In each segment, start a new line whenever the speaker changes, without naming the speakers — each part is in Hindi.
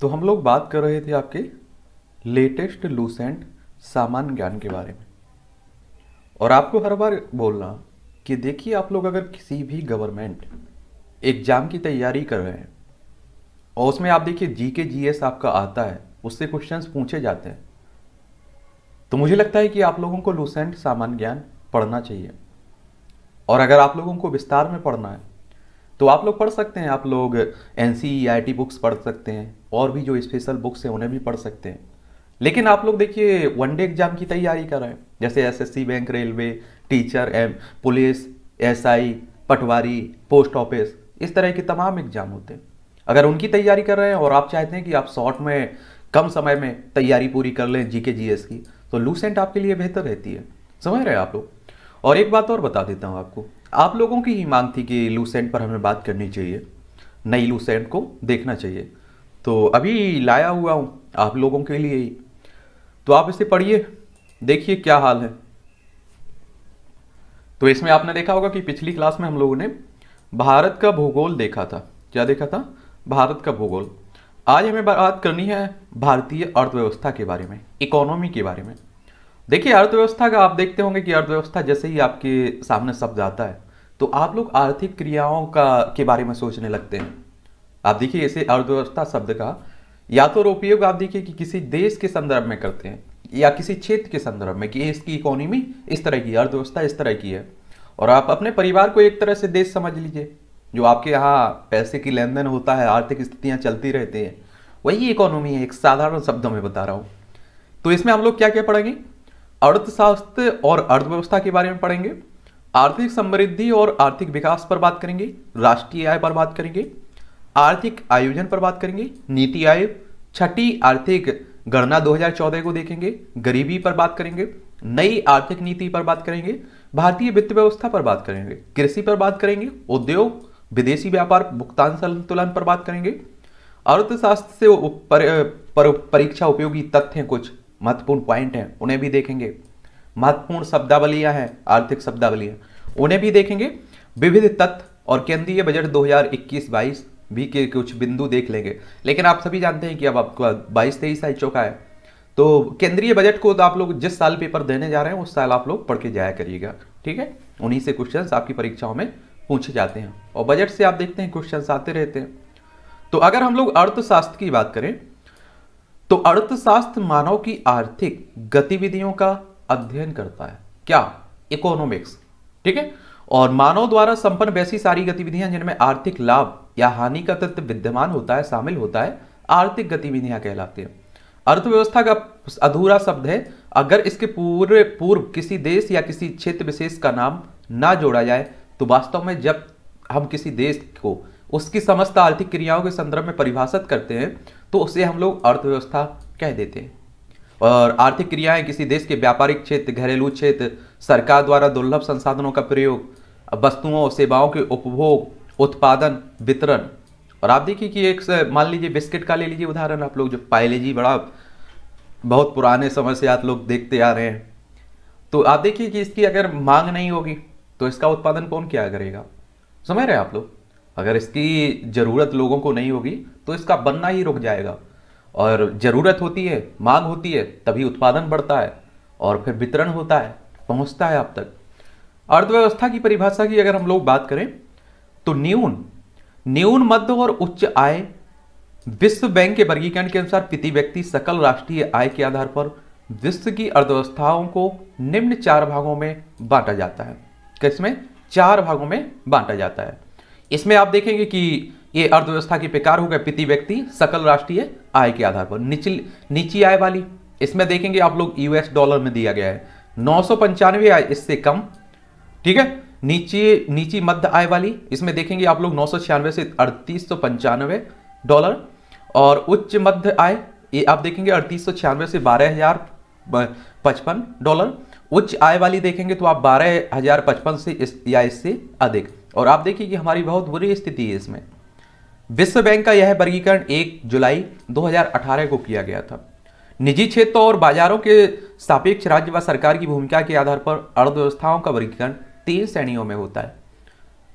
तो हम लोग बात कर रहे थे आपके लेटेस्ट लूसेंट सामान्य ज्ञान के बारे में और आपको हर बार बोलना कि देखिए आप लोग अगर किसी भी गवर्नमेंट एग्ज़ाम की तैयारी कर रहे हैं और उसमें आप देखिए जी के जी एस आपका आता है उससे क्वेश्चंस पूछे जाते हैं तो मुझे लगता है कि आप लोगों को लूसेंट सामान्य ज्ञान पढ़ना चाहिए और अगर आप लोगों को विस्तार में पढ़ना है तो आप लोग पढ़ सकते हैं आप लोग एन सी बुक्स पढ़ सकते हैं और भी जो स्पेशल बुक्स हैं उन्हें भी पढ़ सकते हैं लेकिन आप लोग देखिए वनडे एग्जाम की तैयारी कर रहे हैं जैसे एसएससी बैंक रेलवे टीचर एम पुलिस एसआई पटवारी पोस्ट ऑफिस इस तरह के तमाम एग्जाम होते हैं अगर उनकी तैयारी कर रहे हैं और आप चाहते हैं कि आप शॉर्ट में कम समय में तैयारी पूरी कर लें जीके जीएस की तो लूसेंट आपके लिए बेहतर रहती है समझ रहे हैं आप लोग और एक बात और बता देता हूँ आपको आप लोगों की ही मांग थी कि लूसेंट पर हमें बात करनी चाहिए नई लूसेंट को देखना चाहिए तो अभी लाया हुआ हूँ आप लोगों के लिए ही तो आप इसे पढ़िए देखिए क्या हाल है तो इसमें आपने देखा होगा कि पिछली क्लास में हम लोगों ने भारत का भूगोल देखा था क्या देखा था भारत का भूगोल आज हमें बात करनी है भारतीय अर्थव्यवस्था के बारे में इकोनॉमी के बारे में देखिए अर्थव्यवस्था का आप देखते होंगे कि अर्थव्यवस्था जैसे ही आपके सामने शब्द आता है तो आप लोग आर्थिक क्रियाओं का के बारे में सोचने लगते हैं आप देखिए ऐसे अर्थव्यवस्था शब्द का या तो उपयोग आप देखिए कि किसी देश के संदर्भ में करते हैं या किसी क्षेत्र के संदर्भ में कि इसकी इकोनॉमी इस तरह की अर्थव्यवस्था इस तरह की है और आप अपने परिवार को एक तरह से देश समझ लीजिए जो आपके यहाँ पैसे की लेन देन होता है आर्थिक स्थितियाँ चलती रहती हैं वही इकोनॉमी है एक साधारण शब्दों में बता रहा हूँ तो इसमें हम लोग क्या क्या पढ़ेंगे अर्थशास्त्र और अर्थव्यवस्था के बारे में पढ़ेंगे आर्थिक समृद्धि और आर्थिक विकास पर बात करेंगे राष्ट्रीय आय पर बात करेंगे आर्थिक आयोजन पर बात करेंगे नीति आयोग छठी आर्थिक गणना 2014 को देखेंगे गरीबी पर बात करेंगे नई आर्थिक नीति पर बात करेंगे भारतीय वित्त व्यवस्था पर बात करेंगे कृषि पर बात करेंगे उद्योग विदेशी व्यापार भुगतान संतुलन पर बात करेंगे अर्थशास्त्र से परीक्षा उपयोगी तथ्य कुछ महत्वपूर्ण पॉइंट हैं उन्हें भी देखेंगे महत्वपूर्ण शब्दावलियां हैं आर्थिक शब्दावलियां उन्हें भी देखेंगे विविध तत्व और केंद्रीय बजट 2021-22 भी के कुछ बिंदु देख लेंगे लेकिन आप सभी जानते हैं कि अब आपको बाईस तेईस आई चौका है तो केंद्रीय बजट को तो आप लोग जिस साल पेपर देने जा रहे हैं उस साल आप लोग पढ़ के जाया करिएगा ठीक है उन्हीं से क्वेश्चन आपकी परीक्षाओं में पूछे जाते हैं और बजट से आप देखते हैं क्वेश्चन आते रहते हैं तो अगर हम लोग अर्थशास्त्र की बात करें तो अर्थशास्त्र मानव की आर्थिक गतिविधियों का अध्ययन करता है क्या इकोनॉमिक्स ठीक है और मानव द्वारा संपन्न वैसी सारी गतिविधियां जिनमें आर्थिक लाभ या हानि का तत्व विद्यमान होता है शामिल होता है आर्थिक गतिविधियां कहलाती हैं अर्थव्यवस्था का अधूरा शब्द है अगर इसके पूरे पूर्व किसी देश या किसी क्षेत्र विशेष का नाम ना जोड़ा जाए तो वास्तव में जब हम किसी देश को उसकी समस्त आर्थिक क्रियाओं के संदर्भ में परिभाषित करते हैं तो उसे हम लोग अर्थव्यवस्था कह देते हैं और आर्थिक क्रियाएं किसी देश के व्यापारिक क्षेत्र घरेलू क्षेत्र सरकार द्वारा दुर्लभ संसाधनों का प्रयोग वस्तुओं और सेवाओं के उपभोग उत्पादन वितरण और आप देखिए कि एक मान लीजिए बिस्किट का ले लीजिए उदाहरण आप लोग जो पायलेजी बड़ा बहुत पुराने समय से आप लोग देखते आ रहे हैं तो आप देखिए कि इसकी अगर मांग नहीं होगी तो इसका उत्पादन कौन क्या करेगा समझ रहे हैं आप लोग अगर इसकी ज़रूरत लोगों को नहीं होगी तो इसका बनना ही रुक जाएगा और ज़रूरत होती है मांग होती है तभी उत्पादन बढ़ता है और फिर वितरण होता है पहुंचता है आप तक अर्थव्यवस्था की परिभाषा की अगर हम लोग बात करें तो न्यून न्यून मध्य और उच्च आय विश्व बैंक के वर्गीकरण के अनुसार प्रति व्यक्ति सकल राष्ट्रीय आय के आधार पर विश्व की अर्थव्यवस्थाओं को निम्न चार भागों में बांटा जाता है किसमें चार भागों में बांटा जाता है इसमें आप देखेंगे कि ये अर्थव्यवस्था की पेकार हो गए प्रति व्यक्ति सकल राष्ट्रीय आय के आधार पर निचल नीची आय वाली इसमें देखेंगे आप लोग यूएस डॉलर में दिया गया है नौ आय इससे कम ठीक है नीचे नीची मध्य आय वाली इसमें देखेंगे आप लोग नौ से अड़तीस डॉलर और उच्च मध्य आय ये आप देखेंगे अड़तीस से बारह हजार पचपन डॉलर उच्च आय वाली देखेंगे तो आप बारह हजार पचपन से इस या इससे अधिक और आप देखिए कि हमारी बहुत बुरी स्थिति है इसमें विश्व बैंक का यह वर्गीकरण 1 जुलाई 2018 को किया गया था निजी क्षेत्र और बाजारों के सापेक्ष राज्य व सरकार की भूमिका के आधार पर अर्थव्यवस्थाओं का वर्गीकरण तीन श्रेणियों में होता है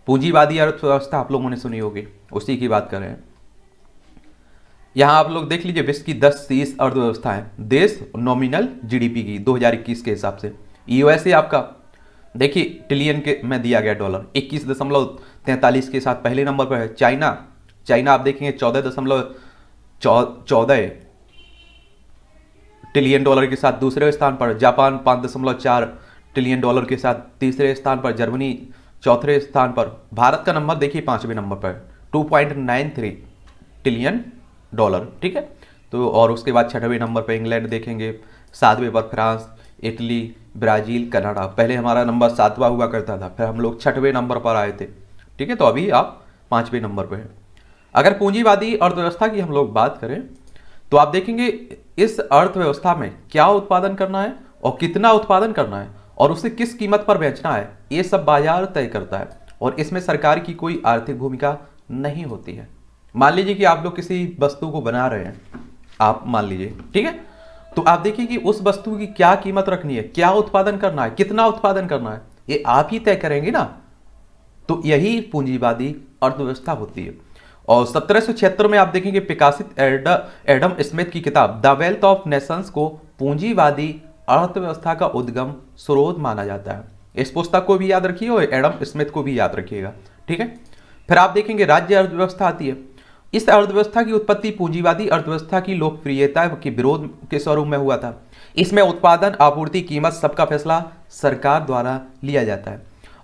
पूंजीवादी अर्थव्यवस्था आप लोगों ने सुनी होगी उसी की बात कर रहे हैं यहाँ आप लोग देख लीजिए विश्व की दस तीस अर्थव्यवस्थाएं देश नॉमिनल जीडीपी की 2021 के हिसाब से यूएसए आपका देखिए ट्रिलियन के में दिया गया डॉलर इक्कीस दशमलव तैंतालीस के साथ पहले नंबर पर है चाइना चाइना आप देखेंगे चौदह दशमलव चौदह ट्रिलियन डॉलर के साथ दूसरे स्थान पर जापान पाँच दशमलव चार ट्रिलियन डॉलर के साथ तीसरे स्थान पर जर्मनी चौथे स्थान पर भारत का नंबर देखिए पाँचवें नंबर पर two point nine three trillion dollar ठीक है तो और उसके बाद छठवें नंबर पर इंग्लैंड देखेंगे सातवें पर फ्रांस इटली ब्राज़ील कनाडा पहले हमारा नंबर सातवां हुआ करता था फिर हम लोग छठवें नंबर पर आए थे ठीक है तो अभी आप पाँचवें नंबर पर हैं अगर पूंजीवादी अर्थव्यवस्था की हम लोग बात करें तो आप देखेंगे इस अर्थव्यवस्था में क्या उत्पादन करना है और कितना उत्पादन करना है और उसे किस कीमत पर बेचना है ये सब बाजार तय करता है और इसमें सरकार की कोई आर्थिक भूमिका नहीं होती है मान लीजिए कि आप लोग किसी वस्तु को बना रहे हैं आप मान लीजिए ठीक है तो आप देखिए कि उस वस्तु की क्या कीमत रखनी है क्या उत्पादन करना है कितना उत्पादन करना है ये आप ही तय करेंगे ना तो यही पूंजीवादी अर्थव्यवस्था होती है और सत्रह में आप देखेंगे प्रकाशित एडम स्मिथ की किताब द वेल्थ ऑफ नेशंस को पूंजीवादी अर्थव्यवस्था का उद्गम स्रोत माना जाता है इस पुस्तक को भी याद रखिए और एडम स्मिथ को भी याद रखिएगा ठीक है फिर आप देखेंगे राज्य अर्थव्यवस्था आती है इस अर्थव्यवस्था की उत्पत्ति पूंजीवादी अर्थव्यवस्था की लोकप्रियता के विरोध के स्वरूप में हुआ था इसमें उत्पादन आपूर्ति कीमत सबका फैसला सरकार द्वारा लिया जाता है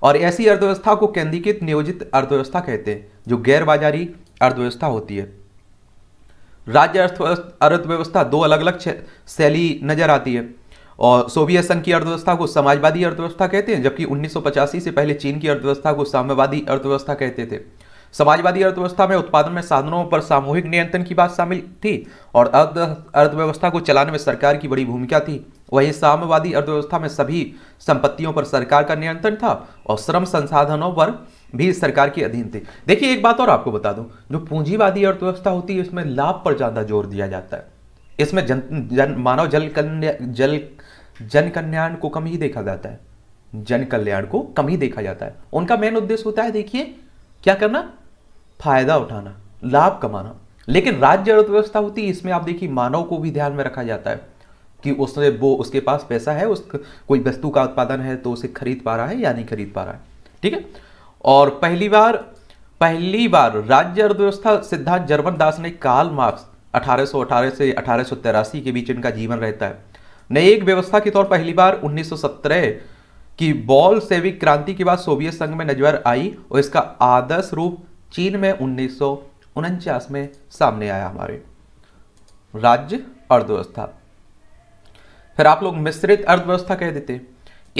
और ऐसी अर्थव्यवस्था को केंद्रीकृत नियोजित अर्थव्यवस्था कहते हैं जो गैर बाजारी अर्थव्यवस्था होती है राज्य अर्थव्यवस्था दो अलग अलग शैली नजर आती है और सोवियत संघ की अर्थव्यवस्था को समाजवादी अर्थव्यवस्था कहते हैं जबकि उन्नीस से पहले चीन की अर्थव्यवस्था को साम्यवादी अर्थव्यवस्था कहते थे समाजवादी अर्थव्यवस्था में उत्पादन में साधनों पर सामूहिक नियंत्रण की बात शामिल थी और अर्थव्यवस्था को चलाने में सरकार की बड़ी भूमिका थी वहीं साम्यवादी अर्थव्यवस्था में सभी संपत्तियों पर सरकार का नियंत्रण था और श्रम संसाधनों पर भी सरकार के अधीन थे देखिए एक बात और आपको बता दूं जो पूंजीवादी अर्थव्यवस्था होती है इसमें लाभ पर ज़्यादा जोर दिया जाता है इसमें जन जन मानव जल कन्या जल जन कल्याण को कम ही देखा जाता है जन कल्याण को कम ही देखा जाता है उनका मेन उद्देश्य होता है देखिए क्या करना फायदा उठाना लाभ कमाना लेकिन राज्य अर्थव्यवस्था होती है इसमें आप देखिए मानव को भी ध्यान में रखा जाता है कि उसने वो उसके पास पैसा है उस कोई वस्तु का उत्पादन है तो उसे खरीद पा रहा है या नहीं खरीद पा रहा है ठीक है और पहली बार पहली बार राज्य अर्थव्यवस्था सिद्धांत जर्मन दास ने काल मार्क्स अठारह से अठारह के बीच इनका जीवन रहता है नए एक व्यवस्था के तौर पहली बार उन्नीस की बॉल सेविक क्रांति के बाद सोवियत संघ में नजर आई और इसका आदर्श रूप चीन में उन्नीस में सामने आया हमारे राज्य अर्थव्यवस्था फिर आप लोग मिश्रित अर्थव्यवस्था कह देते हैं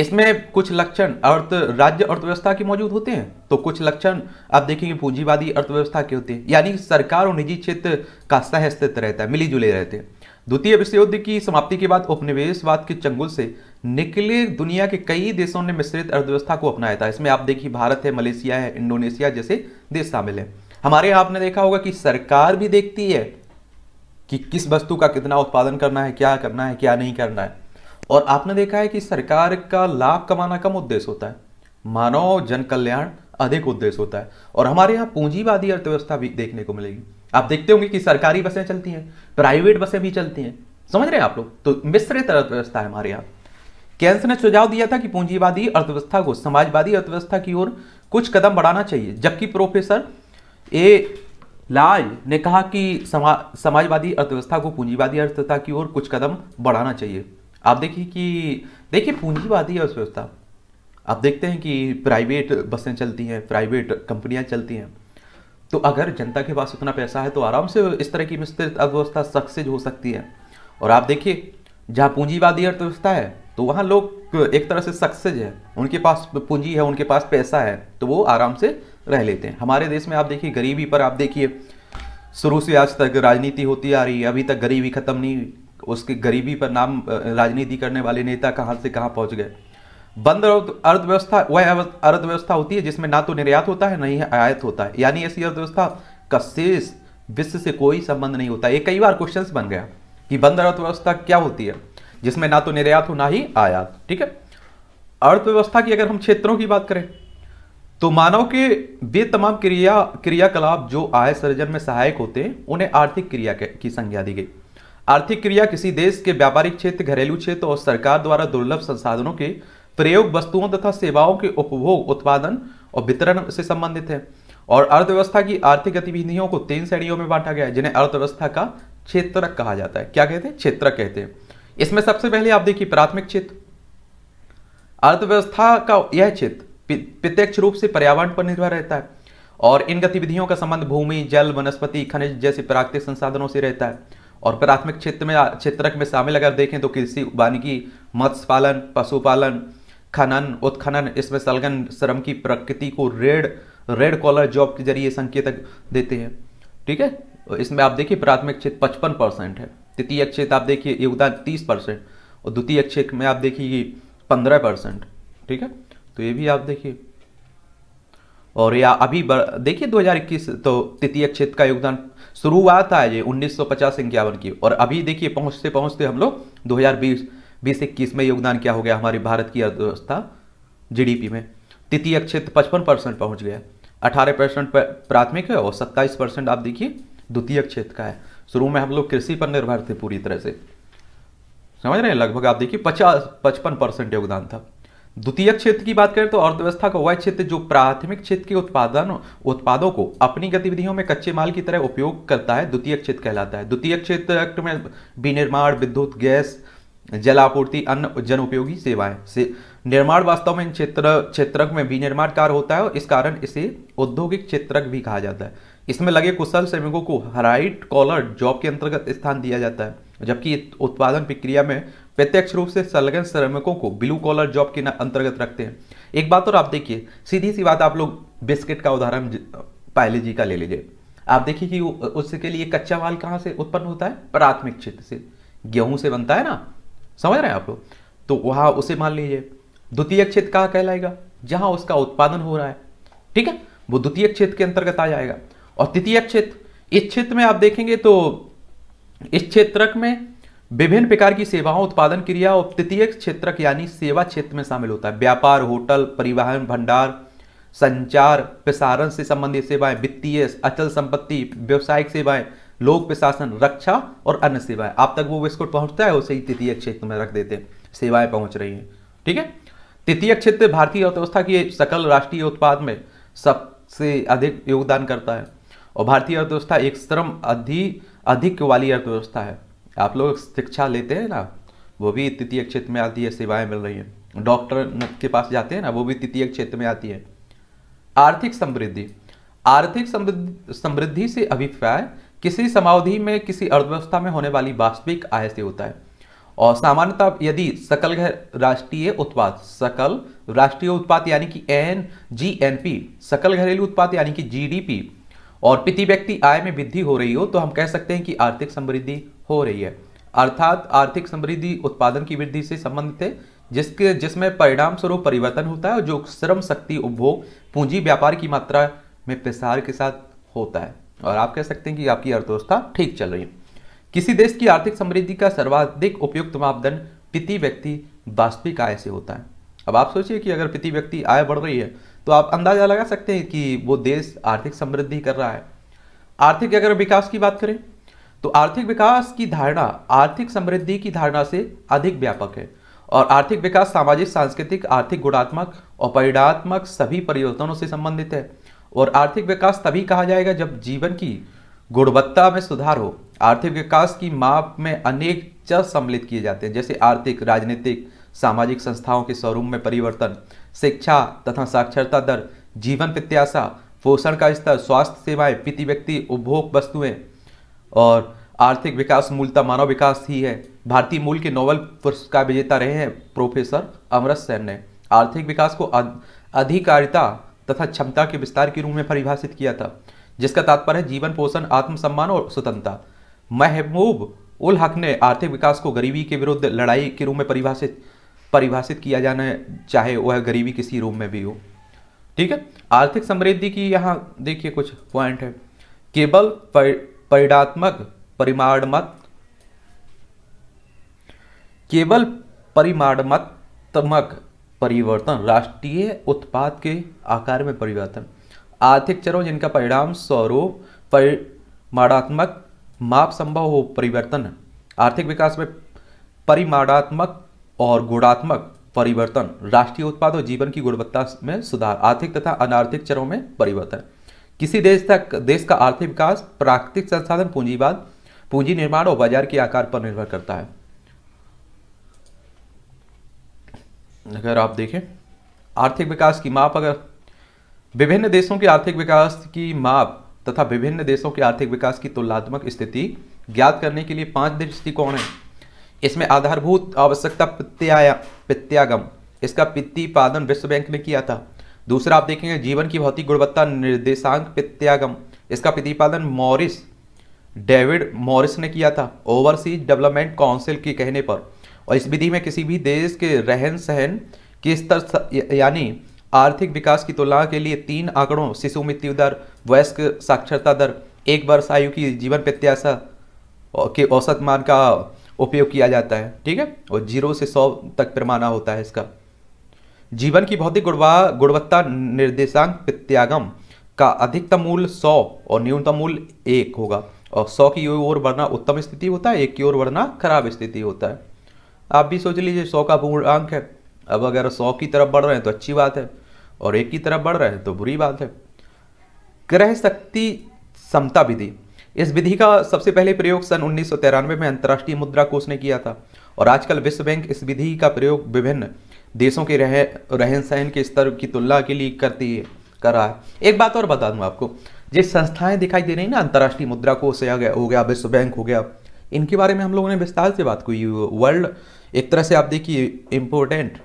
इसमें कुछ लक्षण अर्थ राज्य अर्थव्यवस्था के मौजूद होते हैं तो कुछ लक्षण आप देखेंगे पूंजीवादी अर्थव्यवस्था के होते हैं यानी सरकार और निजी क्षेत्र का सहस्तित्व रहता है मिलीजुले रहते हैं द्वितीय विश्व युद्ध की समाप्ति के बाद उपनिवेशवाद के चंगुल से निकले दुनिया के कई देशों ने मिश्रित अर्थव्यवस्था को अपनाया था इसमें आप देखिए भारत है मलेशिया है इंडोनेशिया जैसे देश शामिल हैं हमारे यहाँ आपने देखा होगा कि सरकार भी देखती है कि किस वस्तु का कितना उत्पादन करना है क्या करना है क्या नहीं करना है और आपने देखा है कि सरकार का लाभ कमाना कम उद्देश्य होता है मानव जन कल्याण अधिक उद्देश्य होता है और हमारे यहाँ पूंजीवादी अर्थव्यवस्था भी देखने को मिलेगी आप देखते होंगे कि सरकारी बसें चलती हैं प्राइवेट बसें भी चलती हैं समझ रहे हैं आप लोग तो मिश्रित अर्थव्यवस्था है हमारे यहाँ केन्स ने सुझाव दिया था कि पूंजीवादी अर्थव्यवस्था को समाजवादी अर्थव्यवस्था की ओर कुछ कदम बढ़ाना चाहिए जबकि प्रोफेसर ए लाल ने कहा कि समा, समाजवादी अर्थव्यवस्था को पूंजीवादी अर्थव्यवस्था की ओर कुछ कदम बढ़ाना चाहिए आप देखिए कि देखिए पूंजीवादी अर्थव्यवस्था आप देखते हैं कि प्राइवेट बसें चलती हैं प्राइवेट कंपनियां चलती हैं तो अगर जनता के पास उतना पैसा है तो आराम से इस तरह की विस्तृत अर्थव्यवस्था सक्सेज हो सकती है और आप देखिए जहाँ पूंजीवादी अर्थव्यवस्था है तो वहाँ लोग एक तरह से सक्सेस है उनके पास पूंजी है उनके पास पैसा है तो वो आराम से रह लेते हैं हमारे देश में आप देखिए गरीबी पर आप देखिए शुरू से आज तक राजनीति होती आ रही है अभी तक गरीबी खत्म नहीं उसके गरीबी पर नाम राजनीति करने वाले नेता कहाँ से कहाँ पहुँच गए बंद अर्थव्यवस्था वह अर्थव्यवस्था होती है जिसमें ना तो निर्यात होता है ना ही आयात होता है यानी ऐसी अर्थव्यवस्था का शेष विश्व से कोई संबंध नहीं होता ये कई बार क्वेश्चन बन गया कि बंद अर्थव्यवस्था क्या होती है जिसमें ना तो निर्यात हो ना ही आयात ठीक है अर्थव्यवस्था की अगर हम क्षेत्रों की बात करें तो मानव के वे तमाम क्रिया क्रियाकलाप जो आय सर्जन में सहायक होते हैं उन्हें आर्थिक क्रिया की संज्ञा दी गई आर्थिक क्रिया किसी देश के व्यापारिक क्षेत्र घरेलू क्षेत्र और सरकार द्वारा दुर्लभ संसाधनों के प्रयोग वस्तुओं तथा सेवाओं के उपभोग उत्पादन और वितरण से संबंधित है और अर्थव्यवस्था की आर्थिक गतिविधियों को तीन श्रेणियों में बांटा गया है जिन्हें अर्थव्यवस्था का क्षेत्र कहा जाता है क्या कहते हैं क्षेत्र कहते हैं इसमें सबसे पहले आप देखिए प्राथमिक क्षेत्र अर्थव्यवस्था का यह क्षेत्र प्रत्यक्ष रूप से पर्यावरण पर निर्भर रहता है और इन गतिविधियों का संबंध भूमि जल वनस्पति खनिज जैसे प्राकृतिक संसाधनों से रहता है और प्राथमिक क्षेत्र में क्षेत्रक में शामिल अगर देखें तो कृषि वानिकी मत्स्य पालन पशुपालन खनन उत्खनन इसमें सलगन श्रम की प्रकृति को रेड रेड कॉलर जॉब के जरिए संकेतक देते हैं ठीक है इसमें आप देखिए प्राथमिक क्षेत्र पचपन परसेंट है तृतीय क्षेत्र तो आप देखिए योगदान तीस परसेंट और द्वितीय क्षेत्र में आप देखिए पंद्रह परसेंट ठीक है तो ये भी आप देखिए और या अभी देखिए 2021 तो तृतीय क्षेत्र का योगदान शुरुआत है ये उन्नीस सौ पचास इक्यावन की और अभी देखिए पहुंचते पहुंचते हम लोग दो बीस इक्कीस में योगदान क्या हो गया हमारे भारत की अर्थव्यवस्था जी में तृतीय क्षेत्र तो पचपन परसेंट पहुँच गया अठारह परसेंट प्राथमिक है और सत्ताईस परसेंट आप देखिए द्वितीय क्षेत्र का है शुरू में हम लोग कृषि पर निर्भर थे पूरी तरह से समझ रहे हैं लगभग आप देखिए पचास पचपन परसेंट योगदान था द्वितीय क्षेत्र की बात करें तो अर्थव्यवस्था का वह क्षेत्र जो प्राथमिक क्षेत्र के उत्पादन उत्पादों को अपनी गतिविधियों में कच्चे माल की तरह उपयोग करता है द्वितीय क्षेत्र कहलाता है द्वितीय क्षेत्र एक्ट में विनिर्माण विद्युत गैस जल आपूर्ति अन्य जन उपयोगी सेवाएं से निर्माण वास्तव में इन क्षेत्र क्षेत्र में विनिर्माण कार्य होता है और इस कारण इसे औद्योगिक क्षेत्रक भी कहा जाता है इसमें लगे कुशल श्रमिकों को हराइट कॉलर जॉब के अंतर्गत स्थान दिया जाता है जबकि उत्पादन प्रक्रिया में प्रत्यक्ष रूप से संलग्न श्रमिकों को ब्लू कॉलर जॉब के अंतर्गत रखते हैं एक बात और आप देखिए सीधी सी बात आप लोग बिस्किट का उदाहरण पायले जी का ले लीजिए आप देखिए कि उसके लिए कच्चा माल कहाँ से उत्पन्न होता है प्राथमिक क्षेत्र से गेहूं से बनता है ना समझ रहे हैं आप लोग तो वहाँ उसे मान लीजिए द्वितीय क्षेत्र कहाँ कहलाएगा जहाँ उसका उत्पादन हो रहा है ठीक है वो द्वितीय क्षेत्र के अंतर्गत आ जाएगा और तृतीय क्षेत्र इस क्षेत्र में आप देखेंगे तो इस क्षेत्रक में विभिन्न प्रकार की सेवाओं उत्पादन क्रिया और तृतीय क्षेत्रक यानी सेवा क्षेत्र में शामिल होता है व्यापार होटल परिवहन भंडार संचार प्रसारण से संबंधित सेवाएं वित्तीय अचल संपत्ति व्यवसायिक सेवाएं लोक प्रशासन रक्षा और अन्य सेवाएं आप तक वो इसको पहुंचता है उसे ही तृतीय क्षेत्र में रख देते हैं सेवाएं पहुंच रही हैं ठीक है तृतीय क्षेत्र भारतीय अर्थव्यवस्था की सकल राष्ट्रीय उत्पाद में सबसे अधिक योगदान करता है और भारतीय अर्थव्यवस्था एक श्रम अधि अधिक वाली अर्थव्यवस्था है आप लोग शिक्षा लेते हैं ना वो भी तृतीय क्षेत्र में आती है सेवाएं मिल रही हैं डॉक्टर के पास जाते हैं ना वो भी तृतीय क्षेत्र में आती है आर्थिक समृद्धि आर्थिक समृद्धि से अभिप्राय किसी समावधि में किसी अर्थव्यवस्था में होने वाली वास्तविक आय से होता है और सामान्यतः यदि सकल राष्ट्रीय उत्पाद सकल राष्ट्रीय उत्पाद यानी कि एन जी एन पी सकल घरेलू उत्पाद यानी कि जीडीपी और प्रति व्यक्ति आय में वृद्धि हो रही हो तो हम कह सकते हैं कि आर्थिक समृद्धि हो रही है अर्थात आर्थिक समृद्धि उत्पादन की वृद्धि से संबंधित है जिसके जिसमें परिणाम स्वरूप परिवर्तन होता है जो श्रम शक्ति उपभोग पूंजी व्यापार की मात्रा में प्रसार के साथ होता है और आप कह सकते हैं कि आपकी अर्थव्यवस्था ठीक चल रही है किसी देश की आर्थिक समृद्धि का सर्वाधिक उपयुक्त मापदंड प्रति व्यक्ति वास्तविक आय से होता है अब आप सोचिए कि अगर प्रति व्यक्ति आय बढ़ रही है तो आप अंदाजा लगा सकते हैं कि वो देश आर्थिक समृद्धि कर रहा है आर्थिक अगर विकास की बात करें तो आर्थिक विकास की धारणा आर्थिक समृद्धि की धारणा से अधिक व्यापक है और आर्थिक विकास सामाजिक सांस्कृतिक आर्थिक गुणात्मक और परिणात्मक सभी परिवर्तनों से संबंधित है और आर्थिक विकास तभी कहा जाएगा जब जीवन की गुणवत्ता में सुधार हो आर्थिक विकास की माप में अनेक चर सम्मिलित किए जाते हैं जैसे आर्थिक राजनीतिक सामाजिक संस्थाओं के स्वरूप में परिवर्तन शिक्षा तथा साक्षरता दर जीवन प्रत्याशा पोषण का स्तर स्वास्थ्य सेवाएं प्रति व्यक्ति उपभोग वस्तुएं और आर्थिक विकास मूलतः मानव विकास ही है भारतीय मूल के नोबल पुरस्कार विजेता रहे हैं प्रोफेसर अमृत सेन ने आर्थिक विकास को अधिकारिता तथा क्षमता के विस्तार के रूप में परिभाषित किया था जिसका तात्पर्य है जीवन पोषण आत्मसम्मान और स्वतंत्रता महबूब उल हक ने आर्थिक विकास को गरीबी के विरुद्ध लड़ाई के रूप में परिभाषित परिभाषित किया जाना चाहे वह गरीबी किसी रूप में भी हो ठीक है आर्थिक समृद्धि की यहाँ देखिए कुछ पॉइंट है केवल परिणात्मक परिमाणमत केवल परिमाणमत्मक परिवर्तन राष्ट्रीय उत्पाद के आकार में परिवर्तन आर्थिक चरों जिनका परिणाम स्वरूप परिमाणात्मक माप संभव हो परिवर्तन आर्थिक विकास में परिमाणात्मक और गुणात्मक परिवर्तन राष्ट्रीय उत्पाद और जीवन की गुणवत्ता में सुधार आर्थिक तथा अनार्थिक चरों में परिवर्तन किसी देश तक देश का आर्थिक विकास प्राकृतिक संसाधन पूंजीवाद पूंजी निर्माण और बाजार के आकार पर निर्भर करता है अगर आप देखें आर्थिक विकास की माप अगर विभिन्न देशों के आर्थिक विकास की माप तथा विभिन्न देशों के आर्थिक विकास की तुलनात्मक स्थिति ज्ञात करने के लिए पांच दृष्टिकोण है इसमें आधारभूत आवश्यकता प्रत्याया प्रत्यागम इसका प्रतिपादन विश्व बैंक ने किया था दूसरा आप देखेंगे जीवन की भौतिक गुणवत्ता निर्देशांक प्रत्यागम इसका प्रतिपादन मॉरिस डेविड मॉरिस ने किया था ओवरसीज डेवलपमेंट काउंसिल के कहने पर और इस विधि में किसी भी देश के रहन सहन के स्तर यानी आर्थिक विकास की तुलना के लिए तीन आंकड़ों शिशु मृत्यु दर वयस्क साक्षरता दर एक वर्ष आयु की जीवन प्रत्याशा के औसत मान का उपयोग किया जाता है ठीक है और जीरो से सौ तक पैमाना होता है इसका जीवन की भौतिक गुणवा गुणवत्ता निर्देशांक प्रत्यागम का अधिकतम मूल्य सौ और न्यूनतम मूल्य एक होगा और सौ की ओर बढ़ना उत्तम स्थिति होता है एक की ओर बढ़ना खराब स्थिति होता है आप भी सोच लीजिए सौ का पूर्णांक है अब अगर सौ की तरफ बढ़ रहे हैं तो अच्छी बात है और एक की तरफ बढ़ रहे हैं तो बुरी बात है ग्रह शक्ति समता विधि इस विधि का सबसे पहले प्रयोग सन उन्नीस में अंतर्राष्ट्रीय मुद्रा कोष ने किया था और आजकल विश्व बैंक इस विधि का प्रयोग विभिन्न देशों के रह रहन सहन के स्तर की तुलना के लिए करती है कर रहा है एक बात और बता दूं आपको जिस संस्थाएं दिखाई दे रही ना अंतर्राष्ट्रीय मुद्रा कोष हो गया विश्व बैंक हो गया इनके बारे में हम लोगों ने विस्तार से बात की वर्ल्ड एक तरह से आप देखिए इम्पोर्टेंट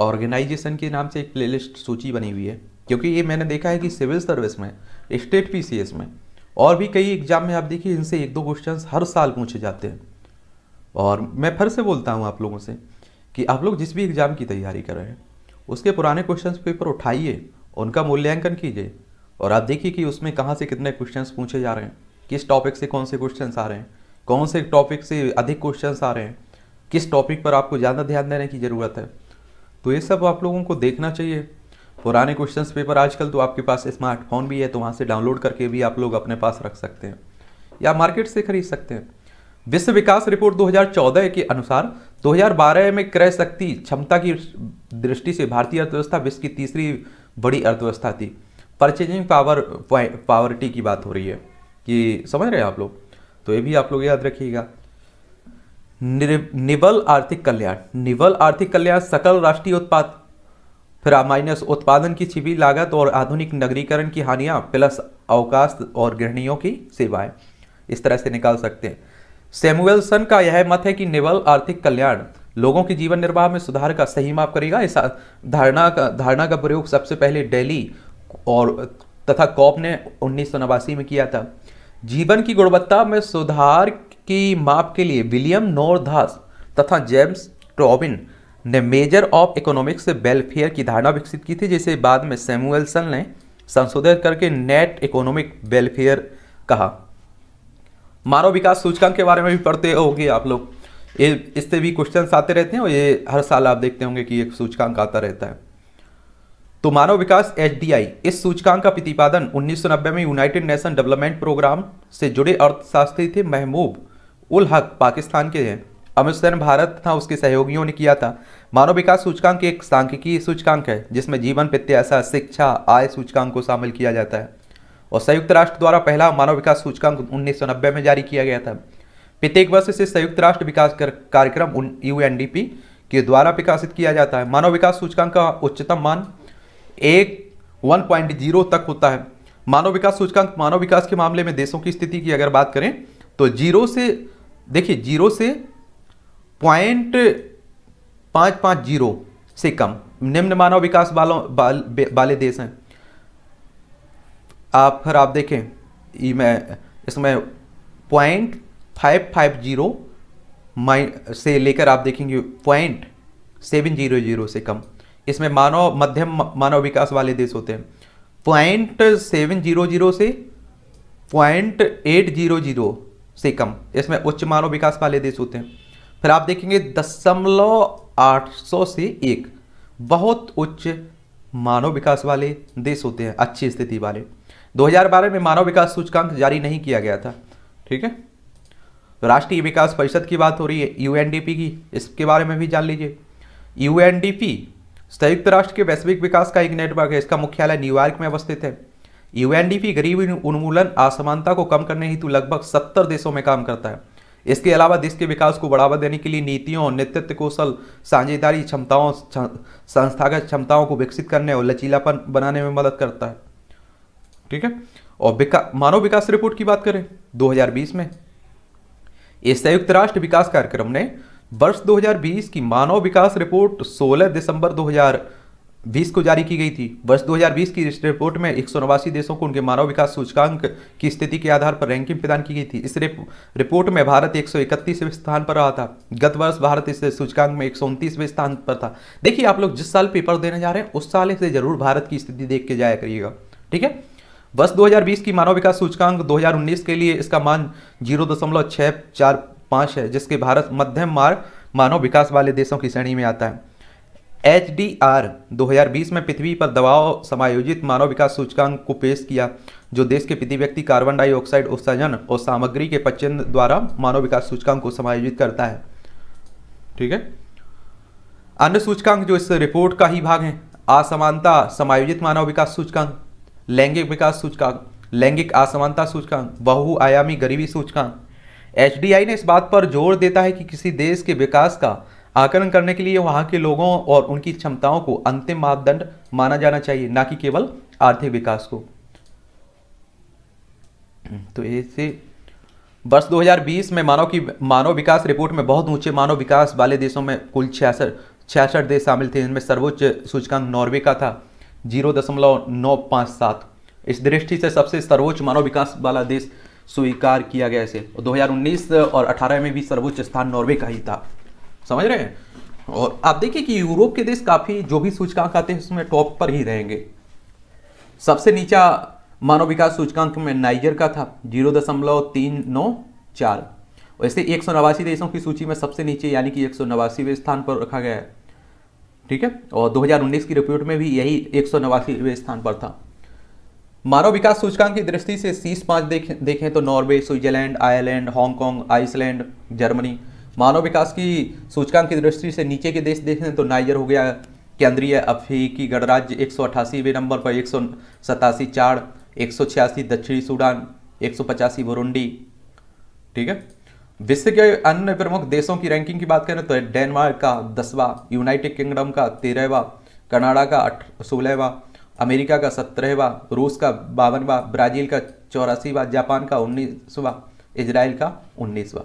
ऑर्गेनाइजेशन के नाम से एक प्लेलिस्ट सूची बनी हुई है क्योंकि ये मैंने देखा है कि सिविल सर्विस में स्टेट पी में और भी कई एग्जाम में आप देखिए इनसे एक दो क्वेश्चन हर साल पूछे जाते हैं और मैं फिर से बोलता हूँ आप लोगों से कि आप लोग जिस भी एग्ज़ाम की तैयारी कर रहे हैं उसके पुराने क्वेश्चन पेपर उठाइए उनका मूल्यांकन कीजिए और आप देखिए कि उसमें कहाँ से कितने क्वेश्चन पूछे जा रहे हैं किस टॉपिक से कौन से क्वेश्चन आ रहे हैं कौन से टॉपिक से अधिक क्वेश्चन आ रहे हैं किस टॉपिक पर आपको ज़्यादा ध्यान देने की ज़रूरत है तो ये सब आप लोगों को देखना चाहिए पुराने क्वेश्चन पेपर आजकल तो आपके पास स्मार्टफोन भी है तो वहाँ से डाउनलोड करके भी आप लोग अपने पास रख सकते हैं या मार्केट से खरीद सकते हैं विश्व विकास रिपोर्ट 2014 के अनुसार 2012 में क्रय शक्ति क्षमता की दृष्टि से भारतीय अर्थव्यवस्था विश्व की तीसरी बड़ी अर्थव्यवस्था थी परचेजिंग पावर पावर्टी की बात हो रही है कि समझ रहे हैं आप लोग तो ये भी आप लोग याद रखिएगा निबल आर्थिक कल्याण निबल आर्थिक कल्याण सकल राष्ट्रीय उत्पाद फिर माइनस उत्पादन की छिपी लागत और आधुनिक नगरीकरण की हानियां प्लस अवकाश और गृहणियों की सेवाएं इस तरह से निकाल सकते हैं सेमुएलसन का यह मत है कि निवल आर्थिक कल्याण लोगों के जीवन निर्वाह में सुधार का सही माप करेगा इस धारणा का धारणा का प्रयोग सबसे पहले डेली और तथा कॉप ने उन्नीस में किया था जीवन की गुणवत्ता में सुधार की माप के लिए विलियम नोरधास तथा जेम्स टॉबिन ने मेजर ऑफ इकोनॉमिक्स वेलफेयर की धारणा विकसित की थी जिसे बाद में सेमुएलसन ने संशोधित करके नेट इकोनॉमिक वेलफेयर कहा मानव विकास सूचकांक के बारे में भी पढ़ते होंगे आप लोग ये इससे भी क्वेश्चन आते रहते हैं और ये हर साल आप देखते होंगे कि एक सूचकांक आता रहता है तो मानव विकास एच इस सूचकांक का प्रतिपादन उन्नीस में यूनाइटेड नेशन डेवलपमेंट प्रोग्राम से जुड़े अर्थशास्त्री थे महमूब उल हक पाकिस्तान के हैं अनुसरण भारत तथा उसके सहयोगियों ने किया था मानव विकास सूचकांक एक सांख्यिकी सूचकांक है जिसमें जीवन प्रत्याशा शिक्षा आय सूचकांक को शामिल किया जाता है और संयुक्त राष्ट्र द्वारा पहला मानव विकास सूचकांक उन्नीस में जारी किया गया था प्रत्येक वर्ष इसे संयुक्त राष्ट्र विकास कार्यक्रम यू के द्वारा विकासित किया जाता है मानव विकास सूचकांक का उच्चतम मान एक जीरो तक होता है मानव विकास सूचकांक मानव विकास के मामले में देशों की स्थिति की अगर बात करें तो जीरो से देखिए जीरो से पॉइंट पाँच पाँच जीरो से कम निम्न मानव विकास वालों बाल वाले देश हैं आप फिर आप देखें मैं इसमें पॉइंट फाइव फाइव जीरो माइ से लेकर आप देखेंगे पॉइंट सेवन जीरो जीरो से कम इसमें मानव मध्यम मानव विकास वाले देश होते हैं पॉइंट सेवन जीरो जीरो से पॉइंट एट जीरो जीरो से कम इसमें उच्च मानव विकास वाले देश होते हैं फिर आप देखेंगे दशमलव आठ सौ से एक बहुत उच्च मानव विकास वाले देश होते हैं अच्छी स्थिति वाले 2012 में मानव विकास सूचकांक जारी नहीं किया गया था ठीक है तो राष्ट्रीय विकास परिषद की बात हो रही है यूएनडीपी की इसके बारे में भी जान लीजिए यूएनडीपी संयुक्त राष्ट्र के वैश्विक विकास का एक नेटवर्क है इसका मुख्यालय न्यूयॉर्क में अवस्थित है यूएनडीपी गरीबी उन्मूलन असमानता को कम करने हेतु लगभग सत्तर देशों में काम करता है इसके अलावा देश के विकास को बढ़ावा देने के लिए नीतियों नेतृत्व कौशल साझेदारी क्षमताओं संस्थागत क्षमताओं को विकसित करने और लचीलापन बनाने में मदद करता है ठीक है और विका मानव विकास रिपोर्ट की बात करें 2020 में इस संयुक्त राष्ट्र विकास कार्यक्रम ने वर्ष 2020 की मानव विकास रिपोर्ट 16 दिसंबर बीस को जारी की गई थी वर्ष 2020 की रिपोर्ट में एक देशों को उनके मानव विकास सूचकांक की स्थिति के आधार पर रैंकिंग प्रदान की गई थी इस रिपोर्ट में भारत एक स्थान पर रहा था गत वर्ष भारत इस सूचकांक में एक स्थान पर था देखिए आप लोग जिस साल पेपर देने जा रहे हैं उस साल से जरूर भारत की स्थिति देख के जाया करिएगा ठीक है वर्ष दो की मानव विकास सूचकांक दो के लिए इसका मान जीरो दशमलव छः चार पाँच है जिसके भारत मध्यम मार्ग मानव विकास वाले देशों की श्रेणी में आता है एच 2020 में पृथ्वी पर दबाव समायोजित मानव विकास सूचकांक को पेश किया जो देश के प्रति व्यक्ति कार्बन डाइऑक्साइड उत्सर्जन और सामग्री के पचन द्वारा मानव विकास सूचकांक को समायोजित करता है ठीक है अन्य सूचकांक जो इस रिपोर्ट का ही भाग है असमानता समायोजित मानव विकास सूचकांक लैंगिक विकास सूचकांक लैंगिक असमानता सूचकांक बहुआयामी गरीबी सूचकांक एच ने इस बात पर जोर देता है कि किसी देश के विकास का आकलन करने के लिए वहाँ के लोगों और उनकी क्षमताओं को अंतिम मापदंड माना जाना चाहिए ना कि केवल आर्थिक विकास को तो ऐसे वर्ष 2020 में मानव की मानव विकास रिपोर्ट में बहुत ऊंचे मानव विकास वाले देशों में कुल छियासठ छियासठ देश शामिल थे इनमें सर्वोच्च सूचकांक नॉर्वे का था जीरो दशमलव नौ पाँच सात इस दृष्टि से सबसे सर्वोच्च मानव विकास वाला देश स्वीकार किया गया इसे दो हज़ार और 18 में भी सर्वोच्च स्थान नॉर्वे का ही था समझ रहे हैं और आप देखिए कि यूरोप के देश काफ़ी जो भी सूचकांक आते हैं उसमें टॉप पर ही रहेंगे सबसे नीचा मानव विकास सूचकांक में नाइजर का था जीरो दशमलव तीन नौ चार वैसे एक सौ नवासी देशों की सूची में सबसे नीचे यानी कि एक सौ नवासीवें स्थान पर रखा गया है ठीक है और 2019 की रिपोर्ट में भी यही एक सौ नवासीवें स्थान पर था मानव विकास सूचकांक की दृष्टि से शीर्ष पांच देखें देखें तो Norway Switzerland Ireland Hong Kong Iceland Germany मानव विकास की सूचकांक की दृष्टि से नीचे के देश देखें तो नाइजर हो गया केंद्रीय अफ्रीकी गणराज्य एक सौ नंबर पर एक सौ सतासी चाड़ एक सौ छियासी दक्षिणी सूडान एक सौ पचासी बुरुंडी ठीक है विश्व के अन्य प्रमुख देशों की रैंकिंग की बात करें तो डेनमार्क का दसवा यूनाइटेड किंगडम का तेरहवा कनाडा का सोलहवा अमेरिका का सत्रहवा रूस का बावनवा ब्राजील का चौरासीवा जापान का उन्नीसवा इज़राइल का उन्नीसवा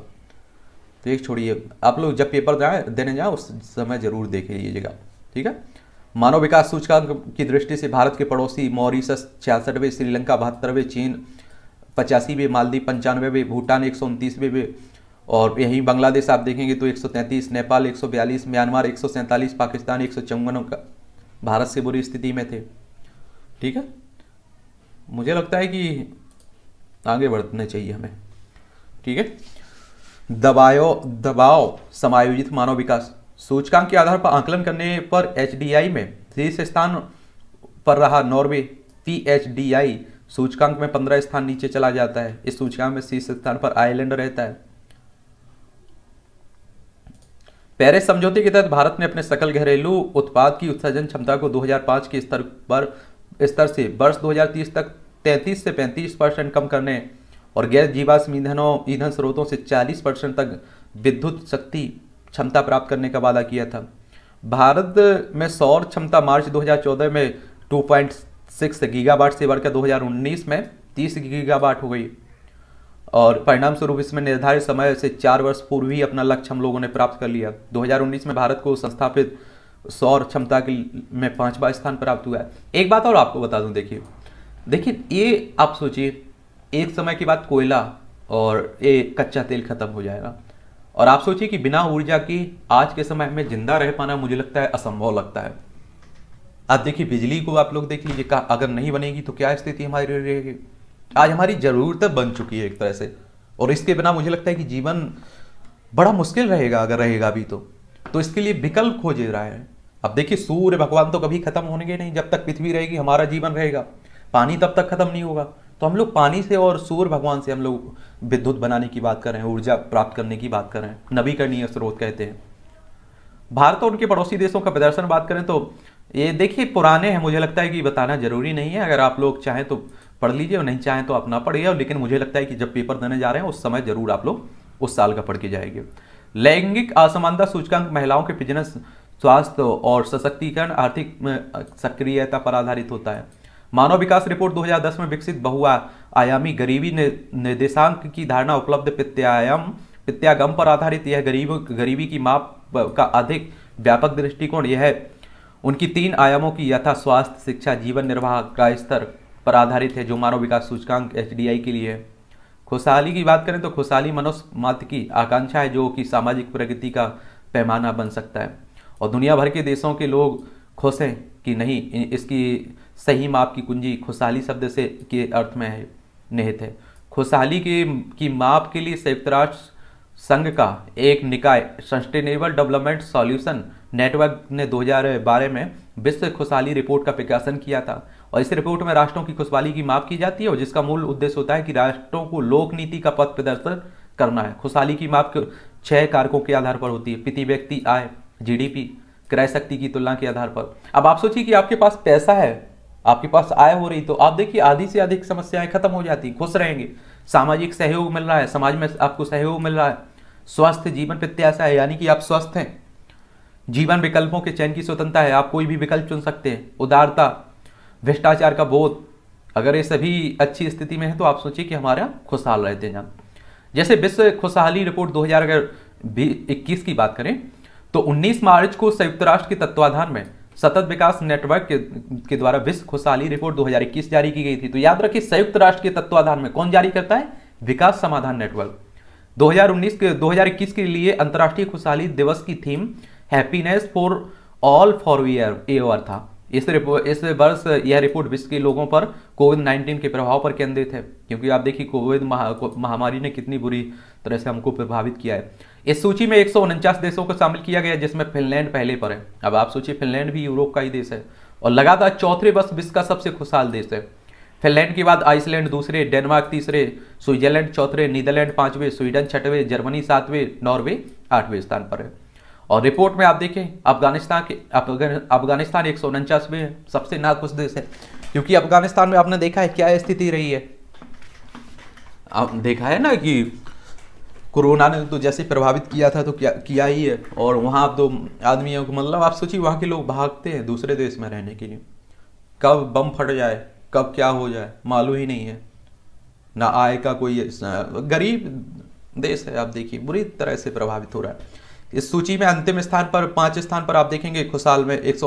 तो एक छोड़िए आप लोग जब पेपर जाए देने जाए उस समय ज़रूर देख लीजिएगा ठीक है मानव विकास सूचकांक की दृष्टि से भारत के पड़ोसी मॉरिशस छियासठवें श्रीलंका बहत्तरवें चीन पचासीवें मालदीव पंचानवेवें भूटान एक सौ उनतीसवें और यहीं बांग्लादेश आप देखेंगे तो 133 नेपाल 142 म्यांमार एक पाकिस्तान एक का भारत से बुरी स्थिति में थे ठीक है मुझे लगता है कि आगे बढ़ना चाहिए हमें ठीक है दबायो दबाव समायोजित मानव विकास सूचकांक के आधार पर आकलन करने पर एच में शीर्ष स्थान पर रहा नॉर्वे पी सूचकांक में पंद्रह स्थान नीचे चला जाता है इस सूचकांक में शीर्ष स्थान पर आयरलैंड रहता है पेरिस समझौते के तहत भारत ने अपने सकल घरेलू उत्पाद की उत्सर्जन क्षमता को 2005 के स्तर पर स्तर से वर्ष 2030 तक 33 से 35 परसेंट कम करने और गैर जीवाश्म ईंधनों ईंधन स्रोतों से 40 परसेंट तक विद्युत शक्ति क्षमता प्राप्त करने का वादा किया था भारत में सौर क्षमता मार्च 2014 में 2.6 गीगावाट से बढ़कर 2019 में 30 गीगावाट हो गई और परिणाम स्वरूप इसमें निर्धारित समय से चार वर्ष पूर्व ही अपना लक्ष्य हम लोगों ने प्राप्त कर लिया 2019 में भारत को संस्थापित सौर क्षमता के में पांचवा स्थान प्राप्त हुआ है एक बात और आपको बता दूं देखिए देखिए ये आप सोचिए एक समय के बाद कोयला और ये कच्चा तेल ख़त्म हो जाएगा और आप सोचिए कि बिना ऊर्जा की आज के समय में ज़िंदा रह पाना मुझे लगता है असंभव लगता है आप देखिए बिजली को आप लोग देख लीजिए अगर नहीं बनेगी तो क्या स्थिति हमारी रहेगी आज हमारी ज़रूरत बन चुकी है एक तरह से और इसके बिना मुझे लगता है कि जीवन बड़ा मुश्किल रहेगा अगर रहेगा भी तो तो इसके लिए विकल्प खोज रहा है अब देखिए सूर्य भगवान तो कभी खत्म होने के नहीं जब तक पृथ्वी रहेगी हमारा जीवन रहेगा पानी तब तक खत्म नहीं होगा तो हम लोग पानी से और सूर्य भगवान से हम लोग विद्युत बनाने की बात कर रहे हैं ऊर्जा प्राप्त करने की बात कर रहे हैं नवीकरणीय स्रोत कहते हैं भारत और उनके पड़ोसी देशों का प्रदर्शन बात करें तो ये देखिए पुराने हैं मुझे लगता है कि बताना जरूरी नहीं है अगर आप लोग चाहें तो पढ़ लीजिए और नहीं चाहें तो आप ना पढ़िए लेकिन मुझे लगता है कि जब पेपर देने जा रहे हैं उस समय जरूर आप लोग उस साल का पढ़ के जाएंगे लैंगिक असमानता सूचकांक महिलाओं के बिजनेस स्वास्थ्य और सशक्तिकरण आर्थिक सक्रियता पर आधारित होता है मानव विकास रिपोर्ट 2010 में विकसित बहुआ आयामी गरीबी निर्देशांक की धारणा उपलब्ध प्रत्यायम प्रत्यागम पर आधारित यह गरीब गरीबी की माप का अधिक व्यापक दृष्टिकोण यह उनकी तीन आयामों की यथा स्वास्थ्य शिक्षा जीवन निर्वाह का स्तर पर आधारित है जो मानव विकास सूचकांक एच के लिए है खुशहाली की बात करें तो खुशहाली मनुष्य मात्र की आकांक्षा है जो कि सामाजिक प्रगति का पैमाना बन सकता है और दुनिया भर के देशों के लोग खुश हैं कि नहीं इसकी सही माप की कुंजी खुशहाली शब्द से के अर्थ में है निहित है खुशहाली के की माप के लिए संयुक्त राष्ट्र संघ का एक निकाय सस्टेनेबल डेवलपमेंट सॉल्यूशन नेटवर्क ने 2012 में विश्व खुशहाली रिपोर्ट का प्रकाशन किया था और इस रिपोर्ट में राष्ट्रों की खुशहाली की माप की जाती है और जिसका मूल उद्देश्य होता है कि राष्ट्रों को लोक नीति का पथ प्रदर्शन करना है खुशहाली की माप छह कारकों के आधार पर होती है प्रति व्यक्ति आय जीडीपी क्रय शक्ति की तुलना के आधार पर अब आप सोचिए कि आपके पास पैसा है आपके पास आय हो रही तो आप देखिए आधी से अधिक समस्याएं खत्म हो जाती खुश रहेंगे सामाजिक सहयोग मिल रहा है समाज में आपको सहयोग मिल रहा है स्वस्थ जीवन प्रत्याशा है यानी कि आप स्वस्थ हैं जीवन विकल्पों के चयन की स्वतंत्रता है आप कोई भी विकल्प चुन सकते हैं उदारता भ्रष्टाचार का बोध अगर ये सभी अच्छी स्थिति में है तो आप सोचिए कि हमारा खुशहाल रहते हैं जैसे विश्व खुशहाली रिपोर्ट दो हजार इक्कीस की बात करें तो 19 मार्च को संयुक्त राष्ट्र के तत्वाधान में सतत विकास नेटवर्क के, के द्वारा विश्व खुशहाली रिपोर्ट 2021 जारी की गई थी तो याद रखिए संयुक्त राष्ट्र के तत्वाधार में कौन जारी करता है विकास समाधान नेटवर्क 2019 के 2021 के लिए अंतर्राष्ट्रीय खुशहाली दिवस की theme happiness for all forever year था इस इस वर्ष यह रिपोर्ट विश्व के लोगों पर कोविड 19 के प्रभाव पर केंद्रित है क्योंकि आप देखिए कोविड महामारी ने कितनी बुरी तरह से हमको प्रभावित किया है इस सूची में एक देशों को शामिल किया गया जिसमें फिनलैंड पहले पर है अब आप सोचिए फिनलैंड भी यूरोप का ही देश है और लगातार चौथे बस विश्व का सबसे खुशहाल देश है फिनलैंड के बाद आइसलैंड दूसरे डेनमार्क तीसरे स्विट्जरलैंड चौथे नीदरलैंड पांचवें स्वीडन छठवें जर्मनी सातवें नॉर्वे आठवें स्थान पर है और रिपोर्ट में आप देखें अफगानिस्तान के अफगानिस्तान एक सौ उनचासवें सबसे नाखुश देश है क्योंकि अफगानिस्तान में आपने देखा है क्या स्थिति रही है देखा है ना कि कोरोना ने तो जैसे प्रभावित किया था तो क्या किया ही है और वहाँ आप दो तो आदमियों को मतलब आप सोचिए वहाँ के लोग भागते हैं दूसरे देश में रहने के लिए कब बम फट जाए कब क्या हो जाए मालूम ही नहीं है ना आय का कोई गरीब देश है आप देखिए बुरी तरह से प्रभावित हो रहा है इस सूची में अंतिम स्थान पर पांच स्थान पर आप देखेंगे खुशहाल में एक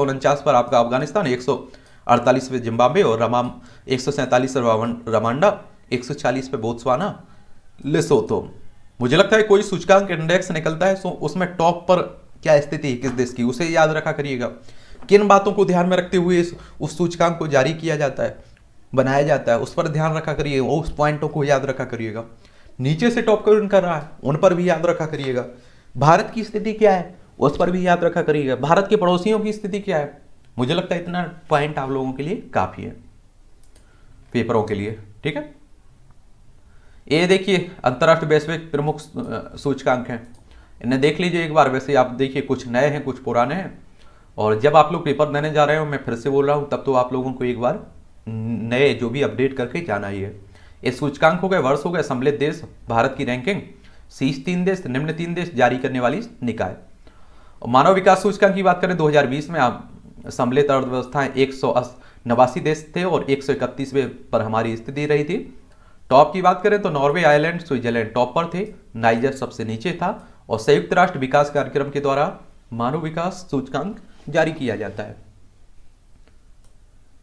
पर आपका अफगानिस्तान एक सौ जिम्बाब्वे और रमाम एक सौ सैंतालीस रमांडा चालीस पे बोत्सवाना लेसोतो मुझे लगता है कोई सूचकांक इंडेक्स निकलता है सो उसमें टॉप पर क्या स्थिति है किस देश की उसे याद रखा करिएगा किन बातों को ध्यान में रखते हुए उस सूचकांक को जारी किया जाता है बनाया जाता है उस पर ध्यान रखा करिएगा उस पॉइंटों को याद रखा करिएगा नीचे से टॉप कौन कर रहा है उन पर भी याद रखा करिएगा भारत की स्थिति क्या है उस पर भी याद रखा करिएगा भारत के पड़ोसियों की स्थिति क्या है मुझे लगता है इतना पॉइंट आप लोगों के लिए काफ़ी है पेपरों के लिए ठीक है ये देखिए अंतर्राष्ट्रीय वैश्विक प्रमुख सूचकांक हैं इन्हें देख लीजिए एक बार वैसे आप देखिए कुछ नए हैं कुछ पुराने हैं और जब आप लोग पेपर देने जा रहे हो मैं फिर से बोल रहा हूँ तब तो आप लोगों को एक बार नए जो भी अपडेट करके जाना ही है ये सूचकांक हो गए वर्ष हो गए सम्मिलित देश भारत की रैंकिंग शीर्ष तीन देश निम्न तीन देश जारी करने वाली निकाय मानव विकास सूचकांक की बात करें 2020 में आप सम्मिलित अर्थव्यवस्थाएं एक नवासी देश थे और एक इकतीसवें पर हमारी स्थिति रही थी टॉप की बात करें तो नॉर्वे आयरलैंड स्विट्जरलैंड टॉप पर थे नाइजर सबसे नीचे था और संयुक्त राष्ट्र विकास कार्यक्रम के द्वारा मानव विकास सूचकांक जारी किया जाता है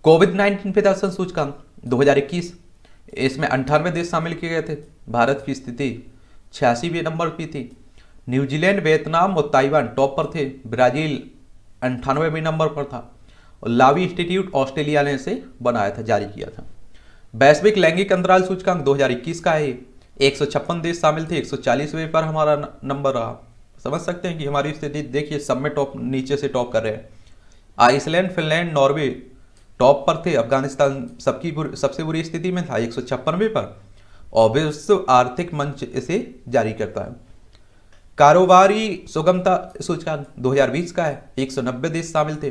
कोविड नाइन्टीन प्रदर्शन सूचकांक 2021 इसमें अंठानवे देश शामिल किए गए थे भारत की स्थिति छियासीवें नंबर की थी न्यूजीलैंड वियतनाम और ताइवान टॉप पर थे ब्राजील अंठानवेवें नंबर पर था और लावी इंस्टीट्यूट ऑस्ट्रेलिया ने इसे बनाया था जारी किया था वैश्विक लैंगिक अंतराल सूचकांक 2021 का है एक देश शामिल थे 140वें पर हमारा नंबर रहा समझ सकते हैं कि हमारी स्थिति देखिए सब में टॉप नीचे से टॉप कर रहे हैं आइसलैंड फिनलैंड नॉर्वे टॉप पर थे अफगानिस्तान सबकी बुर, सबसे बुरी स्थिति में था एक पर और विश्व आर्थिक मंच इसे जारी करता है कारोबारी सुगमता सूचकांक 2020 का है 190 देश शामिल थे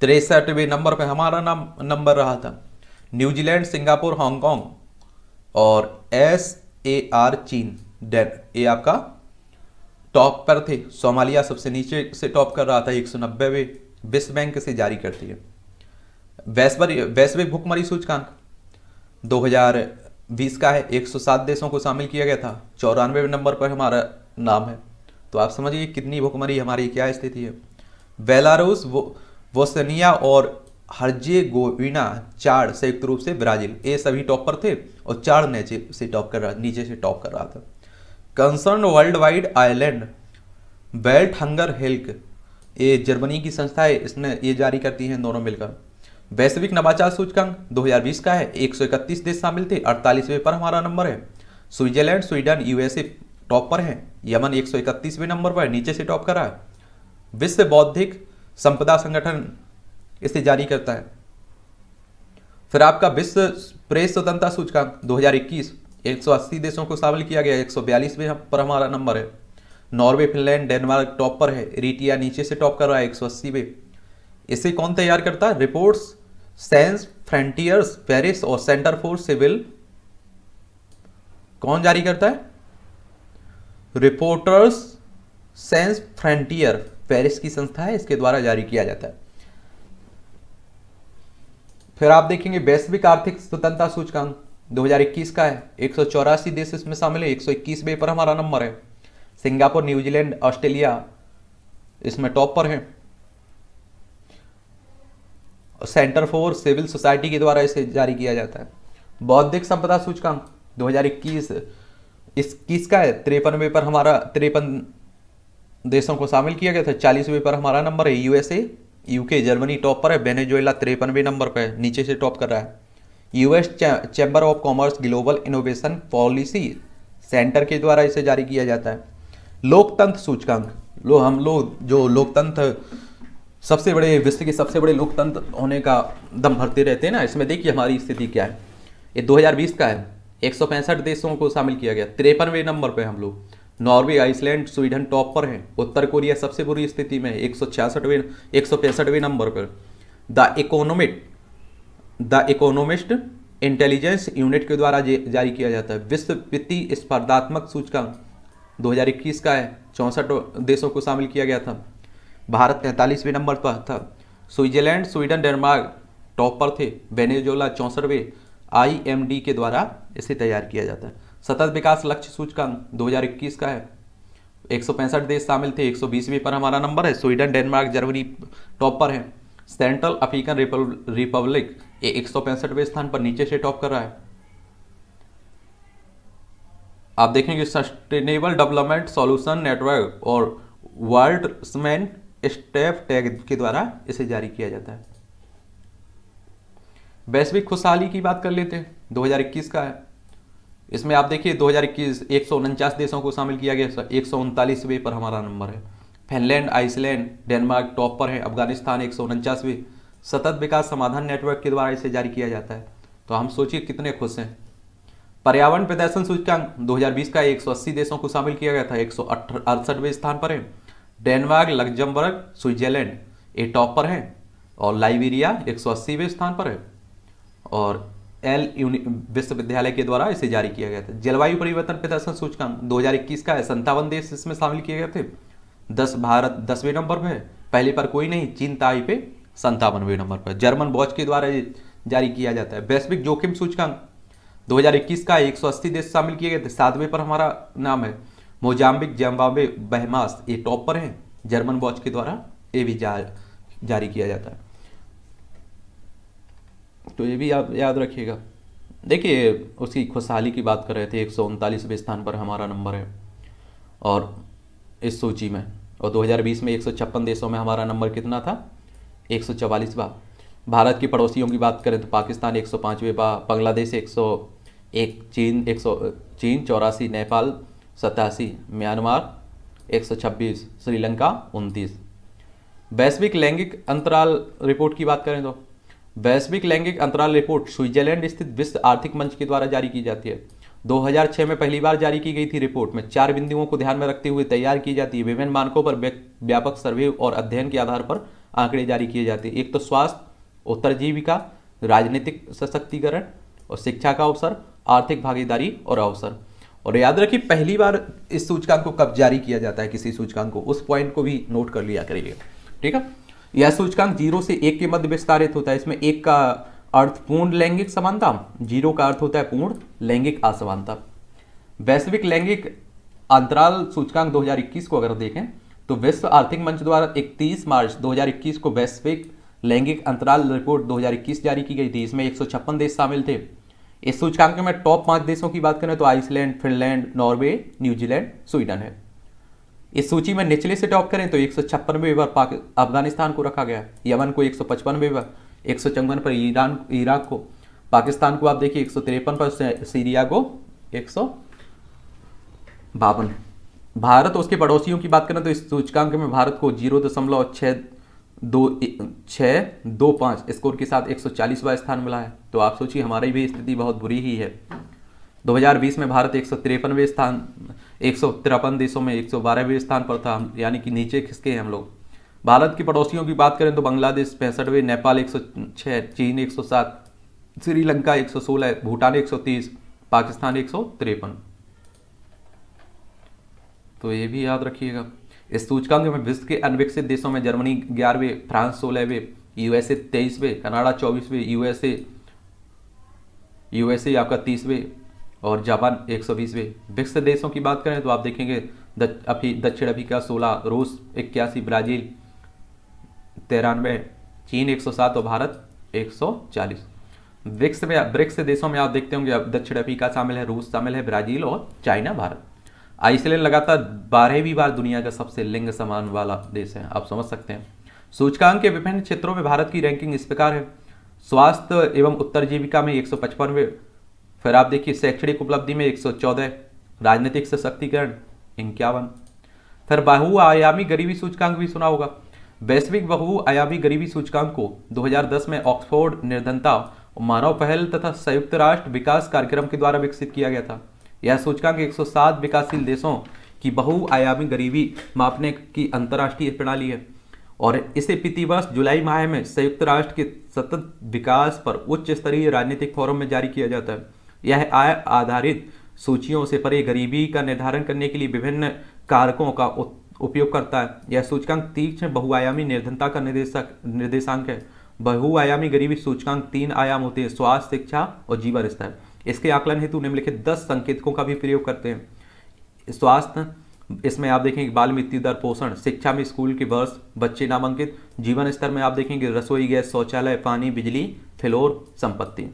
तिरसठवें नंबर पे हमारा नाम नंबर रहा था न्यूजीलैंड सिंगापुर हांगकांग और एस ए आर चीन डेन ये आपका टॉप पर थे सोमालिया सबसे नीचे से टॉप कर रहा था एक सौ नब्बे विश्व बैंक से जारी करती है वैश्वरी वैश्विक भुखमरी सूचकांक 2020 का है 107 देशों को शामिल किया गया था चौरानवे नंबर पर हमारा नाम है तो आप समझिए कितनी भुखमरी हमारी क्या स्थिति है बेलारूस वो वोसनिया और हर्जे गोविना चार संयुक्त रूप से ब्राजील ये सभी टॉप पर थे और चार नीचे से टॉप कर रहा नीचे से टॉप कर रहा था कंसर्न वर्ल्ड वाइड आइलैंड बेल्ट हंगर हेल्क ये जर्मनी की संस्था है इसने ये जारी करती है दोनों मिलकर वैश्विक नवाचार सूचकांक 2020 का है 131 देश शामिल थे 48वें पर हमारा नंबर है स्विट्जरलैंड स्वीडन यूएसए टॉप पर है यमन 131वें नंबर पर नीचे से टॉप कर रहा है विश्व बौद्धिक संपदा संगठन इसे जारी करता है फिर आपका विश्व प्रेस स्वतंत्रता सूचकांक 2021 180 देशों को शामिल किया गया एक सौ पर हमारा नंबर है नॉर्वे फिनलैंड डेनमार्क टॉप पर है रीटिया नीचे से टॉप कर रहा है एक सौ अस्सी में इसे कौन तैयार करता है रिपोर्ट सेंस फ्रंटियर्स पेरिस और सेंटर फॉर सिविल कौन जारी करता है रिपोर्टर्स सेंस फ्रंटियर पेरिस की संस्था है इसके द्वारा जारी किया जाता है फिर आप देखेंगे वैश्विक आर्थिक स्वतंत्रता सूचकांक 2021 का है एक देश इसमें शामिल है एक सौ पर हमारा नंबर है सिंगापुर न्यूजीलैंड ऑस्ट्रेलिया इसमें टॉप पर है सेंटर फॉर सिविल सोसाइटी के द्वारा इसे जारी किया जाता है बौद्धिक संपदा सूचकांक 2021 इक्कीस का है तिरपनवे पर हमारा तिरपन देशों को शामिल किया गया था चालीसवें पर हमारा नंबर है यूएसए यूके जर्मनी टॉप पर है वेनेजुएला तिरपनवे नंबर पर है नीचे से टॉप कर रहा है US chamber of commerce global innovation policy centre के द्वारा इसे जारी किया जाता है लोकतंत्र सूचकांक लो हम लोग जो लोकतंत्र सबसे बड़े विश्व के सबसे बड़े लोकतंत्र होने का दम भरते रहते हैं ना इसमें देखिए हमारी स्थिति क्या है ये 2020 का है एक देशों को शामिल किया गया तिरपनवे नंबर पर हम लोग नॉर्वे आइसलैंड स्वीडन टॉप पर है उत्तर कोरिया सबसे बुरी स्थिति में है एक सौ छियासठवें एक सौ पैंसठवें नंबर पर the economist the Economist Intelligence Unit के द्वारा जारी किया जाता है विश्व वित्तीय स्पर्धात्मक सूचकांक 2021 का है चौंसठ देशों को शामिल किया गया था भारत तैंतालीसवें नंबर पर था स्विट्जरलैंड स्वीडन डेनमार्क टॉप पर थे वेनेजोला चौंसठवें डी के द्वारा इसे तैयार किया जाता है सतत विकास लक्ष्य सूचकांक 2021 का है एक देश शामिल थे एक सौ पर हमारा नंबर है स्वीडन डेनमार्क जर्मनी टॉप पर है सेंट्रल अफ्रीकन रिपब्लिक एक सौ स्थान पर नीचे से टॉप कर रहा है आप देखेंगे सस्टेनेबल डेवलपमेंट सॉल्यूशन नेटवर्क और वर्ल्ड मैन स्टेप टैग के द्वारा इसे जारी किया जाता है वैश्विक खुशहाली की बात कर लेते हैं 2021 का है इसमें आप देखिए 2021 एक सौ देशों को शामिल किया गया एक सौ पर हमारा नंबर है फिनलैंड आइसलैंड डेनमार्क टॉप पर है अफगानिस्तान एक सौ सतत विकास समाधान नेटवर्क के द्वारा इसे जारी किया जाता है तो हम सोचिए कितने खुश हैं पर्यावरण प्रदर्शन सूचकांक 2020 का 180 देशों को शामिल किया गया था एक सौ स्थान पर है डेनमार्क लग्जमबर्ग स्विट्जरलैंड ये टॉप पर है और लाइबेरिया एक स्थान पर है और एल विश्वविद्यालय के द्वारा इसे जारी किया गया था जलवायु परिवर्तन प्रदर्शन सूचकांक 2021 का संतावन देश इसमें शामिल किए गए थे दस भारत दसवें नंबर पर है पहले पर कोई नहीं चीन ताई पे संतावनवे नंबर पर जर्मन बॉच के द्वारा जारी किया जाता है वैश्विक जोखिम सूचकांक 2021 का एक देश शामिल किए गए थे सातवें पर हमारा नाम है मोजाम्बिक जम्बाबे बहमास ये टॉप पर है जर्मन वॉच के द्वारा ये भी जा, जारी किया जाता है तो ये भी आप याद रखिएगा देखिए उसकी खुशहाली की बात कर रहे थे एक सौ उनतालीसवें स्थान पर हमारा नंबर है और इस सूची में और 2020 में एक देशों में हमारा नंबर कितना था एक सौ भारत की पड़ोसियों की बात करें तो पाकिस्तान एक सौ बांग्लादेश एक सौ एक चीन एक सौ चीन चौरासी नेपाल सतासी म्यांमार एक सौ छब्बीस श्रीलंका उनतीस वैश्विक लैंगिक अंतराल रिपोर्ट की बात करें तो वैश्विक लैंगिक अंतराल रिपोर्ट स्विट्जरलैंड स्थित विश्व आर्थिक मंच के द्वारा जारी की जाती है 2006 में पहली बार जारी की गई थी रिपोर्ट में चार बिंदुओं को ध्यान में रखते हुए तैयार की जाती है विभिन्न मानकों पर व्यापक सर्वे और अध्ययन के आधार पर आंकड़े जारी किए जाते हैं एक तो स्वास्थ्य उत्तरजीविका राजनीतिक सशक्तिकरण और शिक्षा का अवसर आर्थिक भागीदारी और अवसर और याद रखिए पहली बार इस सूचकांक को कब जारी किया जाता है किसी सूचकांक को उस पॉइंट को भी नोट कर लिया करिएगा ठीक है यह सूचकांक जीरो से एक के मध्य विस्तारित होता है इसमें एक का अर्थ पूर्ण लैंगिक समानता जीरो का अर्थ होता है पूर्ण लैंगिक असमानता वैश्विक लैंगिक अंतराल सूचकांक 2021 को अगर देखें तो विश्व आर्थिक मंच द्वारा 31 मार्च 2021 को वैश्विक लैंगिक अंतराल रिपोर्ट 2021 जारी की गई थी इसमें एक देश शामिल थे इस सूचकांक में टॉप पांच देशों की बात करें तो Iceland Finland Norway New Zealand Sweden है इस सूची में निचले से टॉप करें तो एक सौ बार अफगानिस्तान को रखा गया यमन को एक सौ बार एक पर ईरान इराक को पाकिस्तान को आप देखिए एक पर सीरिया को एक बावन भारत उसके पड़ोसियों की बात करें तो इस सूचकांक में भारत को जीरो दशमलव छः दो छः दो पाँच स्कोर के साथ एक सौ चालीसवा स्थान मिला है तो आप सोचिए हमारी भी स्थिति बहुत बुरी ही है 2020 में भारत एक सौ तिरपनवे स्थान एक देशों में एक सौ स्थान पर था यानी कि नीचे खिसके हैं हम लोग भारत की पड़ोसियों की बात करें तो बांग्लादेश पैंसठवें नेपाल एक चीन एक श्रीलंका 116 भूटान 130 पाकिस्तान एक तो ये भी याद रखिएगा इस सूचकांक में विश्व के अनविकसित देशों में जर्मनी ग्यारहवें फ्रांस सोलहवें यूएसए तेईसवें कनाडा चौबीसवें यूएसए यूएसए आपका तीसवें और जापान 120वें विकसित देशों की बात करें तो आप देखेंगे अभी दक्षिण अफ्रीका सोलह रूस इक्यासी ब्राज़ील तिरानवे चीन 107 और भारत 140 ब्रिक्स में ब्रिक्स देशों में आप देखते होंगे दक्षिण अफ्रीका शामिल है रूस शामिल है ब्राज़ील और चाइना भारत आइसलैंड लगातार बारहवीं बार दुनिया का सबसे लिंग समान वाला देश है आप समझ सकते हैं सूचकांक के विभिन्न क्षेत्रों में भारत की रैंकिंग इस प्रकार है स्वास्थ्य एवं उत्तर जीविका में एक सौ पचपनवे फिर आप देखिए शैक्षणिक उपलब्धि में 114 राजनीतिक सशक्तिकरण इक्यावन फिर बहुआयामी गरीबी सूचकांक भी सुना होगा वैश्विक बहुआयामी गरीबी सूचकांक को 2010 में ऑक्सफोर्ड निर्धनता मानव पहल तथा संयुक्त राष्ट्र विकास कार्यक्रम के द्वारा विकसित किया गया था यह सूचकांक 107 विकासशील देशों की बहुआयामी गरीबी मापने की अंतर्राष्ट्रीय प्रणाली है और इसे प्रतिवर्ष जुलाई माह में संयुक्त राष्ट्र के सतत विकास पर उच्च स्तरीय राजनीतिक फोरम में जारी किया जाता है यह आय आधारित सूचियों से परे गरीबी का निर्धारण करने के लिए विभिन्न कारकों का उपयोग करता है यह सूचकांक तीक्ष्ण बहुआयामी निर्धनता का निर्देशक निर्देशांक है बहुआयामी गरीबी सूचकांक तीन आयाम होते हैं स्वास्थ्य शिक्षा और जीवन स्तर इसके आकलन हेतु निम्नलिखित दस संकेतकों का भी प्रयोग करते हैं स्वास्थ्य इसमें आप देखेंगे बाल मृत्यु दर पोषण शिक्षा में स्कूल के वर्ष बच्चे नामांकित जीवन स्तर में आप देखेंगे रसोई गैस शौचालय पानी बिजली फ्लोर संपत्ति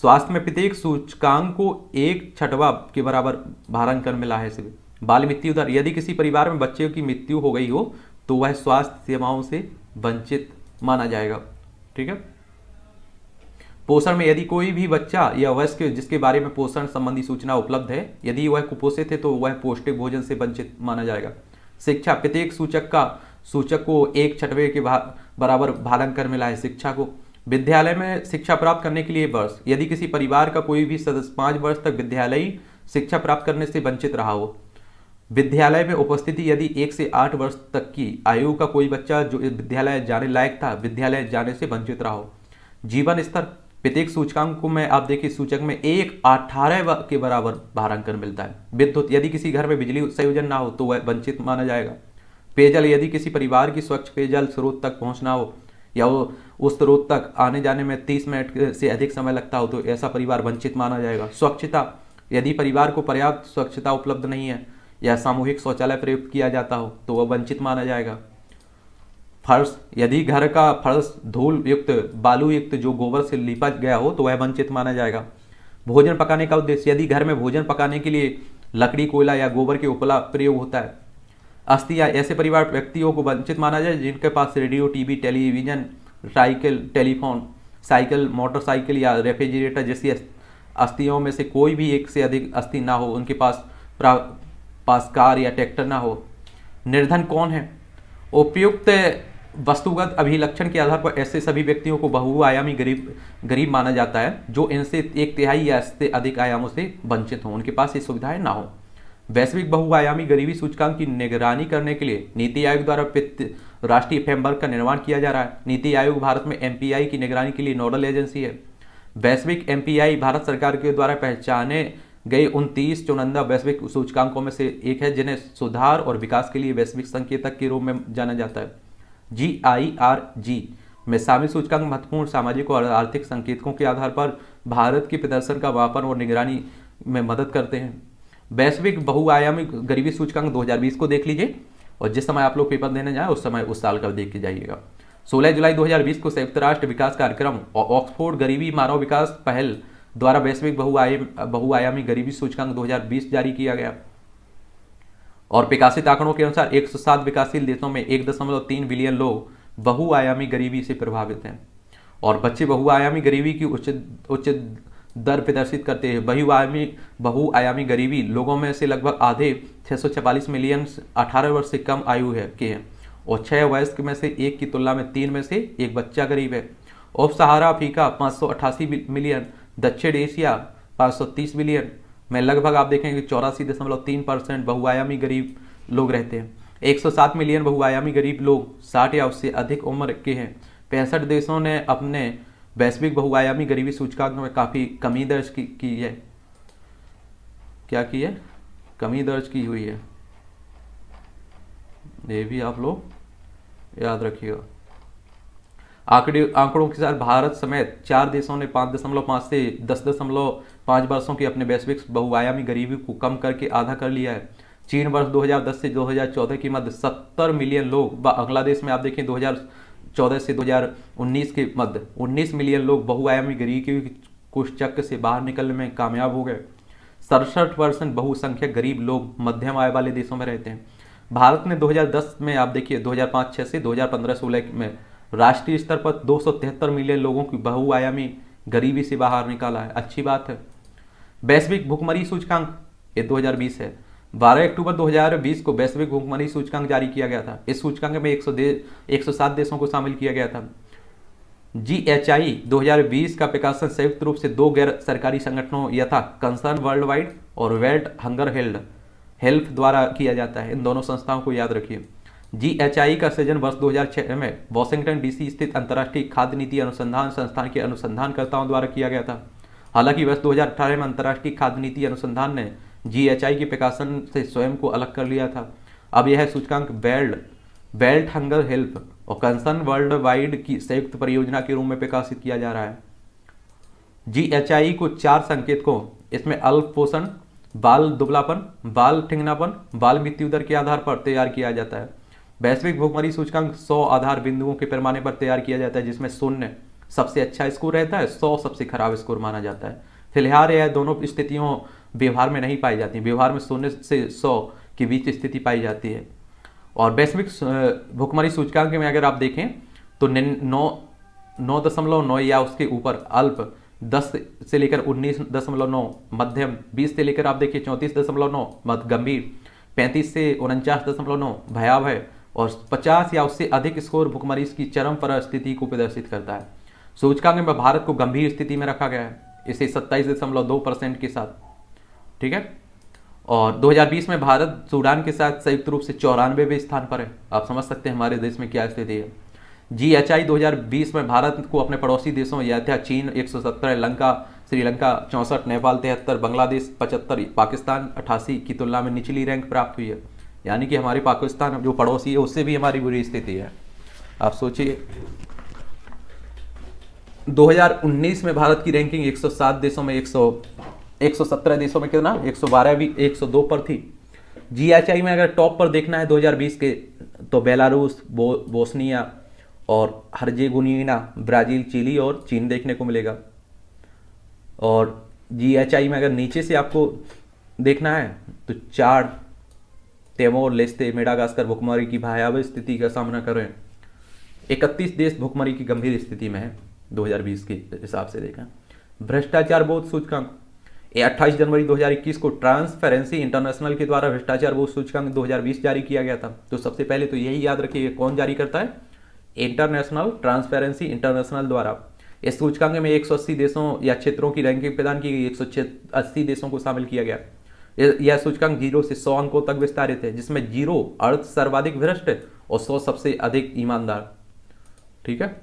स्वास्थ्य में प्रत्येक सूचकांक को एक छठवा के बराबर भारांकन मिला है सिर्फ बाल मृत्यु दर यदि किसी परिवार में बच्चे की मृत्यु हो गई हो तो वह स्वास्थ्य सेवाओं से वंचित माना जाएगा ठीक है पोषण में यदि कोई भी बच्चा या वयस्क जिसके बारे में पोषण संबंधी सूचना उपलब्ध है यदि वह कुपोषित है तो वह पौष्टिक भोजन से वंचित माना जाएगा शिक्षा प्रत्येक सूचक का सूचक को एक छठवे के बराबर भारांकर मिला है शिक्षा को विद्यालय में शिक्षा प्राप्त करने के लिए वर्ष यदि किसी परिवार का कोई भी सदस्य पाँच वर्ष तक विद्यालय शिक्षा प्राप्त करने से वंचित रहा हो विद्यालय में उपस्थिति यदि एक से आठ वर्ष तक की आयु का कोई बच्चा जो विद्यालय जाने लायक था विद्यालय जाने से वंचित रहा हो जीवन स्तर प्रत्येक सूचकांक को में आप देखिए सूचक में एक अठारह के बराबर भारांकन मिलता है विद्युत यदि किसी घर में बिजली संयोजन ना हो तो वह वंचित माना जाएगा पेयजल यदि किसी परिवार की स्वच्छ पेयजल स्रोत तक पहुँचना हो या वो उस स्रोत तक आने जाने में तीस मिनट से अधिक समय लगता हो तो ऐसा परिवार वंचित माना जाएगा स्वच्छता यदि परिवार को पर्याप्त स्वच्छता उपलब्ध नहीं है या सामूहिक शौचालय प्रयुक्त किया जाता हो तो वह वंचित माना जाएगा फर्श यदि घर का फर्श धूल युक्त बालू युक्त जो गोबर से लिपा गया हो तो वह वंचित माना जाएगा भोजन पकाने का उद्देश्य यदि घर में भोजन पकाने के लिए लकड़ी कोयला या गोबर के उपला प्रयोग होता है अस्थि या ऐसे परिवार व्यक्तियों को वंचित माना जाए जिनके पास radio TV television cycle telephone cycle motorcycle या रेफ्रिजरेटर जैसी अस्थियों में से कोई भी एक से अधिक अस्थि ना हो उनके पास पास कार या ट्रैक्टर ना हो निर्धन कौन है उपयुक्त वस्तुगत अभिलक्षण के आधार पर ऐसे सभी व्यक्तियों को बहुआयामी गरीब गरीब माना जाता है जो इनसे एक तिहाई या इससे अधिक आयामों से वंचित हों उनके पास ये सुविधाएं ना हों वैश्विक बहुआयामी गरीबी सूचकांक की निगरानी करने के लिए नीति आयोग द्वारा राष्ट्रीय फ्रेमवर्क का निर्माण किया जा रहा है नीति आयोग भारत में एम की निगरानी के लिए नोडल एजेंसी है वैश्विक एम भारत सरकार के द्वारा पहचाने गए उनतीस चुनंदा वैश्विक सूचकांकों में से एक है जिन्हें सुधार और विकास के लिए वैश्विक संकेतक के रूप में जाना जाता है जी आई आर जी में शामिल सूचकांक महत्वपूर्ण सामाजिक और आर्थिक संकेतकों के आधार पर भारत के प्रदर्शन का वापन और निगरानी में मदद करते हैं वैश्विक बहुआयामी गरीबी सूचकांक 2020 को देख लीजिए और जिस समय आप लोग पेपर देने जाए उस समय उस साल का देख के जाइएगा 16 जुलाई 2020 को संयुक्त राष्ट्र विकास कार्यक्रम और ऑक्सफोर्ड गरीबी मानव विकास पहल द्वारा वैश्विक बहुआयामी बहुआयामी गरीबी सूचकांक 2020 जारी किया गया और प्रकाशित आंकड़ों के अनुसार एक विकासशील देशों में एक बिलियन लोग बहुआयामी गरीबी से प्रभावित हैं और बच्चे बहुआयामी गरीबी की उचित उचित दर प्रदर्शित करते हैं बहुआयामी बहुआयामी गरीबी लोगों में से लगभग आधे छः मिलियन 18 वर्ष से कम आयु है के हैं और छः वयस्क में से एक की तुलना में तीन में से एक बच्चा गरीब है ओप सहारा अफ्रीका पाँच मिलियन दक्षिण एशिया पाँच मिलियन में लगभग आप देखेंगे चौरासी दशमलव तीन परसेंट बहुआयामी गरीब लोग रहते हैं 107 मिलियन बहुआयामी गरीब लोग 60 या उससे अधिक उम्र के हैं पैंसठ देशों ने अपने वैश्विक बहुआयामी गरीबी सूचकांक में काफ़ी कमी दर्ज की, की है क्या की है कमी दर्ज की हुई है ये भी आप लोग याद रखिएगा आंकड़े आंकड़ों के साथ भारत समेत चार देशों ने पांच दशमलव पांच से दस दशमलव पांच वर्षों की अपने वैश्विक बहुआयामी गरीबी को कम करके आधा कर लिया है चीन वर्ष 2010 से 2014 की मध्य 70 मिलियन लोग बांग्लादेश में आप देखें चौदह से 2019 के मध्य 19 मिलियन लोग बहुआयामी गरीबी के कुछ चक्र से बाहर निकलने में कामयाब हो गए सड़सठ परसेंट बहुसंख्यक गरीब लोग मध्यम आय वाले देशों में रहते हैं भारत ने 2010 में आप देखिए 2005-6 से 2015-16 में राष्ट्रीय स्तर पर दो मिलियन लोगों की बहुआयामी गरीबी से बाहर निकाला है अच्छी बात है वैश्विक भुखमरी सूचकांक ये 2020 है 12 अक्टूबर 2020 को वैश्विक भूखमरी सूचकांक जारी किया गया था इस सूचकांक में 100 दे 107 देशों को शामिल किया गया था जी एच आई दो का प्रकाशन संयुक्त रूप से दो गैर सरकारी संगठनों यथा कंसर्न वर्ल्ड वाइड और वेल्ट हंगर हेल्ड हेल्प द्वारा किया जाता है इन दोनों संस्थाओं को याद रखिए जी एच आई का सृजन वर्ष 2006 में वॉशिंगटन डीसी स्थित अंतर्राष्ट्रीय खाद्य नीति अनुसंधान संस्थान के अनुसंधानकर्ताओं द्वारा किया गया था हालांकि वर्ष 2018 में अंतर्राष्ट्रीय खाद्य नीति अनुसंधान ने जीएचआई के प्रकाशन से स्वयं को अलग कर लिया था अब यह सूचकांक बेल्ड बेल्ट हंगर हेल्प और कंसर्न वर्ल्ड वाइड की संयुक्त परियोजना के रूप में प्रकाशित किया जा रहा है जी को चार संकेतकों इसमें अल्प पोषण बाल दुबलापन बाल ठिंगनापन बाल मृत्यु दर के आधार पर तैयार किया जाता है वैश्विक भूखमरी सूचकांक 100 आधार बिंदुओं के पैमाने पर तैयार किया जाता है जिसमें शून्य सबसे अच्छा स्कोर रहता है 100 सबसे खराब स्कोर माना जाता है फिलहाल यह दोनों स्थितियों व्यवहार में नहीं पाई जाती व्यवहार में शून्य से सौ के बीच स्थिति पाई जाती है और वैश्विक भुखमरी सूचकांक में अगर आप देखें तो नौ नौ दशमलव नौ या उसके ऊपर अल्प दस से लेकर उन्नीस दशमलव नौ मध्यम बीस से लेकर आप देखिए चौंतीस दशमलव नौ मध्य गंभीर पैंतीस से उनचास दशमलव नौ भयावह और पचास या उससे अधिक स्कोर भुखमरी की चरम पर स्थिति को प्रदर्शित करता है सूचकांक में भारत को गंभीर स्थिति में रखा गया है इसे सत्ताईस दशमलव दो परसेंट के साथ ठीक है और 2020 में भारत सूडान के साथ संयुक्त रूप से चौरानवेवें स्थान पर है आप समझ सकते हैं हमारे देश में क्या स्थिति है जी एच आई दो में भारत को अपने पड़ोसी देशों में था चीन एक लंका श्रीलंका चौंसठ नेपाल तिहत्तर बांग्लादेश पचहत्तर पाकिस्तान अट्ठासी की तुलना में निचली रैंक प्राप्त हुई है यानी कि हमारे पाकिस्तान जो पड़ोसी है उससे भी हमारी बुरी स्थिति है आप सोचिए 2019 में भारत की रैंकिंग 107 देशों में 117 देशों में कितना 112 भी 102 पर थी जी में अगर टॉप पर देखना है 2020 के तो बेलारूस बो, बोस्निया और हर्जेगुनिना ब्राजील चिली और चीन देखने को मिलेगा और जीएचआई में अगर नीचे से आपको देखना है तो चार तेमोर लेस्ते मेडागास्कर भुखमरी की भयावह स्थिति का सामना कर रहे हैं इकतीस देश भुखमरी की गंभीर स्थिति में है 2020 के हिसाब से देखें भ्रष्टाचार बहुत सूचकांक 28 जनवरी 2021 को ट्रांसपेरेंसी इंटरनेशनल के द्वारा भ्रष्टाचार बोध सूचकांक 2020 जारी किया गया था तो सबसे पहले तो यही याद रखिए कौन जारी करता है इंटरनेशनल ट्रांसपेरेंसी इंटरनेशनल द्वारा इस सूचकांक में 180 देशों या क्षेत्रों की रैंकिंग प्रदान की गई एक देशों को शामिल किया गया यह सूचकांक जीरो से सौ अंकों तक विस्तारित है जिसमें जीरो अर्थ सर्वाधिक भ्रष्ट और सौ सबसे अधिक ईमानदार ठीक है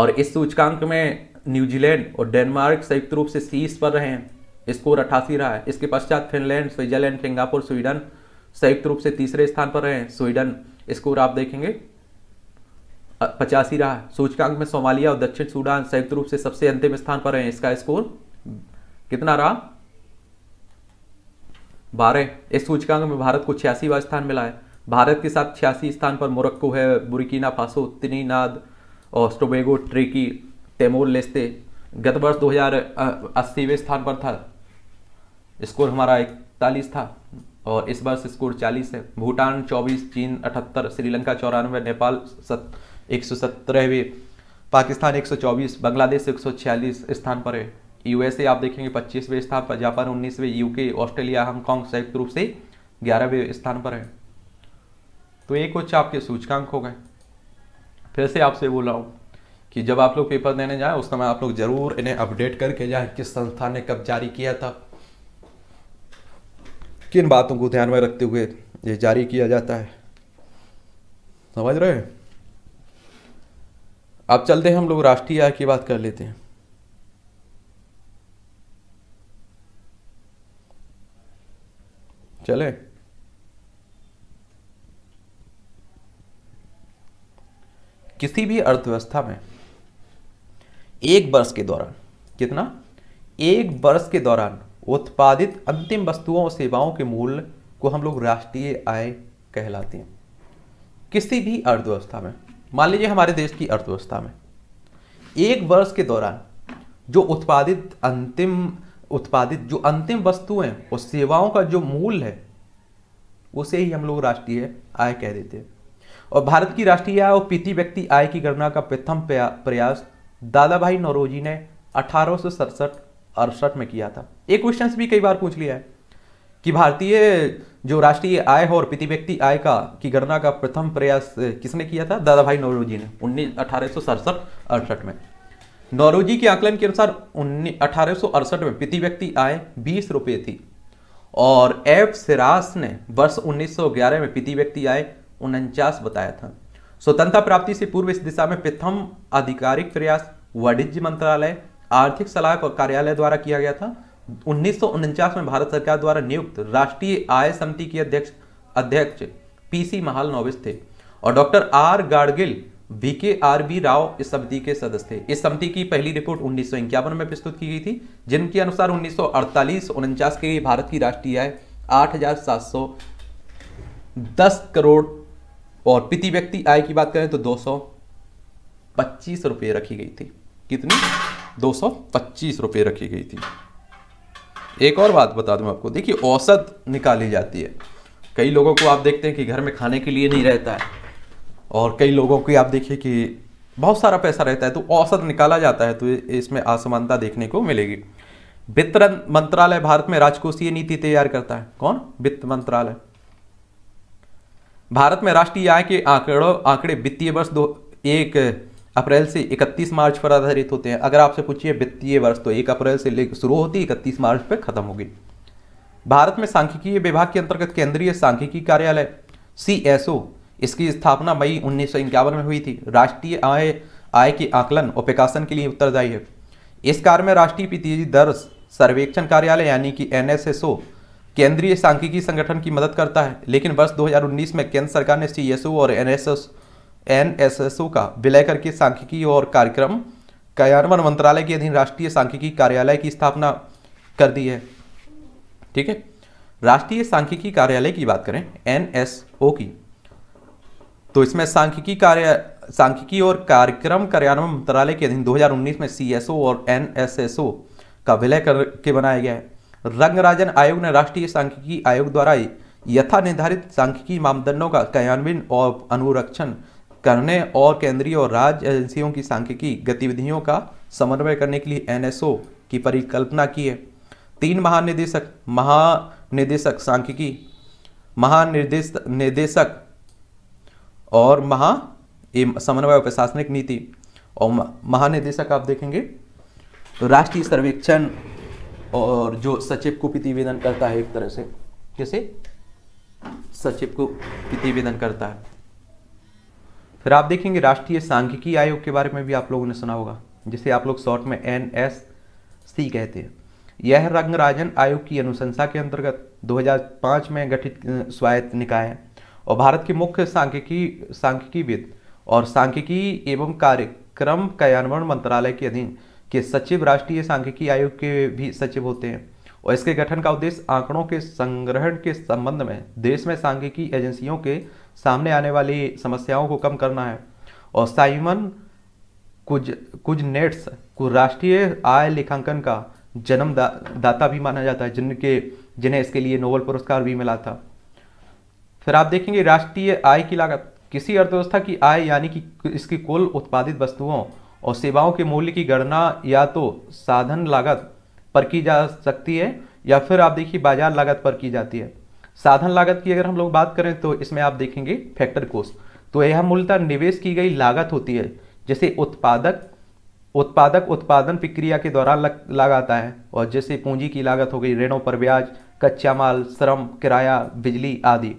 और इस सूचकांक में न्यूजीलैंड और डेनमार्क संयुक्त रूप से सीस पर रहे हैं स्कोर अट्ठासी रहा है इसके पश्चात फिनलैंड स्विट्जरलैंड सिंगापुर स्वीडन संयुक्त रूप से तीसरे स्थान पर रहे हैं स्वीडन स्कोर आप देखेंगे पचासी रहा सूचकांक में सोमालिया और दक्षिण सूडान संयुक्त रूप से सबसे अंतिम स्थान पर रहे हैं इसका स्कोर कितना रहा बारह इस सूचकांक में भारत को छियासीवा स्थान मिला है भारत के साथ छियासी स्थान पर मोरक्को है बुरकीना फासो नाद और स्टोबेगो ट्रिकी तैमूर लेस्ते गत वर्ष हज़ार अस्सीवें स्थान पर था स्कोर हमारा इकतालीस था और इस वर्ष स्कोर 40 है भूटान 24 चीन 78 श्रीलंका चौरानवे नेपाल सत एक सौ पाकिस्तान 124 बांग्लादेश 146 स्थान पर है यूएसए आप देखेंगे 25वें स्थान पर जापान 19वें यूके ऑस्ट्रेलिया हांगकॉन्ग संयुक्त रूप से 11वें स्थान पर है तो ये कुछ आपके सूचकांक हो गए फिर से आपसे बोल रहा हूँ कि जब आप लोग पेपर देने जाए उस समय आप लोग जरूर इन्हें अपडेट करके जाए किस संस्था ने कब जारी किया था किन बातों को ध्यान में रखते हुए ये जारी किया जाता है समझ रहे अब चलते हैं हम लोग राष्ट्रीय आय की बात कर लेते हैं चले किसी भी अर्थव्यवस्था में एक वर्ष के दौरान कितना एक वर्ष के दौरान उत्पादित अंतिम वस्तुओं और सेवाओं के मूल्य को हम लोग राष्ट्रीय आय कहलाते हैं किसी भी अर्थव्यवस्था में मान लीजिए हमारे देश की अर्थव्यवस्था में एक वर्ष के दौरान जो उत्पादित अंतिम उत्पादित जो अंतिम वस्तुएं और सेवाओं का जो मूल है उसे ही हम लोग राष्ट्रीय आय कह देते हैं और भारत की राष्ट्रीय आय और प्रति व्यक्ति आय की गणना का प्रथम प्रयास दादा भाई नौरोजी ने अठारह सौ अड़सठ में किया था एक क्वेश्चन भी कई बार पूछ लिया है कि भारतीय जो राष्ट्रीय आय और प्रति व्यक्ति आय का की गणना का प्रथम प्रयास किसने किया था दादा भाई नौरोजी ने उन्नीस अठारह सौ सड़सठ अड़सठ में नौरोजी के आकलन के अनुसार उन्नीस में प्रति व्यक्ति आय बीस रुपये थी और एफ सिरास ने वर्ष 1911 में प्रति व्यक्ति आय उनचास बताया था स्वतंत्रता प्राप्ति से पूर्व इस दिशा में प्रथम आधिकारिक प्रयास वाणिज्य मंत्रालय आर्थिक सलाह कार्यालय द्वारा किया गया था उन्नीस में भारत सरकार द्वारा नियुक्त राष्ट्रीय आय समिति के अध्यक्ष अध्यक्ष पीसी महाल नोविस थे और doctor R Gadgil V K R B Rao इस समिति के सदस्य थे इस समिति की पहली रिपोर्ट उन्नीस में प्रस्तुत की गई थी जिनके अनुसार उन्नीस सौ के लिए भारत की राष्ट्रीय आय आठ हजार सात सौ दस करोड़ और प्रति व्यक्ति आय की बात करें तो दो सौ पच्चीस रुपये रखी गई थी कितनी दो सौ पच्चीस रुपये रखी गई थी एक और बात बता दूं आपको देखिए औसत निकाली जाती है कई लोगों को आप देखते हैं कि घर में खाने के लिए नहीं रहता है और कई लोगों की आप देखिए कि बहुत सारा पैसा रहता है तो औसत निकाला जाता है तो इसमें असमानता देखने को मिलेगी वित्त मंत्रालय भारत में राजकोषीय नीति तैयार करता है कौन वित्त मंत्रालय भारत में राष्ट्रीय आय के आंकड़ों आंकड़े वित्तीय वर्ष दो एक अप्रैल से 31 मार्च पर आधारित होते हैं अगर आपसे पूछिए वित्तीय वर्ष तो एक अप्रैल से लेकर शुरू होती इकतीस मार्च पर खत्म होगी भारत में सांख्यिकीय विभाग के अंतर्गत केंद्रीय सांख्यिकी कार्यालय सी इसकी स्थापना मई उन्नीस में हुई थी राष्ट्रीय आय आय के आकलन और प्रकाशन के लिए उत्तरदायी है इस कार्य में राष्ट्रीय प्रतिनिधि दर सर्वेक्षण कार्यालय यानी कि एन केंद्रीय सांख्यिकी संगठन की मदद करता है लेकिन वर्ष 2019 में केंद्र सरकार ने सीएसओ और एनएसएस एनएसएसओ का विलय करके सांख्यिकी और कार्यक्रम कार्यान्वयन मंत्रालय के अधीन राष्ट्रीय सांख्यिकी कार्यालय की स्थापना कर दी है ठीक है राष्ट्रीय सांख्यिकी कार्यालय की बात करें एनएसओ की तो इसमें सांख्यिकी कार्य सांख्यिकी और कार्यक्रम कार्यान्वयन मंत्रालय के अधीन 2019 में सीएसओ और एनएसएसओ का विलय करके बनाया गया है रंगराजन आयोग ने राष्ट्रीय सांख्यिकी आयोग द्वारा यथा निर्धारित सांख्यिकी मापदंडों का कार्यान्वयन और अनुरक्षण करने और केंद्रीय और राज्य एजेंसियों की सांख्यिकी गतिविधियों का समन्वय करने के लिए एनएसओ की परिकल्पना की है तीन महानिदेशक महानिदेशक सांख्यिकी महानिर्देश निदेशक और महा समन्वय और प्रशासनिक नीति और महानिदेशक आप देखेंगे तो राष्ट्रीय सर्वेक्षण और जो सचिव को प्रतिवेदन करता है एक तरह से कैसे सचिव को प्रतिवेदन करता है फिर आप देखेंगे राष्ट्रीय सांख्यिकी आयोग के बारे में भी आप लोगों ने सुना होगा जिसे आप लोग शॉर्ट में एन एस सी कहते हैं यह रंगराजन आयोग की अनुशंसा के अंतर्गत 2005 में गठित स्वायत्त निकाय है और भारत के मुख्य सांख्यिकी सांख्यिकीविद और सांख्यिकी एवं कार्यक्रम कार्यान्वयन मंत्रालय के अधीन के सचिव राष्ट्रीय सांख्यिकी आयोग के भी सचिव होते हैं और इसके गठन का उद्देश्य आंकड़ों के संग्रहण के संबंध में देश में सांख्यिकी एजेंसियों के सामने आने वाली समस्याओं को कम करना है और साइमन कुछ नेट्स को राष्ट्रीय आय लेखांकन का जन्म दा, दाता भी माना जाता है जिनके जिन्हें इसके लिए नोबल पुरस्कार भी मिला था फिर आप देखेंगे राष्ट्रीय आय की लागत किसी अर्थव्यवस्था की आय यानी कि इसकी कुल उत्पादित वस्तुओं और सेवाओं के मूल्य की गणना या तो साधन लागत पर की जा सकती है या फिर आप देखिए बाजार लागत पर की जाती है साधन लागत की अगर हम लोग बात करें तो इसमें आप देखेंगे फैक्टर कोस्ट तो यह मूलतः निवेश की गई लागत होती है जैसे उत्पादक उत्पादक उत्पादन प्रक्रिया के दौरान लग, लगाता है और जैसे पूंजी की लागत हो गई ऋणों पर ब्याज कच्चा माल श्रम किराया बिजली आदि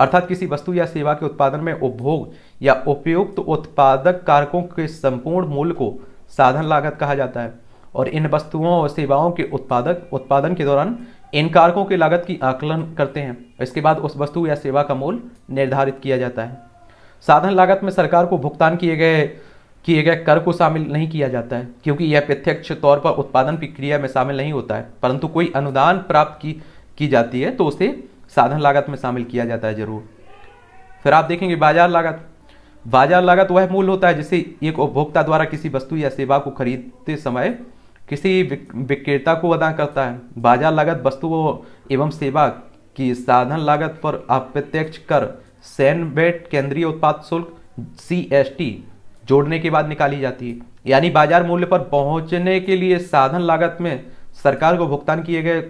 अर्थात किसी वस्तु या सेवा के उत्पादन में उपभोग या उपयुक्त उत्पादक कारकों के संपूर्ण मूल्य को साधन लागत कहा जाता है और इन वस्तुओं और सेवाओं के उत्पादक उत्पादन के दौरान इन कारकों की लागत की आकलन करते हैं इसके बाद उस वस्तु या सेवा का मूल्य निर्धारित किया जाता है साधन लागत में सरकार को भुगतान किए गए किए गए कर को शामिल नहीं किया जाता है क्योंकि यह प्रत्यक्ष तौर पर उत्पादन प्रक्रिया में शामिल नहीं होता है परंतु कोई अनुदान प्राप्त की की जाती है तो उसे साधन लागत में शामिल किया जाता है जरूर फिर आप देखेंगे बाजार लागत बाजार लागत वह मूल्य होता है जिसे एक उपभोक्ता द्वारा किसी वस्तु या सेवा को खरीदते समय किसी विक्रेता को अदा करता है बाजार लागत वस्तुओं एवं सेवा की साधन लागत पर अप्रत्यक्ष कर सैन बेट केंद्रीय उत्पाद शुल्क टी जोड़ने के बाद निकाली जाती है यानी बाजार मूल्य पर पहुंचने के लिए साधन लागत में सरकार को भुगतान किए गए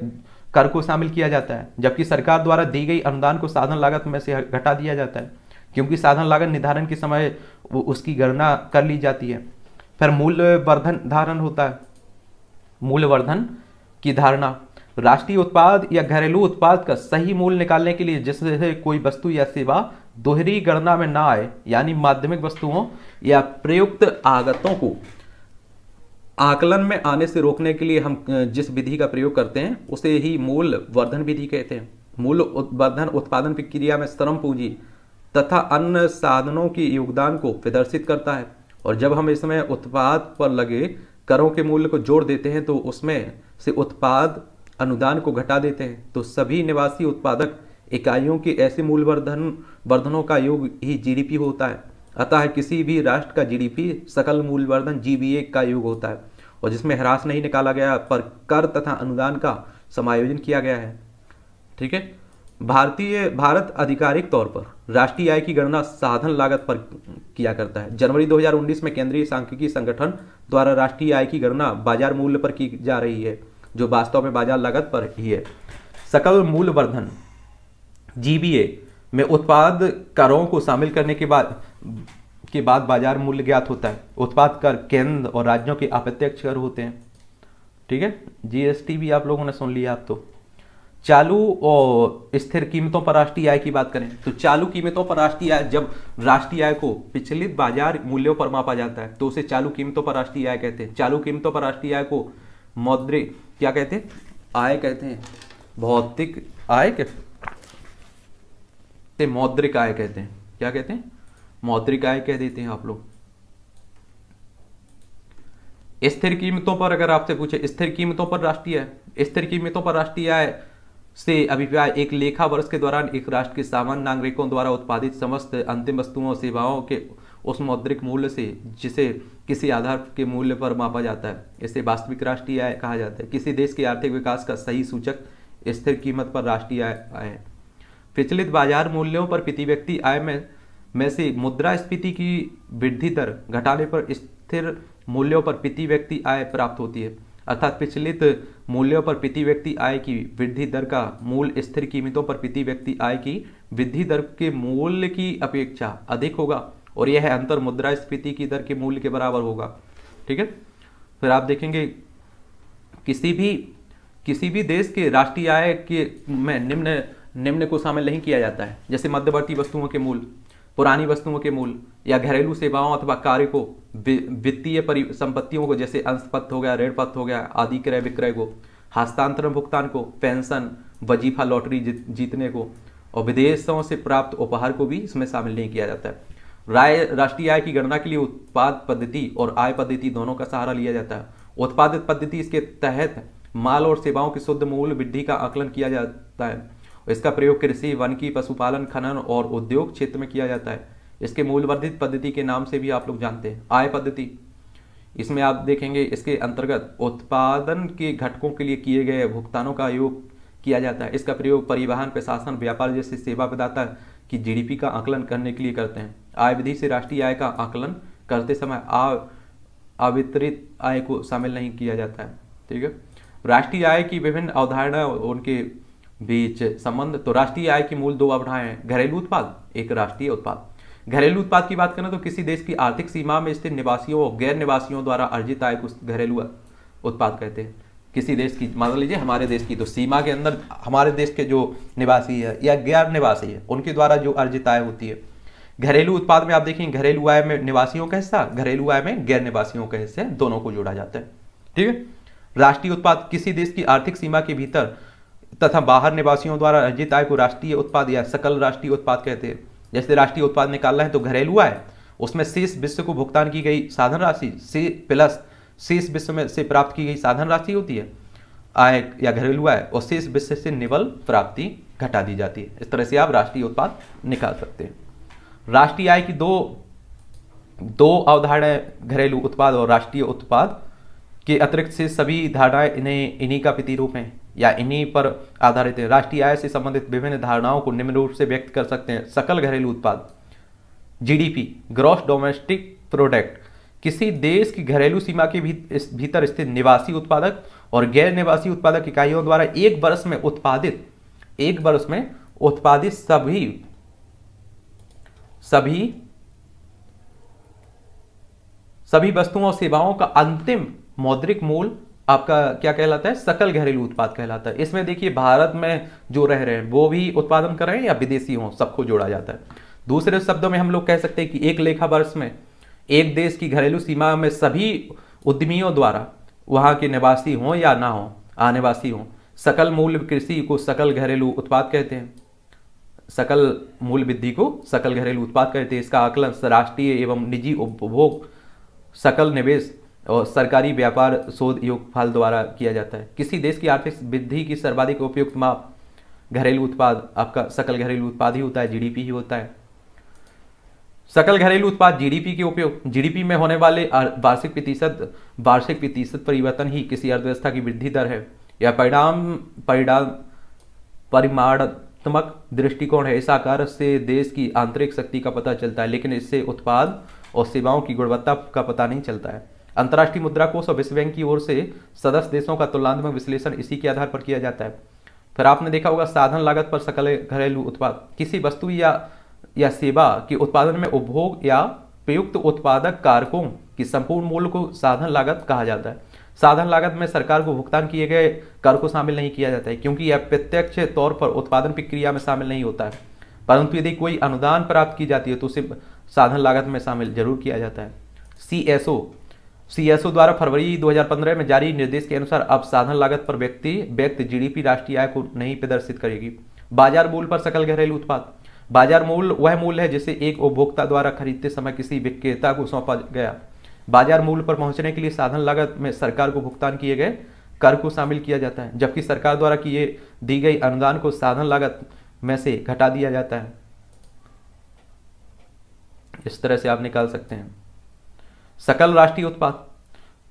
कर को शामिल किया जाता है जबकि सरकार द्वारा दी गई अनुदान को साधन लागत में से घटा दिया जाता है क्योंकि साधन लागत निर्धारण के समय उसकी गणना कर ली जाती है फिर मूल्य वर्धन धारण होता है मूल्यवर्धन की धारणा राष्ट्रीय उत्पाद या घरेलू उत्पाद का सही मूल्य निकालने के लिए जिससे कोई वस्तु या सेवा दोहरी गणना में ना आए यानी माध्यमिक वस्तुओं या प्रयुक्त आगतों को आकलन में आने से रोकने के लिए हम जिस विधि का प्रयोग करते हैं उसे ही मूल वर्धन विधि कहते हैं मूल वर्धन उत्पादन प्रक्रिया में श्रम पूंजी तथा अन्य साधनों की योगदान को प्रदर्शित करता है और जब हम इसमें उत्पाद पर लगे करों के मूल्य को जोड़ देते हैं तो उसमें से उत्पाद अनुदान को घटा देते हैं तो सभी निवासी उत्पादक इकाइयों के ऐसे मूल वर्धन वर्धनों का योग ही जीडीपी होता है अतः किसी भी राष्ट्र का जीडीपी सकल मूल्यवर्धन जीबीए का योग होता है और जिसमें ह्रास नहीं निकाला गया पर कर तथा अनुदान का समायोजन किया गया है ठीक है भारतीय भारत आधिकारिक तौर पर राष्ट्रीय आय की गणना साधन लागत पर किया करता है जनवरी 2019 में केंद्रीय सांख्यिकी संगठन द्वारा राष्ट्रीय आय की गणना बाजार मूल्य पर की जा रही है जो वास्तव में बाजार लागत पर ही है सकल मूल्य वर्धन जीबीए में उत्पाद करों को शामिल करने के बाद के बाद बाजार मूल्य ज्ञात होता है उत्पाद कर केंद्र और राज्यों के अप्रत्यक्ष कर होते हैं ठीक है जीएसटी भी आप लोगों ने सुन लिया आप तो चालू और स्थिर कीमतों पर राष्ट्रीय आय की बात करें तो चालू कीमतों पर राष्ट्रीय आय जब राष्ट्रीय आय को पिछले बाजार मूल्यों पर मापा जाता है तो उसे चालू कीमतों पर राष्ट्रीय आय कहते हैं चालू कीमतों पर राष्ट्रीय आय को मौद्रिक क्या कहते हैं आय कहते हैं भौतिक आय कहते मौद्रिक आय कहते हैं क्या कहते हैं मौद्रिक आय कह देते हैं आप लोग स्थिर कीमतों पर अगर आपसे पूछे स्थिर कीमतों पर राष्ट्रीय आय स्थिर कीमतों पर राष्ट्रीय आय से अभिप्राय एक लेखा वर्ष के दौरान एक राष्ट्र के सामान्य नागरिकों द्वारा उत्पादित समस्त अंतिम वस्तुओं और सेवाओं के उस मौद्रिक मूल्य से जिसे किसी आधार के मूल्य पर मापा जाता है इसे वास्तविक राष्ट्रीय आय कहा जाता है किसी देश के आर्थिक विकास का सही सूचक स्थिर कीमत पर राष्ट्रीय आय है प्रचलित बाजार मूल्यों पर प्रति व्यक्ति आय में में से स्फीति की वृद्धि दर घटाने पर स्थिर मूल्यों पर प्रति व्यक्ति आय प्राप्त होती है अर्थात पिछलित मूल्यों पर प्रति व्यक्ति आय की वृद्धि दर का मूल स्थिर कीमतों पर प्रति व्यक्ति आय की वृद्धि दर के मूल्य की अपेक्षा अधिक होगा और यह अंतर स्फीति की दर के मूल्य के बराबर होगा ठीक है फिर आप देखेंगे किसी भी किसी भी देश के राष्ट्रीय आय के में निम्न निम्न को शामिल नहीं किया जाता है जैसे मध्यवर्ती वस्तुओं के मूल पुरानी वस्तुओं के मूल या घरेलू सेवाओं अथवा कार्य को वित्तीय संपत्तियों को जैसे अंशपत्र हो गया ऋण पत्र हो गया आदि क्रय विक्रय को हस्तांतरण भुगतान को पेंशन वजीफा लॉटरी जीतने को और विदेशों से प्राप्त उपहार को भी इसमें शामिल नहीं किया जाता है राय राष्ट्रीय आय की गणना के लिए उत्पाद पद्धति और आय पद्धति दोनों का सहारा लिया जाता है उत्पादित पद्धति इसके तहत माल और सेवाओं की शुद्ध मूल्य वृद्धि का आकलन किया जाता है इसका प्रयोग कृषि वन की पशुपालन खनन और उद्योग क्षेत्र में किया जाता है इसके मूलवर्धित पद्धति के नाम से भी आप लोग जानते हैं आय पद्धति इसमें आप देखेंगे इसके अंतर्गत उत्पादन के घटकों के लिए किए गए भुगतानों का योग किया जाता है इसका प्रयोग परिवहन प्रशासन व्यापार जैसे सेवा प्रदाता की जीडीपी का आकलन करने के लिए करते हैं आय विधि से राष्ट्रीय आय का आकलन करते समय अवितरित आय को शामिल नहीं किया जाता है ठीक है राष्ट्रीय आय की विभिन्न अवधारणा उनके बीच संबंध तो राष्ट्रीय आय की मूल दो अवधाएं हैं घरेलू उत्पाद एक राष्ट्रीय उत्पाद घरेलू उत्पाद की बात करें तो किसी देश की आर्थिक सीमा में स्थित निवासियों और गैर निवासियों द्वारा अर्जित आय को घरेलू उत्पाद कहते हैं किसी देश की मान लीजिए हमारे देश की तो सीमा के अंदर हमारे देश के जो निवासी है या गैर निवासी है उनके द्वारा जो अर्जित आय होती है घरेलू उत्पाद में आप देखें घरेलू आय में निवासियों का हिस्सा घरेलू आय में गैर निवासियों का हिस्सा दोनों को जोड़ा जाता है ठीक है राष्ट्रीय उत्पाद किसी देश की आर्थिक सीमा के भीतर तथा बाहर निवासियों द्वारा अर्जित आय को राष्ट्रीय उत्पाद या सकल राष्ट्रीय उत्पाद कहते हैं जैसे राष्ट्रीय उत्पाद निकालना है तो घरेलू आय उसमें शेष विश्व को भुगतान की गई साधन राशि से प्लस शेष विश्व में से प्राप्त की गई साधन राशि होती है आय या घरेलू आय और शेष विश्व से निवल प्राप्ति घटा दी जाती है इस तरह से आप राष्ट्रीय उत्पाद निकाल सकते हैं राष्ट्रीय आय की दो दो अवधारणाएं घरेलू उत्पाद और राष्ट्रीय उत्पाद के अतिरिक्त से सभी धारणाएं इन्हें इन्हीं का प्रतिरूप हैं या इन्हीं पर आधारित है राष्ट्रीय आय से संबंधित विभिन्न धारणाओं को निम्न रूप से व्यक्त कर सकते हैं सकल घरेलू उत्पाद जीडीपी ग्रॉस डोमेस्टिक प्रोडक्ट किसी देश की घरेलू सीमा के भी, भीतर स्थित निवासी उत्पादक और गैर निवासी उत्पादक इकाइयों द्वारा एक वर्ष में उत्पादित एक वर्ष में उत्पादित सभी सभी सभी वस्तुओं और सेवाओं का अंतिम मौद्रिक मूल आपका क्या कहलाता है सकल घरेलू उत्पाद कहलाता है इसमें देखिए भारत में जो रह रहे हैं वो भी उत्पादन कर रहे हैं या विदेशी हों सबको जोड़ा जाता है दूसरे शब्दों में हम लोग कह सकते हैं कि एक लेखा वर्ष में एक देश की घरेलू सीमा में सभी उद्यमियों द्वारा वहाँ के निवासी हों या ना हों आनिवासी हों सकल मूल कृषि को सकल घरेलू उत्पाद कहते हैं सकल मूल वृद्धि को सकल घरेलू उत्पाद कहते हैं इसका आकलन राष्ट्रीय एवं निजी उपभोग सकल निवेश और सरकारी व्यापार शोध योगफल द्वारा किया जाता है किसी देश की आर्थिक वृद्धि की सर्वाधिक उपयुक्त माप घरेलू उत्पाद आपका सकल घरेलू उत्पाद ही होता है जीडीपी ही होता है सकल घरेलू उत्पाद जीडीपी के उपयोग जीडीपी में होने वाले वार्षिक प्रतिशत वार्षिक प्रतिशत परिवर्तन ही किसी अर्थव्यवस्था की वृद्धि दर है यह परिणाम परिणाम परिमाणात्मक दृष्टिकोण है इस आकार से देश की आंतरिक शक्ति का पता चलता है लेकिन इससे उत्पाद और सेवाओं की गुणवत्ता का पता नहीं चलता है अंतर्राष्ट्रीय मुद्रा कोष और विश्व बैंक की ओर से सदस्य देशों का तुलनात्मक विश्लेषण इसी के आधार पर किया जाता है फिर आपने देखा होगा साधन लागत पर सकल घरेलू उत्पाद किसी वस्तु या या सेवा के उत्पादन में उपभोग या प्रयुक्त उत्पादक कारकों की संपूर्ण मूल्य को साधन लागत कहा जाता है साधन लागत में सरकार को भुगतान किए गए कर को शामिल नहीं किया जाता है क्योंकि यह प्रत्यक्ष तौर पर उत्पादन प्रक्रिया में शामिल नहीं होता है परंतु यदि कोई अनुदान प्राप्त की जाती है तो उसे साधन लागत में शामिल जरूर किया जाता है सी सीएसओ द्वारा फरवरी 2015 में जारी निर्देश के अनुसार अब साधन लागत पर व्यक्ति व्यक्ति जीडीपी राष्ट्रीय आय को नहीं प्रदर्शित करेगी बाजार मूल्य पर सकल घरेलू उत्पाद बाजार मूल्य वह मूल्य है जिसे एक उपभोक्ता द्वारा खरीदते समय किसी विक्रेता को सौंपा गया बाजार मूल्य पर पहुंचने के लिए साधन लागत में सरकार को भुगतान किए गए कर को शामिल किया जाता है जबकि सरकार द्वारा किए दी गई अनुदान को साधन लागत में से घटा दिया जाता है इस तरह से आप निकाल सकते हैं सकल राष्ट्रीय उत्पाद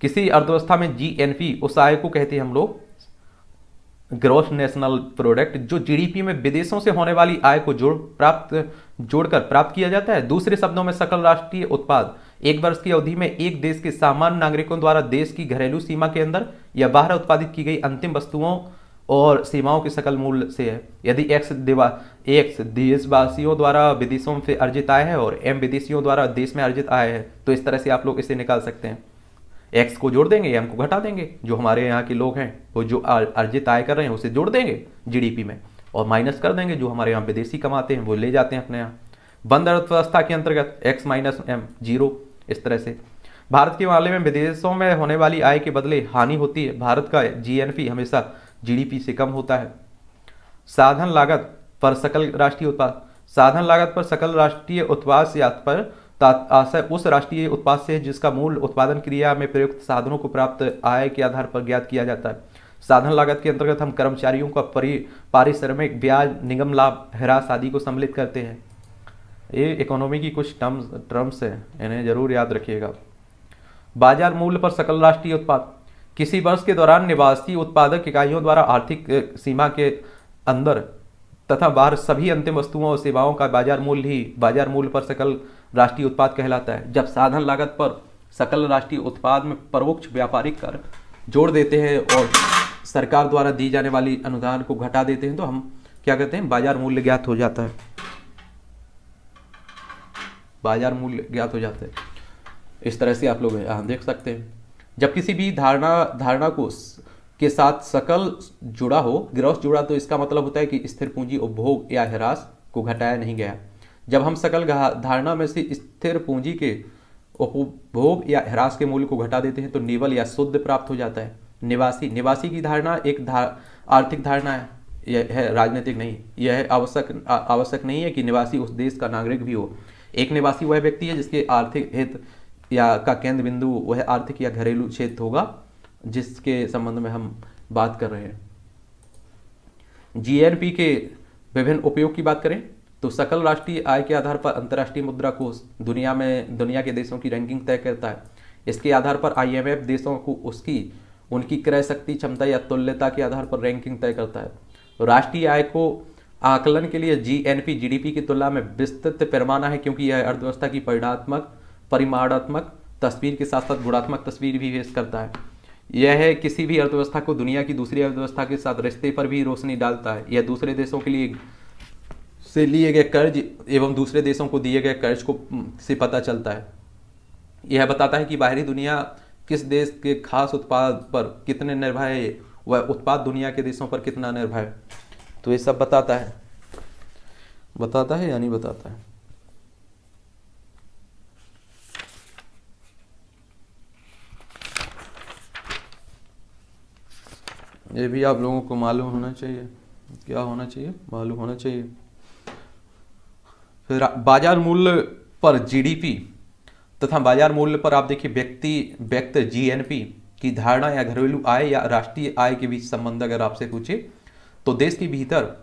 किसी अर्थव्यवस्था में जी उस आय को कहते हैं हम लोग ग्रोस नेशनल प्रोडक्ट जो जीडीपी में विदेशों से होने वाली आय को जोड़ प्राप्त जोड़कर प्राप्त किया जाता है दूसरे शब्दों में सकल राष्ट्रीय उत्पाद एक वर्ष की अवधि में एक देश के सामान्य नागरिकों द्वारा देश की घरेलू सीमा के अंदर या बाहर उत्पादित की गई अंतिम वस्तुओं और सीमाओं के सकल मूल से है यदि एक्स दिवा एक्स देशवासियों द्वारा विदेशों से अर्जित आए है और एम विदेशियों द्वारा देश में अर्जित आए है तो इस तरह से आप लोग इसे निकाल सकते हैं एक्स को जोड़ देंगे एम को घटा देंगे जो हमारे यहाँ के लोग हैं वो जो अर्जित आय कर रहे हैं उसे जोड़ देंगे जीडीपी में और माइनस कर देंगे जो हमारे यहाँ विदेशी कमाते हैं वो ले जाते हैं अपने यहाँ बंद अर्थव्यवस्था के अंतर्गत एक्स माइनस एम जीरो इस तरह से भारत के मामले में विदेशों में होने वाली आय के बदले हानि होती है भारत का जीएनपी हमेशा जीडीपी से कम होता है साधन लागत पर सकल राष्ट्रीय उत्पाद साधन लागत पर सकल राष्ट्रीय उत्पाद से पर आशय उस राष्ट्रीय उत्पाद से जिसका मूल उत्पादन क्रिया में प्रयुक्त साधनों को प्राप्त आय के आधार पर ज्ञात किया जाता है साधन लागत के अंतर्गत हम कर्मचारियों का परि पारिश्रमिक ब्याज निगम लाभ हिरास आदि को सम्मिलित करते हैं ये इकोनॉमी की कुछ टर्म्स टर्म्स हैं इन्हें जरूर याद रखिएगा बाजार मूल्य पर सकल राष्ट्रीय उत्पाद किसी वर्ष के दौरान निवासी उत्पादक इकाइयों द्वारा आर्थिक सीमा के अंदर तथा बाहर सभी अंतिम वस्तुओं और सेवाओं का बाजार मूल्य ही बाजार मूल्य पर सकल राष्ट्रीय उत्पाद कहलाता है जब साधन लागत पर सकल राष्ट्रीय उत्पाद में परोक्ष व्यापारिक कर जोड़ देते हैं और सरकार द्वारा दी जाने वाली अनुदान को घटा देते हैं तो हम क्या कहते हैं बाजार मूल्य ज्ञात हो जाता है बाजार मूल्य ज्ञात हो जाता है इस तरह से आप लोग यहाँ देख सकते हैं जब किसी भी धारणा धारणा को के साथ सकल जुड़ा हो ग्रॉस जुड़ा तो इसका मतलब होता है कि स्थिर पूंजी उपभोग या ह्रास को घटाया नहीं गया जब हम सकल धारणा में से स्थिर पूंजी के उपभोग या ह्रास के मूल्य को घटा देते हैं तो निवल या शुद्ध प्राप्त हो जाता है निवासी निवासी की धारणा एक धार, आर्थिक धारणा है यह है राजनीतिक नहीं यह आवश्यक आवश्यक नहीं है कि निवासी उस देश का नागरिक भी हो एक निवासी वह व्यक्ति है जिसके आर्थिक हित या का केंद्र बिंदु वह आर्थिक या घरेलू क्षेत्र होगा जिसके संबंध में हम बात कर रहे हैं जीएनपी के विभिन्न उपयोग की बात करें तो सकल राष्ट्रीय आय के आधार पर अंतर्राष्ट्रीय मुद्रा कोष दुनिया में दुनिया के देशों की रैंकिंग तय करता है इसके आधार पर आईएमएफ देशों को उसकी उनकी क्रय शक्ति क्षमता या तुल्यता के आधार पर रैंकिंग तय करता है राष्ट्रीय आय को आकलन के लिए जीएनपी जीडीपी की तुलना में विस्तृत पैमाना है क्योंकि यह अर्थव्यवस्था की परिणात्मक परिमाणात्मक तस्वीर के साथ साथ गुणात्मक तस्वीर भी पेश करता है यह है किसी भी अर्थव्यवस्था को दुनिया की दूसरी अर्थव्यवस्था के साथ रिश्ते पर भी रोशनी डालता है यह दूसरे देशों के लिए से लिए गए कर्ज एवं दूसरे देशों को दिए गए कर्ज को से पता चलता है यह बताता है कि बाहरी दुनिया किस देश के खास उत्पाद पर कितने निर्भर है वह उत्पाद दुनिया के देशों पर कितना निर्भर है तो ये सब बताता है बताता है या नहीं बताता है ये भी आप लोगों को मालूम होना चाहिए क्या होना चाहिए मालूम होना चाहिए फिर बाजार मूल्य पर जीडीपी तथा बाजार मूल्य पर आप देखिए व्यक्ति व्यक्त जीएनपी की धारणा या घरेलू आय या राष्ट्रीय आय के बीच संबंध अगर आपसे पूछे तो देश के भीतर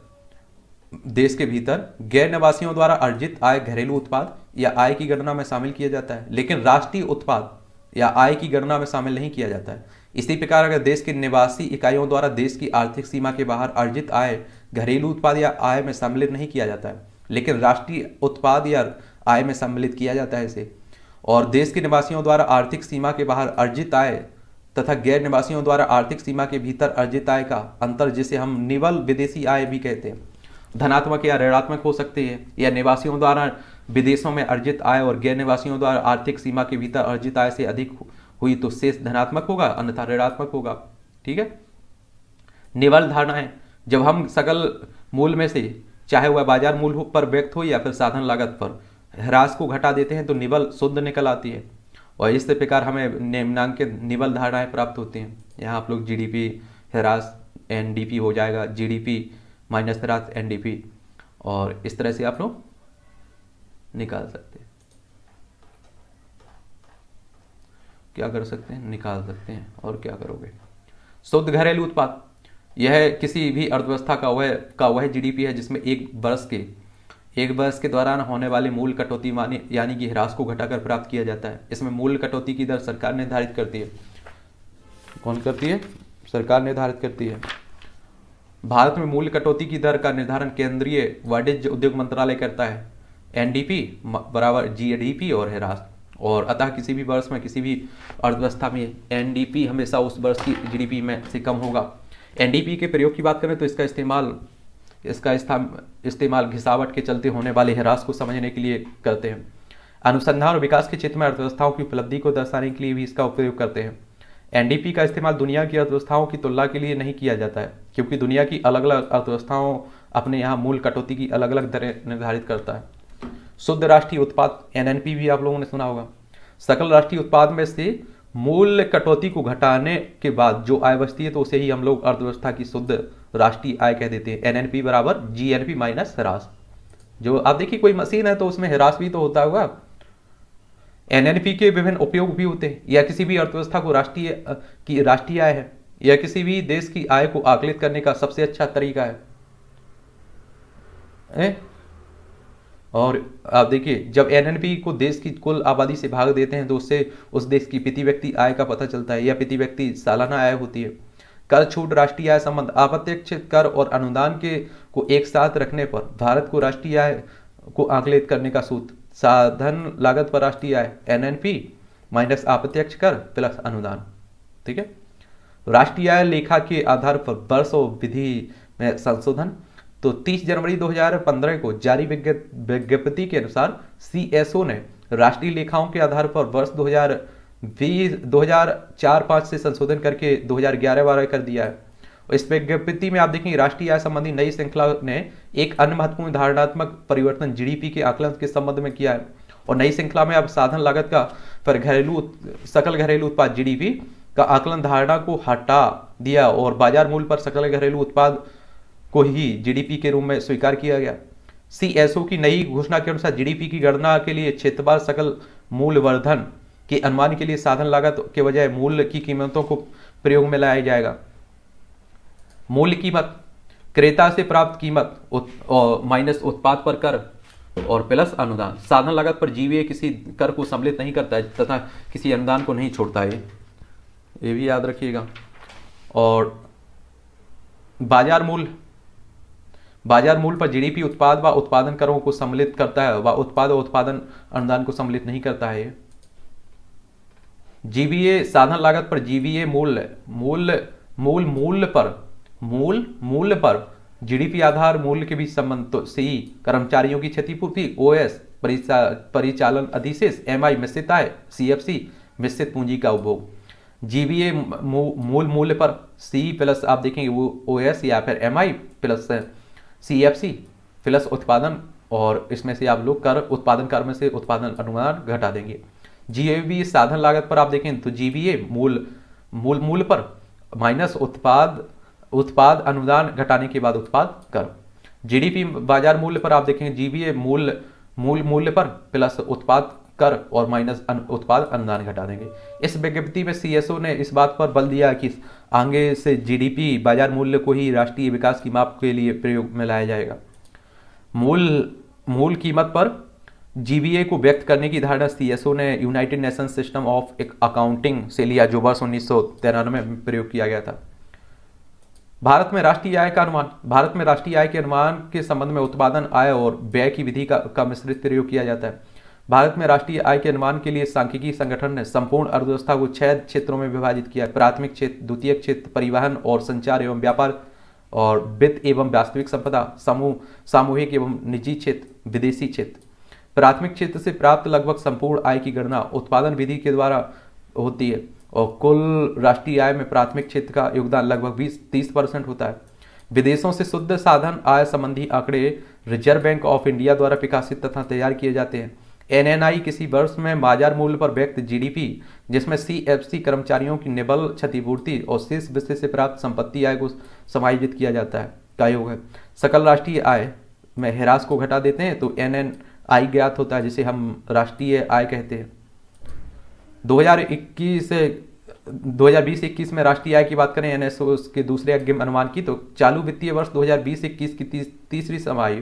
देश के भीतर गैर निवासियों द्वारा अर्जित आय घरेलू उत्पाद या आय की गणना में शामिल किया जाता है लेकिन राष्ट्रीय उत्पाद या आय की गणना में शामिल नहीं किया जाता है इसी प्रकार अगर देश के निवासी इकाइयों द्वारा देश की आर्थिक सीमा के बाहर अर्जित आय घरेलू उत्पाद या आय में सम्मिलित नहीं किया जाता है लेकिन राष्ट्रीय उत्पाद या आय में सम्मिलित किया जाता है इसे और देश के निवासियों द्वारा आर्थिक सीमा के बाहर अर्जित आय तथा गैर निवासियों द्वारा आर्थिक सीमा के भीतर अर्जित आय का अंतर जिसे हम निवल विदेशी आय भी कहते हैं धनात्मक या ऋणात्मक हो सकती है या निवासियों द्वारा विदेशों में अर्जित आय और गैर निवासियों द्वारा आर्थिक सीमा के भीतर अर्जित आय से अधिक हुई तो शेष धनात्मक होगा अन्यथा ऋणात्मक होगा ठीक है निवल धारणाएं जब हम सकल मूल में से चाहे वह बाजार मूल पर व्यक्त हो या फिर साधन लागत पर ह्रास को घटा देते हैं तो निवल शुद्ध निकल आती है और इस प्रकार हमें निम्नांकित निबल धारणाएं प्राप्त होती हैं यहाँ आप लोग जीडीपी ह्रास एनडीपी हो जाएगा जीडीपी माइनस ह्रास एनडीपी और इस तरह से आप लोग निकाल सकते हैं क्या कर सकते हैं निकाल सकते हैं और क्या करोगे शुद्ध घरेलू उत्पाद यह किसी भी अर्थव्यवस्था का वह का वह जीडीपी है जिसमें एक वर्ष के एक वर्ष के दौरान होने वाले मूल कटौती यानी कि ह्रास को घटाकर प्राप्त किया जाता है इसमें मूल कटौती की दर सरकार निर्धारित करती है कौन करती है सरकार निर्धारित करती है भारत में मूल कटौती की दर का निर्धारण केंद्रीय वाणिज्य उद्योग मंत्रालय करता है एनडीपी बराबर जीडीपी और है और अतः किसी भी वर्ष में किसी भी अर्थव्यवस्था में एनडीपी हमेशा उस वर्ष की जीडीपी में से कम होगा एनडीपी के प्रयोग की बात करें तो इसका इस्तेमाल इसका इस्तेमाल घिसावट के चलते होने वाले ह्रास को समझने के लिए करते हैं अनुसंधान और विकास के क्षेत्र में अर्थव्यवस्थाओं की उपलब्धि को दर्शाने के लिए भी इसका उपयोग करते हैं एनडीपी का इस्तेमाल दुनिया की अर्थव्यवस्थाओं की तुलना के लिए नहीं किया जाता है क्योंकि दुनिया की अलग अलग अर्थव्यवस्थाओं अपने यहाँ मूल कटौती की अलग अलग दरें निर्धारित करता है शुद्ध राष्ट्रीय उत्पाद एनएनपी भी आप लोगों ने सुना होगा सकल राष्ट्रीय उत्पाद में से मूल्य कटौती को घटाने के बाद जो आय बचती है तो उसे ही हम लोग अर्थव्यवस्था की शुद्ध राष्ट्रीय आय कह देते हैं एनएनपी बराबर जीएनपी माइनस ह्रास जो आप देखिए कोई मशीन है तो उसमें ह्रास भी तो होता होगा एनएनपी के विभिन्न उपयोग भी होते हैं या किसी भी अर्थव्यवस्था को राष्ट्रीय की राष्ट्रीय आय है या किसी भी देश की आय को आकलित करने का सबसे अच्छा तरीका है ए? और आप देखिए जब एनएनपी को देश की कुल आबादी से भाग देते हैं तो उससे उस देश की प्रति व्यक्ति आय का पता चलता है या प्रति व्यक्ति सालाना आय होती है कर छूट राष्ट्रीय आय संबंध अप्रत्यक्ष कर और अनुदान के को एक साथ रखने पर भारत को राष्ट्रीय आय को आकलित करने का सूत्र साधन लागत पर राष्ट्रीय आय एनएनपी माइनस अप्रत्यक्ष कर प्लस अनुदान ठीक है राष्ट्रीय आय लेखा के आधार पर वर्ष विधि में संशोधन तो 30 जनवरी 2015 को जारी विज्ञप्ति के अनुसार सीएसओ ने राष्ट्रीय लेखाओं के आधार पर वर्ष 2020 2004-5 से संशोधन करके 2011-12 कर दिया है इस विज्ञप्ति में आप देखेंगे राष्ट्रीय आय संबंधी नई श्रृंखला ने एक अन्य महत्वपूर्ण धारणात्मक परिवर्तन जीडीपी के आकलन के संबंध में किया है और नई श्रृंखला में अब साधन लागत का पर घरेलू सकल घरेलू उत्पाद जीडीपी का आकलन धारणा को हटा दिया और बाजार मूल्य पर सकल घरेलू उत्पाद को ही जीडीपी के रूप में स्वीकार किया गया सीएसओ की नई घोषणा के अनुसार जीडीपी की गणना के लिए क्षेत्रवार सकल मूलवर्धन के अनुमान के लिए साधन लागत के बजाय मूल्य की कीमतों को प्रयोग में लाया जाएगा मूल्य कीमत क्रेता से प्राप्त कीमत उत, माइनस उत्पाद पर कर और प्लस अनुदान साधन लागत पर जीवीए किसी कर को सम्मिलित नहीं करता है तथा किसी अनुदान को नहीं छोड़ता है ये भी याद रखिएगा और बाजार मूल्य बाजार मूल्य पर जीडीपी उत्पाद व उत्पादन करों को सम्मिलित करता है व उत्पाद और उत्पादन अनुदान को सम्मिलित नहीं करता है जीवीए साधन लागत पर जीवीए मूल्य मूल्य मूल मूल्य पर मूल मूल्य पर जीडीपी आधार मूल्य के बीच संबंध तो सी कर्मचारियों की क्षतिपूर्ति ओएस परिचा, परिचालन अधिशेष एमआई मिश्रिताय सीएफसी मिश्रित पूंजी का उपभोग जीबीए मूल मूल्य पर सी प्लस आप देखेंगे वो ओ एस या फिर M I plus C F C plus उत्पादन और इसमें से आप लोग कर उत्पादन कर में से उत्पादन अनुमान घटा देंगे जी साधन लागत पर आप देखें तो जी मूल मूल मूल पर माइनस उत्पाद उत्पाद अनुदान घटाने के बाद उत्पाद कर जीडीपी बाजार मूल्य पर आप देखें जीबीए मूल मूल मूल्य पर प्लस उत्पाद कर और माइनस अन, उत्पाद अनुदान घटा देंगे इस विज्ञप्ति में सीएसओ ने इस बात पर बल दिया कि आगे से जीडीपी बाजार मूल्य को ही राष्ट्रीय विकास की माप के लिए प्रयोग में लाया जाएगा मूल मूल कीमत पर जीबीए को व्यक्त करने की धारणा सीएसओ ने यूनाइटेड नेशन सिस्टम ऑफ एक अकाउंटिंग से लिया जो वर्ष उन्नीस में प्रयोग किया गया था भारत में राष्ट्रीय आय का अनुमान भारत में राष्ट्रीय आय के अनुमान के संबंध में उत्पादन आय और व्यय की विधि का, का मिश्रित प्रयोग किया जाता है भारत में राष्ट्रीय आय के अनुमान के लिए सांख्यिकी संगठन ने संपूर्ण अर्थव्यवस्था को छह क्षेत्रों में विभाजित किया प्राथमिक क्षेत्र द्वितीय क्षेत्र परिवहन और संचार एवं व्यापार और वित्त एवं वास्तविक संपदा समूह सामूहिक एवं निजी क्षेत्र विदेशी क्षेत्र प्राथमिक क्षेत्र से प्राप्त लगभग संपूर्ण आय की गणना उत्पादन विधि के द्वारा होती है और कुल राष्ट्रीय आय में प्राथमिक क्षेत्र का योगदान लगभग बीस तीस परसेंट होता है विदेशों से शुद्ध साधन आय संबंधी आंकड़े रिजर्व बैंक ऑफ इंडिया द्वारा विकसित तथा तैयार किए जाते हैं एनएनआई किसी वर्ष में बाजार मूल्य पर व्यक्त जीडीपी जिसमें सीएफसी कर्मचारियों की निबल क्षतिपूर्ति और शेष विषय से प्राप्त संपत्ति आय को समायोजित किया जाता है आयोग है सकल राष्ट्रीय आय में हिरास को घटा देते हैं तो एन एन आई ज्ञात होता है जिसे हम राष्ट्रीय आय कहते हैं 2021 2020-21 में राष्ट्रीय आय की बात करें एन के दूसरे अग्रिम अनुमान की तो चालू वित्तीय वर्ष 2020-21 की तीसरी समाही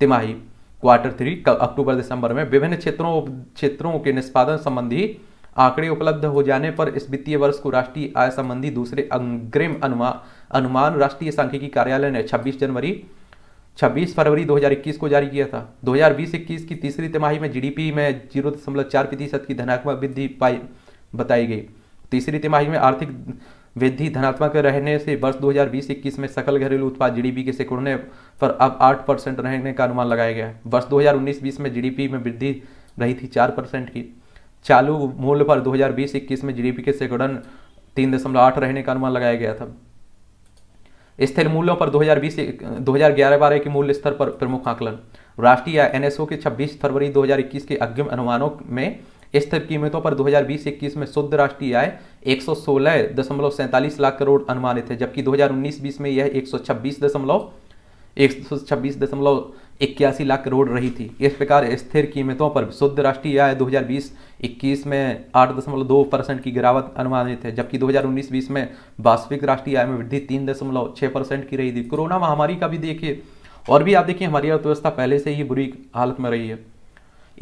तिमाही क्वार्टर थ्री अक्टूबर दिसंबर में विभिन्न क्षेत्रों क्षेत्रों के निष्पादन संबंधी आंकड़े उपलब्ध हो जाने पर इस वित्तीय वर्ष को राष्ट्रीय आय संबंधी दूसरे अग्रिम अनुमान अनुमान राष्ट्रीय सांख्यिकी कार्यालय ने 26 जनवरी 26 फरवरी 2021 को जारी किया था 2020-21 की तीसरी तिमाही में जीडीपी में जीरो दशमलव चार प्रतिशत की धनात्मक वृद्धि पाई बताई गई तीसरी तिमाही में आर्थिक वृद्धि धनात्मक रहने से वर्ष 2020-21 में सकल घरेलू उत्पाद जीडीपी के सिकुड़ने पर अब 8 परसेंट रहने का अनुमान लगाया गया है वर्ष 2019-20 में जीडीपी में वृद्धि रही थी 4 परसेंट की चालू मूल्य पर 2020-21 में जीडीपी के सिकुड़न 3.8 रहने का अनुमान लगाया गया था स्थिर मूल्यों पर 2020 2011-12 के मूल्य स्तर पर प्रमुख आकलन राष्ट्रीय एनएसओ के 26 फरवरी 2021 के अग्रिम अनुमानों में स्थिर कीमतों पर 2020-21 में शुद्ध राष्ट्रीय आय एक लाख करोड़ अनुमानित है जबकि 2019-20 में यह एक सौ एक इक्यासी लाख करोड़ रही थी इस प्रकार स्थिर कीमतों पर शुद्ध राष्ट्रीय आय 2020-21 में 8.2 परसेंट की गिरावट अनुमानित है जबकि 2019-20 में वास्तविक राष्ट्रीय आय में वृद्धि 3.6 परसेंट की रही थी कोरोना महामारी का भी देखिए और भी आप देखिए हमारी अर्थव्यवस्था पहले से ही बुरी हालत में रही है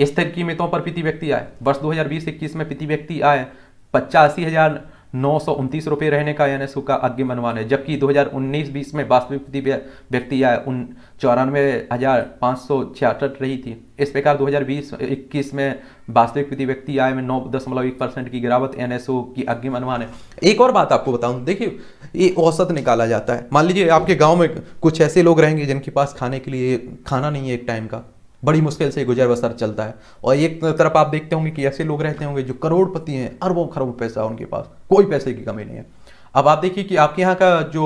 स्तर कीमतों पर प्रति व्यक्ति आय वर्ष दो हजार में प्रति व्यक्ति आय पचासी हजार नौ सौ उनतीस रुपये रहने का एन का आज्ञा अनुमान है जबकि 2019-20 में वास्तविक प्रति व्यक्ति आय उन चौरानवे हजार पाँच सौ छियासठ रही थी इस प्रकार 2020-21 में वास्तविक प्रति व्यक्ति आय में नौ दशमलव एक परसेंट की गिरावट एन एस ओ की आज्ञा अनुमान है एक और बात आपको बताऊं देखिए ये औसत निकाला जाता है मान लीजिए आपके गाँव में कुछ ऐसे लोग रहेंगे जिनके पास खाने के लिए खाना नहीं है एक टाइम का बड़ी मुश्किल से गुजर बसर चलता है और एक तरफ आप देखते होंगे कि ऐसे लोग रहते होंगे जो करोड़पति हैं अरबों खरबों पैसा उनके पास कोई पैसे की कमी नहीं है अब आप देखिए कि आपके यहाँ का जो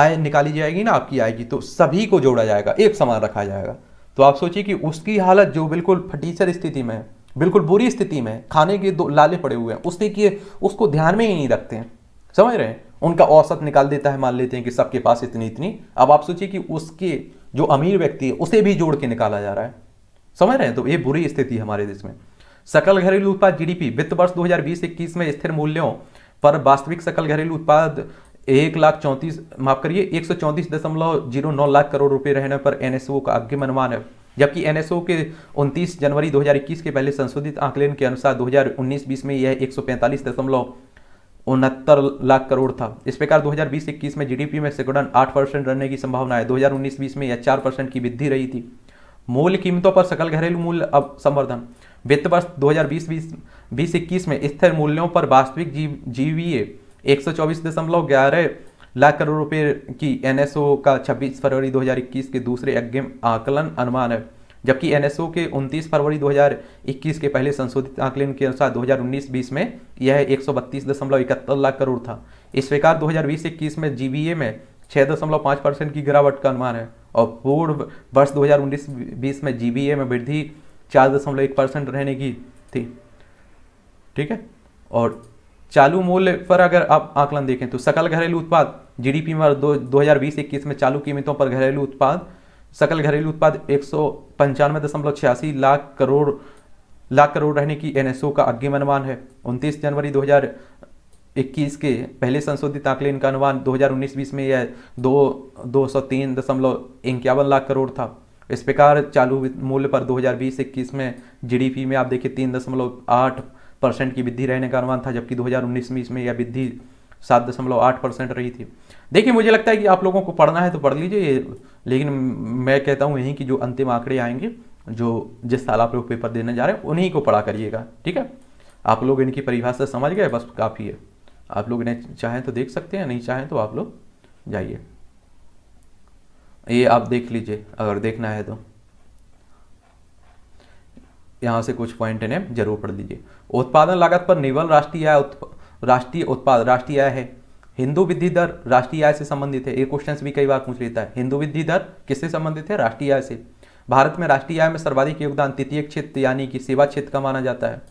आय निकाली जाएगी ना आपकी आय की तो सभी को जोड़ा जाएगा एक समान रखा जाएगा तो आप सोचिए कि उसकी हालत जो बिल्कुल फटीचर स्थिति में है बिल्कुल बुरी स्थिति में है खाने के दो लाले पड़े हुए हैं उस देखिए उसको ध्यान में ही नहीं रखते हैं समझ रहे हैं उनका औसत निकाल देता है मान लेते हैं कि सबके पास इतनी इतनी अब आप सोचिए कि उसके जो अमीर व्यक्ति है उसे भी जोड़ के निकाला जा रहा है समझ रहे हैं तो ये बुरी स्थिति हमारे देश में सकल घरेलू उत्पाद जीडीपी वित्त वर्ष 2020-21 में स्थिर मूल्यों पर वास्तविक सकल घरेलू उत्पाद एक लाख चौंतीस माफ करिए एक सौ चौंतीस दशमलव जीरो नौ लाख करोड़ रुपए रहने पर एनएसओ का अग्रिम अनुमान है जबकि एनएसओ के 29 जनवरी 2021 के पहले संशोधित आंकलन के अनुसार 2019-20 में यह एक सौ पैंतालीस दशमलव उनहत्तर लाख करोड़ था इस प्रकार 2020-21 में जीडीपी में सिकुड़न 8 परसेंट रहने की संभावना है 2019-20 में यह 4 परसेंट की वृद्धि रही थी मूल कीमतों पर सकल घरेलू मूल्य संवर्धन वित्त वर्ष 2020 हजार में स्थिर मूल्यों पर वास्तविक जीवीए एक लाख करोड़ रुपए की एनएसओ का 26 फरवरी 2021 के दूसरे अग्रिम आकलन अनुमान है जबकि एनएसओ के 29 फरवरी 2021 के पहले संशोधित आकलन के अनुसार 2019-20 में यह एक लाख करोड़ था इस प्रकार 2020-21 में जीबीए में छः दशमलव पाँच परसेंट की गिरावट का अनुमान है और पूर्व वर्ष 2019-20 में जीबीए में वृद्धि चार दशमलव एक परसेंट रहने की थी ठीक है और चालू मूल्य पर अगर आप आकलन देखें तो सकल घरेलू उत्पाद जीडीपी में दो हजार बीस इक्कीस में चालू कीमतों पर घरेलू उत्पाद सकल घरेलू उत्पाद एक सौ पंचानवे दशमलव छियासी लाख करोड़ लाख करोड़ रहने की एनएसओ का अग्रिम अनुमान है 29 जनवरी हजार इक्कीस के पहले संशोधित आकलन का अनुमान 2019-20 में यह दो दो सौ तीन दशमलव इक्यावन लाख करोड़ था इस प्रकार चालू मूल्य पर 2020-21 में जीडीपी में आप देखिए तीन दशमलव आठ परसेंट की वृद्धि रहने का अनुमान था जबकि 2019-20 में यह वृद्धि सात दशमलव आठ परसेंट रही थी देखिए मुझे लगता है कि आप लोगों को पढ़ना है तो पढ़ लीजिए लेकिन मैं कहता हूँ यहीं की जो अंतिम आंकड़े आएंगे जो जिस साल आप लोग पेपर देने जा रहे हैं उन्हीं को पढ़ा करिएगा ठीक है आप लोग इनकी परिभाषा समझ गए बस काफ़ी है आप लोग इन्हें चाहें तो देख सकते हैं नहीं चाहें तो आप लोग जाइए ये आप देख लीजिए अगर देखना है तो यहाँ से कुछ पॉइंट इन्हें जरूर पढ़ लीजिए उत्पादन लागत पर निवल राष्ट्रीय आय राष्ट्रीय उत्पाद राष्ट्रीय आय है हिंदू विधि दर राष्ट्रीय आय से संबंधित है ये क्वेश्चन भी कई बार पूछ लेता है हिंदू विधि दर किससे संबंधित है राष्ट्रीय आय से भारत में राष्ट्रीय आय में सर्वाधिक योगदान तृतीय क्षेत्र यानी कि सेवा क्षेत्र का माना जाता है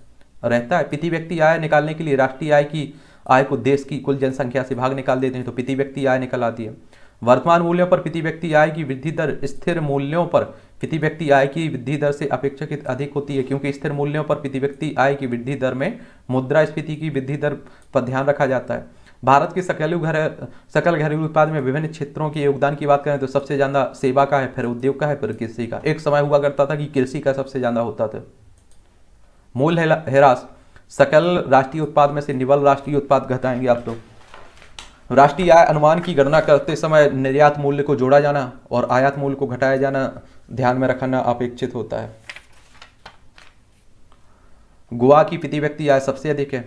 रहता है प्रति व्यक्ति आय निकालने के लिए राष्ट्रीय आय की आय को देश की कुल जनसंख्या से भाग निकाल देते हैं तो प्रति व्यक्ति आय निकल आती है वर्तमान मूल्यों पर प्रति व्यक्ति आय की वृद्धि दर स्थिर मूल्यों पर प्रति व्यक्ति आय की वृद्धि दर से अपेक्षाकृत अधिक होती है क्योंकि स्थिर मूल्यों पर प्रति व्यक्ति आय की वृद्धि दर में मुद्रास्फीति की वृद्धि दर पर ध्यान रखा जाता है भारत के सकलू घर सकल घरेलू उत्पाद में विभिन्न क्षेत्रों के योगदान की बात करें तो सबसे ज़्यादा सेवा का है फिर उद्योग का है फिर कृषि का एक समय हुआ करता था कि कृषि का सबसे ज़्यादा होता था मूल हेरास सकल राष्ट्रीय उत्पाद में से निवल राष्ट्रीय उत्पाद घटाएंगे आप लोग तो। राष्ट्रीय आय अनुमान की गणना करते समय निर्यात मूल्य को जोड़ा जाना और आयात मूल्य को घटाया जाना ध्यान में रखना अपेक्षित होता है गोवा की प्रति व्यक्ति आय सबसे अधिक है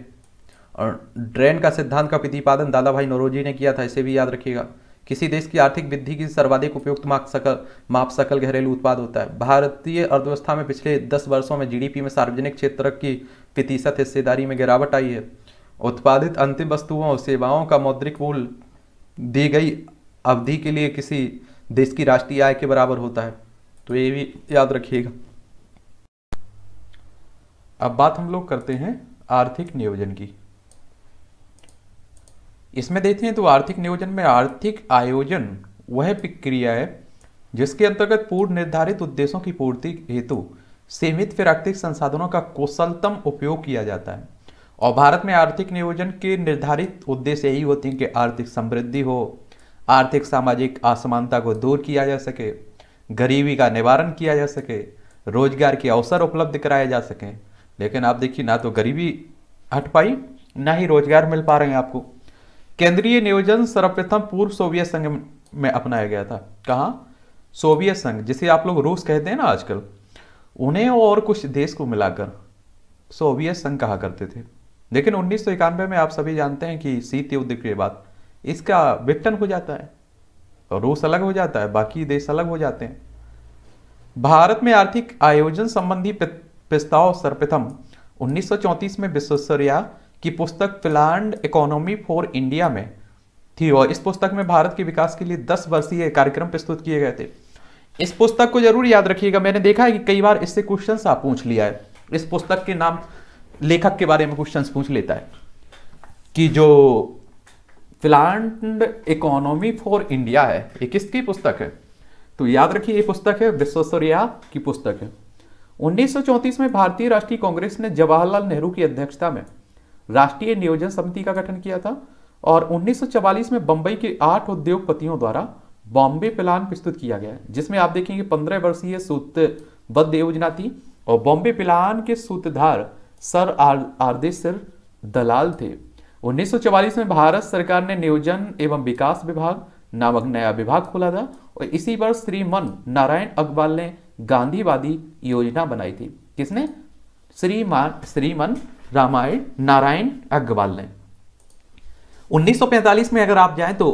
और ड्रेन का सिद्धांत का प्रतिपादन दादा भाई नोरोजी ने किया था इसे भी याद रखिएगा किसी देश की आर्थिक वृद्धि की सर्वाधिक उपयुक्त माप सकल माप सकल घरेलू उत्पाद होता है भारतीय अर्थव्यवस्था में पिछले दस वर्षों में जीडीपी में सार्वजनिक क्षेत्र की प्रतिशत हिस्सेदारी में गिरावट आई है उत्पादित अंतिम वस्तुओं और सेवाओं का मौद्रिक मूल्य दी गई अवधि के लिए किसी देश की राष्ट्रीय आय के बराबर होता है तो ये भी याद रखिएगा अब बात हम लोग करते हैं आर्थिक नियोजन की इसमें देखें तो आर्थिक नियोजन में आर्थिक आयोजन वह प्रक्रिया है जिसके अंतर्गत पूर्व निर्धारित उद्देश्यों की पूर्ति हेतु सीमित प्राकृतिक संसाधनों का कुशलतम उपयोग किया जाता है और भारत में आर्थिक नियोजन के निर्धारित उद्देश्य यही होते हैं कि आर्थिक समृद्धि हो आर्थिक सामाजिक असमानता को दूर किया जा सके गरीबी का निवारण किया जा सके रोजगार के अवसर उपलब्ध कराए जा सकें लेकिन आप देखिए ना तो गरीबी हट पाई ना ही रोजगार मिल पा रहे हैं आपको केंद्रीय नियोजन सर्वप्रथम पूर्व सोवियत संघ में अपनाया गया था कहा सोवियत संघ जिसे आप लोग रूस कहते हैं ना आजकल उन्हें और कुछ देश को मिलाकर सोवियत संघ कहा करते थे लेकिन उन्नीस में आप सभी जानते हैं कि शीत युद्ध के बाद इसका विघटन हो जाता है और रूस अलग हो जाता है बाकी देश अलग हो जाते हैं भारत में आर्थिक आयोजन संबंधी प्रस्ताव सर्वप्रथम उन्नीस में विश्वसरिया की पुस्तक प्लान्ड इकोनॉमी फॉर इंडिया में थी और इस पुस्तक में भारत के विकास के लिए 10 वर्षीय कार्यक्रम प्रस्तुत किए गए थे इस पुस्तक को जरूर याद रखिएगा मैंने देखा है कि कई बार इससे क्वेश्चन आप पूछ लिया है इस पुस्तक के नाम लेखक के बारे में क्वेश्चन पूछ लेता है कि जो प्लांट इकोनॉमी फॉर इंडिया है ये किसकी पुस्तक है तो याद रखिए ये पुस्तक है विश्वेश्वरैया की पुस्तक है 1934 में भारतीय राष्ट्रीय कांग्रेस ने जवाहरलाल नेहरू की अध्यक्षता में राष्ट्रीय नियोजन समिति का गठन किया था और 1944 में बंबई के आठ उद्योगपतियों द्वारा बॉम्बे प्लान प्रस्तुत किया गया जिसमें आप देखेंगे पंद्रह वर्षीय सूत्रबद्ध योजना थी और बॉम्बे प्लान के सूत्रधार सर आर आरदेश दलाल थे 1944 में भारत सरकार ने नियोजन एवं विकास विभाग नामक नया विभाग खोला था और इसी वर्ष श्रीमन नारायण अग्रवाल ने गांधीवादी योजना बनाई थी किसने श्रीमान श्रीमन रामायण नारायण अग्रवाल ने 1945 में अगर आप जाएं तो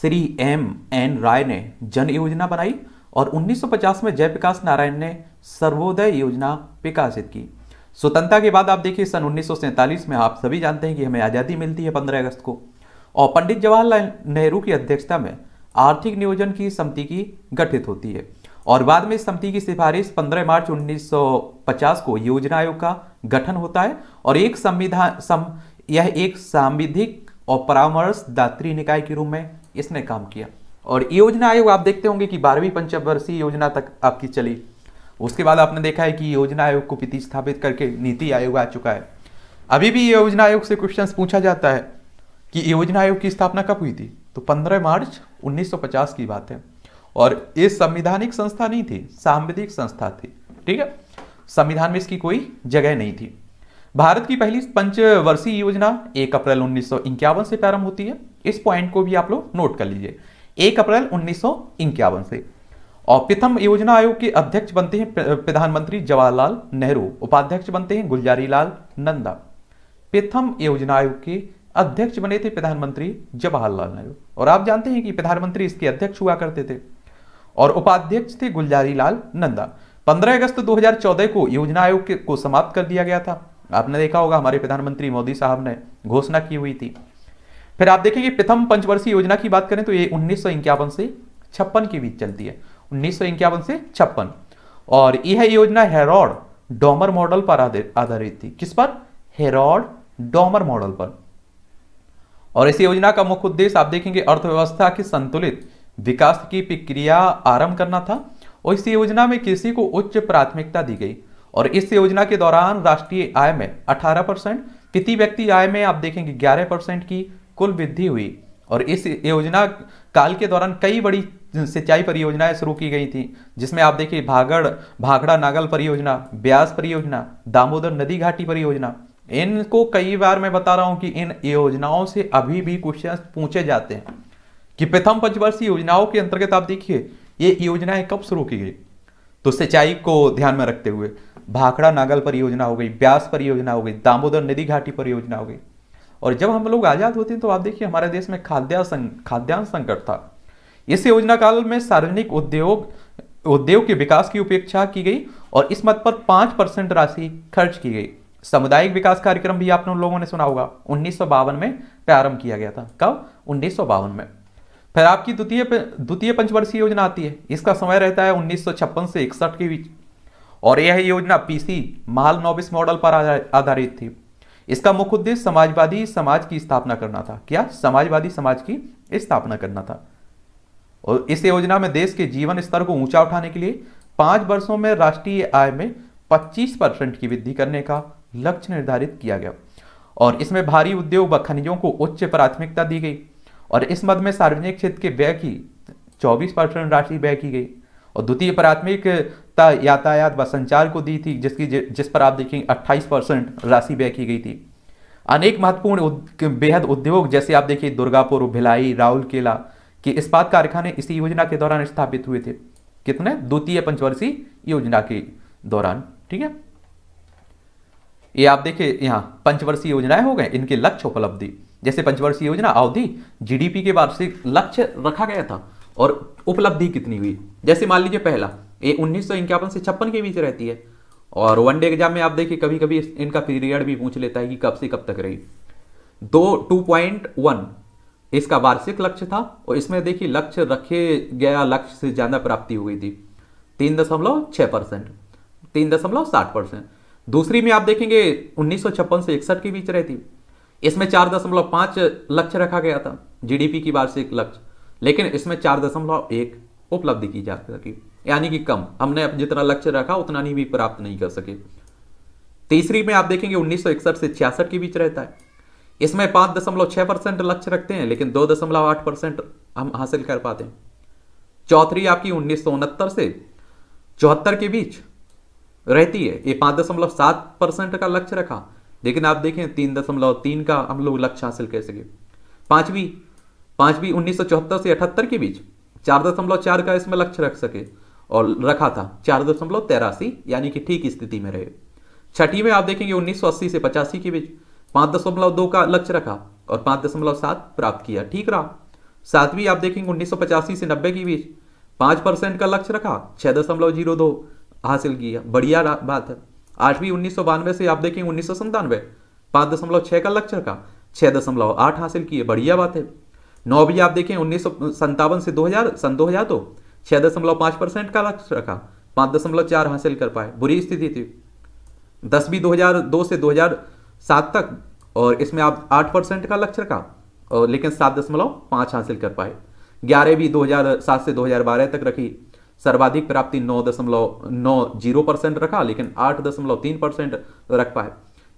श्री एम एन राय ने जन योजना बनाई और 1950 में जयप्रकाश नारायण ने सर्वोदय योजना विकासित की स्वतंत्रता के बाद आप देखिए सन उन्नीस में आप सभी जानते हैं कि हमें आज़ादी मिलती है 15 अगस्त को और पंडित जवाहरलाल नेहरू की अध्यक्षता में आर्थिक नियोजन की समिति की गठित होती है और बाद में समिति की सिफारिश 15 मार्च 1950 को योजना आयोग का गठन होता है और एक संविधान सम, यह एक सांविधिक और परामर्शदात्री निकाय के रूप में इसने काम किया और योजना आयोग आप देखते होंगे कि बारहवीं पंचवर्षीय योजना तक आपकी चली उसके बाद आपने देखा है कि योजना आयोग को प्रतिस्थापित करके नीति आयोग आ चुका है अभी भी योजना आयोग से क्वेश्चन पूछा जाता है कि योजना आयोग की स्थापना कब हुई थी तो 15 मार्च 1950 की बात है और ये संविधानिक संस्था नहीं थी सांविधिक संस्था थी ठीक है संविधान में इसकी कोई जगह नहीं थी भारत की पहली पंचवर्षीय योजना एक अप्रैल उन्नीस से प्रारंभ होती है इस पॉइंट को भी आप लोग नोट कर लीजिए एक अप्रैल उन्नीस से और प्रथम योजना आयोग के अध्यक्ष बनते हैं प्रधानमंत्री जवाहरलाल नेहरू उपाध्यक्ष बनते हैं गुलजारी लाल नंदा प्रथम योजना आयोग के अध्यक्ष बने थे प्रधानमंत्री जवाहरलाल नेहरू और आप जानते हैं कि प्रधानमंत्री इसके अध्यक्ष हुआ करते थे और उपाध्यक्ष थे गुलजारी लाल नंदा 15 अगस्त 2014 को योजना आयोग को समाप्त कर दिया गया था आपने देखा होगा हमारे प्रधानमंत्री मोदी साहब ने घोषणा की हुई थी फिर आप देखेंगे प्रथम पंचवर्षीय योजना की बात करें तो ये उन्नीस से छप्पन के बीच चलती है उन्नीस से छप्पन और यह योजना हेरॉड डॉमर मॉडल पर आधारित थी किस पर हेरॉड डॉमर मॉडल पर और इस योजना का मुख्य उद्देश्य आप देखेंगे अर्थव्यवस्था के संतुलित विकास की प्रक्रिया आरंभ करना था और इस योजना में कृषि को उच्च प्राथमिकता दी गई और इस योजना के दौरान राष्ट्रीय आय में 18 परसेंट प्रति व्यक्ति आय में आप देखेंगे 11 परसेंट की कुल वृद्धि हुई और इस योजना काल के दौरान कई बड़ी सिंचाई परियोजनाएं शुरू की गई थी जिसमें आप देखिए भागड़ भाखड़ा नागल परियोजना ब्यास परियोजना दामोदर नदी घाटी परियोजना इनको कई बार मैं बता रहा हूं कि इन योजनाओं से अभी भी क्वेश्चन पूछे जाते हैं कि प्रथम पंचवर्षीय योजनाओं के अंतर्गत आप देखिए ये योजनाएं कब शुरू की गई तो सिंचाई को ध्यान में रखते हुए भाखड़ा नागल परियोजना हो गई ब्यास परियोजना हो गई दामोदर नदी घाटी परियोजना हो गई और जब हम लोग आज़ाद होते हैं तो आप देखिए हमारे देश में खाद्या खाद्यान्न संकट था इस योजना काल में सार्वजनिक उद्योग उद्योग के विकास की उपेक्षा की गई और इस मत पर पांच परसेंट राशि खर्च की गई सामुदायिक विकास कार्यक्रम भी आपने लोगों ने सुना होगा उन्नीस में प्रारंभ किया गया था कब उन्नीस में फिर आपकी द्वितीय द्वितीय पंचवर्षीय योजना आती है इसका समय रहता है उन्नीस से इकसठ के बीच और यह योजना पीसी माल नोबिस मॉडल पर आधारित थी इसका मुख्य उद्देश्य समाजवादी समाज की स्थापना करना था क्या समाजवादी समाज की स्थापना करना था और इस योजना में देश के जीवन स्तर को ऊंचा उठाने के लिए पांच वर्षों में राष्ट्रीय आय में 25 परसेंट की वृद्धि करने का लक्ष्य निर्धारित किया गया और इसमें भारी उद्योग व खनिजों को उच्च प्राथमिकता दी गई और इस मद में सार्वजनिक क्षेत्र के व्यय की चौबीस परसेंट राशि व्यय की गई और द्वितीय प्राथमिक यातायात व संचार को दी थी जिसकी जिस पर आप देखेंगे 28 परसेंट राशि व्यय की गई थी अनेक महत्वपूर्ण बेहद उद्योग जैसे आप देखिए दुर्गापुर भिलाई राहुल केला के इस्पात कारखाने इसी योजना के दौरान स्थापित हुए थे कितने द्वितीय पंचवर्षीय योजना के दौरान ठीक है ये आप देखिए यहाँ पंचवर्षीय योजनाएं हो गए इनके लक्ष्य उपलब्धि जैसे पंचवर्षीय योजना अवधि जीडीपी के वार्षिक लक्ष्य रखा गया था और उपलब्धि कितनी हुई जैसे मान लीजिए पहला ये उन्नीस से छप्पन के बीच रहती है और वन डे एग्जाम में आप देखिए कभी कभी इनका पीरियड भी पूछ लेता है कि कब से कब तक रही दो टू पॉइंट वन इसका वार्षिक लक्ष्य था और इसमें देखिए लक्ष्य रखे गया लक्ष्य से ज़्यादा प्राप्ति हुई थी तीन दशमलव छः परसेंट तीन दशमलव साठ परसेंट दूसरी में आप देखेंगे उन्नीस सौ छप्पन से इकसठ के बीच रहती इसमें चार दशमलव पांच लक्ष्य रखा गया था जीडीपी की वार्षिक लक्ष्य लेकिन इसमें चार दशमलव एक उपलब्धि की जा सकी यानी कि कम हमने जितना लक्ष्य रखा उतना नहीं भी प्राप्त नहीं कर सके तीसरी में आप देखेंगे उन्नीस से छियासठ के बीच रहता है इसमें पांच दशमलव छह परसेंट लक्ष्य रखते हैं लेकिन दो दशमलव आठ परसेंट हम हासिल कर पाते हैं चौथी आपकी उन्नीस से चौहत्तर के बीच रहती है ये पांच दशमलव सात परसेंट का लक्ष्य रखा लेकिन आप देखें तीन दशमलव तीन का हम लोग लक्ष्य हासिल कर सके पांचवी पांचवी उन्नीस से अठहत्तर के बीच चार दशमलव चार का इसमें लक्ष्य रख सके और रखा था चार दशमलव तेरासी यानी कि ठीक स्थिति में रहे छठी में आप देखेंगे 1980 से पचासी के बीच पांच दशमलव दो का लक्ष्य रखा और पांच दशमलव सात प्राप्त किया ठीक रहा सातवीं आप देखेंगे उन्नीस से नब्बे के बीच पांच परसेंट का लक्ष्य रखा छह दशमलव जीरो दो हासिल किया बढ़िया बात है आठवीं उन्नीस से आप देखेंगे उन्नीस सौ का लक्ष्य रखा छह दशमलव आठ हासिल किए बढ़िया बात है नौ भी आप देखें उन्नीस सौ से दो हजार सन दो हजार तो छः दशमलव पाँच परसेंट का लक्ष्य रखा पाँच दशमलव चार हासिल कर पाए बुरी स्थिति थी दस भी 2002 से 2007 तक और इसमें आप आठ परसेंट का लक्ष्य रखा और लेकिन सात दशमलव पाँच हासिल कर पाए ग्यारह भी 2007 से 2012 तक रखी सर्वाधिक प्राप्ति नौ दशमलव नौ जीरो परसेंट रखा लेकिन आठ दशमलव तीन परसेंट रख पाए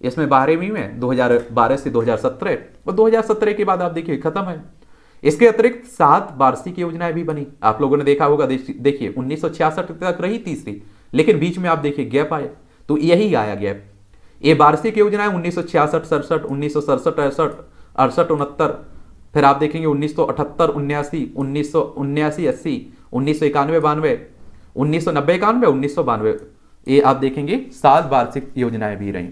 इसमें बारहवीं में 2012 से 2017 और 2017 के बाद आप देखिए खत्म है इसके अतिरिक्त सात वार्षिक योजनाएं भी बनी आप लोगों ने देखा होगा देखिए उन्नीस तक रही तीसरी लेकिन बीच में आप देखिए गैप आया तो यही आया गैप ये वार्षिक योजनाएं उन्नीस सौ छियासठ सड़सठ उन्नीस सौ सड़सठ फिर आप देखेंगे उन्नीस सौ अठहत्तर उन्यासी उन्नीस सौ उन्यासी अस्सी उन्नीस सौ इक्यानवे बानवे उन्नीस सौ नब्बे इक्यानवे उन्नीस सौ बानवे ये आप देखेंगे सात वार्षिक योजनाएं भी रहीं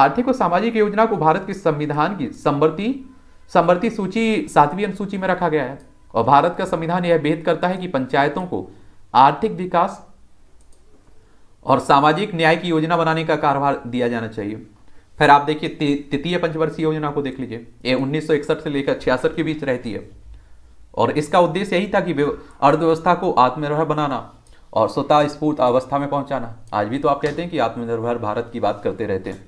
आर्थिक और सामाजिक योजना को भारत के संविधान की समवर्ती समवर्ती सूची सातवीं अनुसूची में रखा गया है और भारत का संविधान यह भेद करता है कि पंचायतों को आर्थिक विकास और सामाजिक न्याय की योजना बनाने का कारभार दिया जाना चाहिए फिर आप देखिए तृतीय पंचवर्षीय योजना को देख लीजिए ये 1961 से लेकर छियासठ के बीच रहती है और इसका उद्देश्य यही था कि अर्थव्यवस्था को आत्मनिर्भर बनाना और स्वतः स्फूर्त अवस्था में पहुंचाना आज भी तो आप कहते हैं कि आत्मनिर्भर भारत की बात करते रहते हैं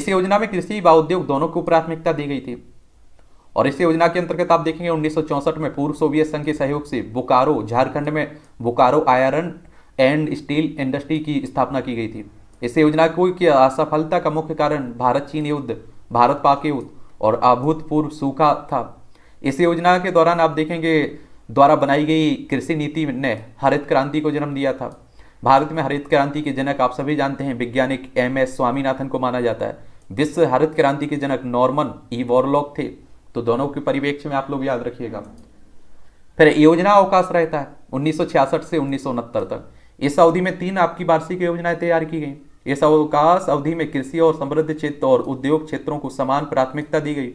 इस योजना में कृषि व उद्योग दोनों को प्राथमिकता दी गई थी और इस योजना के अंतर्गत आप देखेंगे उन्नीस में पूर्व सोवियत संघ के सहयोग से बोकारो झारखंड में Bokaro iron and steel industry की स्थापना की गई थी इस योजना को की असफलता का मुख्य कारण भारत चीन युद्ध भारत पाक युद्ध और अभूतपूर्व सूखा था इस योजना के दौरान आप देखेंगे द्वारा बनाई गई कृषि नीति ने हरित क्रांति को जन्म दिया था भारत में हरित क्रांति के जनक आप सभी जानते हैं वैज्ञानिक एम एस स्वामीनाथन को माना जाता है विश्व हरित क्रांति के जनक नॉर्मन ई वॉरलॉक थे तो दोनों के परिवेक्ष्य में आप लोग याद रखिएगा फिर योजना अवकाश रहता है 1966 से उन्नीस तक इस अवधि में तीन आपकी वार्षिक योजनाएं तैयार की गई इस अवकाश अवधि में कृषि और समृद्ध क्षेत्र और उद्योग क्षेत्रों को समान प्राथमिकता दी गई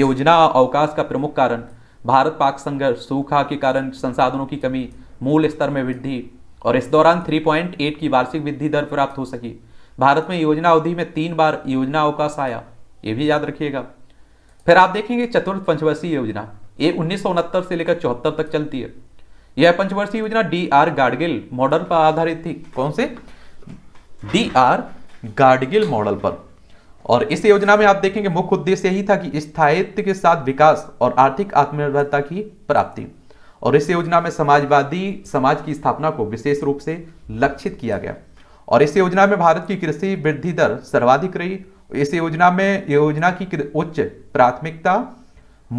योजना अवकाश का प्रमुख कारण भारत पाक संघर्ष सूखा के कारण संसाधनों की कमी मूल स्तर में वृद्धि और इस दौरान 3.8 की वार्षिक वृद्धि दर प्राप्त हो सकी भारत में योजना अवधि में तीन बार योजना अवकाश आया ये भी याद रखिएगा फिर आप देखेंगे चतुर्थ पंचवर्षीय योजना ये उन्नीस से लेकर चौहत्तर तक चलती है यह पंचवर्षीय योजना डी आर गाडगिल मॉडल पर आधारित थी कौन से डी आर गाडगिल मॉडल पर और इस योजना में आप देखेंगे मुख्य उद्देश्य यही था कि स्थायित्व के साथ विकास और आर्थिक आत्मनिर्भरता की प्राप्ति और इस योजना में समाजवादी समाज की स्थापना को विशेष रूप से लक्षित किया गया और इस योजना में भारत की कृषि वृद्धि दर सर्वाधिक रही तो इस योजना में योजना की उच्च प्राथमिकता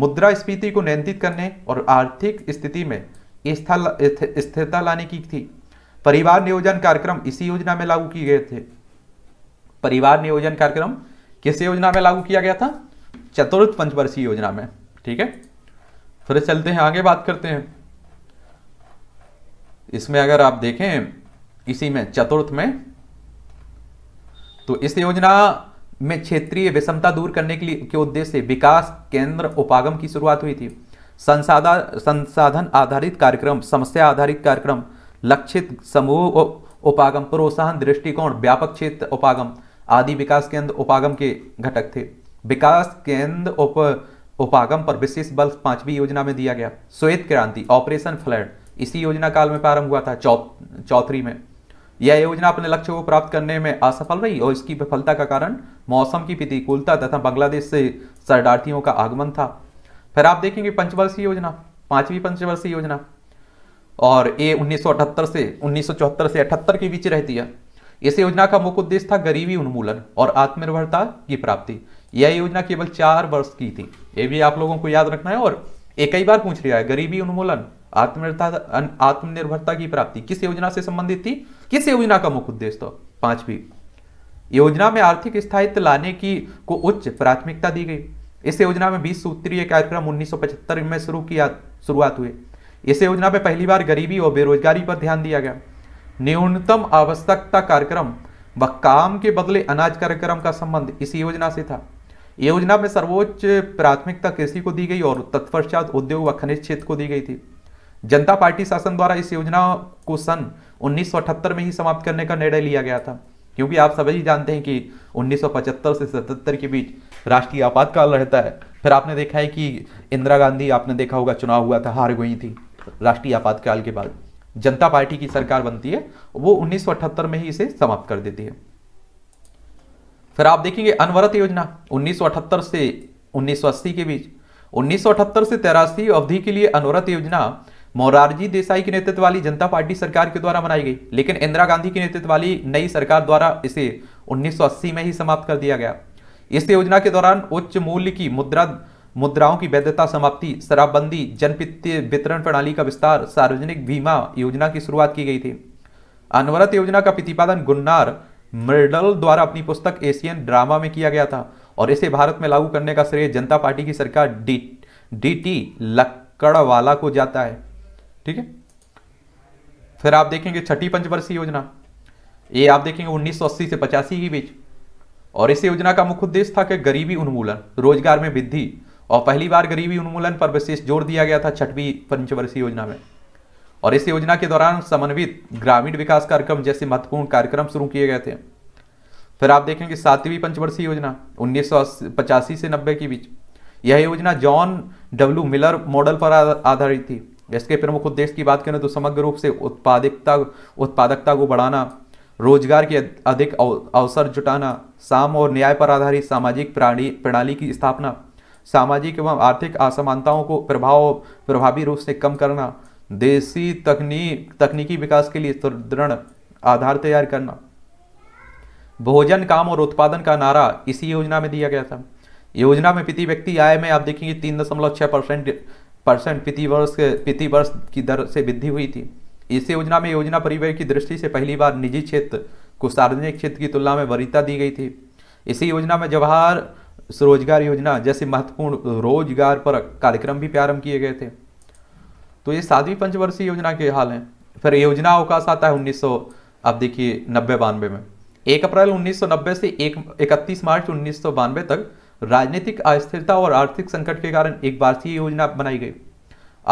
मुद्रा स्फीति को नियंत्रित करने और आर्थिक स्थिति में स्थिरता लाने की थी परिवार नियोजन कार्यक्रम इसी योजना में लागू किए गए थे परिवार नियोजन कार्यक्रम किस योजना में लागू किया गया था चतुर्थ पंचवर्षीय योजना में ठीक है फिर चलते हैं आगे बात करते हैं इसमें अगर आप देखें इसी में चतुर्थ में तो इस योजना में क्षेत्रीय विषमता दूर करने के लिए के उद्देश्य से विकास केंद्र उपागम की शुरुआत हुई थी संसाधन संसाधन आधारित कार्यक्रम समस्या आधारित कार्यक्रम लक्षित समूह उपागम प्रोत्साहन दृष्टिकोण व्यापक क्षेत्र उपागम आदि विकास केंद्र उपागम के घटक थे विकास केंद्र उप उपागम पर विशेष बल पांचवी योजना में दिया गया श्वेत क्रांति ऑपरेशन फ्लड इसी योजना काल में प्रारंभ हुआ था चौथरी में यह योजना अपने लक्ष्य को प्राप्त करने में असफल रही और इसकी विफलता का कारण मौसम की प्रतिकूलता तथा बांग्लादेश से शरणार्थियों का आगमन था फिर आप देखेंगे पंचवर्षीय योजना पांचवी पंचवर्षीय योजना और ये उन्नीस से उन्नीस से अठहत्तर के बीच रहती है इस योजना का मुख्य उद्देश्य था गरीबी उन्मूलन और आत्मनिर्भरता की प्राप्ति यह योजना केवल चार वर्ष की थी ये भी आप लोगों को याद रखना है और ये कई बार पूछ लिया है गरीबी उन्मूलन आत्मनिर्भरता आत्मनिर्भरता की प्राप्ति किस योजना से संबंधित थी किस योजना का मुख्य उद्देश्य तो पांचवी योजना में आर्थिक स्थायित्व लाने की को उच्च प्राथमिकता दी गई इस योजना में बीस सूत्रीय कार्यक्रम उन्नीस में शुरू किया शुरुआत हुए इस योजना में पहली बार गरीबी और बेरोजगारी पर ध्यान दिया गया न्यूनतम आवश्यकता कार्यक्रम व काम के बदले अनाज कार्यक्रम का संबंध इस योजना से था योजना में सर्वोच्च प्राथमिकता कृषि को दी गई और तत्पश्चात उद्योग व खनिज क्षेत्र को दी गई थी जनता पार्टी शासन द्वारा इस योजना को सन उन्नीस में ही समाप्त करने का निर्णय लिया गया था क्योंकि आप सभी जानते हैं कि 1975 से 77 के बीच राष्ट्रीय आपातकाल रहता है फिर आपने देखा है कि इंदिरा गांधी आपने देखा होगा चुनाव हुआ था हार गई थी राष्ट्रीय आपातकाल के बाद जनता पार्टी की सरकार बनती है वो 1978 में ही इसे समाप्त कर देती है फिर आप देखेंगे अनवरत योजना 1978 से 1980 के बीच 1978 से तेरासी अवधि के लिए अनवरत योजना मोरारजी देसाई के नेतृत्व वाली जनता पार्टी सरकार के द्वारा बनाई गई लेकिन इंदिरा गांधी के नेतृत्व वाली नई सरकार द्वारा इसे 1980 में ही समाप्त कर दिया गया इस योजना के दौरान उच्च मूल्य की मुद्रा मुद्राओं की वैधता समाप्ति शराबबंदी जनपित वितरण प्रणाली का विस्तार सार्वजनिक बीमा योजना की शुरुआत की गई थी अनवरत योजना का प्रतिपादन गुन्नार मर्डल द्वारा अपनी पुस्तक एशियन ड्रामा में किया गया था और इसे भारत में लागू करने का श्रेय जनता पार्टी की सरकार डी डी टी लक्कड़वाला को जाता है ठीक है फिर आप देखेंगे छठी पंचवर्षीय योजना ये आप देखेंगे 1980 से पचासी के बीच और इस योजना का मुख्य उद्देश्य था कि गरीबी उन्मूलन रोजगार में वृद्धि और पहली बार गरीबी उन्मूलन पर विशेष जोर दिया गया था छठवीं पंचवर्षीय योजना में और इस योजना के दौरान समन्वित ग्रामीण विकास कार्यक्रम जैसे महत्वपूर्ण कार्यक्रम शुरू किए गए थे फिर आप देखेंगे सातवीं पंचवर्षीय योजना उन्नीस से नब्बे के बीच यह योजना जॉन डब्ल्यू मिलर मॉडल पर आधारित थी इसके प्रमुख उद्देश्य की बात करें तो समग्र रूप से उत्पादकता उत्पादकता को बढ़ाना रोजगार के अधिक अवसर जुटाना साम और न्याय पर आधारित सामाजिक प्रणाली प्रणाली की स्थापना सामाजिक एवं आर्थिक असमानताओं को प्रभाव प्रभावी रूप से कम करना देसी तकनी तकनीकी विकास के लिए सुदृढ़ आधार तैयार करना भोजन काम और उत्पादन का नारा इसी योजना में दिया गया था योजना में प्रति व्यक्ति आय में आप देखेंगे तीन दशमलव छः परसेंट परसेंट प्रति वर्ष प्रति वर्ष की दर से वृद्धि हुई थी इस योजना में योजना परिव्यय की दृष्टि से पहली बार निजी क्षेत्र को सार्वजनिक क्षेत्र की तुलना में वरीयता दी गई थी इसी योजना में जवाहर स्वरोजगार योजना जैसे महत्वपूर्ण रोजगार पर कार्यक्रम भी प्रारंभ किए गए थे तो ये सातवीं पंचवर्षीय योजना के हाल हैं फिर योजना अवकाश आता है उन्नीस अब देखिए नब्बे बानवे में एक अप्रैल उन्नीस से एक इकतीस मार्च उन्नीस तक राजनीतिक अस्थिरता और आर्थिक संकट के कारण एक बार से योजना बनाई गई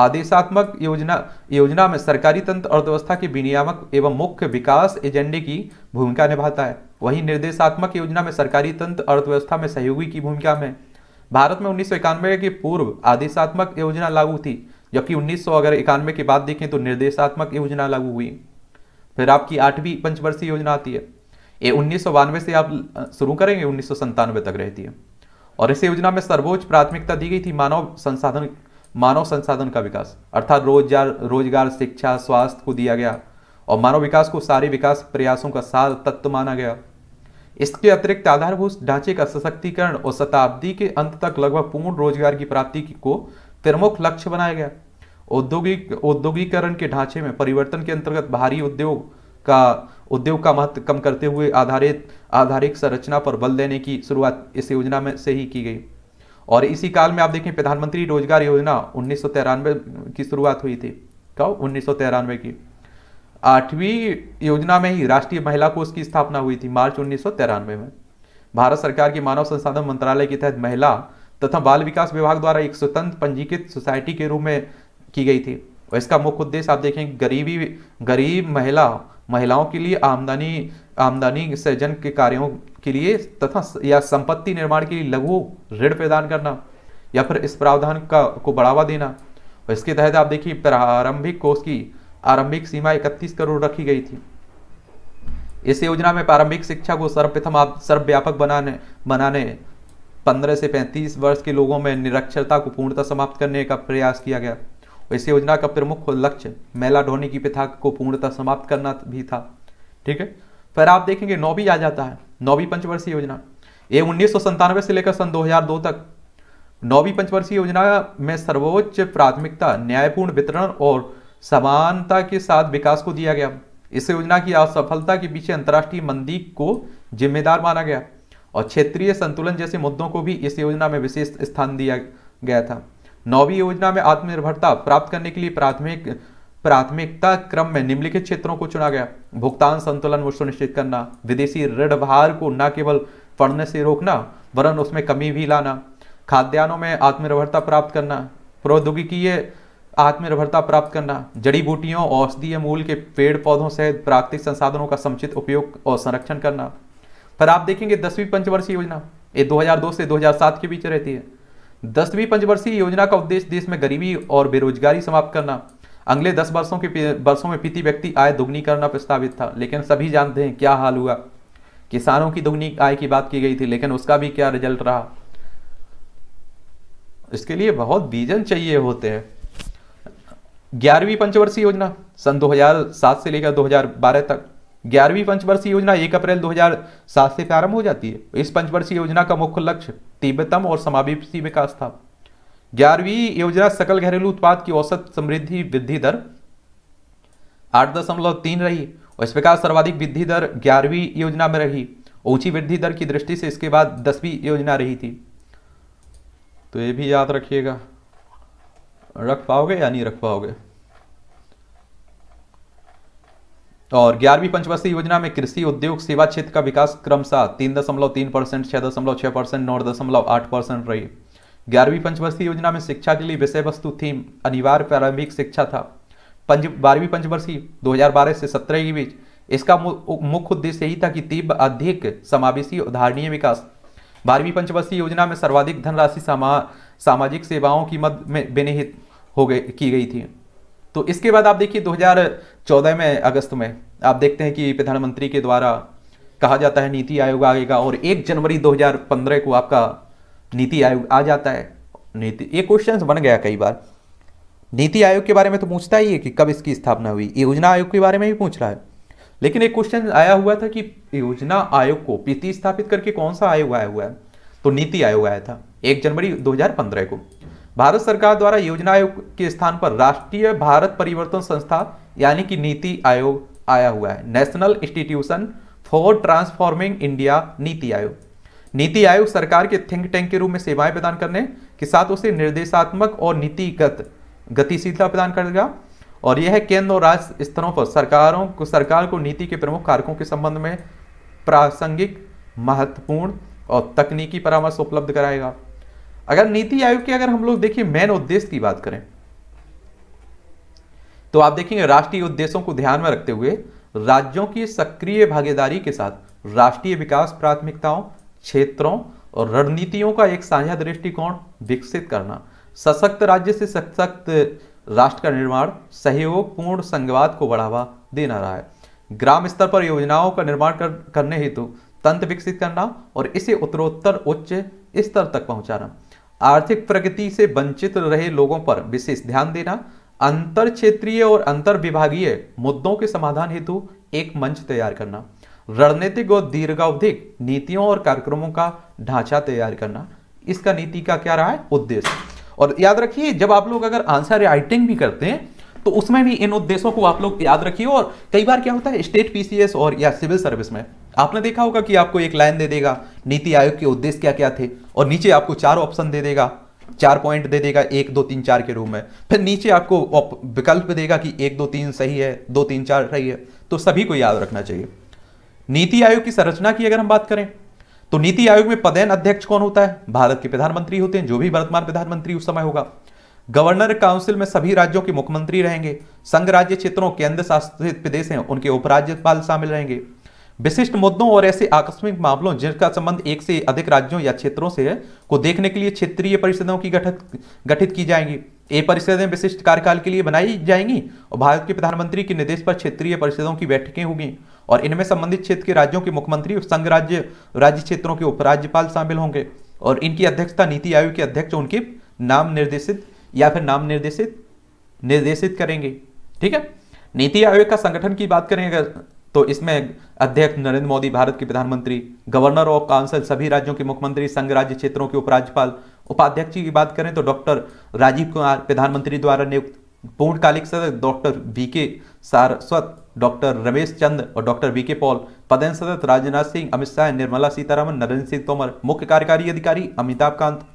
आदेशात्मक योजना योजना में सरकारी तंत्र अर्थव्यवस्था के विनियामक एवं मुख्य विकास एजेंडे की भूमिका निभाता है वहीं निर्देशात्मक योजना में सरकारी तंत्र अर्थव्यवस्था में सहयोगी की भूमिका में भारत में उन्नीस के पूर्व आदेशात्मक योजना लागू थी जबकि उन्नीस अगर इक्यानवे के बाद देखें तो निर्देशात्मक योजना लागू हुई फिर आपकी आठवीं पंचवर्षीय योजना आती है ये उन्नीस से आप शुरू करेंगे उन्नीस तक रहती है और इस योजना में सर्वोच्च प्राथमिकता दी गई थी मानव संसाधन मानव संसाधन का विकास अर्थात रोजगार रोजगार शिक्षा स्वास्थ्य को दिया गया और मानव विकास को सारे विकास प्रयासों का सार तत्व माना गया इसके अतिरिक्त आधारभूत ढांचे का सशक्तिकरण और शताब्दी के अंत तक लगभग पूर्ण रोजगार की प्राप्ति को प्रमुख लक्ष्य बनाया गया औद्योगिक औद्योगिकरण के ढांचे में परिवर्तन के अंतर्गत भारी उद्योग का उद्योग का महत्व कम करते हुए आधारित आधारिक संरचना पर बल देने की शुरुआत इस योजना में से ही की गई और इसी काल में आप देखें प्रधानमंत्री रोजगार योजना उन्नीस की शुरुआत हुई थी कब उन्नीस की आठवीं योजना में ही राष्ट्रीय महिला कोष की स्थापना हुई थी मार्च उन्नीस में भारत सरकार के मानव संसाधन मंत्रालय के तहत महिला तथा बाल विकास विभाग द्वारा एक स्वतंत्र पंजीकृत सोसाइटी के रूप में की गई थी और इसका मुख्य उद्देश्य आप देखें गरीबी गरीब महिला महिलाओं के लिए आमदनी आमदनी सृजन के कार्यों के लिए तथा या संपत्ति निर्माण के लिए लघु ऋण प्रदान करना या फिर इस प्रावधान का को बढ़ावा देना और इसके तहत आप देखिए प्रारंभिक कोष की आरंभिक सीमा 31 करोड़ रखी गई थी इस योजना में प्रारंभिक शिक्षा को सर्वप्रथम आप सर्वव्यापक बनाने बनाने 15 से 35 वर्ष के लोगों में निरक्षरता को पूर्णतः समाप्त करने का प्रयास किया गया इस योजना का प्रमुख लक्ष्य मेला ढोने की प्रथा को पूर्णता समाप्त करना भी था ठीक है फिर आप देखेंगे नौवीं आ जाता है नौवीं पंचवर्षीय योजना ये उन्नीस से लेकर सन 2002 तक नौवीं पंचवर्षीय योजना में सर्वोच्च प्राथमिकता न्यायपूर्ण वितरण और समानता के साथ विकास को दिया गया इस योजना की असफलता के पीछे अंतर्राष्ट्रीय मंदी को जिम्मेदार माना गया और क्षेत्रीय संतुलन जैसे मुद्दों को भी इस योजना में विशेष स्थान दिया गया था नौवीं योजना में आत्मनिर्भरता प्राप्त करने के लिए प्राथमिक प्राथमिकता क्रम में निम्नलिखित क्षेत्रों को चुना गया भुगतान संतुलन सुनिश्चित करना विदेशी ऋण भार को न केवल पढ़ने से रोकना वरन उसमें कमी भी लाना खाद्यान्नों में आत्मनिर्भरता प्राप्त करना प्रौद्योगिकीय आत्मनिर्भरता प्राप्त करना जड़ी बूटियों औषधीय मूल के पेड़ पौधों सहित प्राकृतिक संसाधनों का समुचित उपयोग और संरक्षण करना पर आप देखेंगे दसवीं पंचवर्षीय योजना ये 2002 से 2007 के बीच रहती है दसवीं पंचवर्षीय योजना का उद्देश्य देश में गरीबी और बेरोजगारी समाप्त करना अगले दस वर्षों के वर्षों में प्रति व्यक्ति आय दोगुनी करना प्रस्तावित था लेकिन सभी जानते हैं क्या हाल हुआ किसानों की दोगुनी आय की बात की गई थी लेकिन उसका भी क्या रिजल्ट रहा इसके लिए बहुत बीजन चाहिए होते हैं ग्यारहवीं पंचवर्षीय योजना सन 2007 से लेकर 2012 तक ग्यारहवीं पंचवर्षीय योजना एक अप्रैल 2007 से प्रारंभ हो जाती है इस पंचवर्षीय योजना का मुख्य लक्ष्य तीव्रतम और समावेशी विकास था ग्यारहवीं योजना सकल घरेलू उत्पाद की औसत समृद्धि वृद्धि दर आठ दशमलव तीन रही और इस प्रकार सर्वाधिक वृद्धि दर ग्यारहवीं योजना में रही ऊंची वृद्धि दर की दृष्टि से इसके बाद दसवीं योजना रही थी तो ये भी याद रखिएगा रख पाओगे या नहीं रख पाओगे तो और ग्यारहवीं पंचवर्षीय योजना में कृषि उद्योग सेवा क्षेत्र का विकास क्रमशः तीन दशमलव तीन परसेंट छः दशमलव छः परसेंट नौ दशमलव आठ परसेंट रही ग्यारहवीं पंचवर्षीय योजना में शिक्षा के लिए विषय वस्तु थीम अनिवार्य प्रारंभिक शिक्षा था पंच बारहवीं पंचवर्षीय दो से सत्रह के बीच इसका मुख्य उद्देश्य यही था कि तीव्र अधिक समावेशी उदाहरणीय विकास बारहवीं पंचवर्षीय योजना में सर्वाधिक धनराशि सामा सामाजिक सेवाओं की मद में विनिहित हो गई की गई थी तो इसके बाद आप देखिए 2014 में अगस्त में आप देखते हैं कि प्रधानमंत्री के द्वारा कहा जाता है नीति आयोग आएगा और एक जनवरी 2015 को आपका नीति आयोग आ जाता है नीति ये क्वेश्चन बन गया कई बार नीति आयोग के बारे में तो पूछता ही है कि कब इसकी स्थापना हुई योजना आयोग के बारे में भी पूछ रहा है लेकिन एक क्वेश्चन आया हुआ था कि योजना आयोग को प्रति स्थापित करके कौन सा आयोग आया हुआ है तो नीति आयोग आया था एक जनवरी 2015 को भारत सरकार द्वारा योजना आयोग के स्थान पर राष्ट्रीय भारत परिवर्तन संस्था यानी कि नीति आयोग आया हुआ है National Institution for Transforming India NITI Aayog नीति आयोग सरकार के थिंक टैंक के रूप में सेवाएं प्रदान करने के साथ उसे निर्देशात्मक और नीतिगत गतिशीलता प्रदान करेगा और यह केंद्र और राज्य स्तरों पर सरकारों को सरकार को नीति के प्रमुख कारकों के संबंध में प्रासंगिक महत्वपूर्ण और तकनीकी परामर्श उपलब्ध कराएगा अगर नीति आयोग के अगर हम लोग देखिए मेन उद्देश्य की बात करें तो आप देखेंगे राष्ट्रीय उद्देश्यों को ध्यान में रखते हुए राज्यों की सक्रिय भागीदारी के साथ राष्ट्रीय विकास प्राथमिकताओं क्षेत्रों और रणनीतियों का एक साझा दृष्टिकोण विकसित करना सशक्त राज्य से सशक्त राष्ट्र का निर्माण सहयोग पूर्ण संघवाद को बढ़ावा देना रहा है ग्राम स्तर पर योजनाओं का निर्माण कर, करने हेतु तंत्र विकसित करना और इसे उत्तरोत्तर उच्च स्तर तक पहुंचाना आर्थिक प्रगति से वंचित रहे लोगों पर विशेष ध्यान देना अंतर क्षेत्रीय और अंतर विभागीय मुद्दों के समाधान हेतु एक मंच तैयार करना रणनीतिक और दीर्घावधिक नीतियों और कार्यक्रमों का ढांचा तैयार करना इसका नीति का क्या रहा है उद्देश्य और याद रखिए जब आप लोग अगर आंसर राइटिंग भी करते हैं तो उसमें भी इन उद्देश्यों को आप लोग याद रखिए और कई बार क्या होता है स्टेट पीसीएस और या सिविल सर्विस में आपने देखा होगा कि आपको एक लाइन दे देगा नीति आयोग के उद्देश्य क्या क्या थे और नीचे आपको चार ऑप्शन दे देगा चार पॉइंट दे देगा एक दो तीन चार के रूप में फिर नीचे आपको विकल्प देगा कि एक दो तीन सही है दो तीन चार सही है तो सभी को याद रखना चाहिए नीति आयोग की संरचना की अगर हम बात करें तो नीति आयोग में पदेन अध्यक्ष कौन होता है भारत के प्रधानमंत्री होते हैं जो भी वर्तमान प्रधानमंत्री उस समय होगा गवर्नर काउंसिल में सभी राज्यों के मुख्यमंत्री रहेंगे संघ राज्य क्षेत्रों केंद्र शासित प्रदेश हैं उनके उपराज्यपाल शामिल रहेंगे विशिष्ट मुद्दों और ऐसे आकस्मिक मामलों जिनका संबंध एक से अधिक राज्यों या क्षेत्रों से है को देखने के लिए क्षेत्रीय परिषदों की गठित गठित की जाएंगी ये परिषदें विशिष्ट कार्यकाल के लिए बनाई जाएंगी और भारत के प्रधानमंत्री के निर्देश पर क्षेत्रीय परिषदों की बैठकें होंगी और इनमें संबंधित क्षेत्र के राज्यों के मुख्यमंत्री संघ राज्य राज्य क्षेत्रों के उपराज्यपाल शामिल होंगे और इनकी अध्यक्षता नीति आयोग के अध्यक्ष उनके नाम निर्देशित या फिर नाम निर्देशित निर्देशित करेंगे ठीक है नीति आयोग का संगठन की बात करें अगर तो इसमें अध्यक्ष नरेंद्र मोदी भारत के प्रधानमंत्री गवर्नर और काउंसिल सभी राज्यों के मुख्यमंत्री संघ राज्य क्षेत्रों के उपराज्यपाल उपाध्यक्ष की बात करें तो डॉक्टर राजीव कुमार प्रधानमंत्री द्वारा नियुक्त पूर्णकालिक सदस्य डॉक्टर वी के सारस्वत डॉक्टर रमेश चंद और डॉक्टर वी के पॉल पदेन सदस्य राजनाथ सिंह अमित शाह निर्मला सीतारामन नरेंद्र सिंह तोमर मुख्य कार्यकारी अधिकारी अमिताभ कांत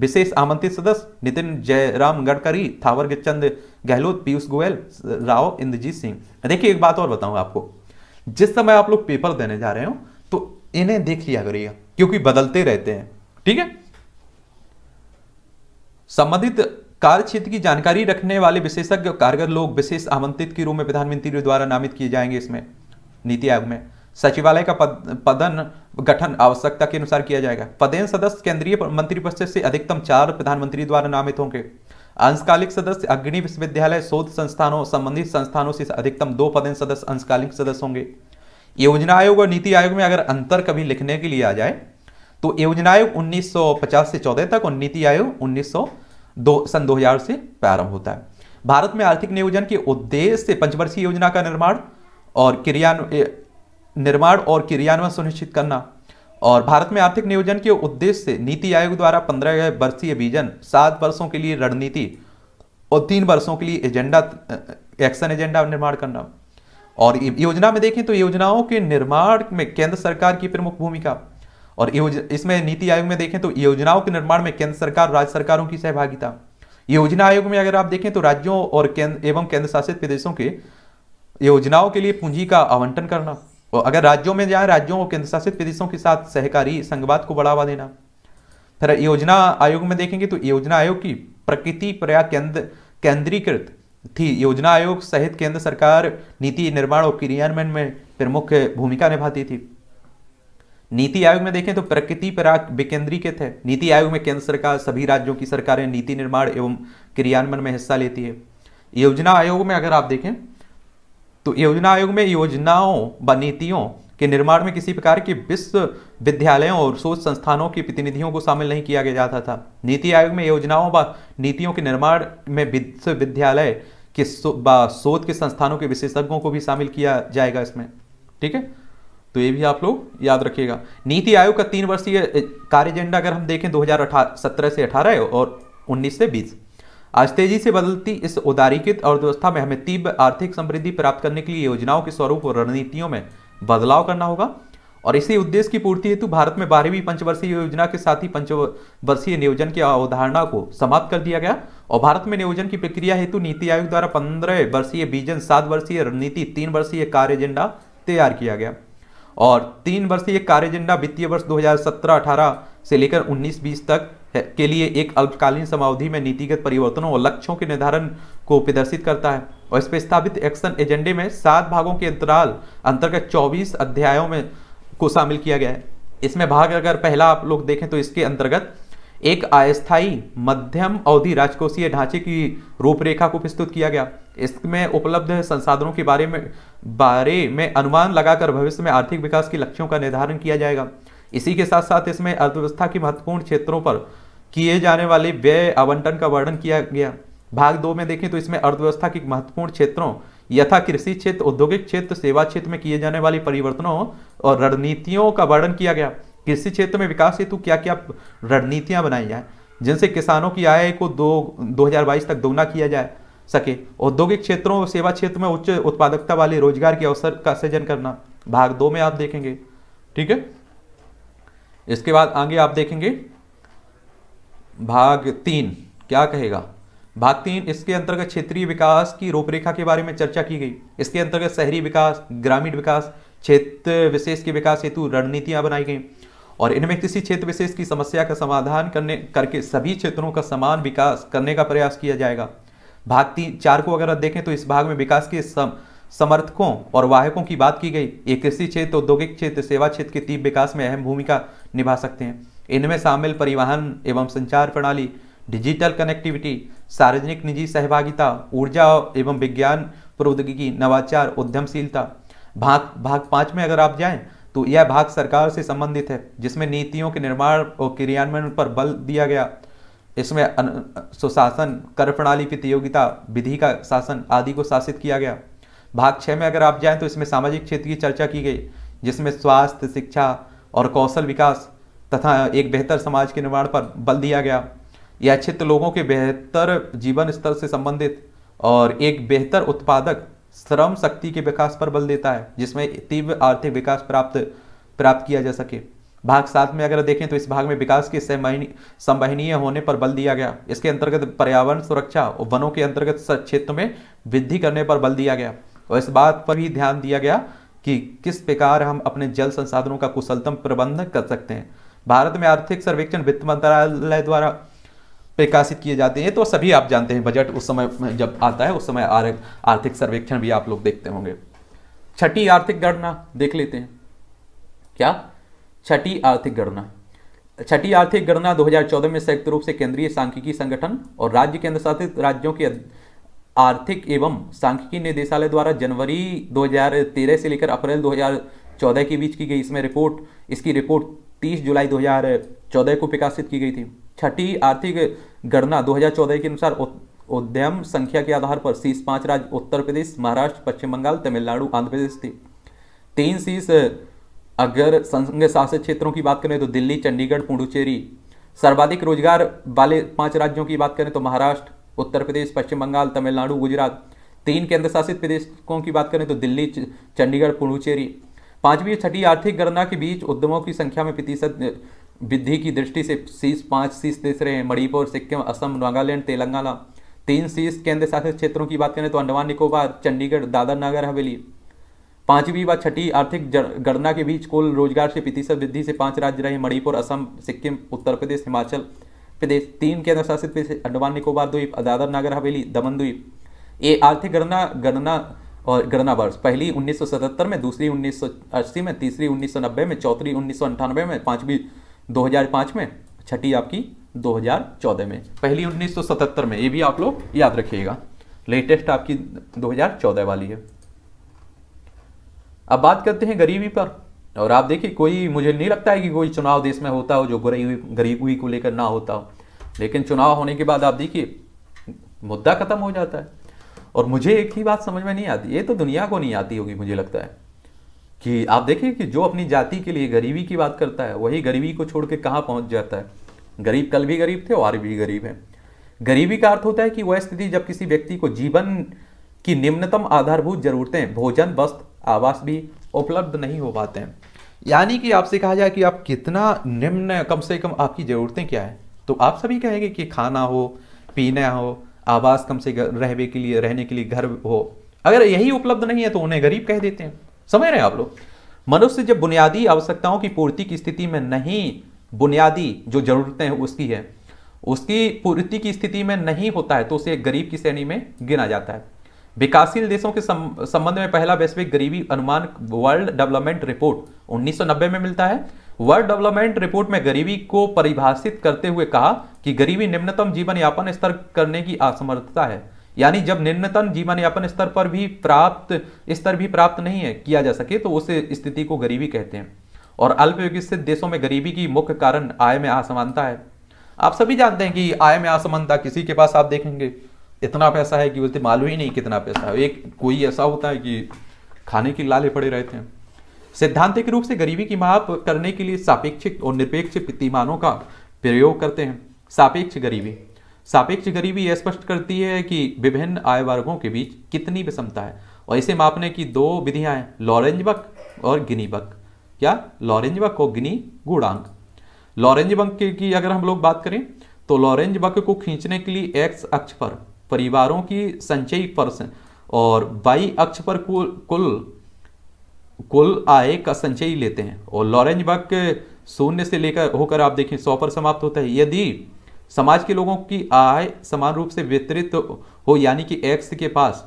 विशेष आमंत्रित सदस्य नितिन जयराम गडकरी थावर चंद गहलोत पीयूष गोयल राव इंद्रजीत सिंह देखिए एक बात और बताऊं आपको जिस समय आप लोग पेपर देने जा रहे हो तो इन्हें देख लिया करिएगा क्योंकि बदलते रहते हैं ठीक है संबंधित कार्य क्षेत्र की जानकारी रखने वाले विशेषज्ञ कारगर लोग विशेष आमंत्रित के रूप में प्रधानमंत्री द्वारा नामित किए जाएंगे इसमें नीति आयोग में सचिवालय का पद, पदन गठन आवश्यकता के अनुसार किया जाएगा पदेन सदस्य केंद्रीय मंत्रिपरिषद से अधिकतम चार प्रधानमंत्री द्वारा नामित होंगे अंशकालिक सदस्य अग्नि विश्वविद्यालय शोध संस्थानों संबंधित संस्थानों से अधिकतम दो पदेन सदस्य अंशकालिक सदस्य होंगे योजना आयोग और नीति आयोग में अगर अंतर कभी लिखने के लिए आ जाए तो योजना आयोग 1950 से 14 तक और नीति आयोग 1902 सन 2000 से प्रारंभ होता है भारत में आर्थिक नियोजन के उद्देश्य से पंचवर्षीय योजना का निर्माण और क्रियान्वयन निर्माण और क्रियान्वयन सुनिश्चित करना और भारत में आर्थिक नियोजन के उद्देश्य से नीति आयोग द्वारा पंद्रह वर्षीय विजन सात वर्षों के लिए रणनीति और तीन वर्षों के लिए एजेंडा एक्शन एजेंडा निर्माण करना और योजना में देखें तो योजनाओं के निर्माण में केंद्र सरकार की प्रमुख भूमिका और इसमें नीति आयोग में देखें तो योजनाओं के निर्माण में केंद्र सरकार राज्य सरकारों की सहभागिता योजना आयोग में अगर आप देखें तो राज्यों और केंद्र एवं केंद्र शासित प्रदेशों के योजनाओं के लिए पूंजी का आवंटन करना और अगर राज्यों में जाए राज्यों और केंद्र शासित प्रदेशों के साथ सहकारी संघवाद को बढ़ावा देना फिर योजना आयोग में देखेंगे तो योजना आयोग की प्रकृति प्रयाग केंद्र केंद्रीकृत थी योजना आयोग सहित केंद्र सरकार नीति निर्माण और क्रियान्वयन में प्रमुख भूमिका निभाती थी नीति आयोग में देखें तो प्रकृति पर विकेंद्रीकृत है नीति आयोग में केंद्र सरकार सभी राज्यों की सरकारें नीति निर्माण एवं क्रियान्वयन में हिस्सा लेती है योजना आयोग में अगर आप देखें तो योजना आयोग में योजनाओं व नीतियों के निर्माण में किसी प्रकार के विश्वविद्यालयों और शोध संस्थानों के प्रतिनिधियों को शामिल नहीं किया गया जाता था नीति आयोग में योजनाओं व नीतियों के निर्माण में विश्वविद्यालय के शोध के संस्थानों के विशेषज्ञों को भी शामिल किया जाएगा इसमें ठीक है तो ये भी आप लोग याद रखिएगा नीति आयोग का तीन वर्षीय कार्य एजेंडा अगर हम देखें दो हजार से अठारह और उन्नीस से बीस आज तेजी से बदलती इस उदारीकृत अर्थव्यवस्था में हमें तीव्र आर्थिक समृद्धि प्राप्त करने के लिए योजनाओं के स्वरूप और रणनीतियों में बदलाव करना होगा और इसी उद्देश्य की पूर्ति हेतु भारत में बारहवीं पंचवर्षीय योजना के साथ ही पंचवर्षीय नियोजन की अवधारणा को समाप्त कर दिया गया और भारत में नियोजन की प्रक्रिया हेतु नीति आयोग द्वारा पंद्रह वर्षीय बीजन सात वर्षीय रणनीति तीन वर्षीय कार्य एजेंडा तैयार किया गया और तीन वर्षीय कार्य एजेंडा वित्तीय वर्ष दो हजार से लेकर उन्नीस बीस तक के लिए एक अल्पकालीन समावधि में नीतिगत परिवर्तनों और लक्ष्यों के निर्धारण को प्रदर्शित करता है और इस पर स्थापित एक्शन एजेंडे में सात भागों के अंतराल अंतर्गत चौबीस अध्यायों में को शामिल किया गया है इसमें भाग अगर पहला आप लोग देखें तो इसके अंतर्गत एक अस्थायी मध्यम अवधि राजकोषीय ढांचे की रूपरेखा को प्रस्तुत किया गया इसमें उपलब्ध संसाधनों के बारे में बारे में अनुमान लगाकर भविष्य में आर्थिक विकास के लक्ष्यों का निर्धारण किया जाएगा इसी के साथ साथ इसमें अर्थव्यवस्था के महत्वपूर्ण क्षेत्रों पर किए जाने वाले व्यय आवंटन का वर्णन किया गया भाग दो में देखें तो इसमें अर्थव्यवस्था के महत्वपूर्ण क्षेत्रों यथा कृषि क्षेत्र औद्योगिक क्षेत्र सेवा क्षेत्र में किए जाने वाले परिवर्तनों और रणनीतियों का वर्णन किया गया कृषि क्षेत्र में विकास हेतु क्या क्या रणनीतियां बनाई जाए जिनसे किसानों की आय को दो 2022 तक दोगुना किया जाए सके औद्योगिक क्षेत्रों और सेवा क्षेत्र में उच्च उत्पादकता वाले रोजगार के अवसर का सृजन करना भाग दो में आप देखेंगे ठीक है इसके बाद आगे आप देखेंगे भाग तीन क्या कहेगा भाग तीन इसके अंतर्गत क्षेत्रीय विकास की रूपरेखा के बारे में चर्चा की गई इसके अंतर्गत शहरी विकास ग्रामीण विकास क्षेत्र विशेष के विकास हेतु रणनीतियां बनाई गई और इनमें किसी क्षेत्र विशेष की समस्या का समाधान करने करके सभी क्षेत्रों का समान विकास करने का प्रयास किया जाएगा भाग तीन चार को अगर देखें तो इस भाग में विकास के सम समर्थकों और वाहकों की बात की गई ये कृषि क्षेत्र औद्योगिक क्षेत्र सेवा क्षेत्र के तीव्र विकास में अहम भूमिका निभा सकते हैं इनमें शामिल परिवहन एवं संचार प्रणाली डिजिटल कनेक्टिविटी सार्वजनिक निजी सहभागिता ऊर्जा एवं विज्ञान प्रौद्योगिकी नवाचार उद्यमशीलता भाग भाग पाँच में अगर आप जाएं तो यह भाग सरकार से संबंधित है जिसमें नीतियों के निर्माण और क्रियान्वयन पर बल दिया गया इसमें सुशासन कर प्रणाली प्रतियोगिता विधि का शासन आदि को शासित किया गया भाग छः में अगर आप जाएं तो इसमें सामाजिक क्षेत्र की चर्चा की गई जिसमें स्वास्थ्य शिक्षा और कौशल विकास तथा एक बेहतर समाज के निर्माण पर बल दिया गया यह क्षेत्र लोगों के बेहतर जीवन स्तर से संबंधित और एक बेहतर उत्पादक श्रम शक्ति के विकास पर बल देता है जिसमें तीव्र आर्थिक विकास प्राप्त प्राप्त किया जा सके भाग सात में अगर देखें तो इस भाग में विकास के संवहनीय होने पर बल दिया गया इसके अंतर्गत पर्यावरण सुरक्षा और वनों के अंतर्गत क्षेत्र में वृद्धि करने पर बल दिया गया और इस बात पर भी ध्यान दिया गया कि किस प्रकार हम अपने जल संसाधनों का कुशलतम प्रबंधन कर सकते हैं भारत में आर्थिक सर्वेक्षण वित्त मंत्रालय द्वारा प्रकाशित किए जाते हैं तो सभी आप जानते हैं बजट उस समय जब आता है उस समय आर्थिक सर्वेक्षण भी आप लोग देखते होंगे छठी आर्थिक गणना देख लेते हैं क्या छठी आर्थिक गणना छठी आर्थिक गणना 2014 में संयुक्त रूप से केंद्रीय सांख्यिकी संगठन और राज्य केंद्र शासित राज्यों के आर्थिक एवं सांख्यिकी निदेशालय द्वारा जनवरी 2013 से लेकर अप्रैल 2014 के बीच की गई इसमें रिपोर्ट इसकी रिपोर्ट 30 जुलाई 2014 को प्रकाशित की गई थी छठी आर्थिक गणना 2014 के अनुसार उद्यम संख्या के आधार पर शीर्ष पांच राज्य उत्तर प्रदेश महाराष्ट्र पश्चिम बंगाल तमिलनाडु आंध्र प्रदेश थी तीन शीर्ष अगर संघ शासित क्षेत्रों की बात करें तो दिल्ली चंडीगढ़ पुडुचेरी सर्वाधिक रोजगार वाले पांच राज्यों की बात करें तो महाराष्ट्र उत्तर प्रदेश पश्चिम बंगाल तमिलनाडु गुजरात तीन केंद्र शासित प्रदेशों की बात करें तो दिल्ली चंडीगढ़ पुडुचेरी पांचवी छठी आर्थिक गणना के बीच उद्यमों की संख्या में प्रतिशत वृद्धि की दृष्टि से शीर्ष पांच शीर्ष देश रहे हैं मणिपुर सिक्किम असम नागालैंड तेलंगाना तीन शीर्ष केंद्र शासित क्षेत्रों की बात करें तो अंडमान निकोबार चंडीगढ़ दादर नगर हवेली पांचवी व छठी आर्थिक गणना के बीच कुल रोजगार से प्रतिशत वृद्धि से पांच राज्य रहे मणिपुर असम सिक्किम उत्तर प्रदेश हिमाचल प्रदेश तीन केंद्र शासित प्रदेश अंडमान निकोबार द्वीप दादर नगर हवेली दमन द्वीप ये आर्थिक गणना गणना और गणना वर्ष पहली 1977 में दूसरी 1980 में तीसरी 1990 में चौथी उन्नीस में पांचवी 2005 में छठी आपकी 2014 में पहली 1977 में ये भी आप लोग याद रखिएगा लेटेस्ट आपकी 2014 वाली है अब बात करते हैं गरीबी पर और आप देखिए कोई मुझे नहीं लगता है कि कोई चुनाव देश में होता हो जो गरीबी गरीबी को लेकर ना होता हो लेकिन चुनाव होने के बाद आप देखिए मुद्दा खत्म हो जाता है और मुझे एक ही बात समझ में नहीं आती ये तो दुनिया को नहीं आती होगी मुझे लगता है कि आप देखिए कि जो अपनी जाति के लिए गरीबी की बात करता है वही गरीबी को छोड़ के कहाँ पहुँच जाता है गरीब कल भी गरीब थे और भी गरीब हैं गरीबी का अर्थ होता है कि वह स्थिति जब किसी व्यक्ति को जीवन की निम्नतम आधारभूत जरूरतें भोजन वस्त्र आवास भी उपलब्ध नहीं हो पाते हैं यानी कि आपसे कहा जाए कि आप कितना निम्न कम से कम आपकी ज़रूरतें क्या है तो आप सभी कहेंगे कि खाना हो पीना हो आवास कम से रहने के लिए रहने के लिए घर हो अगर यही उपलब्ध नहीं है तो उन्हें गरीब कह देते हैं समझ रहे हैं आप लोग मनुष्य जब बुनियादी आवश्यकताओं की पूर्ति की स्थिति में नहीं बुनियादी जो जरूरतें हैं उसकी है उसकी पूर्ति की स्थिति में नहीं होता है तो उसे गरीब की श्रेणी में गिना जाता है विकासशील देशों के संबंध में पहला वैश्विक गरीबी अनुमान वर्ल्ड डेवलपमेंट रिपोर्ट 1990 में मिलता है वर्ल्ड डेवलपमेंट रिपोर्ट में गरीबी को परिभाषित करते हुए कहा कि गरीबी निम्नतम जीवन यापन स्तर करने की असमर्थता है यानी जब निम्नतम जीवन यापन स्तर पर भी प्राप्त स्तर भी प्राप्त नहीं है किया जा सके तो उस स्थिति को गरीबी कहते हैं और अल्प विकसित देशों में गरीबी की मुख्य कारण आय में असमानता है आप सभी जानते हैं कि आय में असमानता किसी के पास आप देखेंगे इतना पैसा है कि उसे मालूम ही नहीं कितना पैसा है एक कोई ऐसा होता है कि खाने की लाले पड़े रहते हैं सिद्धांतिक रूप से गरीबी की माप करने के लिए सापेक्षिक और निरपेक्ष प्रतिमानों का प्रयोग करते हैं सापेक्ष गरीबी सापेक्ष गरीबी यह स्पष्ट करती है कि विभिन्न आय वर्गों के बीच कितनी विषमता है और इसे मापने की दो विधियां हैं लॉरेंजबक और गिनीबक क्या लॉरेंजबक और गिनी गुणांक लॉरेंजबक की अगर हम लोग बात करें तो लॉरेंजबक को खींचने के लिए एक्स अक्ष पर परिवारों की संचयी पर्सन और वाई अक्ष पर कुल कुल आय का संचय लेते हैं और लॉरेंज बग शून्य से लेकर होकर आप देखें सौ पर समाप्त होता है यदि समाज के लोगों की आय समान रूप से वितरित हो यानी कि एक्स के पास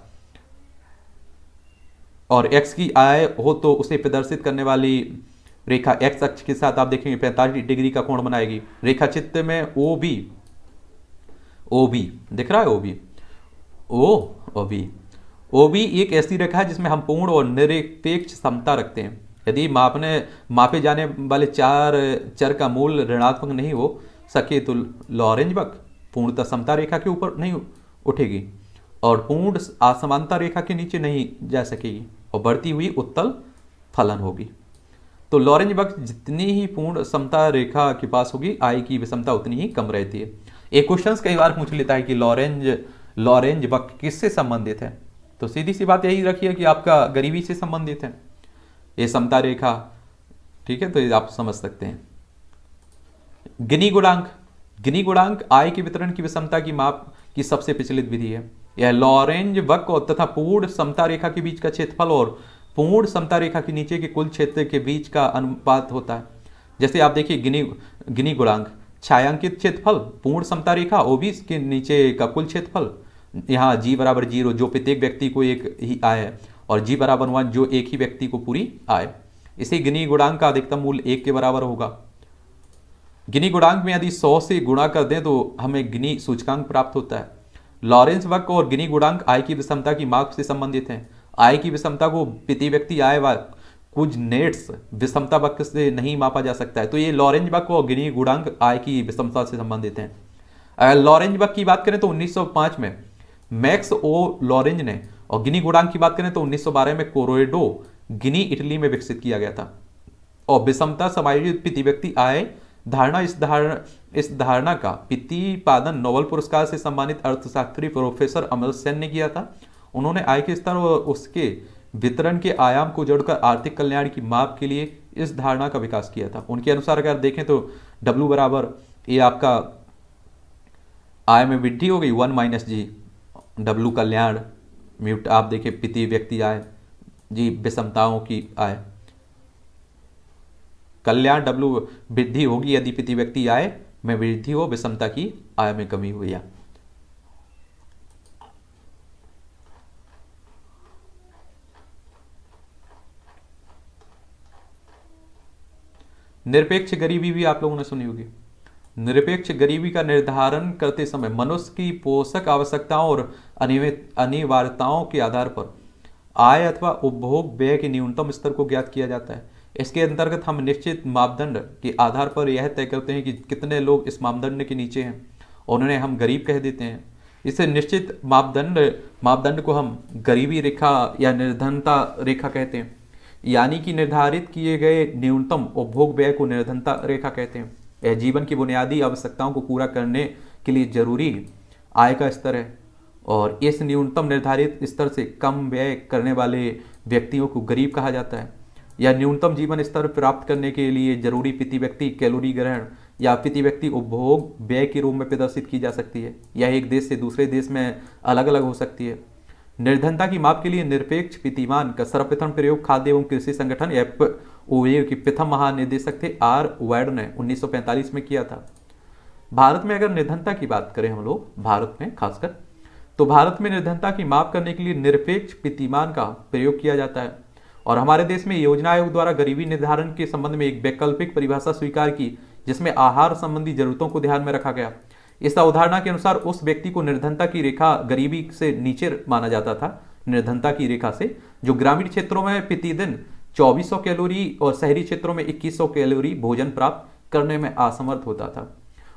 और एक्स की आय हो तो उसे प्रदर्शित करने वाली रेखा एक्स अक्ष के साथ आप देखेंगे पैंतालीस डिग्री का कोण बनाएगी रेखा चित्र में ओ बी ओ बी दिख रहा है O B O O B वो भी एक ऐसी रेखा है जिसमें हम पूर्ण और निरपेक्ष समता रखते हैं यदि मापने मापे जाने वाले चार चर का मूल ऋणात्मक नहीं हो सके तो लॉरेंज वक्र पूर्णतः समता रेखा के ऊपर नहीं उठेगी और पूर्ण असमानता रेखा के नीचे नहीं जा सकेगी और बढ़ती हुई उत्तल फलन होगी तो लॉरेंज वक्र जितनी ही पूर्ण समता रेखा के पास होगी आय की विषमता उतनी ही कम रहती है एक क्वेश्चन कई बार पूछ लेता है कि लॉरेंज लॉरेंज वक्र किससे संबंधित है तो सीधी सी बात यही रखिए कि आपका गरीबी से संबंधित है ये समता रेखा ठीक है तो ये आप समझ सकते हैं गिनी गुणांक गिनी गुणांक आय के वितरण की विषमता की माप की सबसे प्रचलित विधि है यह लॉरेंज वक्र तथा पूर्ण समता रेखा के बीच का क्षेत्रफल और पूर्ण समता रेखा के नीचे के कुल क्षेत्र के बीच का अनुपात होता है जैसे आप देखिए गिनी गिनी गुणांक छायांकित क्षेत्रफल पूर्ण समता रेखा ओबीस के नीचे का कुल क्षेत्रफल यहाँ जी बराबर जीरो जो प्रत्येक व्यक्ति को एक ही आय है और जी बराबर वन जो एक ही व्यक्ति को पूरी आय इसे गिनी गुणांक का अधिकतम मूल एक के बराबर होगा गिनी गुणांक में यदि सौ से गुणा कर दें तो हमें गिनी सूचकांक प्राप्त होता है लॉरेंस वक्र और गिनी गुणांक आय की विषमता की माप से संबंधित हैं आय की विषमता को प्रति व्यक्ति आय कुछ नेट्स विषमता वक्र से नहीं मापा जा सकता है तो ये लॉरेंज वक्र और गिनी गुणांक आय की विषमता से संबंधित हैं लॉरेंज वक्र की बात करें तो 1905 में मैक्स ओ लॉरेंज ने और गिनी गुड़ांग की बात करें तो 1912 में कोरोडो गिनी इटली में विकसित किया गया था और विषमता समायोजित व्यक्ति आय धारणा इस धारणा इस धारणा का प्रतिपादन नोबल पुरस्कार से सम्मानित अर्थशास्त्री प्रोफेसर अमल सेन ने किया था उन्होंने आय के स्तर और उसके वितरण के आयाम को जोड़कर आर्थिक कल्याण की माप के लिए इस धारणा का विकास किया था उनके अनुसार अगर देखें तो डब्ल्यू बराबर ये आपका आय में वृद्धि हो गई वन माइनस जी डब्लू कल्याण म्यूट आप देखिए पिति व्यक्ति आए जी विषमताओं की आए कल्याण डब्लू वृद्धि होगी यदि पिति व्यक्ति आय में वृद्धि हो विषमता की आय में कमी हुई है निरपेक्ष गरीबी भी आप लोगों ने सुनी होगी निरपेक्ष गरीबी का निर्धारण करते समय मनुष्य की पोषक आवश्यकताओं और अनिवार्यताओं के आधार पर आय अथवा उपभोग व्यय के न्यूनतम स्तर को ज्ञात किया जाता है इसके अंतर्गत हम निश्चित मापदंड के आधार पर यह तय करते हैं कि कितने लोग इस मापदंड के नीचे हैं उन्हें हम गरीब कह देते हैं इसे निश्चित मापदंड मापदंड को हम गरीबी रेखा या निर्धनता रेखा कहते हैं यानी कि निर्धारित किए गए न्यूनतम उपभोग व्यय को निर्धनता रेखा कहते हैं जीवन की बुनियादी आवश्यकताओं को पूरा करने के लिए जरूरी आय का स्तर है और इस न्यूनतम निर्धारित स्तर से कम व्यय करने वाले व्यक्तियों को गरीब कहा जाता है या न्यूनतम जीवन स्तर प्राप्त करने के लिए जरूरी व्यक्ति कैलोरी ग्रहण या व्यक्ति उपभोग व्यय के रूप में प्रदर्शित की जा सकती है यह एक देश से दूसरे देश में अलग अलग हो सकती है निर्धनता की माप के लिए निरपेक्ष पीतिमान का सर्वप्रथम प्रयोग खाद्य एवं कृषि संगठन एफ ओए के प्रथम महानिदेशक थे आर वैड ने 1945 में किया था भारत में अगर निर्धनता की बात करें हम लोग भारत में खासकर तो भारत में निर्धनता की माप करने के लिए निरपेक्ष पीतिमान का प्रयोग किया जाता है और हमारे देश में योजना आयोग द्वारा गरीबी निर्धारण के संबंध में एक वैकल्पिक परिभाषा स्वीकार की जिसमें आहार संबंधी जरूरतों को ध्यान में रखा गया इस अवधारणा के अनुसार उस व्यक्ति को निर्धनता की रेखा गरीबी से नीचे माना जाता था निर्धनता की रेखा से जो ग्रामीण क्षेत्रों में प्रतिदिन 2400 कैलोरी और शहरी क्षेत्रों में 2100 कैलोरी भोजन प्राप्त करने में असमर्थ होता था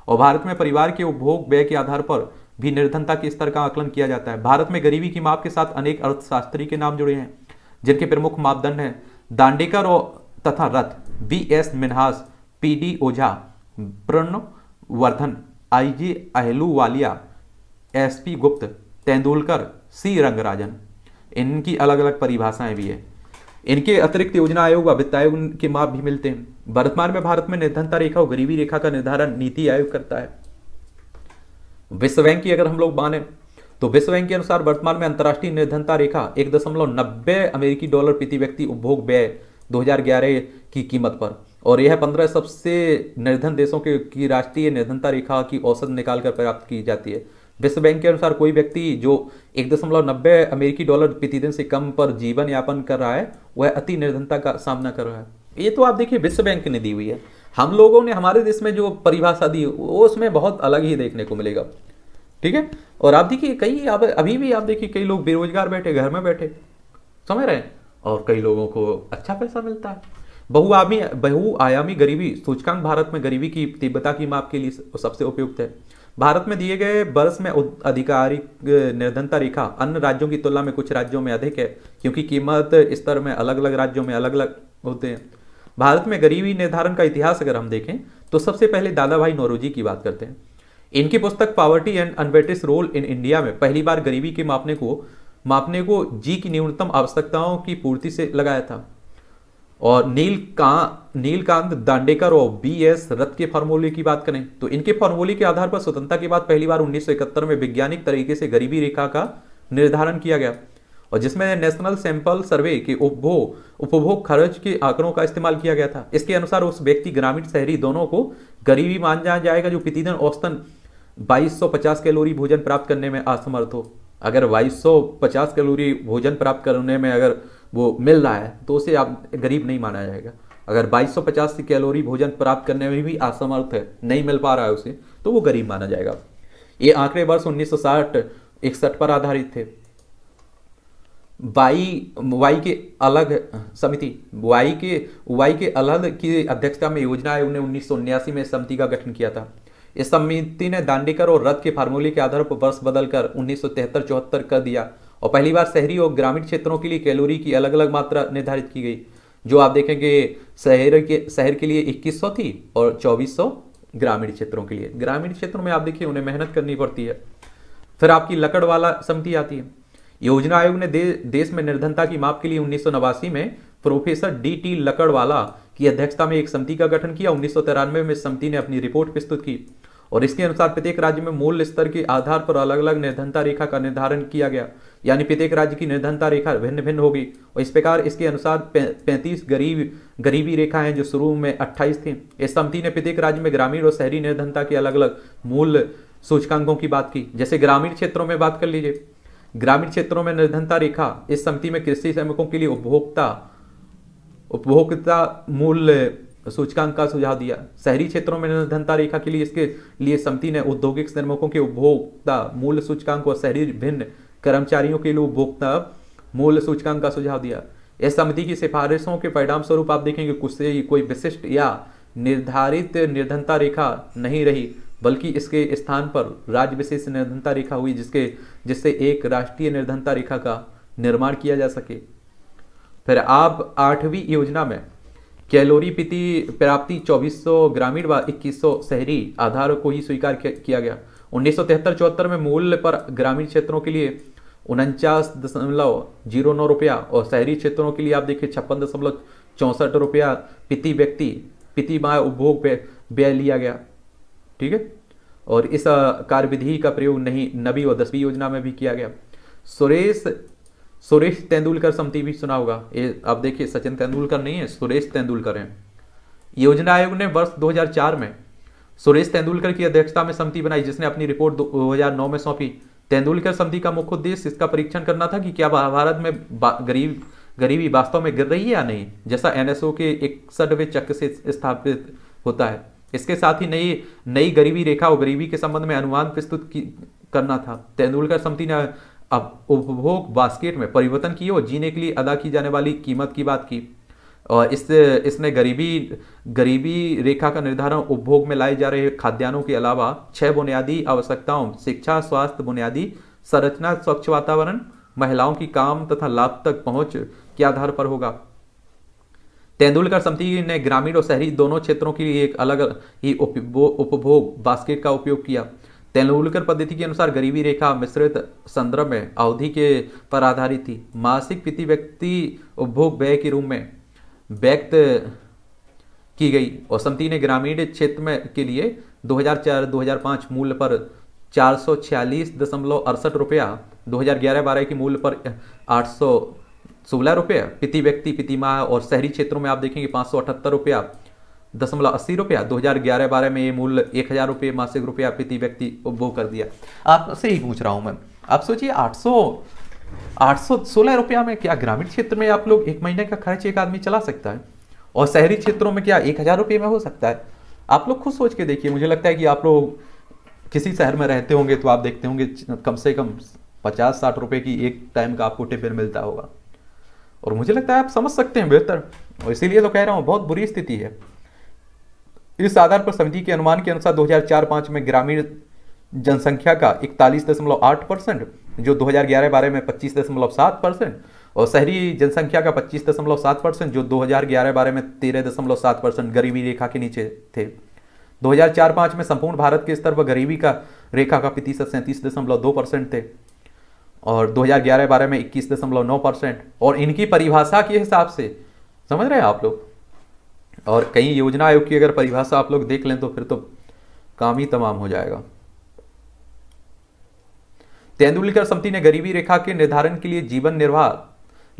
और भारत में परिवार के उपभोग व्यय के आधार पर भी निर्धनता के स्तर का आकलन किया जाता है भारत में गरीबी की माप के साथ अनेक अर्थशास्त्री के नाम जुड़े हैं जिनके प्रमुख मापदंड हैं दांडेकर और तथा Rath B S Minhas P D Ojha Pranab Bardhan I G Ahluwalia S P Gupta Tendulkar सी रंगराजन इनकी अलग अलग परिभाषाएं भी है इनके अतिरिक्त योजना आयोग व वित्त आयोग के माप भी मिलते हैं वर्तमान में भारत में निर्धनता रेखा और गरीबी रेखा का निर्धारण नीति आयोग करता है विश्व बैंक की अगर हम लोग माने तो विश्व बैंक के अनुसार वर्तमान में अंतर्राष्ट्रीय निर्धनता रेखा एक दशमलव नब्बे अमेरिकी डॉलर प्रति व्यक्ति उपभोग व्यय 2011 की कीमत पर और यह पंद्रह सबसे निर्धन देशों के की राष्ट्रीय निर्धनता रेखा की औसत निकालकर प्राप्त की जाती है विश्व बैंक के अनुसार कोई व्यक्ति जो एक दशमलव नब्बे अमेरिकी डॉलर प्रतिदिन से कम पर जीवन यापन कर रहा है वह अति निर्धनता का सामना कर रहा है ये तो आप देखिए विश्व बैंक ने दी हुई है हम लोगों ने हमारे देश में जो परिभाषा दी वो उसमें बहुत अलग ही देखने को मिलेगा ठीक है और आप देखिए कई आप अभी भी आप देखिए कई लोग बेरोजगार बैठे घर में बैठे समझ रहे हैं और कई लोगों को अच्छा पैसा मिलता है बहुआमी बहुआयामी गरीबी सूचकांक भारत में गरीबी की तीव्रता की माप के लिए सबसे उपयुक्त है भारत में दिए गए वर्ष में आधिकारिक निर्धनता रेखा अन्य राज्यों की तुलना में कुछ राज्यों में अधिक है क्योंकि कीमत स्तर में अलग अलग राज्यों में अलग अलग होते हैं भारत में गरीबी निर्धारण का इतिहास अगर हम देखें तो सबसे पहले दादा भाई नौरोजी की बात करते हैं इनकी पुस्तक poverty and unBritish rule in India में पहली बार गरीबी के मापने को मापने को जी की न्यूनतम आवश्यकताओं की पूर्ति से लगाया था और नील का नीलकांत दांडेकर और बी एस रथ के फॉर्मूले की बात करें तो इनके फॉर्मूले के आधार पर स्वतंत्रता के बाद पहली बार 1971 में वैज्ञानिक तरीके से गरीबी रेखा का निर्धारण किया गया और जिसमें नेशनल सैंपल सर्वे के उपभोग उपभोग खर्च के आंकड़ों का इस्तेमाल किया गया था इसके अनुसार उस व्यक्ति ग्रामीण शहरी दोनों को गरीबी मान जाया जाएगा जो प्रतिदिन औसतन 2250 कैलोरी भोजन प्राप्त करने में असमर्थ हो अगर 2250 कैलोरी भोजन प्राप्त करने में अगर वो मिल रहा है तो उसे आप गरीब नहीं माना जाएगा अगर 2250 की कैलोरी भोजन प्राप्त करने में भी असमर्थ है नहीं मिल पा रहा है उसे तो वो गरीब माना जाएगा ये आंकड़े वर्ष 1960 इकसठ पर आधारित थे वाई वाई के अलग समिति वाई के वाई के अलग की अध्यक्षता में योजना आयोग ने उन्नीस में समिति का गठन किया था इस समिति ने दांडीकर और रथ के फार्मूले के आधार पर वर्ष बदलकर उन्नीस सौ कर दिया और पहली बार शहरी और ग्रामीण क्षेत्रों के लिए कैलोरी की अलग अलग मात्रा निर्धारित की गई जो आप देखेंगे शहर के शहर के लिए 2100 थी और 2400 ग्रामीण क्षेत्रों के लिए ग्रामीण क्षेत्रों में आप देखिए उन्हें मेहनत करनी पड़ती है फिर आपकी लकड़ वाला समिति आती है योजना आयोग ने दे, देश में निर्धनता की माप के लिए उन्नीस में प्रोफेसर डी टी लकड़वाला की अध्यक्षता में एक समिति का गठन किया उन्नीस में समिति ने अपनी रिपोर्ट प्रस्तुत की और इसके अनुसार प्रत्येक राज्य में मूल स्तर के आधार पर अलग अलग निर्धनता रेखा का निर्धारण किया गया यानी प्रत्येक राज्य की निर्धनता रेखा भिन्न भिन्न होगी और इस प्रकार इसके अनुसार पैंतीस गरीब गरीबी रेखा जो शुरू में अट्ठाईस थी इस समिति ने प्रत्येक राज्य में ग्रामीण और शहरी निर्धनता के अलग अलग मूल सूचकांकों की बात की जैसे ग्रामीण क्षेत्रों में बात कर लीजिए ग्रामीण क्षेत्रों में निर्धनता रेखा इस समिति में कृषि श्रमिकों के लिए उपभोक्ता उपभोक्ता मूल्य सूचकांक का सुझाव दिया शहरी क्षेत्रों में निर्धनता रेखा के लिए इसके लिए समिति ने औद्योगिक श्रमिकों के उपभोक्ता मूल्य सूचकांक और शहरी भिन्न कर्मचारियों के लिए उपभोक्ता मूल्य सूचकांक का सुझाव दिया इस समिति की सिफारिशों के परिणाम स्वरूप आप देखेंगे कुछ से कोई विशिष्ट या निर्धारित निर्धनता रेखा नहीं रही बल्कि इसके स्थान पर राज्य विशेष निर्धनता रेखा हुई जिसके जिससे एक राष्ट्रीय निर्धनता रेखा का निर्माण किया जा सके फिर आप आठवीं योजना में कैलोरी पिति प्राप्ति 2400 ग्रामीण व 2100 शहरी आधार को ही स्वीकार किया गया उन्नीस सौ में मूल्य पर ग्रामीण क्षेत्रों के लिए उनचास दशमलव जीरो नौ रुपया और शहरी क्षेत्रों के लिए आप देखिए छप्पन दशमलव चौंसठ रुपया प्रति व्यक्ति प्रति माह उपभोग व्यय लिया गया ठीक है और इस कार्यविधि का प्रयोग नहीं नवी और दसवीं योजना में भी किया गया सुरेश सुरेश तेंदुलकर समिति भी सुना होगा ये आप देखिए सचिन तेंदुलकर नहीं है सुरेश तेंदुलकर हैं योजना आयोग ने वर्ष 2004 में सुरेश तेंदुलकर की अध्यक्षता में समिति बनाई जिसने अपनी रिपोर्ट 2009 में सौंपी तेंदुलकर समिति का मुख्य उद्देश्य इसका परीक्षण करना था कि क्या भारत में गरीब गरीबी वास्तव में गिर रही है या नहीं जैसा एनएसओ के इकसठवें चक्र से स्थापित होता है इसके साथ ही नई नई गरीबी रेखा और गरीबी के संबंध में अनुमान प्रस्तुत करना था तेंदुलकर समिति ने अब उपभोग बास्केट में परिवर्तन किए और जीने के लिए अदा की जाने वाली कीमत की बात की और इस इसमें गरीबी गरीबी रेखा का निर्धारण उपभोग में लाए जा रहे खाद्यान्नों के अलावा छह बुनियादी आवश्यकताओं शिक्षा स्वास्थ्य बुनियादी संरचना स्वच्छ वातावरण महिलाओं की काम तथा लाभ तक पहुंच के आधार पर होगा तेंदुलकर समिति ने ग्रामीण और शहरी दोनों क्षेत्रों के लिए एक अलग ही उपभोग बास्केट का उपयोग किया तेंदुलकर पद्धति के अनुसार गरीबी रेखा मिश्रित संदर्भ में अवधि के पर आधारित थी मासिक प्रति व्यक्ति उपभोग व्यय के रूप में व्यक्त की गई और समिति ने ग्रामीण क्षेत्र में के लिए 2004-2005 मूल्य पर चार सौ रुपया 2011-12 के मूल्य पर आठ सौ सोलह रुपया प्रति व्यक्ति प्रति माह और शहरी क्षेत्रों में आप देखेंगे पाँच सौ अठहत्तर रुपया दशमलव अस्सी रुपया दो हज़ार ग्यारह बारह में ये मूल्य एक हज़ार रुपये मासिक रुपया प्रति व्यक्ति वो कर दिया आपसे ही पूछ रहा हूँ मैं आप सोचिए आठ सौ आठ सौ सोलह रुपया में क्या ग्रामीण क्षेत्र में आप लोग एक महीने का खर्च एक आदमी चला सकता है और शहरी क्षेत्रों में क्या एक हज़ार रुपये में हो सकता है आप लोग खुद सोच के देखिए मुझे लगता है कि आप लोग किसी शहर में रहते होंगे तो आप देखते होंगे कम से कम पचास साठ रुपये की एक टाइम का आपको टिफिन मिलता होगा और मुझे लगता है आप समझ सकते हैं बेहतर और इसीलिए तो कह रहा हूँ बहुत बुरी स्थिति है इस आधार पर समिति के अनुमान के अनुसार चार पांच में ग्रामीण जनसंख्या का इकतालीस दशमलव आठ परसेंट जो 2011-12 में पच्चीस दशमलव सात परसेंट और शहरी जनसंख्या का पच्चीस दशमलव सात परसेंट जो 2011-12 में तेरह दशमलव सात परसेंट गरीबी रेखा के नीचे थे 2004-5 में संपूर्ण भारत के स्तर पर गरीबी का रेखा का प्रतिशत सैंतीस दशमलव दो परसेंट थे और 2011-12 में इक्कीस दशमलव नौ परसेंट और इनकी परिभाषा के हिसाब से समझ रहे हैं आप लोग और कई योजना आयोग की अगर परिभाषा आप लोग देख लें तो फिर तो काम ही तमाम हो जाएगा तेंदुलकर समिति ने गरीबी रेखा के निर्धारण के लिए जीवन निर्वाह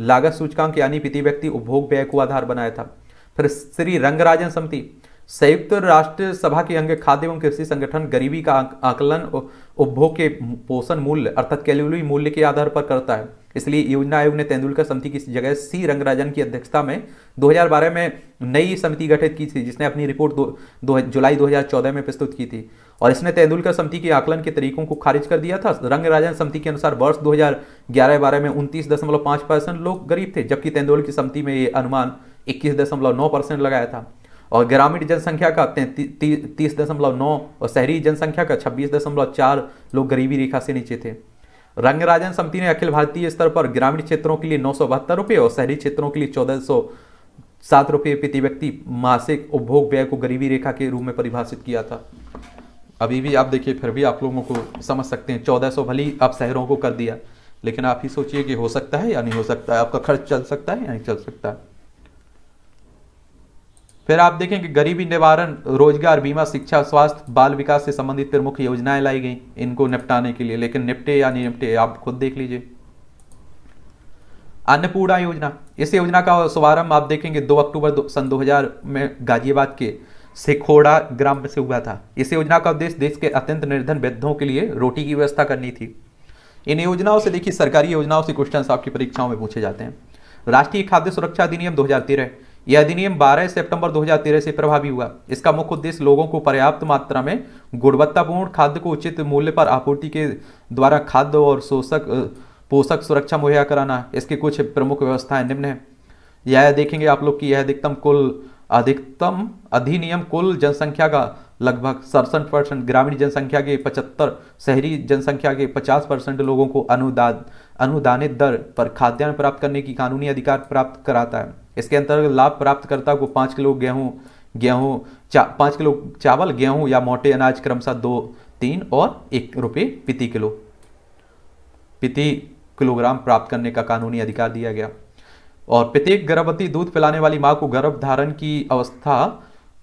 लागत सूचकांक यानी प्रति व्यक्ति उपभोग व्यय को आधार बनाया था फिर श्री रंगराजन समिति संयुक्त राष्ट्र सभा के अंग खाद्य एवं कृषि संगठन गरीबी का आकलन उपभोग के पोषण मूल्य अर्थात कैलोरी मूल्य के आधार पर करता है इसलिए योजना आयोग ने तेंदुलकर समिति की जगह सी रंगराजन की अध्यक्षता में 2012 में नई समिति गठित की थी जिसने अपनी रिपोर्ट दो, दो जुलाई 2014 में प्रस्तुत की थी और इसने तेंदुलकर समिति के आकलन के तरीकों को खारिज कर दिया था रंगराजन समिति के अनुसार वर्ष 2011-12 में उनतीस परसेंट लोग गरीब थे जबकि तेंदुलकर समिति में ये अनुमान इक्कीस परसेंट लगाया था और ग्रामीण जनसंख्या का तीस दशमलव नौ और शहरी जनसंख्या का छब्बीस दशमलव चार लोग गरीबी रेखा से नीचे थे रंगराजन समिति ने अखिल भारतीय स्तर पर ग्रामीण क्षेत्रों के लिए नौ सौ बहत्तर रुपये और शहरी क्षेत्रों के लिए चौदह सौ सात रुपये प्रति व्यक्ति मासिक उपभोग व्यय को गरीबी रेखा के रूप में परिभाषित किया था अभी भी आप देखिए फिर भी आप लोगों को समझ सकते हैं चौदह सौ भली आप शहरों को कर दिया लेकिन आप ही सोचिए कि हो सकता है या नहीं हो सकता है आपका खर्च चल सकता है या नहीं चल सकता है फिर आप देखें कि गरीबी निवारण रोजगार बीमा शिक्षा स्वास्थ्य बाल विकास से संबंधित प्रमुख योजनाएं लाई गई इनको निपटाने के लिए लेकिन निपटे या नहीं निपटे आप खुद देख लीजिए अन्नपूर्णा योजना इस योजना का शुभारंभ आप देखेंगे दो अक्टूबर सन दो में गाजियाबाद के सेखोड़ा ग्राम से हुआ था इस योजना का उद्देश्य देश के अत्यंत निर्धन वृद्धों के लिए रोटी की व्यवस्था करनी थी इन योजनाओं से देखिए सरकारी योजनाओं से क्वेश्चन आपकी परीक्षाओं में पूछे जाते हैं राष्ट्रीय खाद्य सुरक्षा अधिनियम दो तेरह यह अधिनियम 12 सितंबर 2013 से प्रभावी हुआ इसका मुख्य उद्देश्य लोगों को पर्याप्त मात्रा में गुणवत्तापूर्ण खाद्य को उचित मूल्य पर आपूर्ति के द्वारा खाद्य और शोषक पोषक सुरक्षा मुहैया कराना इसकी कुछ प्रमुख व्यवस्थाएं निम्न है यह देखेंगे आप लोग की यह अधिकतम कुल अधिकतम अधिनियम कुल जनसंख्या का लगभग सड़सठ परसेंट ग्रामीण जनसंख्या के पचहत्तर शहरी जनसंख्या के पचास परसेंट लोगों को अनुदान अनुदानित दर पर खाद्यान्न प्राप्त करने की कानूनी अधिकार प्राप्त कराता है इसके अंतर्गत लाभ प्राप्तकर्ता को पाँच किलो गेहूँ गेहूँ चा पाँच किलो चावल गेहूँ या मोटे अनाज क्रमशः दो तीन और एक रुपये प्रति किलो प्रति किलोग्राम प्राप्त करने का कानूनी अधिकार दिया गया और प्रत्येक गर्भवती दूध पिलाने वाली माँ को गर्भ धारण की अवस्था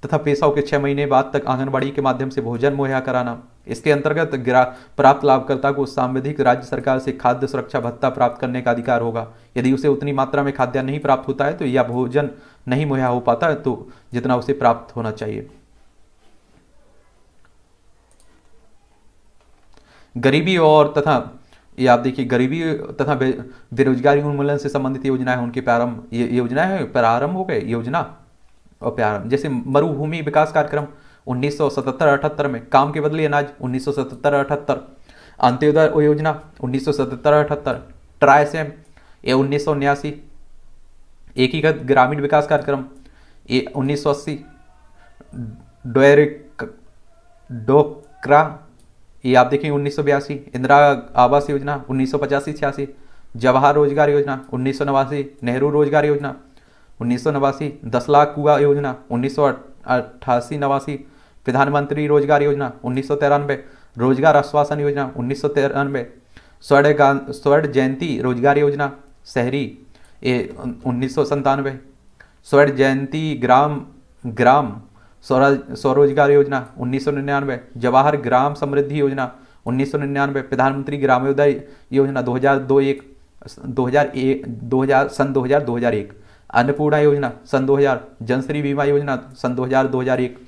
तथा पेशाओं के छः महीने बाद तक आंगनबाड़ी के माध्यम से भोजन मुहैया कराना इसके अंतर्गत प्राप्त लाभकर्ता को सांविधिक राज्य सरकार से खाद्य सुरक्षा भत्ता प्राप्त करने का अधिकार होगा यदि उसे उतनी मात्रा में खाद्यान्न नहीं प्राप्त होता है तो या भोजन नहीं मुहैया हो पाता है तो जितना उसे प्राप्त होना चाहिए गरीबी और तथा ये आप देखिए गरीबी तथा बेरोजगारी उन्मूलन से संबंधित योजनाएं उनके प्रारंभ योजनाएं प्रारंभ हो गए योजना और प्रारंभ जैसे मरुभूमि विकास कार्यक्रम उन्नीस सौ में काम के बदले अनाज उन्नीस सौ अंत्योदय योजना उन्नीस सौ ट्राई सेम ये उन्नीस सौ एकीकृत ग्रामीण विकास कार्यक्रम ये उन्नीस सौ अस्सी डोरिक डोक्रा ये आप देखेंगे उन्नीस सौ बयासी इंदिरा आवास योजना उन्नीस सौ पचासी छियासी जवाहर रोजगार योजना उन्नीस सौ नवासी नेहरू रोजगार योजना उन्नीस सौ नवासी दस लाख कुआ योजना उन्नीस सौ अट्ठासी नवासी प्रधानमंत्री रोजगार योजना उन्नीस रोजगार आश्वासन योजना उन्नीस सौ तिरानवे स्वर्ण स्वर्ण जयंती रोजगार योजना शहरी उन्नीस सौ संतानवे स्वर्ण जयंती ग्राम ग्राम स्वरोजगार योजना उन्नीस सौ निन्यानवे जवाहर ग्राम समृद्धि योजना उन्नीस सौ निन्यानवे प्रधानमंत्री ग्रामोदय योजना दो हज़ार दो एक दो हज़ार एक दो हज़ार सन दो हज़ार दो हज़ार एक अन्नपूर्णा योजना सन दो हज़ार जनश्री बीमा योजना सन दो हज़ार दो हज़ार एक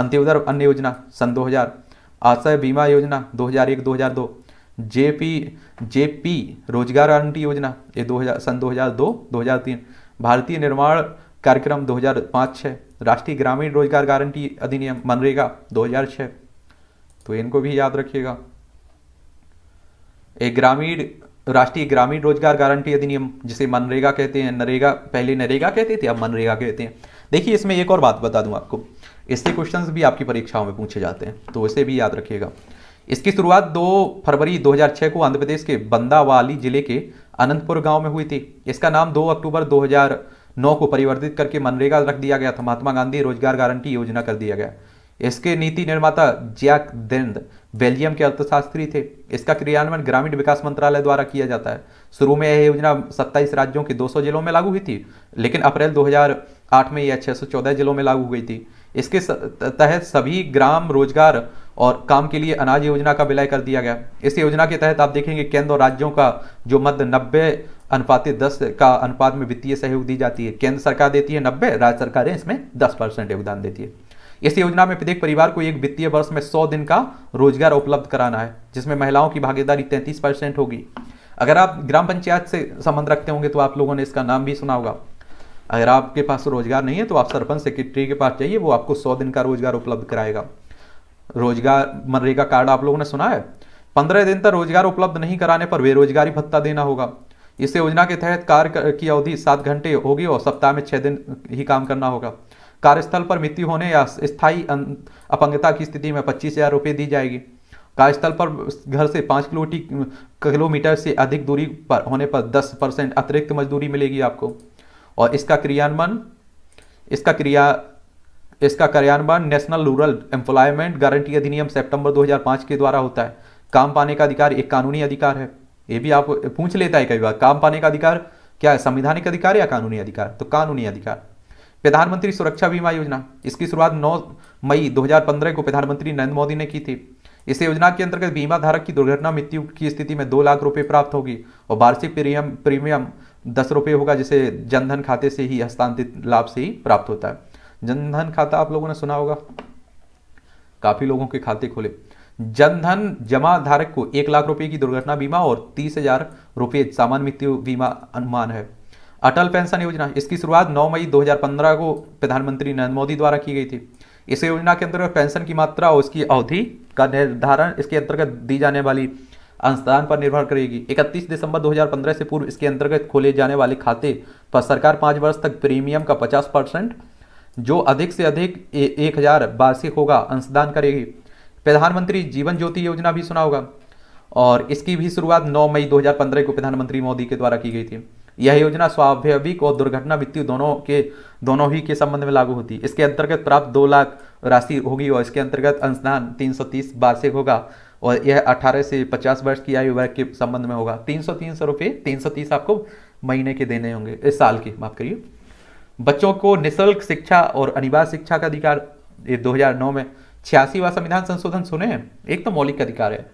अंत्योदय अन्न योजना सन 2000 आश्रय बीमा योजना 2001-2002 जेपी जेपी रोजगार गारंटी योजना ये 2000 सन 2002-2003 भारतीय निर्माण कार्यक्रम 2005-6 राष्ट्रीय ग्रामीण रोजगार गारंटी अधिनियम मनरेगा 2006 तो इनको भी याद रखिएगा एक ग्रामीण राष्ट्रीय ग्रामीण रोजगार गारंटी अधिनियम जिसे मनरेगा कहते हैं नरेगा पहले नरेगा कहते थे अब मनरेगा कहते हैं देखिए इसमें एक और बात बता दूं आपको इससे क्वेश्चंस भी आपकी परीक्षाओं में पूछे जाते हैं तो इसे भी याद रखिएगा इसकी शुरुआत 2 फरवरी 2006 को आंध्र प्रदेश के बंदावाली जिले के अनंतपुर गांव में हुई थी इसका नाम 2 अक्टूबर 2009 को परिवर्तित करके मनरेगा रख दिया गया था महात्मा गांधी रोजगार गारंटी योजना कर दिया गया इसके नीति निर्माता जैक देंद बेल्जियम के अर्थशास्त्री थे इसका क्रियान्वयन ग्रामीण विकास मंत्रालय द्वारा किया जाता है शुरू में यह योजना 27 राज्यों के 200 जिलों में लागू हुई थी लेकिन अप्रैल 2008 में यह 614 जिलों में लागू हुई थी इसके तहत सभी ग्राम रोजगार और काम के लिए अनाज योजना का विलय कर दिया गया इस योजना के तहत आप देखेंगे केंद्र और राज्यों का जो मध्य नब्बे अनुपात दस का अनुपात में वित्तीय सहयोग दी जाती है केंद्र सरकार देती है नब्बे राज्य सरकारें इसमें दस परसेंट योगदान देती है इस योजना में प्रत्येक परिवार को एक वित्तीय वर्ष में सौ दिन का रोजगार उपलब्ध कराना है जिसमें महिलाओं की भागीदारी तैंतीस परसेंट होगी अगर आप ग्राम पंचायत से संबंध रखते होंगे तो आप लोगों ने इसका नाम भी सुना होगा अगर आपके पास रोजगार नहीं है तो आप सरपंच सेक्रेटरी के पास जाइए वो आपको सौ दिन का रोजगार उपलब्ध कराएगा रोजगार मनरेगा कार्ड आप लोगों ने सुना है पंद्रह दिन तक रोजगार उपलब्ध नहीं कराने पर बेरोजगारी भत्ता देना होगा इस योजना के तहत कार्य की अवधि सात घंटे होगी और सप्ताह में छः दिन ही काम करना होगा कार्यस्थल पर मृत्यु होने या स्थायी अं, अपंगता की स्थिति में पच्चीस हजार रुपये दी जाएगी कार्यस्थल पर घर से पाँच किलोमीटर से अधिक दूरी पर होने पर दस परसेंट अतिरिक्त मजदूरी मिलेगी आपको और इसका क्रियान्वयन इसका क्रिया इसका कार्यान्वयन नेशनल रूरल एम्प्लॉयमेंट गारंटी अधिनियम सितंबर 2005 के द्वारा होता है काम पाने का अधिकार एक कानूनी अधिकार है ये भी आप पूछ लेता है कई बार काम पाने का अधिकार क्या है संविधानिक अधिकार या कानूनी अधिकार तो कानूनी अधिकार प्रधानमंत्री सुरक्षा बीमा योजना इसकी शुरुआत 9 मई 2015 को प्रधानमंत्री नरेंद्र मोदी ने की थी इस योजना के अंतर्गत बीमा धारक की दुर्घटना मृत्यु की स्थिति में दो लाख रुपए प्राप्त होगी और वार्षिक प्रीमियम प्रीमियम दस रुपये होगा जिसे जनधन खाते से ही हस्तांतरित लाभ से ही प्राप्त होता है जनधन खाता आप लोगों ने सुना होगा काफी लोगों के खाते खोले जनधन जमा धारक को एक लाख रुपए की दुर्घटना बीमा और तीस हजार रुपये सामान्य मृत्यु बीमा अनुमान है अटल पेंशन योजना इसकी शुरुआत 9 मई 2015 को प्रधानमंत्री नरेंद्र मोदी द्वारा की गई थी इस योजना के अंतर्गत पेंशन की मात्रा और उसकी अवधि का निर्धारण इसके अंतर्गत दी जाने वाली अंशदान पर निर्भर करेगी 31 दिसंबर 2015 से पूर्व इसके अंतर्गत खोले जाने वाले खाते पर सरकार पाँच वर्ष तक प्रीमियम का 50 परसेंट जो अधिक से अधिक एक हज़ार वार्षिक होगा अंशदान करेगी प्रधानमंत्री जीवन ज्योति योजना भी सुना होगा और इसकी भी शुरुआत 9 मई 2015 को प्रधानमंत्री मोदी के द्वारा की गई थी यह योजना स्वाभाविक और दुर्घटना वित्तीय दोनों के दोनों ही के संबंध में लागू होती है इसके अंतर्गत प्राप्त दो लाख राशि होगी और इसके अंतर्गत अंशदान तीन सौ वार्षिक होगा और यह 18 से 50 वर्ष की आयु वर्ग के संबंध में होगा तीन सौ तीन सौ रुपये तीन सौ तीस आपको महीने के देने होंगे इस साल के माफ करिए बच्चों को निशुल्क शिक्षा और अनिवार्य शिक्षा का अधिकार ये 2009 में छियासीवा संविधान संशोधन सुने हैं एक तो मौलिक अधिकार है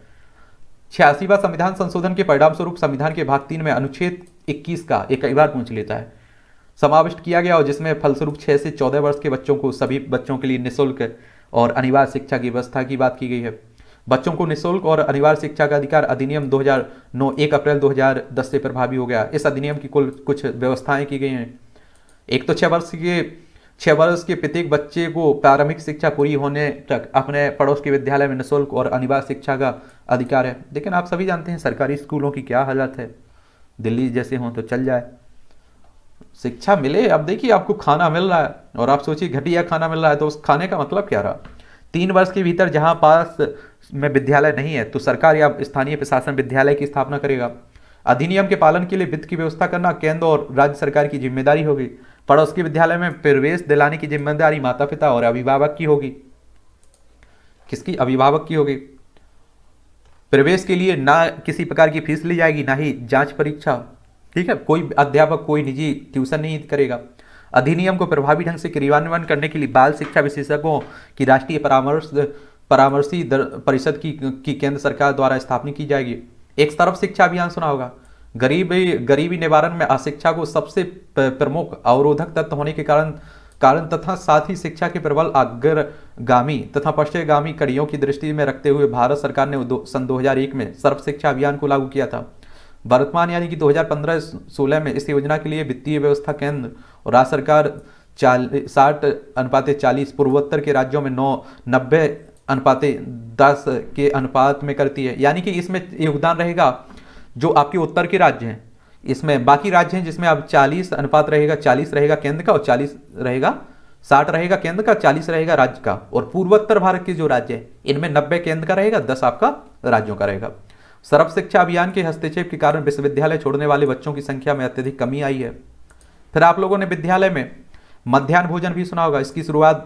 छियासीवा संविधान संशोधन के परिणाम स्वरूप संविधान के भाग तीन में अनुच्छेद इक्कीस का एक कई बार पूछ लेता है समाविष्ट किया गया और जिसमें फलस्वरूप छः से चौदह वर्ष के बच्चों को सभी बच्चों के लिए निःशुल्क और अनिवार्य शिक्षा की व्यवस्था की बात की गई है बच्चों को निःशुल्क और अनिवार्य शिक्षा का अधिकार अधिनियम 2009 एक अप्रैल 2010 से प्रभावी हो गया इस अधिनियम की कुल कुछ व्यवस्थाएं की गई हैं एक तो छः वर्ष के छः वर्ष के प्रत्येक बच्चे को प्रारंभिक शिक्षा पूरी होने तक अपने पड़ोस के विद्यालय में निःशुल्क और अनिवार्य शिक्षा का अधिकार है लेकिन आप सभी जानते हैं सरकारी स्कूलों की क्या हालत है दिल्ली जैसे हों तो चल जाए शिक्षा मिले अब देखिए आपको खाना मिल रहा है और आप सोचिए घटिया खाना मिल रहा है तो उस खाने का मतलब क्या रहा तीन वर्ष के भीतर जहाँ पास में विद्यालय नहीं है तो सरकार या स्थानीय प्रशासन विद्यालय की स्थापना करेगा अधिनियम के पालन के लिए वित्त की व्यवस्था करना केंद्र और राज्य सरकार की जिम्मेदारी होगी पड़ोस के विद्यालय में प्रवेश दिलाने की जिम्मेदारी माता पिता और अभिभावक की होगी किसकी अभिभावक की होगी प्रवेश के लिए ना किसी प्रकार की फीस ली जाएगी ना ही जांच परीक्षा ठीक है कोई अध्यापक कोई निजी ट्यूशन नहीं करेगा अधिनियम को प्रभावी ढंग से क्रियान्वयन करने के लिए बाल शिक्षा विशेषज्ञों की राष्ट्रीय परामर्श परामर्शी परिषद की, की केंद्र सरकार द्वारा स्थापना की जाएगी एक तरफ शिक्षा अभियान सुना होगा गरीबी गरीबी निवारण में अशिक्षा को सबसे प्रमुख अवरोधक तत्व होने के कारण कारण तथा साथ ही शिक्षा के प्रबल अग्रगामी तथा पश्चिमगामी कड़ियों की दृष्टि में रखते हुए भारत सरकार ने सन 2001 में सर्व शिक्षा अभियान को लागू किया था वर्तमान यानी कि 2015-16 में इस योजना के लिए वित्तीय व्यवस्था केंद्र और राज्य सरकार चाली साठ अनुपात चालीस पूर्वोत्तर के राज्यों में नौ नब्बे अनुपात दस के अनुपात में करती है यानी कि इसमें योगदान रहेगा जो आपके उत्तर के राज्य हैं इसमें बाकी राज्य हैं जिसमें आप 40 अनुपात रहेगा 40 रहेगा केंद्र का और 40 रहेगा 60 रहेगा केंद्र का 40 रहेगा राज्य का और पूर्वोत्तर भारत के जो राज्य हैं इनमें 90 केंद्र का रहेगा 10 आपका राज्यों का रहेगा सर्व शिक्षा अभियान के हस्तक्षेप के कारण विश्वविद्यालय छोड़ने वाले बच्चों की संख्या में अत्यधिक कमी आई है फिर आप लोगों ने विद्यालय में मध्यान्ह भोजन भी सुना होगा इसकी शुरुआत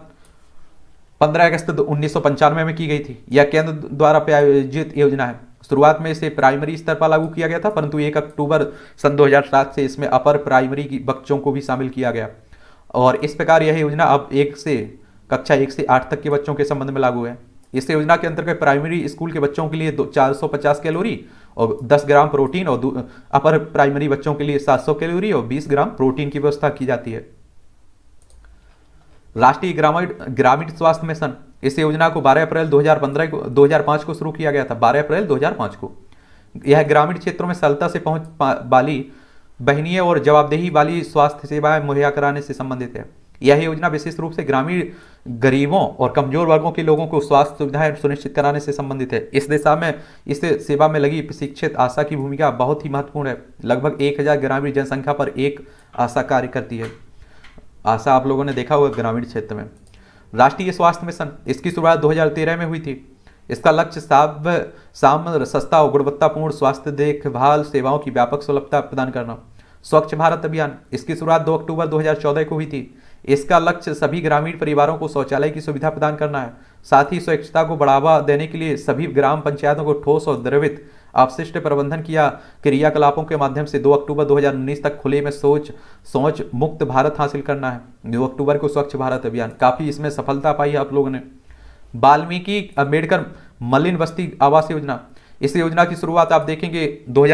15 अगस्त उन्नीस में की गई थी यह केंद्र द्वारा प्रायोजित योजना है शुरुआत में इसे प्राइमरी स्तर पर लागू किया गया था परंतु 1 अक्टूबर सन 2007 से इसमें अपर प्राइमरी की बच्चों को भी शामिल किया गया और इस प्रकार यह योजना अब एक से कक्षा एक से आठ तक के बच्चों के संबंध में लागू है इस योजना के अंतर्गत प्राइमरी स्कूल के बच्चों के लिए दो चार कैलोरी और 10 ग्राम प्रोटीन और अपर प्राइमरी बच्चों के लिए 700 कैलोरी और 20 ग्राम प्रोटीन की व्यवस्था की जाती है राष्ट्रीय ग्रामीण ग्रामीण स्वास्थ्य मिशन इस योजना को 12 अप्रैल 2015 को 2005 को शुरू किया गया था 12 अप्रैल 2005 को यह ग्रामीण क्षेत्रों में सरलता से पहुंच वाली बहनीय और जवाबदेही वाली स्वास्थ्य सेवाएं मुहैया कराने से संबंधित है यह योजना विशेष रूप से ग्रामीण गरीबों और कमजोर वर्गों के लोगों को स्वास्थ्य सुविधाएं सुनिश्चित कराने से संबंधित है इस दिशा में इस सेवा में लगी प्रशिक्षित आशा की भूमिका बहुत ही महत्वपूर्ण है लगभग एक हजार ग्रामीण जनसंख्या पर एक आशा कार्य करती है आशा आप लोगों ने देखा होगा ग्रामीण क्षेत्र में राष्ट्रीय स्वास्थ्य मिशन इसकी शुरुआत 2013 में हुई थी इसका लक्ष्य साव साम सस्ता और गुणवत्तापूर्ण स्वास्थ्य देखभाल सेवाओं की व्यापक सुलभता प्रदान करना स्वच्छ भारत अभियान इसकी शुरुआत 2 अक्टूबर 2014 को हुई थी इसका लक्ष्य सभी ग्रामीण परिवारों को शौचालय की सुविधा प्रदान करना है साथ ही स्वच्छता को बढ़ावा देने के लिए सभी ग्राम पंचायतों को ठोस और द्रवित अपशिष्ट प्रबंधन किया क्रियाकलापों के माध्यम से 2 अक्टूबर 2019 तक खुले में सोच सोच मुक्त भारत हासिल करना है 2 अक्टूबर को स्वच्छ भारत अभियान काफ़ी इसमें सफलता पाई है आप लोगों ने वाल्मीकि अम्बेडकर मलिन बस्ती आवास योजना इस योजना की शुरुआत आप देखेंगे दो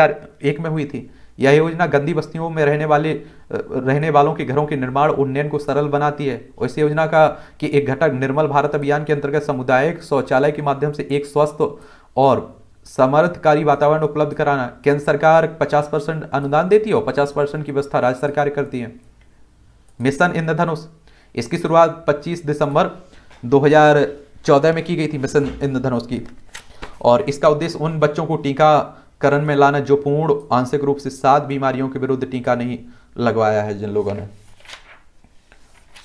में हुई थी यह योजना गंदी बस्तियों में रहने वाले रहने वालों के घरों के निर्माण उन्नयन को सरल बनाती है और इस योजना का कि एक घटक निर्मल भारत अभियान के अंतर्गत सामुदायिक शौचालय के माध्यम से एक स्वस्थ और समर्थकारी वातावरण उपलब्ध कराना केंद्र सरकार 50 परसेंट अनुदान देती है और पचास परसेंट की व्यवस्था राज्य सरकार करती है मिशन इंद्रधनुष इसकी शुरुआत 25 दिसंबर 2014 में की गई थी मिशन इंद्रधनुष की और इसका उद्देश्य उन बच्चों को टीका करण में लाना जो पूर्ण आंशिक रूप से सात बीमारियों के विरुद्ध टीका नहीं लगवाया है जिन लोगों ने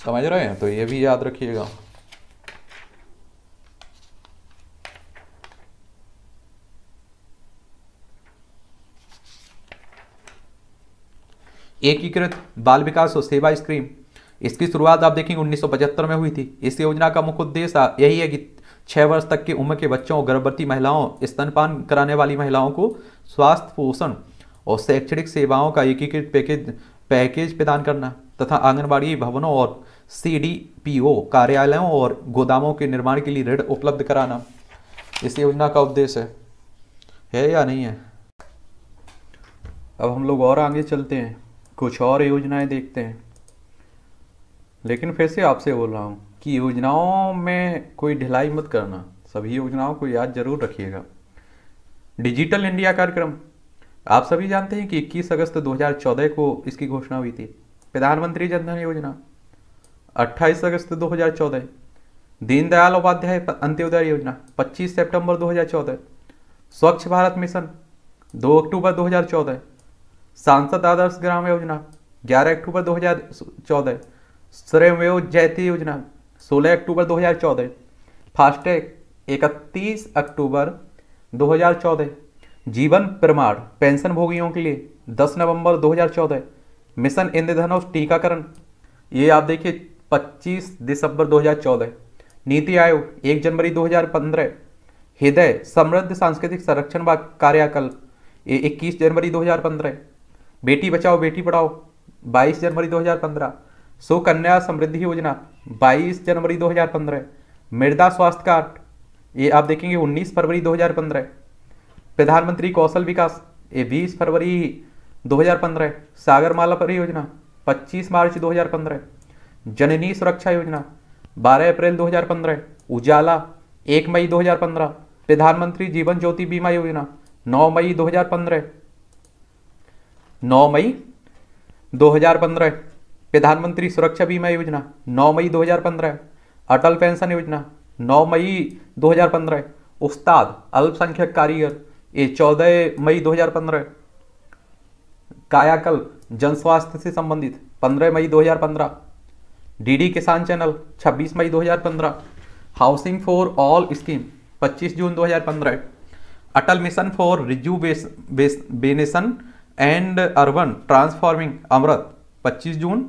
समझ रहे हैं तो ये भी याद रखिएगा एकीकृत बाल विकास और सेवा स्क्रीम इसकी शुरुआत आप देखेंगे 1975 में हुई थी इस योजना का मुख्य उद्देश्य यही है कि छः वर्ष तक की उम्र के बच्चों गर्भवती महिलाओं स्तनपान कराने वाली महिलाओं को स्वास्थ्य पोषण और शैक्षणिक सेवाओं का एकीकृत पैकेज पैकेज प्रदान करना तथा आंगनबाड़ी भवनों और सी कार्यालयों और गोदामों के निर्माण के लिए ऋण उपलब्ध कराना इस योजना का उद्देश्य है है या नहीं है अब हम लोग और आगे चलते हैं कुछ और योजनाएं देखते हैं लेकिन फिर से आपसे बोल रहा हूँ कि योजनाओं में कोई ढिलाई मत करना सभी योजनाओं को याद जरूर रखिएगा डिजिटल इंडिया कार्यक्रम आप सभी जानते हैं कि 21 अगस्त 2014 को इसकी घोषणा हुई थी प्रधानमंत्री जनधन योजना 28 अगस्त 2014 दीनदयाल उपाध्याय अंत्योदय योजना 25 सितंबर 2014 स्वच्छ भारत मिशन 2 अक्टूबर 2014 सांसद आदर्श ग्राम योजना 11 अक्टूबर 2014 स्वयं जयती योजना 16 अक्टूबर 2014 फास्टैग इकतीस अक्टूबर 2014 जीवन प्रमाण पेंशन भोगियों के लिए 10 नवंबर 2014 मिशन इंद्रधनुष टीकाकरण ये आप देखिए 25 दिसंबर 2014 नीति आयोग 1 जनवरी 2015 हृदय समृद्ध सांस्कृतिक संरक्षण व कार्यकल्प ये 21 जनवरी 2015 बेटी बचाओ बेटी पढ़ाओ 22 जनवरी 2015 सुकन्या समृद्धि योजना 22 जनवरी 2015 मृदा स्वास्थ्य कार्ड ये आप देखेंगे 19 फरवरी 2015 प्रधानमंत्री कौशल विकास ये 20 फरवरी 2015 सागरमाला परियोजना 25 मार्च 2015 जननी सुरक्षा योजना 12 अप्रैल 2015 उजाला 1 मई 2015 प्रधानमंत्री जीवन ज्योति बीमा योजना 9 मई 2015 9 मई 2015 प्रधानमंत्री सुरक्षा बीमा योजना 9 मई 2015 अटल पेंशन योजना 9 मई 2015 उस्ताद अल्पसंख्यक कारीगर ये 14 मई 2015 कायाकल्प जन स्वास्थ्य से संबंधित 15 मई 2015 डीडी किसान चैनल 26 मई 2015 हाउसिंग फॉर ऑल स्कीम 25 जून 2015 Atal mission for rejuvenation and urban transforming Amrut 25 जून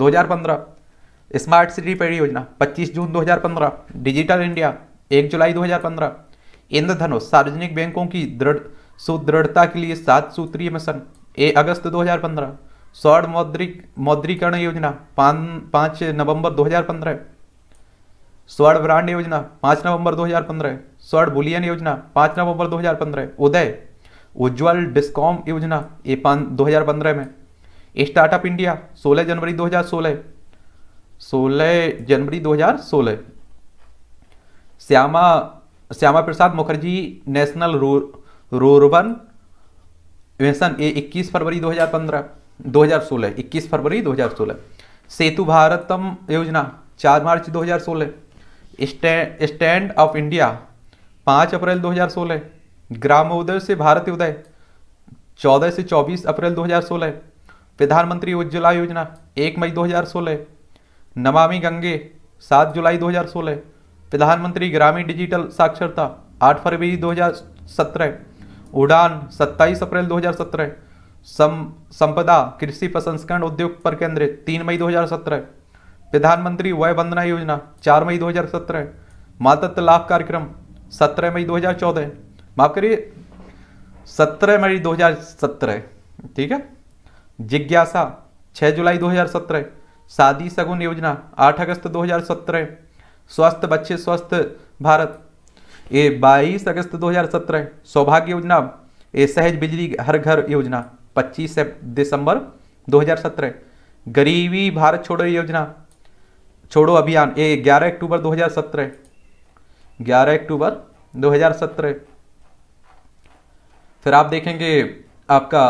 2015 स्मार्ट सिटी परियोजना 25 जून 2015 डिजिटल इंडिया 1 जुलाई 2015 हज़ार इंद्रधनुष सार्वजनिक बैंकों की दृढ़ सुदृढ़ता के लिए सात सूत्रीय मिशन ए अगस्त 2015 हज़ार स्वर्ण मौद्रिक मौद्रीकरण योजना पाँच नवंबर 2015 स्वर्ण ब्रांड योजना पाँच नवंबर 2015 हज़ार स्वर्ण बुलियन योजना पाँच नवंबर 2015 उदय उज्ज्वल डिस्कॉम योजना ये पाँच दो में स्टार्टअप इंडिया 16 जनवरी 2016 16 जनवरी 2016 श्यामा श्यामा प्रसाद मुखर्जी नेशनल रू, रूरबन वेंसन ए 21 फरवरी 2015 2016 21 फरवरी 2016 सेतु भारतम योजना 4 मार्च 2016 स्टैंड स्टैंड ऑफ इंडिया पाँच अप्रैल 2016 ग्रामोदय से भारत उदय चौदह से चौबीस अप्रैल 2016 प्रधानमंत्री उज्ज्वला योजना एक मई 2016 नमामि गंगे सात जुलाई 2016 प्रधानमंत्री ग्रामीण डिजिटल साक्षरता आठ फरवरी 2017 उड़ान सत्ताईस अप्रैल 2017 सम संपदा कृषि प्रसंस्करण उद्योग पर केंद्रित तीन मई 2017 प्रधानमंत्री वय वंदना योजना चार मई 2017 मातृत्व लाभ कार्यक्रम सत्रह मई 2014 माफ करिए सत्रह मई 2017 ठीक है जिज्ञासा 6 जुलाई 2017 शादी सगुन योजना 8 अगस्त 2017 स्वस्थ बच्चे स्वस्थ भारत ये 22 अगस्त 2017 सौभाग्य योजना ये सहज बिजली हर घर योजना 25 दिसंबर 2017 गरीबी भारत छोड़ो योजना छोड़ो अभियान ये 11 अक्टूबर 2017 11 अक्टूबर 2017 फिर आप देखेंगे आपका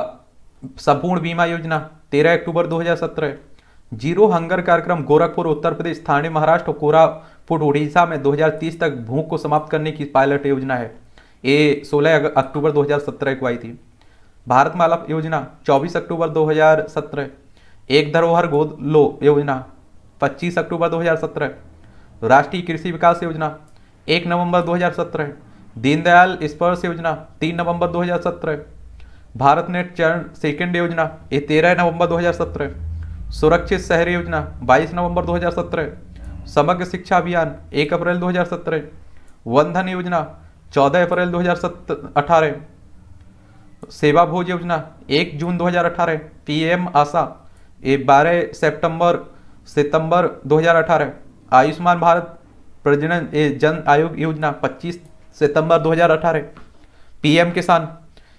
संपूर्ण बीमा योजना तेरह अक्टूबर 2017 जीरो हंगर कार्यक्रम गोरखपुर उत्तर प्रदेश थाने महाराष्ट्र और कोरापुट उड़ीसा में 2030 तक भूख को समाप्त करने की पायलट योजना है ये 16 अक्टूबर 2017 को आई थी भारतमाला योजना 24 अक्टूबर 2017 एक धरोहर गोद लो योजना 25 अक्टूबर 2017 राष्ट्रीय कृषि विकास योजना 1 नवंबर 2017 दीनदयाल स्पर्श योजना तीन नवम्बर दो भारत नेट चरण सेकेंड योजना ये तेरह नवंबर 2017 सुरक्षित शहरी योजना 22 नवंबर 2017 समग्र शिक्षा अभियान 1 अप्रैल 2017 वन धन योजना 14 अप्रैल 2018 सेवा भोज योजना 1 जून 2018 पीएम आशा ये बारह सितंबर सितंबर 2018 आयुष्मान भारत प्रजनन ए जन आयोग योजना 25 सितंबर 2018 पीएम किसान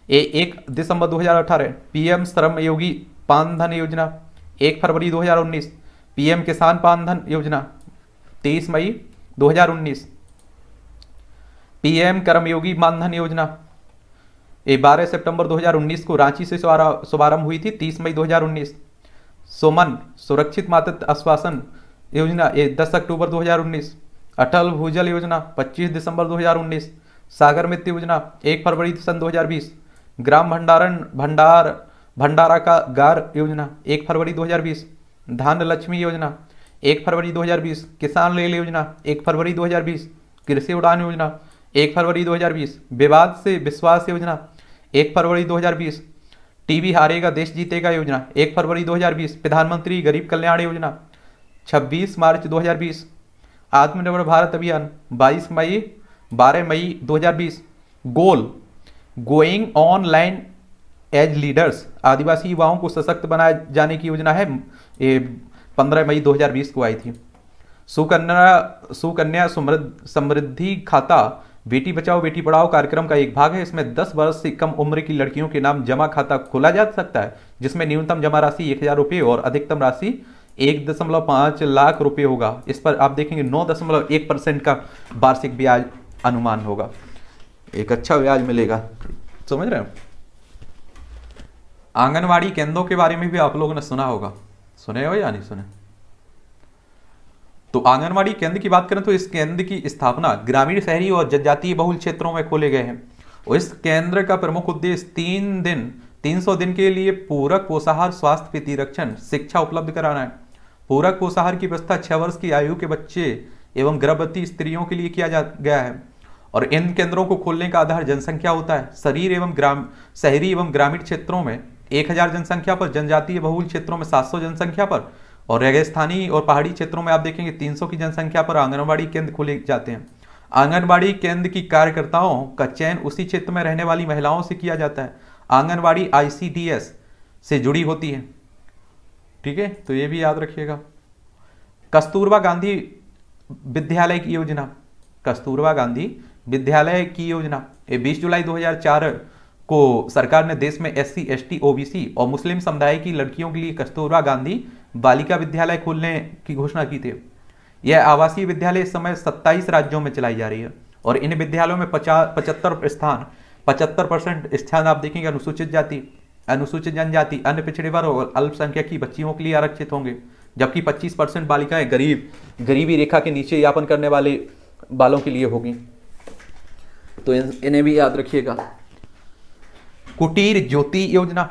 ये एक दिसंबर 2018 पीएम श्रम योगी पानधन योजना एक फरवरी 2019 पीएम किसान पानधन योजना 23 मई 2019 पीएम कर्मयोगी मानधन योजना ये बारह सितंबर 2019 को रांची से शुभारंभ हुई थी 30 मई 2019 सोमन सुरक्षित मातृत्व आश्वासन योजना ये 10 अक्टूबर 2019 अटल भूजल योजना 25 दिसंबर 2019 सागर मित्र योजना 1 फरवरी सन 2020 ग्राम भंडारण भंडार भंडारा का गार योजना एक फरवरी 2020 धान लक्ष्मी योजना एक फरवरी 2020 किसान रेल योजना एक फरवरी 2020 कृषि उड़ान योजना एक फरवरी 2020 विवाद से विश्वास योजना एक फरवरी 2020 टीवी हारेगा देश जीतेगा योजना एक फरवरी 2020 प्रधानमंत्री गरीब कल्याण योजना 26 मार्च 2020 आत्मनिर्भर भारत अभियान 22 मई 12 मई 2020 goal going online as leaders आदिवासी युवाओं को सशक्त बनाए जाने की योजना है ये 15 मई 2020 को आई थी सुकन्या सुकन्या समृद्धि खाता बेटी बचाओ बेटी पढ़ाओ कार्यक्रम का एक भाग है इसमें 10 वर्ष से कम उम्र की लड़कियों के नाम जमा खाता खोला जा सकता है जिसमें न्यूनतम जमा राशि एक हजार रुपये और अधिकतम राशि एक दशमलव पाँच लाख रुपये होगा इस पर आप देखेंगे नौ दशमलव एक परसेंट का वार्षिक ब्याज अनुमान होगा एक अच्छा ब्याज मिलेगा समझ रहे हो आंगनवाड़ी केंद्रों के बारे में भी आप लोगों ने सुना होगा सुने हो या नहीं सुने तो आंगनवाड़ी केंद्र की बात करें तो इस केंद्र की स्थापना ग्रामीण शहरी और जनजातीय बहुल क्षेत्रों में खोले गए हैं और इस केंद्र का प्रमुख उद्देश्य तीन दिन 300 दिन के लिए पूरक पोषाहार स्वास्थ्य प्रतिरक्षण शिक्षा उपलब्ध कराना है पूरक पोषाहार की व्यवस्था छह वर्ष की आयु के बच्चे एवं गर्भवती स्त्रियों के लिए किया जा गया है और इन केंद्रों को खोलने का आधार जनसंख्या होता है शरीर एवं ग्राम शहरी एवं ग्रामीण क्षेत्रों में 1000 जनसंख्या पर जनजातीय बहुल क्षेत्रों में 700 जनसंख्या पर और रेगिस्तानी और पहाड़ी क्षेत्रों में आप देखेंगे 300 की जनसंख्या पर आंगनबाड़ी केंद्र खोले जाते हैं आंगनबाड़ी केंद्र की कार्यकर्ताओं का चयन उसी क्षेत्र में रहने वाली महिलाओं से किया जाता है आंगनबाड़ी आई से जुड़ी होती है ठीक है तो ये भी याद रखिएगा कस्तूरबा गांधी विद्यालय की योजना कस्तूरबा गांधी विद्यालय की योजना ये 20 जुलाई 2004 को सरकार ने देश में एस सी ओबीसी और मुस्लिम समुदाय की लड़कियों के लिए कस्तूरबा गांधी बालिका विद्यालय खोलने की घोषणा की थी यह आवासीय विद्यालय इस समय 27 राज्यों में चलाई जा रही है और इन विद्यालयों में पचहत्तर स्थान पचहत्तर परसेंट स्थान आप देखेंगे अनुसूचित जाति अनुसूचित जनजाति अन्य पिछड़े वर्ग और अल्पसंख्यक की बच्चियों के लिए आरक्षित होंगे जबकि 25 परसेंट बालिकाएं गरीब गरीबी रेखा के नीचे यापन करने वाले बालों के लिए होगी तो इन्हें भी याद रखिएगा कुटीर ज्योति योजना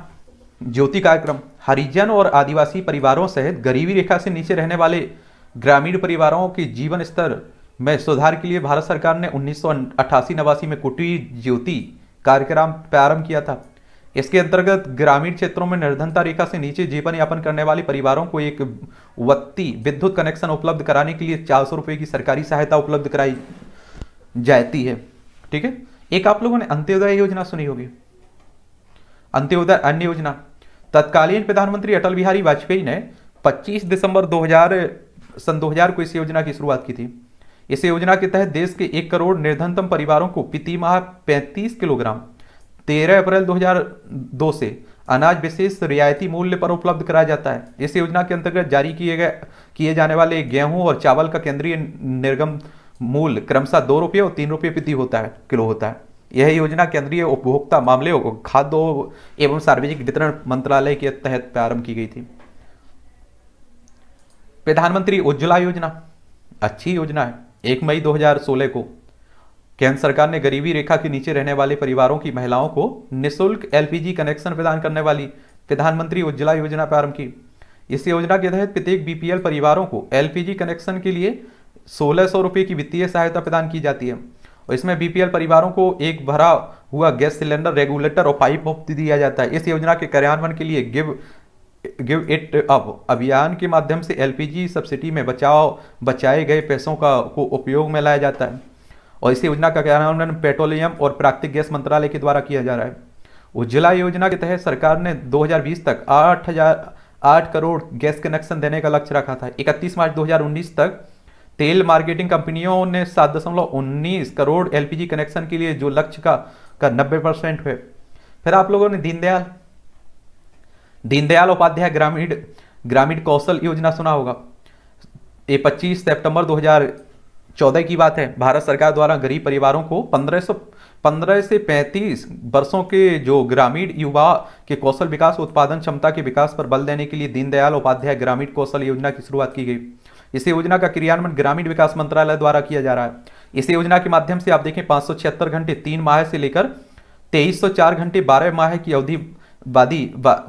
ज्योति कार्यक्रम हरिजन और आदिवासी परिवारों सहित गरीबी रेखा से नीचे रहने वाले ग्रामीण परिवारों के जीवन स्तर में सुधार के लिए भारत सरकार ने उन्नीस सौ में कुटीर ज्योति कार्यक्रम प्रारंभ किया था इसके अंतर्गत ग्रामीण क्षेत्रों में निर्धनता रेखा से नीचे जीवन यापन करने वाले परिवारों को एक वत्ती विद्युत कनेक्शन उपलब्ध कराने के लिए चार सौ की सरकारी सहायता उपलब्ध कराई जाती है ठीक है एक आप लोगों ने अंत्योदय योजना सुनी होगी अंत्योदय अन्य योजना तत्कालीन प्रधानमंत्री अटल बिहारी वाजपेयी ने 25 दिसंबर 2000 सन 2000 को इस योजना की शुरुआत की थी इस योजना के तहत देश के एक करोड़ निर्धनतम परिवारों को प्रति माह 35 किलोग्राम 13 अप्रैल 2002 से अनाज विशेष रियायती मूल्य पर उपलब्ध कराया जाता है इस योजना के अंतर्गत जारी किए गए किए जाने वाले गेहूं और चावल का केंद्रीय निर्गम मूल क्रमशः दो रुपये और तीन रुपये प्रति होता है किलो होता है यह योजना केंद्रीय उपभोक्ता मामले खाद्य एवं सार्वजनिक वितरण मंत्रालय के तहत प्रारंभ की गई थी प्रधानमंत्री उज्ज्वला योजना अच्छी योजना है एक मई 2016 को केंद्र सरकार ने गरीबी रेखा के नीचे रहने वाले परिवारों की महिलाओं को निशुल्क एलपीजी कनेक्शन प्रदान करने वाली प्रधानमंत्री उज्ज्वला योजना प्रारंभ की इस योजना के तहत प्रत्येक बीपीएल परिवारों को एलपीजी कनेक्शन के लिए सोलह सौ रुपये की वित्तीय सहायता प्रदान की जाती है और इसमें बीपीएल परिवारों को एक भरा हुआ गैस सिलेंडर रेगुलेटर और पाइप मुफ्त दिया जाता है इस योजना के कार्यान्वयन के लिए गिव गिव इट अप अभियान के माध्यम से एलपीजी सब्सिडी में बचाव बचाए गए पैसों का को उपयोग में लाया जाता है और इस योजना का कार्यान्वयन पेट्रोलियम और प्राकृतिक गैस मंत्रालय के द्वारा किया जा रहा है उज्ज्वला योजना के तहत सरकार ने 2020 तक 8000 8 करोड़ गैस कनेक्शन देने का लक्ष्य रखा था 31 मार्च 2019 तक तेल मार्केटिंग कंपनियों ने सात दशमलव उन्नीस करोड़ एलपीजी कनेक्शन के लिए जो लक्ष्य का का नब्बे परसेंट है फिर आप लोगों ने दीनदयाल दीनदयाल उपाध्याय ग्रामीण ग्रामीण कौशल योजना सुना होगा ये 25 सितंबर 2014 की बात है भारत सरकार द्वारा गरीब परिवारों को 1500 15 से 35 वर्षों के जो ग्रामीण युवा के कौशल विकास उत्पादन क्षमता के विकास पर बल देने के लिए दीनदयाल उपाध्याय ग्रामीण कौशल योजना की शुरुआत की गई इस योजना का क्रियान्वयन ग्रामीण विकास मंत्रालय द्वारा किया जा रहा है इस योजना के माध्यम से आप देखें पांच घंटे तीन माह से लेकर तेईस घंटे बारह माह की अवधि वादी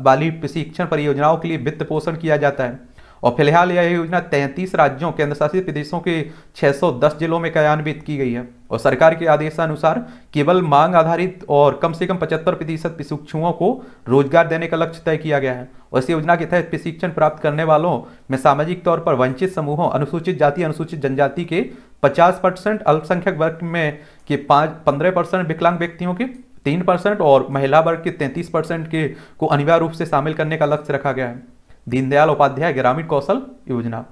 वाली प्रशिक्षण परियोजनाओं के लिए वित्त पोषण किया जाता है और फिलहाल यह योजना 33 राज्यों केंद्र शासित प्रदेशों के 610 जिलों में क्रियान्वित की गई है और सरकार के आदेशानुसार केवल मांग आधारित और कम से कम 75 प्रतिशत प्रशिक्षुओं को रोजगार देने का लक्ष्य तय किया गया है और इस योजना के तहत प्रशिक्षण प्राप्त करने वालों में सामाजिक तौर पर वंचित समूहों अनुसूचित जाति अनुसूचित जनजाति के 50 परसेंट अल्पसंख्यक वर्ग में के पाँच पंद्रह परसेंट विकलांग व्यक्तियों के तीन परसेंट और महिला वर्ग के तैंतीस परसेंट के को अनिवार्य रूप से शामिल करने का लक्ष्य रखा गया है दीनदयाल उपाध्याय ग्रामीण कौशल योजना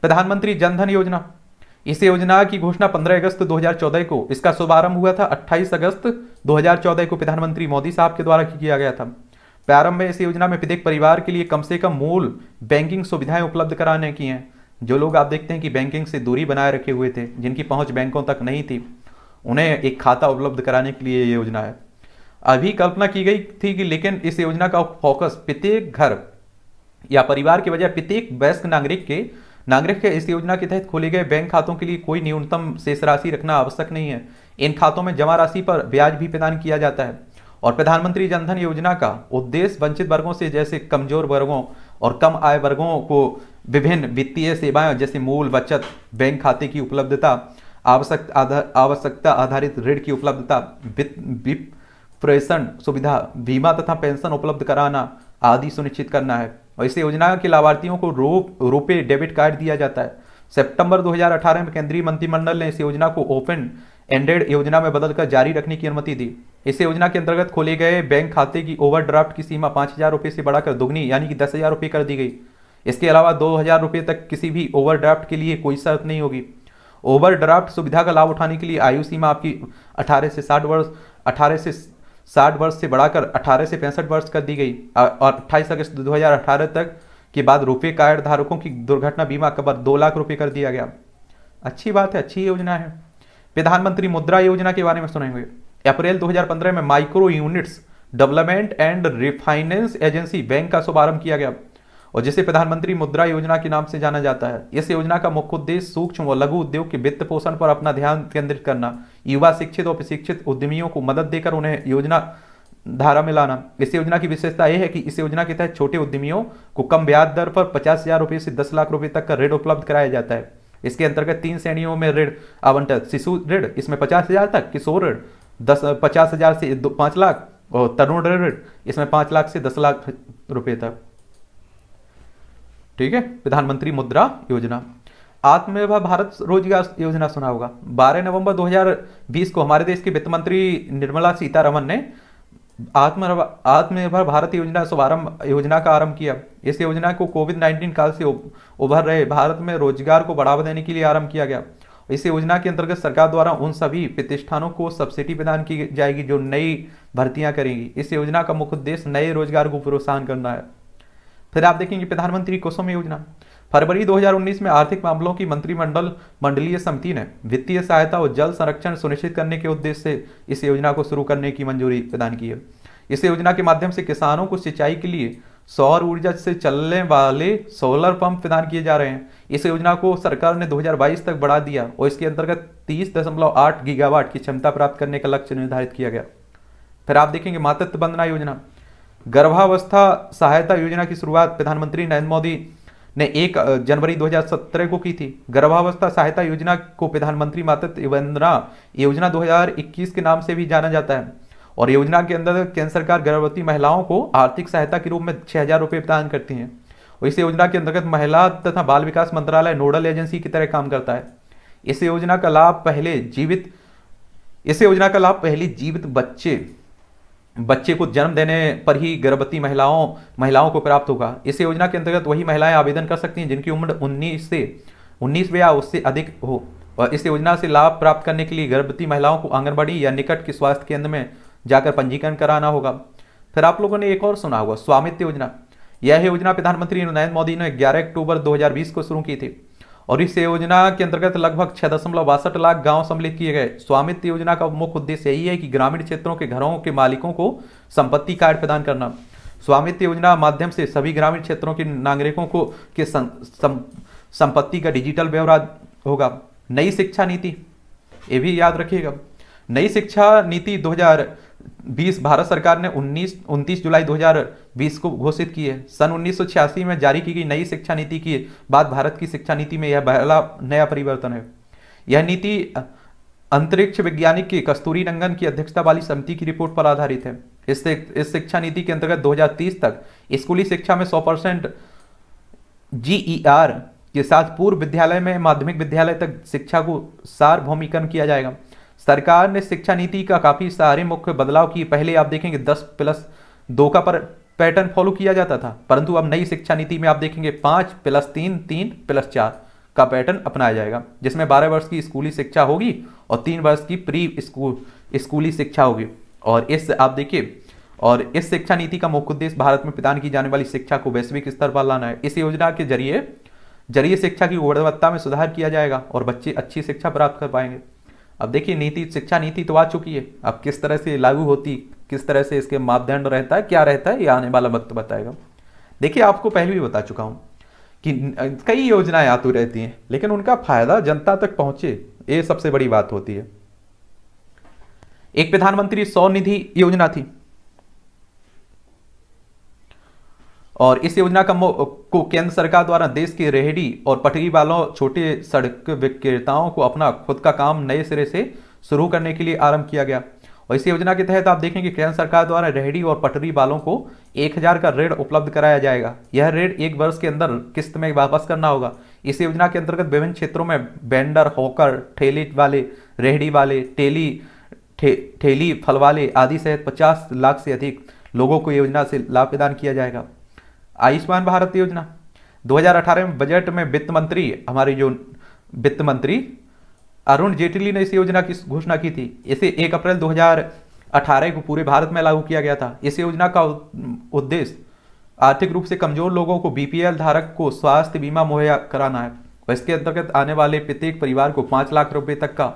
प्रधानमंत्री जनधन योजना इस योजना की घोषणा 15 अगस्त 2014 को इसका शुभारंभ हुआ था 28 अगस्त 2014 को प्रधानमंत्री मोदी साहब के द्वारा किया गया था प्रारंभ में इस योजना में प्रत्येक परिवार के लिए कम से कम मूल बैंकिंग सुविधाएं उपलब्ध कराने की हैं जो लोग आप देखते हैं कि बैंकिंग से दूरी बनाए रखे हुए थे जिनकी पहुंच बैंकों तक नहीं थी उन्हें एक खाता उपलब्ध कराने के लिए ये योजना है अभी कल्पना की गई थी कि लेकिन इस योजना का फोकस प्रत्येक घर या परिवार के बजाय प्रत्येक वयस्क नागरिक के नागरिक के इस योजना के तहत खोले गए बैंक खातों के लिए कोई न्यूनतम शेष राशि रखना आवश्यक नहीं है इन खातों में जमा राशि पर ब्याज भी प्रदान किया जाता है और प्रधानमंत्री जनधन योजना का उद्देश्य वंचित वर्गों से जैसे कमजोर वर्गों और कम आय वर्गों को विभिन्न वित्तीय सेवाएं जैसे मूल बचत बैंक खाते की उपलब्धता आवश्यक आवश्यकता आधारित ऋण की उपलब्धता वित्त प्रेषण सुविधा बीमा तथा पेंशन उपलब्ध कराना आदि सुनिश्चित करना है और इस योजना के लाभार्थियों को रो रोपे डेबिट कार्ड दिया जाता है सितंबर 2018 में केंद्रीय मंत्रिमंडल ने इस योजना को ओपन एंडेड योजना में बदलकर जारी रखने की अनुमति दी इस योजना के अंतर्गत खोले गए बैंक खाते की ओवरड्राफ्ट की सीमा पाँच हज़ार रुपये से बढ़ाकर दोगुनी यानी कि दस हज़ार रुपये कर दी गई इसके अलावा दो हज़ार रुपये तक किसी भी ओवरड्राफ्ट के लिए कोई शर्त नहीं होगी ओवरड्राफ्ट सुविधा का लाभ उठाने के लिए आयु सीमा आपकी अठारह से साठ वर्ष अठारह से साठ वर्ष से बढ़ाकर अठारह से पैंसठ वर्ष कर दी गई और अट्ठाईस अगस्त 2018 तक के बाद रुपये कार्ड धारकों की दुर्घटना बीमा कवर दो लाख रुपये कर दिया गया अच्छी बात है अच्छी योजना है प्रधानमंत्री मुद्रा योजना के बारे में सुनेंगे अप्रैल 2015 में micro units development and refinance agency bank का शुभारंभ किया गया और जिसे प्रधानमंत्री मुद्रा योजना के नाम से जाना जाता है इस योजना का मुख्य उद्देश्य सूक्ष्म व लघु उद्योग के वित्त पोषण पर अपना ध्यान केंद्रित करना युवा शिक्षित और प्रशिक्षित उद्यमियों को मदद देकर उन्हें योजना धारा में लाना इस योजना की विशेषता यह है कि इस योजना के तहत छोटे उद्यमियों को कम ब्याज दर पर पचास हजार रुपये से दस लाख रुपए तक का ऋण उपलब्ध कराया जाता है इसके अंतर्गत तीन श्रेणियों में ऋण आवंटन शिशु ऋण इसमें पचास हजार तक किशोर ऋण दस पचास हजार से पांच लाख और तरुण ऋण इसमें पांच लाख से दस लाख रुपये तक ठीक है प्रधानमंत्री मुद्रा योजना आत्मनिर्भर भारत रोजगार योजना सुना होगा 12 नवंबर 2020 को हमारे देश की वित्त मंत्री निर्मला सीतारमन ने आत्मनिर्भर आत्मनिर्भर भारत योजना शुभारंभ योजना का आरंभ किया इस योजना को कोविड 19 काल से उभर रहे भारत में रोजगार को बढ़ावा देने के लिए आरंभ किया गया इस योजना के अंतर्गत सरकार द्वारा उन सभी प्रतिष्ठानों को सब्सिडी प्रदान की जाएगी जो नई भर्तियां करेंगी इस योजना का मुख्य उद्देश्य नए रोजगार को प्रोत्साहन करना है फिर आप देखेंगे प्रधानमंत्री कुसुम योजना फरवरी 2019 में आर्थिक मामलों की मंत्रिमंडल मंडलीय समिति ने वित्तीय सहायता और जल संरक्षण सुनिश्चित करने के उद्देश्य से इस योजना को शुरू करने की मंजूरी प्रदान की है इस योजना के माध्यम से किसानों को सिंचाई के लिए सौर ऊर्जा से चलने वाले सोलर पंप प्रदान किए जा रहे हैं इस योजना को सरकार ने 2022 तक बढ़ा दिया और इसके अंतर्गत 30.8 गीगावाट की क्षमता प्राप्त करने का लक्ष्य निर्धारित किया गया फिर आप देखेंगे मातृत्व वंदना योजना गर्भावस्था सहायता योजना की शुरुआत प्रधानमंत्री नरेंद्र मोदी ने एक जनवरी 2017 को की थी गर्भावस्था सहायता योजना को प्रधानमंत्री मातृत्व वंदना योजना 2021 के नाम से भी जाना जाता है और योजना के अंदर केंद्र सरकार गर्भवती महिलाओं को आर्थिक सहायता के रूप में छह हजार रुपये प्रदान करती है और इस योजना के अंतर्गत महिला तथा बाल विकास मंत्रालय नोडल एजेंसी की तरह काम करता है इस योजना का लाभ पहले जीवित इस योजना का लाभ पहले जीवित बच्चे बच्चे को जन्म देने पर ही गर्भवती महिलाओं महिलाओं को प्राप्त होगा इस योजना के अंतर्गत वही महिलाएं आवेदन कर सकती हैं जिनकी उम्र 19 से 19 या उससे अधिक हो और इस योजना से लाभ प्राप्त करने के लिए गर्भवती महिलाओं को आंगनबाड़ी या निकट के स्वास्थ्य केंद्र में जाकर पंजीकरण कराना होगा फिर आप लोगों ने एक और सुना होगा स्वामित्व योजना यह योजना प्रधानमंत्री नरेंद्र मोदी ने ग्यारह अक्टूबर दो को शुरू की थी और इस योजना के अंतर्गत लगभग छह दशमलव बासठ लाख गांव सम्मिलित किए गए स्वामित्व योजना का मुख्य उद्देश्य यही है कि ग्रामीण क्षेत्रों के घरों के मालिकों को संपत्ति कार्ड प्रदान करना स्वामित्व योजना माध्यम से सभी ग्रामीण क्षेत्रों के नागरिकों को के संपत्ति का डिजिटल व्यवहार होगा नई शिक्षा नीति ये भी याद रखिएगा नई शिक्षा नीति दो बीस भारत सरकार ने उन्नीस उनतीस जुलाई 2020 को घोषित की है सन उन्नीस में जारी की गई नई शिक्षा नीति की बाद भारत की शिक्षा नीति में यह पहला नया परिवर्तन है यह नीति अंतरिक्ष वैज्ञानिक की कस्तूरी रंगन की अध्यक्षता वाली समिति की रिपोर्ट पर आधारित है इस इस शिक्षा नीति के अंतर्गत 2030 तक स्कूली शिक्षा में 100 परसेंट e के साथ पूर्व विद्यालय में माध्यमिक विद्यालय तक शिक्षा को सार्वभौमिकरण किया जाएगा सरकार ने शिक्षा नीति का काफ़ी सारे मुख्य बदलाव किए पहले आप देखेंगे दस प्लस दो का पर पैटर्न फॉलो किया जाता था परंतु अब नई शिक्षा नीति में आप देखेंगे पाँच प्लस तीन तीन प्लस चार का पैटर्न अपनाया जाएगा जिसमें बारह वर्ष की स्कूली शिक्षा होगी और तीन वर्ष की प्री स्कूल स्कूली शिक्षा होगी और इस आप देखिए और इस शिक्षा नीति का मुख्य उद्देश्य भारत में प्रदान की जाने वाली शिक्षा को वैश्विक स्तर पर लाना है इस योजना के जरिए जरिए शिक्षा की गुणवत्ता में सुधार किया जाएगा और बच्चे अच्छी शिक्षा प्राप्त कर पाएंगे अब देखिए नीति शिक्षा नीति तो आ चुकी है अब किस तरह से लागू होती किस तरह से इसके मापदंड रहता है क्या रहता है ये आने वाला वक्त बताएगा देखिए आपको पहले भी बता चुका हूँ कि कई योजनाएं आती रहती हैं लेकिन उनका फायदा जनता तक पहुंचे ये सबसे बड़ी बात होती है एक प्रधानमंत्री सौ निधि योजना थी और इस योजना का को केंद्र सरकार द्वारा देश के रेहड़ी और पटरी वालों छोटे सड़क विक्रेताओं को अपना खुद का काम नए सिरे से शुरू करने के लिए आरंभ किया गया और इस योजना के तहत आप देखें कि केंद्र सरकार द्वारा रेहड़ी और पटरी वालों को एक हज़ार का ऋण उपलब्ध कराया जाएगा यह ऋण एक वर्ष के अंदर किस्त में वापस करना होगा इस योजना के अंतर्गत विभिन्न क्षेत्रों में बैंडर होकर ठेले वाले रेहड़ी वाले टेली ठेली फल वाले आदि सहित पचास लाख से अधिक लोगों को योजना से लाभ प्रदान किया जाएगा आयुष्मान भारत योजना 2018 में बजट में वित्त मंत्री हमारे जो वित्त मंत्री अरुण जेटली ने इस योजना की घोषणा की थी इसे 1 अप्रैल 2018 को पूरे भारत में लागू किया गया था इस योजना का उद्देश्य आर्थिक रूप से कमजोर लोगों को बीपीएल धारक को स्वास्थ्य बीमा मुहैया कराना है इसके अंतर्गत आने वाले प्रत्येक परिवार को पांच लाख रुपए तक का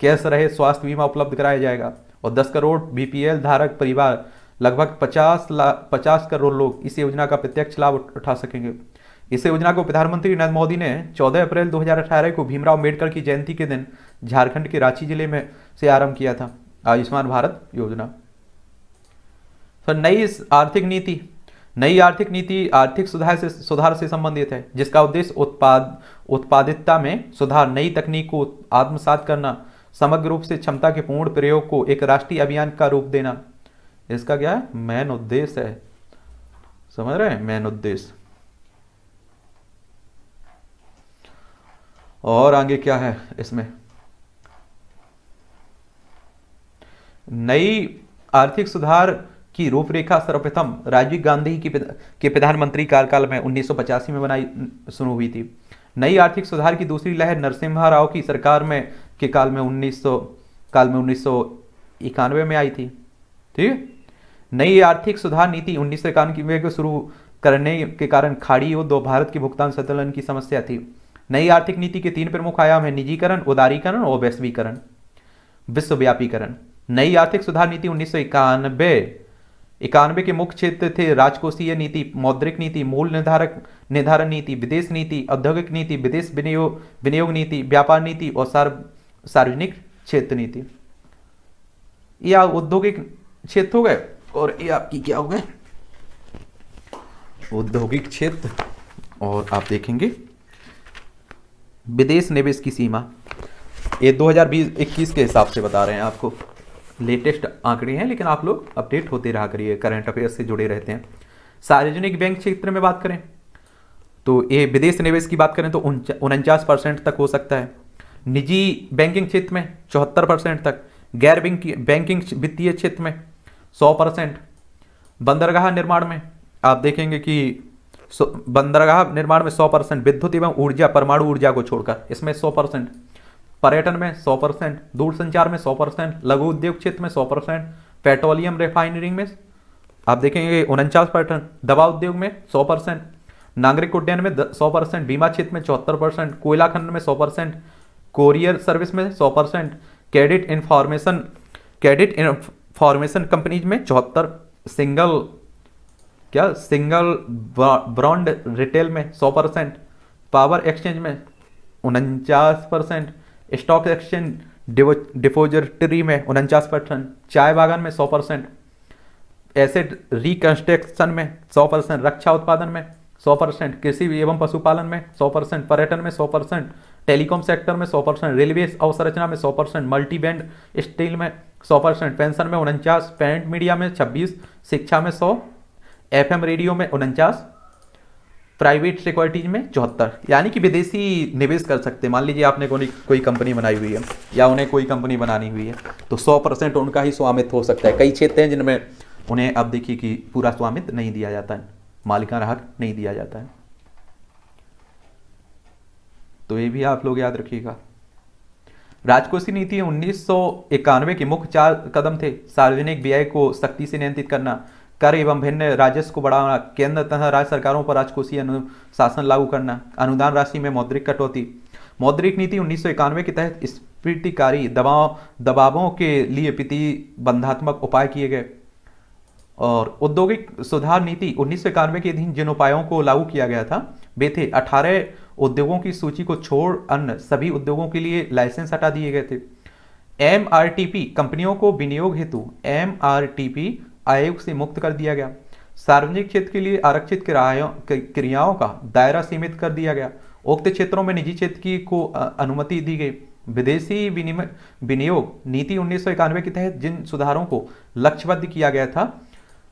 कैश रहे स्वास्थ्य बीमा उपलब्ध कराया जाएगा और दस करोड़ बीपीएल धारक परिवार लगभग 50 लाख 50 करोड़ लोग इस योजना का प्रत्यक्ष लाभ उठा सकेंगे इस योजना को प्रधानमंत्री नरेंद्र मोदी ने 14 अप्रैल 2018 को भीमराव अम्बेडकर की जयंती के दिन झारखंड के रांची जिले में से आरंभ किया था आयुष्मान भारत योजना तो नई आर्थिक नीति नई आर्थिक नीति आर्थिक सुधार से सुधार से संबंधित है जिसका उद्देश्य उत्पाद उत्पादितता में सुधार नई तकनीक को आत्मसात करना समग्र रूप से क्षमता के पूर्ण प्रयोग को एक राष्ट्रीय अभियान का रूप देना इसका क्या है मैन उद्देश्य है समझ रहे हैं मैन उद्देश्य और आगे क्या है इसमें नई आर्थिक सुधार की रूपरेखा सर्वप्रथम राजीव गांधी की के प्रधानमंत्री कार्यकाल में उन्नीस में बनाई शुरू हुई थी नई आर्थिक सुधार की दूसरी लहर नरसिम्हा राव की सरकार में के काल में 1900 काल में उन्नीस में आई थी ठीक है नई आर्थिक सुधार नीति उन्नीस सौ इक्यानवे को शुरू करने के कारण खाड़ी और दो भारत की भुगतान संतुलन की समस्या थी नई आर्थिक नीति के तीन प्रमुख आयाम है निजीकरण उदारीकरण और वैश्वीकरण विश्वव्यापीकरण नई आर्थिक सुधार नीति उन्नीस सौ इक्यानवे इक्यानवे के मुख्य क्षेत्र थे राजकोषीय नीति मौद्रिक नीति मूल निर्धारक निर्धारण नीति विदेश नीति औद्योगिक नीति विदेश विनियोग विनियोग नीति व्यापार नीति और सार्व सार्वजनिक क्षेत्र नीति या औद्योगिक क्षेत्र हो गए और ये आपकी क्या हो गए औद्योगिक क्षेत्र और आप देखेंगे विदेश निवेश की सीमा ये 2021 के हिसाब से बता रहे हैं आपको लेटेस्ट आंकड़े हैं लेकिन आप लोग अपडेट होते रहा करिए करंट अफेयर्स से जुड़े रहते हैं सार्वजनिक बैंक क्षेत्र में बात करें तो ये विदेश निवेश की बात करें तो उनचास परसेंट तक हो सकता है निजी बैंकिंग क्षेत्र में चौहत्तर परसेंट तक गैर बैंकिंग बैंकिंग वित्तीय क्षेत्र में सौ परसेंट बंदरगाह निर्माण में आप देखेंगे कि बंदरगाह निर्माण में सौ परसेंट विद्युत एवं ऊर्जा परमाणु ऊर्जा को छोड़कर इसमें सौ परसेंट पर्यटन में सौ परसेंट दूरसंचार में सौ परसेंट लघु उद्योग क्षेत्र में सौ परसेंट पेट्रोलियम रिफाइनरिंग में आप देखेंगे उनचास परसेंट दवा उद्योग में सौ परसेंट नागरिक उड्डयन में सौ परसेंट बीमा क्षेत्र में चौहत्तर परसेंट कोयला खंड में सौ परसेंट कोरियर सर्विस में सौ percent credit information credit formation companies में चौहत्तर सिंगल क्या सिंगल ब्रांड रिटेल में सौ परसेंट पावर एक्सचेंज में उनचास परसेंट स्टॉक एक्सचेंज डिपोजिटरी में उनचास परसेंट चाय बागान में सौ परसेंट एसेट रिकंस्ट्रक्शन में सौ परसेंट रक्षा उत्पादन में सौ परसेंट कृषि एवं पशुपालन में सौ परसेंट पर्यटन में सौ परसेंट टेलीकॉम सेक्टर में सौ परसेंट रेलवे अवसंरचना में सौ परसेंट मल्टीबैंड स्टील में सौ परसेंट पेंशन में उनचास पेंट मीडिया में छब्बीस शिक्षा में सौ एफएम रेडियो में उनचास प्राइवेट सिक्योरिटीज में चौहत्तर यानी कि विदेशी निवेश कर सकते हैं मान लीजिए आपने कोई कोई कंपनी बनाई हुई है या उन्हें कोई कंपनी बनानी हुई है तो सौ परसेंट उनका ही स्वामित्व हो सकता है कई क्षेत्र हैं जिनमें उन्हें अब देखिए कि पूरा स्वामित्व नहीं दिया जाता है मालिका राहत नहीं दिया जाता है तो ये भी आप लोग याद रखिएगा राजकोषीय नीति उन्नीस की मुख्य चार कदम थे सार्वजनिक व्यय को सख्ती से नियंत्रित करना कर एवं भिन्न राजस्व को बढ़ाना केंद्र तथा राज्य सरकारों पर राजकोषीय अनुशासन लागू करना अनुदान राशि में मौद्रिक कटौती मौद्रिक नीति उन्नीस के तहत स्फीतिकारी दबाव दबावों के लिए प्रतिबंधात्मक उपाय किए गए और औद्योगिक सुधार नीति उन्नीस के अधीन जिन उपायों को लागू किया गया था वे थे अठारह उद्योगों की सूची को छोड़ अन्य सभी उद्योगों के लिए लाइसेंस हटा दिए गए थे एम कंपनियों को विनियोग हेतु एम आयोग से मुक्त कर दिया गया सार्वजनिक क्षेत्र के लिए आरक्षित क्रियाओं का दायरा सीमित कर दिया गया उक्त क्षेत्रों में निजी क्षेत्र की को अनुमति दी गई विदेशी विनियोग नीति उन्नीस के तहत जिन सुधारों को लक्ष्यबद्ध किया गया था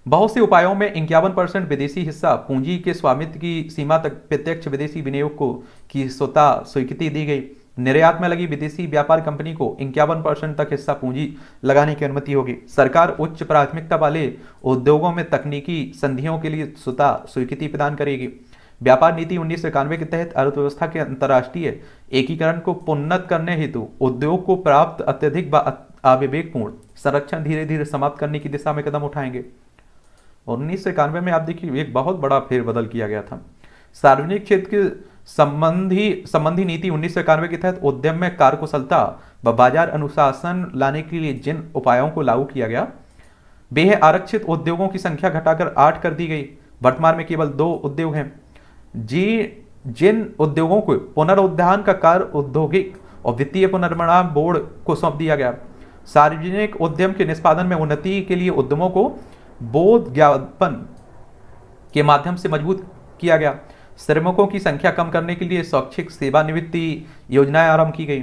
बहुत से उपायों में इक्यावन परसेंट विदेशी हिस्सा पूंजी के स्वामित्व की सीमा तक प्रत्यक्ष विदेशी विनियोग को की स्वतः स्वीकृति दी गई निर्यात में लगी विदेशी व्यापार कंपनी को इक्यावन परसेंट तक हिस्सा पूंजी लगाने की अनुमति होगी सरकार उच्च प्राथमिकता वाले उद्योगों में तकनीकी संधियों के लिए स्वता स्वीकृति प्रदान करेगी व्यापार नीति उन्नीस के तहत अर्थव्यवस्था के अंतर्राष्ट्रीय एकीकरण को पुन्नत करने हेतु उद्योग को प्राप्त अत्यधिक व अविवेकपूर्ण संरक्षण धीरे धीरे समाप्त करने की दिशा में कदम उठाएंगे और उन्नीस सौ इक्यानवे में आप देखिए एक बहुत बड़ा फेरबदल किया गया था सार्वजनिक क्षेत्र के संबंधी संबंधी नीति उन्नीस सौ इक्यानवे के तहत उद्यम में कुशलता व बाजार अनुशासन लाने के लिए जिन उपायों को लागू किया गया वे है आरक्षित उद्योगों की संख्या घटाकर आठ कर दी गई वर्तमान में केवल दो उद्योग हैं जी जिन उद्योगों को पुनरुद्धान का कार्य औद्योगिक और वित्तीय पुनर्मणा बोर्ड को सौंप दिया गया सार्वजनिक उद्यम के निष्पादन में उन्नति के लिए उद्यमों को बोध ज्ञापन के माध्यम से मजबूत किया गया श्रमिकों की संख्या कम करने के लिए स्वैच्छिक सेवानिवृत्ति योजनाएं आरंभ की गई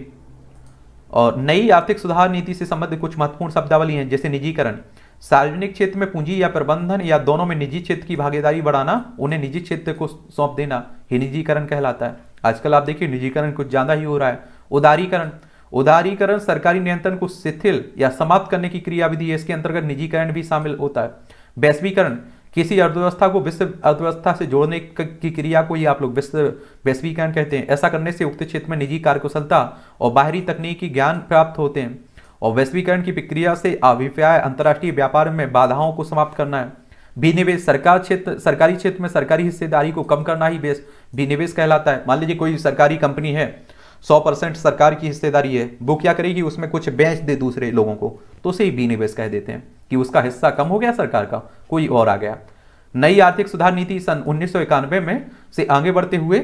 और नई आर्थिक सुधार नीति से संबंधित कुछ महत्वपूर्ण शब्दावली हैं जैसे निजीकरण सार्वजनिक क्षेत्र में पूंजी या प्रबंधन या दोनों में निजी क्षेत्र की भागीदारी बढ़ाना उन्हें निजी क्षेत्र को सौंप देना ही निजीकरण कहलाता है आजकल आप देखिए निजीकरण कुछ ज़्यादा ही हो रहा है उदारीकरण उदारीकरण सरकारी नियंत्रण को शिथिल या समाप्त करने की क्रियाविधि है इसके अंतर्गत निजीकरण भी शामिल होता है वैश्वीकरण किसी अर्थव्यवस्था को विश्व अर्थव्यवस्था से जोड़ने की क्रिया को ही आप लोग विश्व वैश्वीकरण कहते हैं ऐसा करने से उक्त क्षेत्र में निजी कार्यकुशलता और बाहरी तकनीकी ज्ञान प्राप्त होते हैं और वैश्वीकरण की प्रक्रिया से अभिप्राय अंतर्राष्ट्रीय व्यापार में बाधाओं को समाप्त करना है विनिवेश सरकार क्षेत्र सरकारी क्षेत्र में सरकारी हिस्सेदारी को कम करना ही विनिवेश कहलाता है मान लीजिए कोई सरकारी कंपनी है सौ परसेंट सरकार की हिस्सेदारी है वो क्या करेगी उसमें कुछ बेच दे दूसरे लोगों को तो उसे ही बी निवेश कह देते हैं कि उसका हिस्सा कम हो गया सरकार का कोई और आ गया नई आर्थिक सुधार नीति सन उन्नीस में से आगे बढ़ते हुए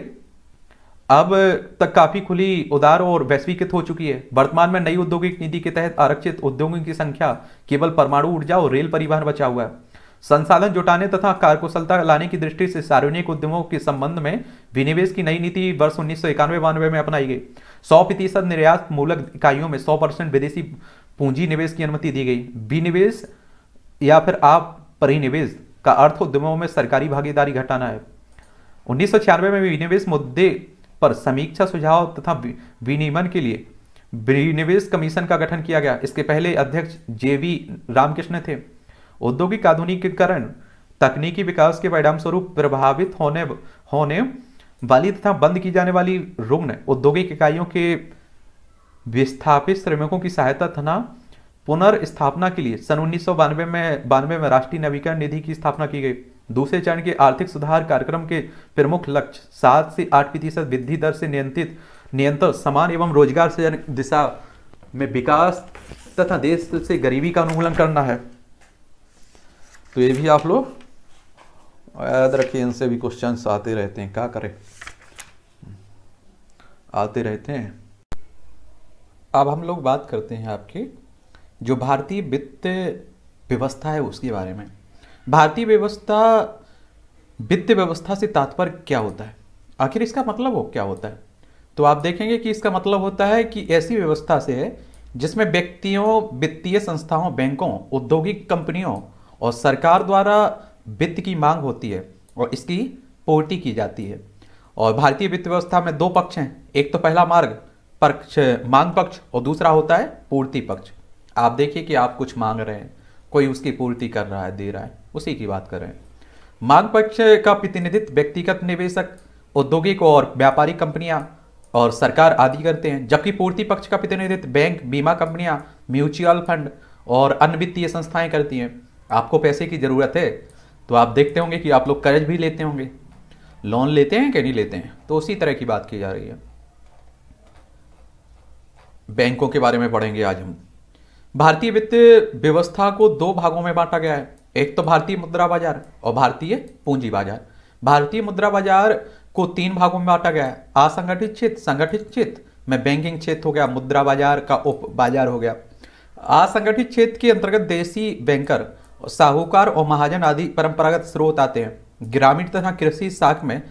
अब तक काफ़ी खुली उदार और वैश्वीकृत हो चुकी है वर्तमान में नई औद्योगिक नीति के तहत आरक्षित उद्योगों की संख्या केवल परमाणु ऊर्जा और रेल परिवहन बचा हुआ है संसाधन जुटाने तथा कार्यकुशलता लाने की दृष्टि से सार्वजनिक उद्यमों के संबंध में विनिवेश की नई नीति वर्ष उन्नीस सौ में अपनाई गई सौ प्रतिशत निर्यात मूलक इकाइयों में सौ परसेंट विदेशी पूंजी निवेश की अनुमति दी गई विनिवेश या फिर आप परिनिवेश का अर्थ उद्यमों में सरकारी भागीदारी घटाना है उन्नीस में विनिवेश मुद्दे पर समीक्षा सुझाव तथा विनियमन के लिए विनिवेश कमीशन का गठन किया गया इसके पहले अध्यक्ष जे वी रामकृष्ण थे औद्योगिक आधुनिकीकरण तकनीकी विकास के परिणाम स्वरूप प्रभावित होने होने वाली तथा बंद की जाने वाली रुग्ण औद्योगिक इकाइयों के विस्थापित श्रमिकों की सहायता तथा पुनर्स्थापना के लिए सन उन्नीस में बानवे में राष्ट्रीय नवीकरण निधि की स्थापना की गई दूसरे चरण के आर्थिक सुधार कार्यक्रम के प्रमुख लक्ष्य सात से आठ प्रतिशत वृद्धि दर से नियंत्रित नियंत्रण समान एवं रोजगार सृजन दिशा में विकास तथा देश से गरीबी का अनुमूलन करना है तो ये भी आप लोग याद रखिए इनसे भी क्वेश्चन आते रहते हैं क्या करें आते रहते हैं अब हम लोग बात करते हैं आपकी जो भारतीय वित्त व्यवस्था है उसके बारे में भारतीय व्यवस्था वित्त व्यवस्था से तात्पर्य क्या होता है आखिर इसका मतलब हो क्या होता है तो आप देखेंगे कि इसका मतलब होता है कि ऐसी व्यवस्था से है जिसमें व्यक्तियों वित्तीय संस्थाओं बैंकों औद्योगिक कंपनियों और सरकार द्वारा वित्त की मांग होती है और इसकी पूर्ति की जाती है और भारतीय वित्त व्यवस्था में दो पक्ष हैं एक तो पहला मार्ग पक्ष मांग पक्ष और दूसरा होता है पूर्ति पक्ष आप देखिए कि आप कुछ मांग रहे हैं कोई उसकी पूर्ति कर रहा है दे रहा है उसी की बात कर रहे हैं मांग पक्ष का प्रतिनिधित्व व्यक्तिगत निवेशक औद्योगिक और व्यापारिक कंपनियां और सरकार आदि करते हैं जबकि पूर्ति पक्ष का प्रतिनिधित्व बैंक बीमा कंपनियां म्यूचुअल फंड और अन्य वित्तीय संस्थाएं करती हैं आपको पैसे की ज़रूरत है तो आप देखते होंगे कि आप लोग कर्ज भी लेते होंगे लोन लेते हैं कि नहीं लेते हैं तो उसी तरह की बात की जा रही है बैंकों के बारे में पढ़ेंगे आज हम भारतीय वित्त व्यवस्था को दो भागों में बांटा गया है एक तो भारतीय मुद्रा बाजार और भारतीय पूंजी बाजार भारतीय मुद्रा बाजार को तीन भागों में बांटा गया है असंगठित क्षेत्र संगठित क्षेत्र में बैंकिंग क्षेत्र हो गया मुद्रा बाजार का उप बाजार हो गया असंगठित क्षेत्र के अंतर्गत देशी बैंकर साहूकार और महाजन आदि परंपरागत स्रोत आते हैं ग्रामीण तथा कृषि साख में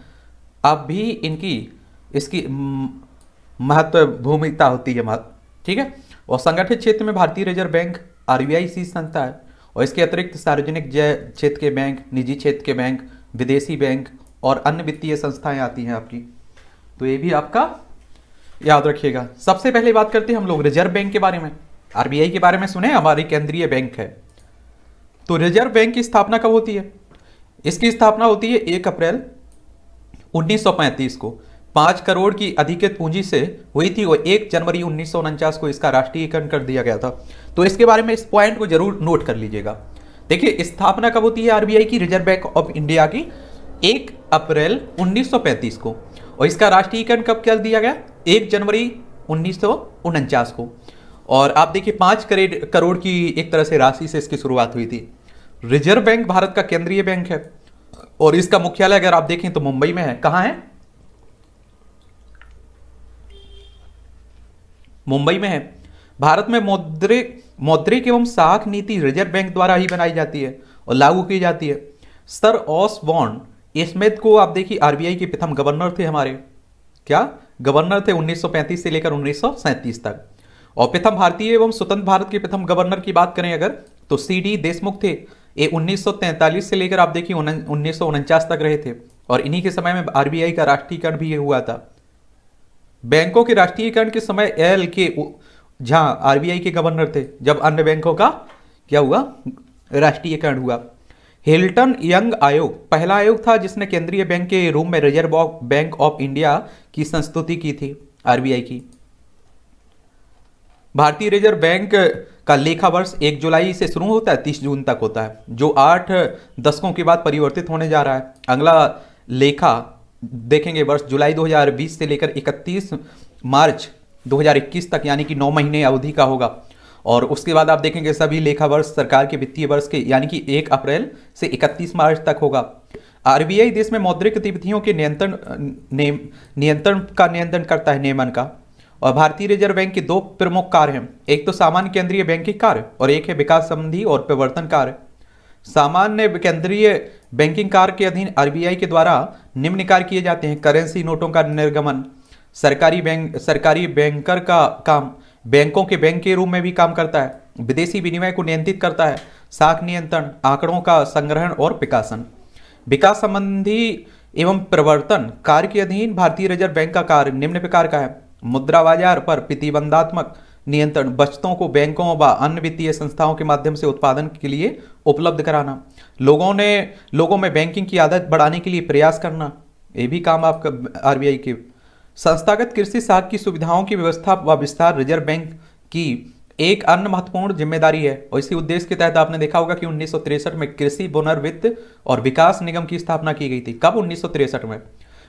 अब भी इनकी इसकी महत्व भूमिका होती है ठीक है और संगठित क्षेत्र में भारतीय रिजर्व बैंक आर सी संस्था है और इसके अतिरिक्त सार्वजनिक क्षेत्र के बैंक निजी क्षेत्र के बैंक विदेशी बैंक और अन्य वित्तीय संस्थाएं आती हैं आपकी तो ये भी आपका याद रखिएगा सबसे पहले बात करते हैं हम लोग रिजर्व बैंक के बारे में आरबीआई के बारे में सुने हमारी केंद्रीय बैंक है तो रिजर्व बैंक की स्थापना कब होती है इसकी स्थापना होती है एक अप्रैल 1935 को पांच करोड़ की अधिकृत पूंजी से हुई थी और एक जनवरी उन्नीस को इसका राष्ट्रीयकरण कर दिया गया था तो इसके बारे में इस पॉइंट को जरूर नोट कर लीजिएगा देखिए स्थापना कब होती है आरबीआई की रिजर्व बैंक ऑफ इंडिया की एक अप्रैल 1935 को और इसका राष्ट्रीयकरण कब कर दिया गया एक जनवरी उन्नीस को और आप देखिए पाँच करोड़ की एक तरह से राशि से इसकी शुरुआत हुई थी रिजर्व बैंक भारत का केंद्रीय बैंक है और इसका मुख्यालय अगर आप देखें तो मुंबई में है कहां है मुंबई में है भारत में मौद्रिक मौद्रिक एवं साख नीति रिजर्व बैंक द्वारा ही बनाई जाती है और लागू की जाती है सर ऑस बॉन्ड स्मिथ को तो आप देखिए आरबीआई के प्रथम गवर्नर थे हमारे क्या गवर्नर थे 1935 से लेकर उन्नीस तक और प्रथम भारतीय एवं स्वतंत्र भारत के प्रथम गवर्नर की बात करें अगर तो सी डी देशमुख थे ये 1943 से लेकर आप देखिए उन्नीस तक रहे थे और इन्हीं के समय में आरबीआई का राष्ट्रीयकरण भी हुआ था बैंकों के राष्ट्रीयकरण के समय एल के जहां आरबीआई के गवर्नर थे जब अन्य बैंकों का क्या हुआ राष्ट्रीयकरण हुआ हिल्टन यंग आयोग पहला आयोग था जिसने केंद्रीय बैंक के रूम में रिजर्व बैंक ऑफ इंडिया की संस्तुति की थी आरबीआई की भारतीय रिजर्व बैंक का लेखा वर्ष एक जुलाई से शुरू होता है तीस जून तक होता है जो आठ दशकों के बाद परिवर्तित होने जा रहा है अगला लेखा देखेंगे वर्ष जुलाई 2020 से लेकर 31 मार्च 2021 तक यानी कि नौ महीने अवधि का होगा और उसके बाद आप देखेंगे सभी लेखा वर्ष सरकार के वित्तीय वर्ष के यानी कि एक अप्रैल से इकतीस मार्च तक होगा आर देश में मौद्रिक गतिविधियों के नियंत्रण नियंत्रण का नियंत्रण करता है नियमन का और भारतीय रिजर्व बैंक के दो प्रमुख कार्य हैं एक तो सामान्य केंद्रीय बैंकिंग कार्य और एक है विकास संबंधी और प्रवर्तन कार्य सामान्य केंद्रीय बैंकिंग कार्य के अधीन आरबीआई के द्वारा निम्न कार्य किए जाते हैं करेंसी नोटों का निर्गमन सरकारी बैंक सरकारी बैंकर का काम बैंकों के बैंक के रूप में भी काम करता है विदेशी विनिमय को नियंत्रित करता है साख नियंत्रण आंकड़ों का संग्रहण और विकासन विकास संबंधी एवं प्रवर्तन कार्य के अधीन भारतीय रिजर्व बैंक का कार्य निम्न प्रकार का है मुद्रा बाजार पर प्रतिबंधात्मक नियंत्रण बचतों को बैंकों व अन्य वित्तीय संस्थाओं के माध्यम से उत्पादन के लिए उपलब्ध कराना लोगों ने लोगों में बैंकिंग की आदत बढ़ाने के लिए प्रयास करना ये भी काम आपका आरबीआई के संस्थागत कृषि साख की सुविधाओं की व्यवस्था व विस्तार रिजर्व बैंक की एक अन्य महत्वपूर्ण जिम्मेदारी है और इसी उद्देश्य के तहत आपने देखा होगा कि उन्नीस में कृषि पुनर्वित्त और विकास निगम की स्थापना की गई थी कब उन्नीस में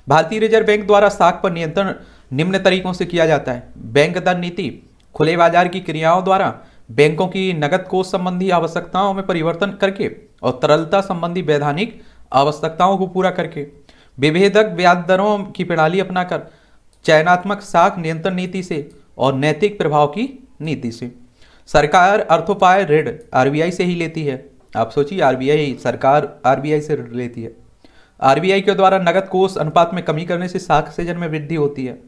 भारतीय रिजर्व बैंक द्वारा साख पर नियंत्रण निम्न तरीकों से किया जाता है बैंक दर नीति खुले बाजार की क्रियाओं द्वारा बैंकों की नगद कोष संबंधी आवश्यकताओं में परिवर्तन करके और तरलता संबंधी वैधानिक आवश्यकताओं को पूरा करके विभेदक ब्याज दरों की प्रणाली अपनाकर चयनात्मक साख नियंत्रण नीति से और नैतिक प्रभाव की नीति से सरकार अर्थोपाय ऋण आरबीआई से ही लेती है आप सोचिए आरबीआई सरकार आरबीआई से ऋण लेती है आरबीआई के द्वारा नगद कोष अनुपात में कमी करने से साख सेजन में वृद्धि होती है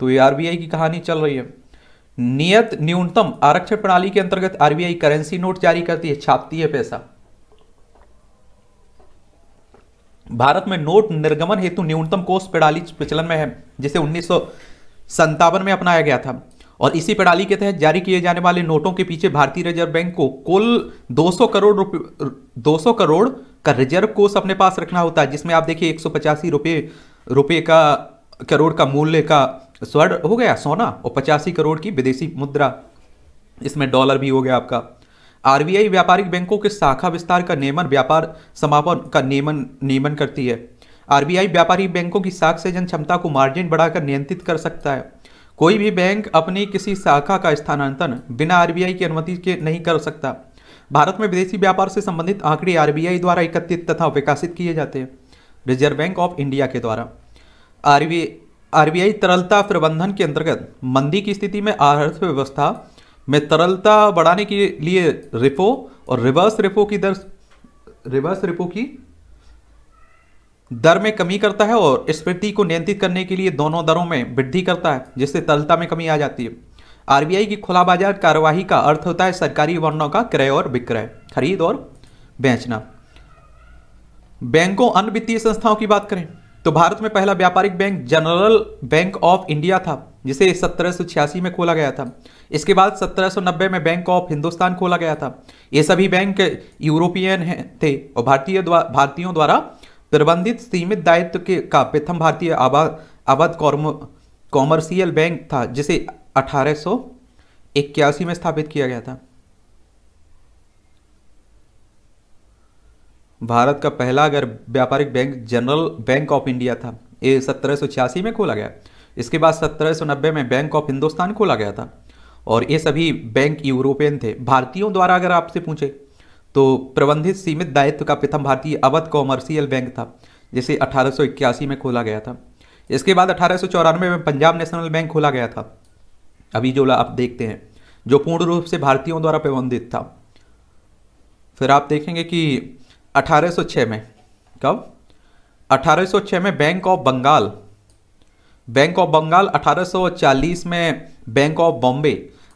तो ये आरबीआई की कहानी चल रही है नियत न्यूनतम आरक्षण प्रणाली के अंतर्गत आरबीआई करेंसी नोट जारी करती है छापती है पैसा भारत में नोट निर्गमन हेतु न्यूनतम कोष प्रणाली प्रचलन में है जिसे उन्नीस में अपनाया गया था और इसी प्रणाली के तहत जारी किए जाने वाले नोटों के पीछे भारतीय रिजर्व बैंक को कुल 200 करोड़ रुपये दो करोड़ का रिजर्व कोष अपने पास रखना होता है जिसमें आप देखिए एक सौ रुपये रुपये का करोड़ का मूल्य का स्वर्ण हो गया सोना और पचासी करोड़ की विदेशी मुद्रा इसमें डॉलर भी हो गया आपका आरबीआई व्यापारिक बैंकों के शाखा विस्तार का नियमन व्यापार समापन का नियमन नियमन करती है आरबीआई व्यापारिक बैंकों की साख से जन क्षमता को मार्जिन बढ़ाकर नियंत्रित कर सकता है कोई भी बैंक अपनी किसी शाखा का स्थानांतरण बिना आरबीआई की अनुमति के नहीं कर सकता भारत में विदेशी व्यापार से संबंधित आंकड़े आरबीआई द्वारा एकत्रित तथा विकसित किए जाते हैं रिजर्व बैंक ऑफ इंडिया के द्वारा आर बी तरलता प्रबंधन के अंतर्गत मंदी की स्थिति में अर्थव्यवस्था में तरलता बढ़ाने के लिए रिपो और रिवर्स रिपो की दर रिवर्स रिपो की दर में कमी करता है और स्मृति को नियंत्रित करने के लिए दोनों दरों में वृद्धि करता है जिससे तरलता में कमी आ जाती है आरबीआई की खुला बाजार कार्यवाही का अर्थ होता है सरकारी वर्णों का क्रय और विक्रय खरीद और बेचना बैंकों अन्य वित्तीय संस्थाओं की बात करें तो भारत में पहला व्यापारिक bank general bank of India था जिसे सत्रह में खोला गया था इसके बाद 1790 में बैंक ऑफ हिंदुस्तान खोला गया था ये सभी बैंक यूरोपियन हैं थे और भारतीय द्वा, भारतीयों द्वारा प्रबंधित सीमित दायित्व के का प्रथम भारतीय आबाद कॉमर्शियल बैंक था जिसे अठारह में स्थापित किया गया था भारत का पहला अगर व्यापारिक bank general bank of India था ये सत्रह में खोला गया इसके बाद सत्रह में बैंक ऑफ हिंदुस्तान खोला गया था और ये सभी बैंक यूरोपियन थे भारतीयों द्वारा अगर आपसे पूछे तो प्रबंधित सीमित दायित्व का प्रथम भारतीय अवध कॉमर्शियल बैंक था जिसे अठारह में खोला गया था इसके बाद अठारह में पंजाब नेशनल बैंक खोला गया था अभी जो आप देखते हैं जो पूर्ण रूप से भारतीयों द्वारा प्रबंधित था फिर आप देखेंगे कि 1806 में कब 1806 में bank of Bengal bank of Bengal 1840 में बैंक ऑफ बॉम्बे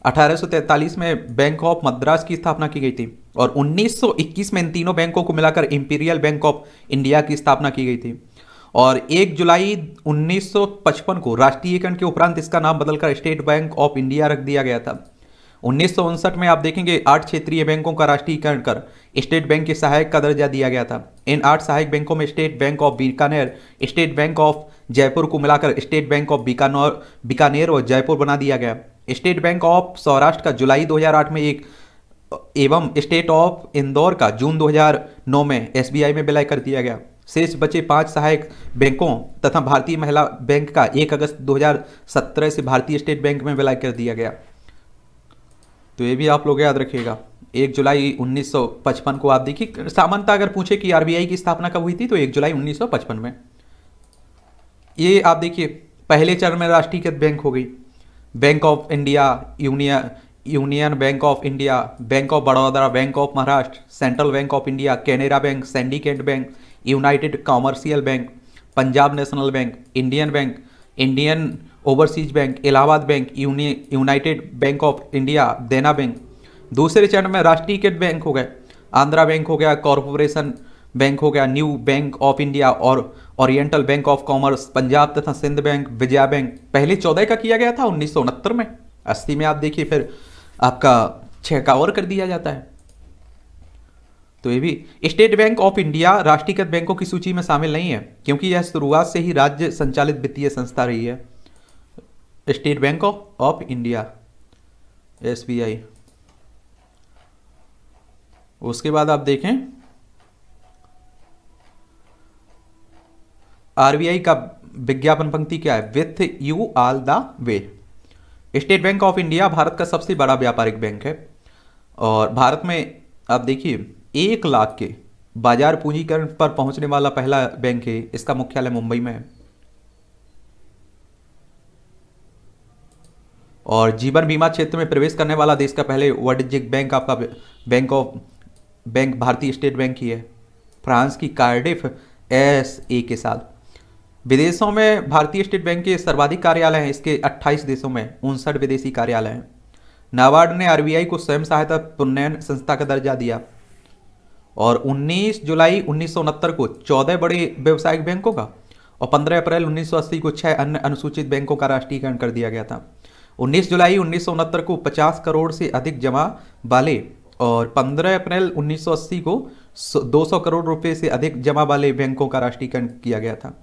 1843 में बैंक ऑफ मद्रास की स्थापना की गई थी और 1921 में इन तीनों बैंकों को मिलाकर इंपीरियल बैंक ऑफ इंडिया की स्थापना की गई थी और 1 जुलाई 1955 को राष्ट्रीयकरण के उपरांत इसका नाम बदलकर स्टेट बैंक ऑफ इंडिया रख दिया गया था उन्नीस में आप देखेंगे आठ क्षेत्रीय बैंकों का राष्ट्रीयकरण कर स्टेट बैंक के सहायक का दर्जा दिया गया था इन आठ सहायक बैंकों में state bank of Bikaner state bank of Jaipur को मिलाकर state bank of Bikaner Bikaner और जयपुर बना दिया गया स्टेट बैंक ऑफ सौराष्ट्र का जुलाई 2008 में एक एवं स्टेट ऑफ इंदौर का जून 2009 में एसबीआई में विलय कर दिया गया शेष बचे पांच सहायक बैंकों तथा भारतीय महिला बैंक का 1 अगस्त 2017 से भारतीय स्टेट बैंक में विलय कर दिया गया तो ये भी आप लोग याद रखिएगा एक जुलाई 1955 को आप देखिए सामानता अगर पूछे कि आरबीआई की स्थापना कब हुई थी तो एक जुलाई 1955 में ये आप देखिए पहले चरण में राष्ट्रीयकृत बैंक हो गई bank of India union union bank of India bank of Baroda bank of Maharashtra central bank of India Canara bank syndicate bank united commercial bank Punjab national bank Indian bank Indian overseas bank Allahabad bank united bank of India Dena bank दूसरे चरण में राष्ट्रीयकृत बैंक हो गए आंध्रा बैंक हो गया कॉरपोरेशन बैंक हो गया न्यू बैंक ऑफ इंडिया और oriental bank of commerce Punjab तथा सिंध बैंक विजया बैंक पहले चौदह का किया गया था उन्नीस में अस्सी में आप देखिए फिर आपका छः का और कर दिया जाता है तो ये भी स्टेट बैंक ऑफ इंडिया राष्ट्रीयकृत बैंकों की सूची में शामिल नहीं है क्योंकि यह शुरुआत से ही राज्य संचालित वित्तीय संस्था रही है state bank of India S B I उसके बाद आप देखें आरबीआई का विज्ञापन पंक्ति क्या है with you all the way state bank of India Bharat का सबसे बड़ा व्यापारिक बैंक है और भारत में आप देखिए एक लाख के बाजार पूंजीकरण पर पहुंचने वाला पहला बैंक है इसका मुख्यालय मुंबई में है और जीवन बीमा क्षेत्र में प्रवेश करने वाला देश का पहले वाणिज्यिक बैंक आपका बैंक ऑफ बैंक भारतीय स्टेट बैंक ही है फ्रांस की कार्डिफ एस ए के साथ विदेशों में भारतीय स्टेट बैंक के सर्वाधिक कार्यालय हैं इसके 28 देशों में उनसठ विदेशी कार्यालय हैं नाबार्ड ने आर को स्वयं सहायता पुनयन संस्था का दर्जा दिया और 19 जुलाई उन्नीस को 14 बड़े व्यावसायिक बैंकों का और 15 अप्रैल 1980 को छह अन्य अनुसूचित बैंकों का राष्ट्रीयकरण कर दिया गया था 19 जुलाई उन्नीस को 50 करोड़ से अधिक जमा वाले और 15 अप्रैल 1980 को 200 करोड़ रुपए से अधिक जमा वाले बैंकों का राष्ट्रीयकरण किया गया था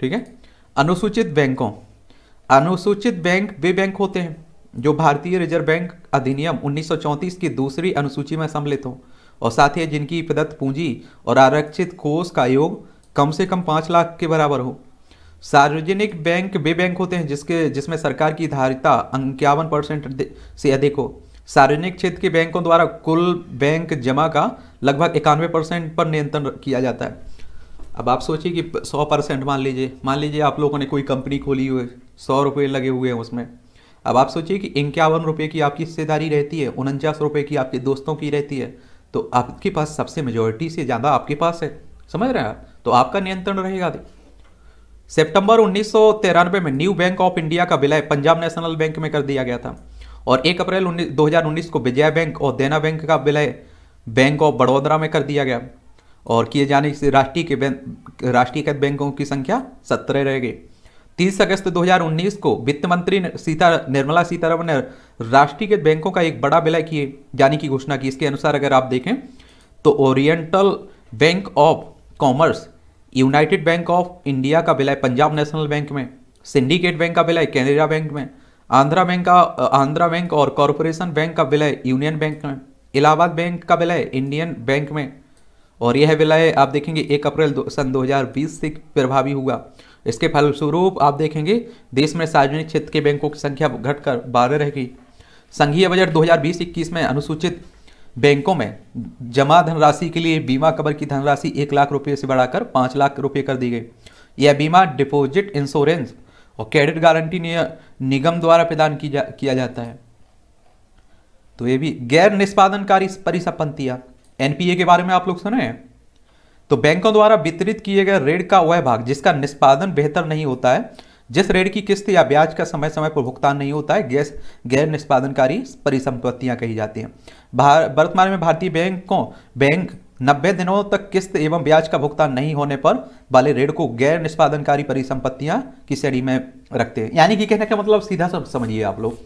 ठीक है अनुसूचित बैंकों अनुसूचित बैंक वे बैंक होते हैं जो भारतीय रिजर्व बैंक अधिनियम 1934 की दूसरी अनुसूची में सम्मिलित हों और साथ ही जिनकी प्रदत्त पूंजी और आरक्षित कोष का योग कम से कम पाँच लाख के बराबर हो सार्वजनिक बैंक वे बैंक होते हैं जिसके जिसमें सरकार की धारिता इक्यावन परसेंट से अधिक हो सार्वजनिक क्षेत्र के बैंकों द्वारा कुल बैंक जमा का लगभग इक्यानवे परसेंट पर नियंत्रण किया जाता है अब आप सोचिए कि सौ परसेंट मान लीजिए मान लीजिए आप लोगों ने कोई कंपनी खोली हुई सौ रुपये लगे हुए हैं उसमें अब आप सोचिए कि इक्यावन रुपये की आपकी हिस्सेदारी रहती है उनचास रुपये की आपके दोस्तों की रहती है तो आपके पास सबसे मेजोरिटी से ज़्यादा आपके पास है समझ रहे हैं आप तो आपका नियंत्रण रहेगा सितंबर उन्नीस में न्यू बैंक ऑफ इंडिया का विलय पंजाब नेशनल बैंक में कर दिया गया था और 1 अप्रैल 2019 को विजय बैंक और देना बैंक का विलय बैंक ऑफ बड़ौदा में कर दिया गया और किए जाने से राष्ट्रीय के राष्ट्रीयकृत बैंकों की संख्या सत्रह रह गई तीस अगस्त 2019 को वित्त मंत्री सीता निर्मला सीतारमण ने राष्ट्रीयकृत बैंकों का एक बड़ा विलय किए जाने की घोषणा की इसके अनुसार अगर आप देखें तो oriental bank of commerce united bank of India का विलय पंजाब नेशनल बैंक में सिंडिकेट बैंक का विलय कैनरा बैंक में आंध्रा बैंक का आंध्रा बैंक और कॉरपोरेशन बैंक का विलय यूनियन बैंक में इलाहाबाद बैंक का विलय इंडियन बैंक में और यह विलय आप देखेंगे एक अप्रैल दो, सन 2020 से प्रभावी हुआ इसके फलस्वरूप आप देखेंगे देश में सार्वजनिक क्षेत्र के बैंकों की संख्या घटकर बारह रहेगी संघीय बजट दो हजार में अनुसूचित बैंकों में जमा धनराशि के लिए बीमा कवर की धनराशि एक लाख रुपये से बढ़ाकर पाँच लाख रुपये कर दी गई यह बीमा डिपोजिट इंश्योरेंस और क्रेडिट गारंटी निगम द्वारा प्रदान की जा, किया जाता है तो ये भी गैर निष्पादनकारी परिसंपत्तियां एनपीए के बारे में आप लोग सुने हैं तो बैंकों द्वारा वितरित किए गए ऋण का वह भाग जिसका निष्पादन बेहतर नहीं होता है जिस ऋण की किस्त या ब्याज का समय समय पर भुगतान नहीं होता है गैस गैर निष्पादनकारी परिसंपत्तियां कही जाती हैं वर्तमान में भारतीय बैंकों बैंक नब्बे दिनों तक किस्त एवं ब्याज का भुगतान नहीं होने पर वाले ऋण को गैर निष्पादनकारी परिसंपत्तियां की श्रेणी में रखते हैं यानी कि कहने का मतलब सीधा सब समझिए आप लोग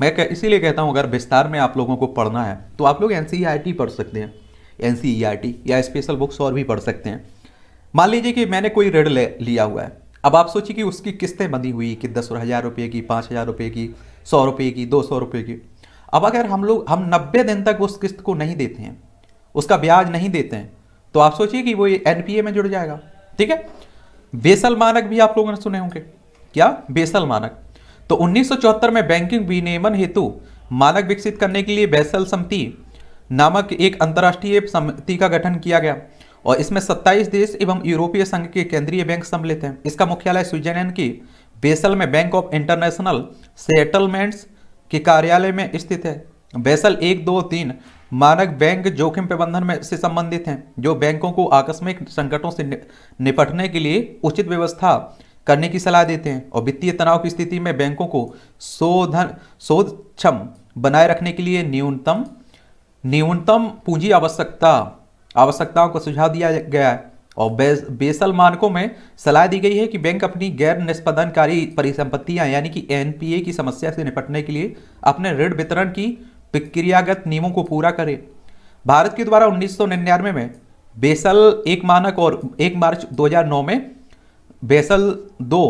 मैं कह, इसीलिए कहता हूँ अगर विस्तार में आप लोगों को पढ़ना है तो आप लोग एन e पढ़ सकते हैं एन e या स्पेशल बुक्स और भी पढ़ सकते हैं मान लीजिए कि मैंने कोई ऋण ले लिया हुआ है अब आप सोचिए कि उसकी किस्तें बंधी हुई कि दस हज़ार रुपये की पाँच हज़ार रुपये की सौ रुपये की दो सौ रुपये की अब अगर हम लोग हम नब्बे दिन तक उस किस्त को नहीं देते हैं उसका ब्याज नहीं देते हैं तो आप सोचिए कि वो ये एन में जुड़ जाएगा ठीक है बेसल मानक भी आप लोगों ने सुने होंगे क्या बेसल मानक तो उन्नीस में बैंकिंग विनियमन हेतु मानक विकसित करने के लिए बेसल समिति नामक एक अंतर्राष्ट्रीय समिति का गठन किया गया और इसमें 27 देश एवं यूरोपीय संघ के केंद्रीय बैंक सम्मिलित हैं इसका मुख्यालय स्विट्जरलैंड की बेसल में बैंक ऑफ इंटरनेशनल सेटलमेंट्स के कार्यालय में स्थित है बेसल एक दो तीन मानक बैंक जोखिम प्रबंधन में से संबंधित हैं जो बैंकों को आकस्मिक संकटों से निपटने के लिए उचित व्यवस्था करने की सलाह देते हैं और वित्तीय तनाव की स्थिति में बैंकों को शोधन शोधक्षम बनाए रखने के लिए न्यूनतम न्यूनतम पूंजी आवश्यकता आवश्यकताओं को सुझाव दिया गया है और बेसल मानकों में सलाह दी गई है कि बैंक अपनी गैर निष्पदनकारी परिसंपत्तियां यानी कि एनपीए की समस्या से निपटने के लिए अपने ऋण वितरण की प्रक्रियागत नियमों को पूरा करें भारत के द्वारा उन्नीस में बेसल एक मानक और एक मार्च 2009 में बेसल दो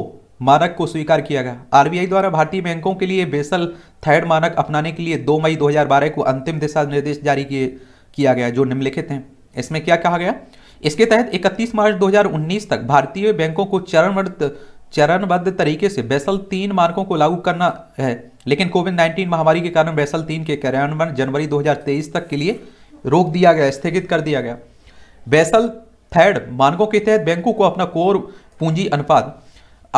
मानक को स्वीकार किया गया आरबीआई द्वारा भारतीय बैंकों के लिए बेसल थर्ड मानक अपनाने के लिए 2 मई 2012 को अंतिम दिशा निर्देश जारी किए किया गया जो निम्नलिखित हैं इसमें क्या कहा गया इसके तहत 31 मार्च 2019 तक भारतीय बैंकों को चरणबद्ध चरणबद्ध तरीके से बैसल तीन मार्कों को लागू करना है लेकिन कोविड 19 महामारी के कारण बैसल तीन के कार्यान्वयन जनवरी 2023 तक के लिए रोक दिया गया स्थगित कर दिया गया बैसल थर्ड मानकों के तहत बैंकों को अपना कोर पूंजी अनुपात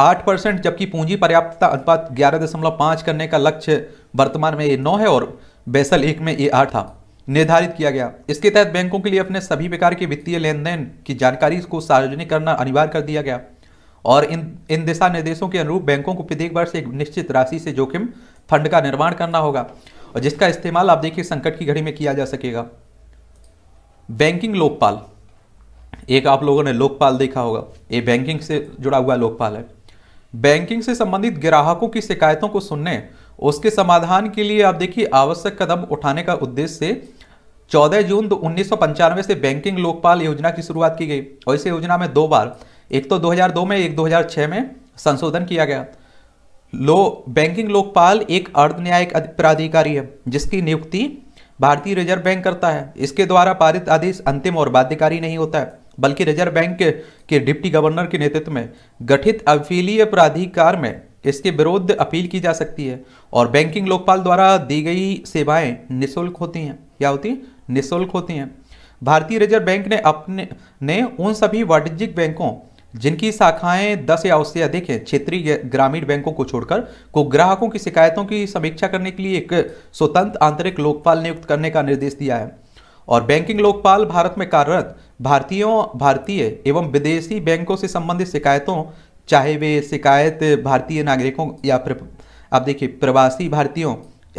आठ परसेंट जबकि पूंजी पर्याप्तता अनुपात ग्यारह दशमलव करने का लक्ष्य वर्तमान में ये नौ है और बैसल एक में ये आठ था निर्धारित किया गया इसके तहत बैंकों के लिए अपने सभी प्रकार के वित्तीय लेन देन की जानकारी को सार्वजनिक करना अनिवार्य कर दिया गया और इन इन दिशा निर्देशों के अनुरूप बैंकों को प्रत्येक वर्ष एक निश्चित राशि से जोखिम फंड का निर्माण करना होगा और जिसका इस्तेमाल आप देखिए संकट की घड़ी में किया जा सकेगा बैंकिंग लोकपाल एक आप लोगों ने लोकपाल देखा होगा ये बैंकिंग से जुड़ा हुआ लोकपाल है बैंकिंग से संबंधित ग्राहकों की शिकायतों को सुनने उसके समाधान के लिए आप देखिए आवश्यक कदम उठाने का उद्देश्य से 14 जून उन्नीस से बैंकिंग लोकपाल योजना की शुरुआत की गई और इस योजना में दो बार एक तो 2002 में एक 2006 में संशोधन किया गया लो बैंकिंग लोकपाल एक अर्ध न्यायिक प्राधिकारी है जिसकी नियुक्ति भारतीय रिजर्व बैंक करता है इसके द्वारा पारित आदेश अंतिम और बाध्यकारी नहीं होता है बल्कि रिजर्व बैंक के डिप्टी गवर्नर के नेतृत्व में गठित अफिलीय प्राधिकार में इसके विरुद्ध अपील की जा सकती है और बैंकिंग लोकपाल द्वारा दी गई सेवाएं निःशुल्क होती हैं क्या होती हैं निःशुल्क होती हैं भारतीय रिजर्व बैंक ने अपने ने उन सभी वाणिज्यिक बैंकों जिनकी शाखाएं 10 या उससे अधिक हैं क्षेत्रीय ग्रामीण बैंकों को छोड़कर को ग्राहकों की शिकायतों की समीक्षा करने के लिए एक स्वतंत्र आंतरिक लोकपाल नियुक्त करने का निर्देश दिया है और बैंकिंग लोकपाल भारत में कार्यरत भारतीयों भारतीय एवं विदेशी बैंकों से संबंधित शिकायतों चाहे वे शिकायत भारतीय नागरिकों या फिर आप देखिए प्रवासी भारतीयों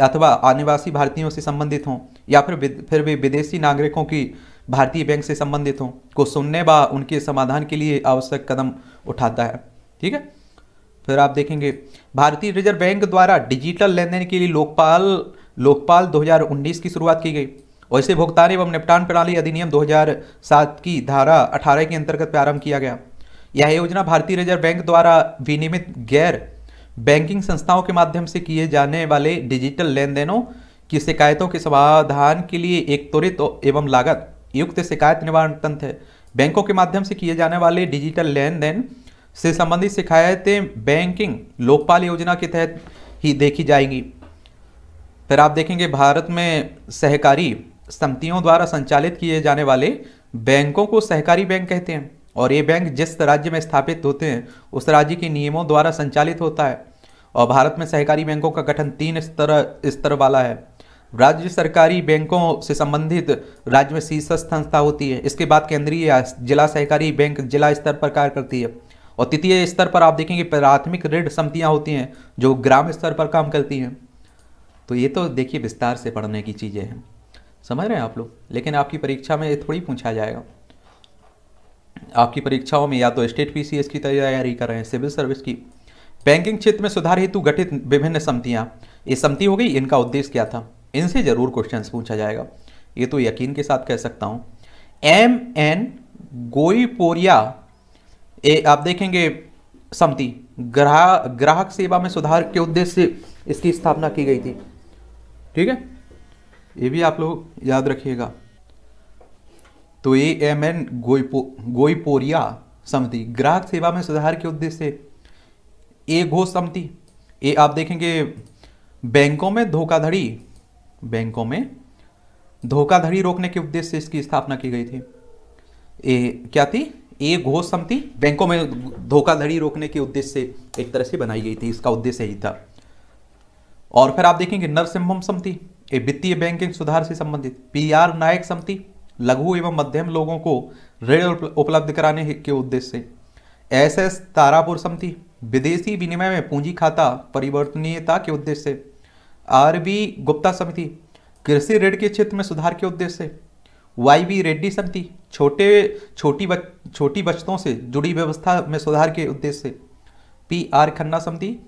अथवा आनिवासी भारतीयों से संबंधित हों या फिर फिर वे विदेशी नागरिकों की भारतीय बैंक से संबंधित हों को सुनने व उनके समाधान के लिए आवश्यक कदम उठाता है ठीक है फिर आप देखेंगे भारतीय रिजर्व बैंक द्वारा डिजिटल लेन देन के लिए लोकपाल लोकपाल 2019 की शुरुआत की गई और इसे भुगतान एवं निपटान प्रणाली अधिनियम 2007 की धारा 18 के अंतर्गत प्रारंभ किया गया यह योजना भारतीय रिजर्व बैंक द्वारा विनियमित गैर बैंकिंग संस्थाओं के माध्यम से किए जाने वाले डिजिटल लेन देनों की शिकायतों के समाधान के लिए एक त्वरित एवं लागत युक्त शिकायत निवारण तंत्र है बैंकों के माध्यम से किए जाने वाले डिजिटल लेन देन से संबंधित शिकायतें बैंकिंग लोकपाल योजना के तहत ही देखी जाएंगी फिर आप देखेंगे भारत में सहकारी समितियों द्वारा संचालित किए जाने वाले बैंकों को सहकारी बैंक कहते हैं और ये बैंक जिस राज्य में स्थापित होते हैं उस राज्य के नियमों द्वारा संचालित होता है और भारत में सहकारी बैंकों का गठन तीन स्तर स्तर वाला है राज्य सरकारी बैंकों से संबंधित राज्य में शीर्ष संस्था होती है इसके बाद केंद्रीय जिला सहकारी बैंक जिला स्तर पर कार्य करती है और तृतीय स्तर पर आप देखेंगे प्राथमिक ऋण समितियाँ होती हैं जो ग्राम स्तर पर काम करती हैं तो ये तो देखिए विस्तार से पढ़ने की चीज़ें हैं समझ रहे हैं आप लोग लेकिन आपकी परीक्षा में ये थोड़ी पूछा जाएगा आपकी परीक्षाओं में या तो स्टेट पीसीएस की तैयारी कर रहे हैं सिविल सर्विस की बैंकिंग क्षेत्र में सुधार हेतु गठित विभिन्न समितियां ये समिति हो गई इनका उद्देश्य क्या था इनसे जरूर क्वेश्चन पूछा जाएगा ये तो यकीन के साथ कह सकता हूँ एम एन गोईपोरिया ए, आप देखेंगे समिति ग्राह ग्राहक सेवा में सुधार के उद्देश्य से इसकी स्थापना की गई थी ठीक है ये भी आप लोग याद रखिएगा तो ए एम एन गोईपोरिया समिति ग्राहक सेवा में सुधार के उद्देश्य से ए घो समिति ए आप देखेंगे बैंकों में धोखाधड़ी बैंकों में धोखाधड़ी रोकने के उद्देश्य से इसकी स्थापना की गई थी ए क्या थी ए घोष समिति बैंकों में धोखाधड़ी रोकने के उद्देश्य से एक तरह से बनाई गई थी इसका उद्देश्य यही था और फिर आप देखेंगे नरसिम्हम समिति ये वित्तीय बैंकिंग सुधार से संबंधित पी आर नायक समिति लघु एवं मध्यम लोगों को ऋण उपलब्ध कराने के उद्देश्य से एस एस तारापुर समिति विदेशी विनिमय में पूंजी खाता परिवर्तनीयता के उद्देश्य से आर बी गुप्ता समिति कृषि ऋण के क्षेत्र में सुधार के उद्देश्य से वाई बी रेड्डी समिति छोटे छोटी बच छोटी बचतों से जुड़ी व्यवस्था में सुधार के उद्देश्य से पी आर खन्ना समिति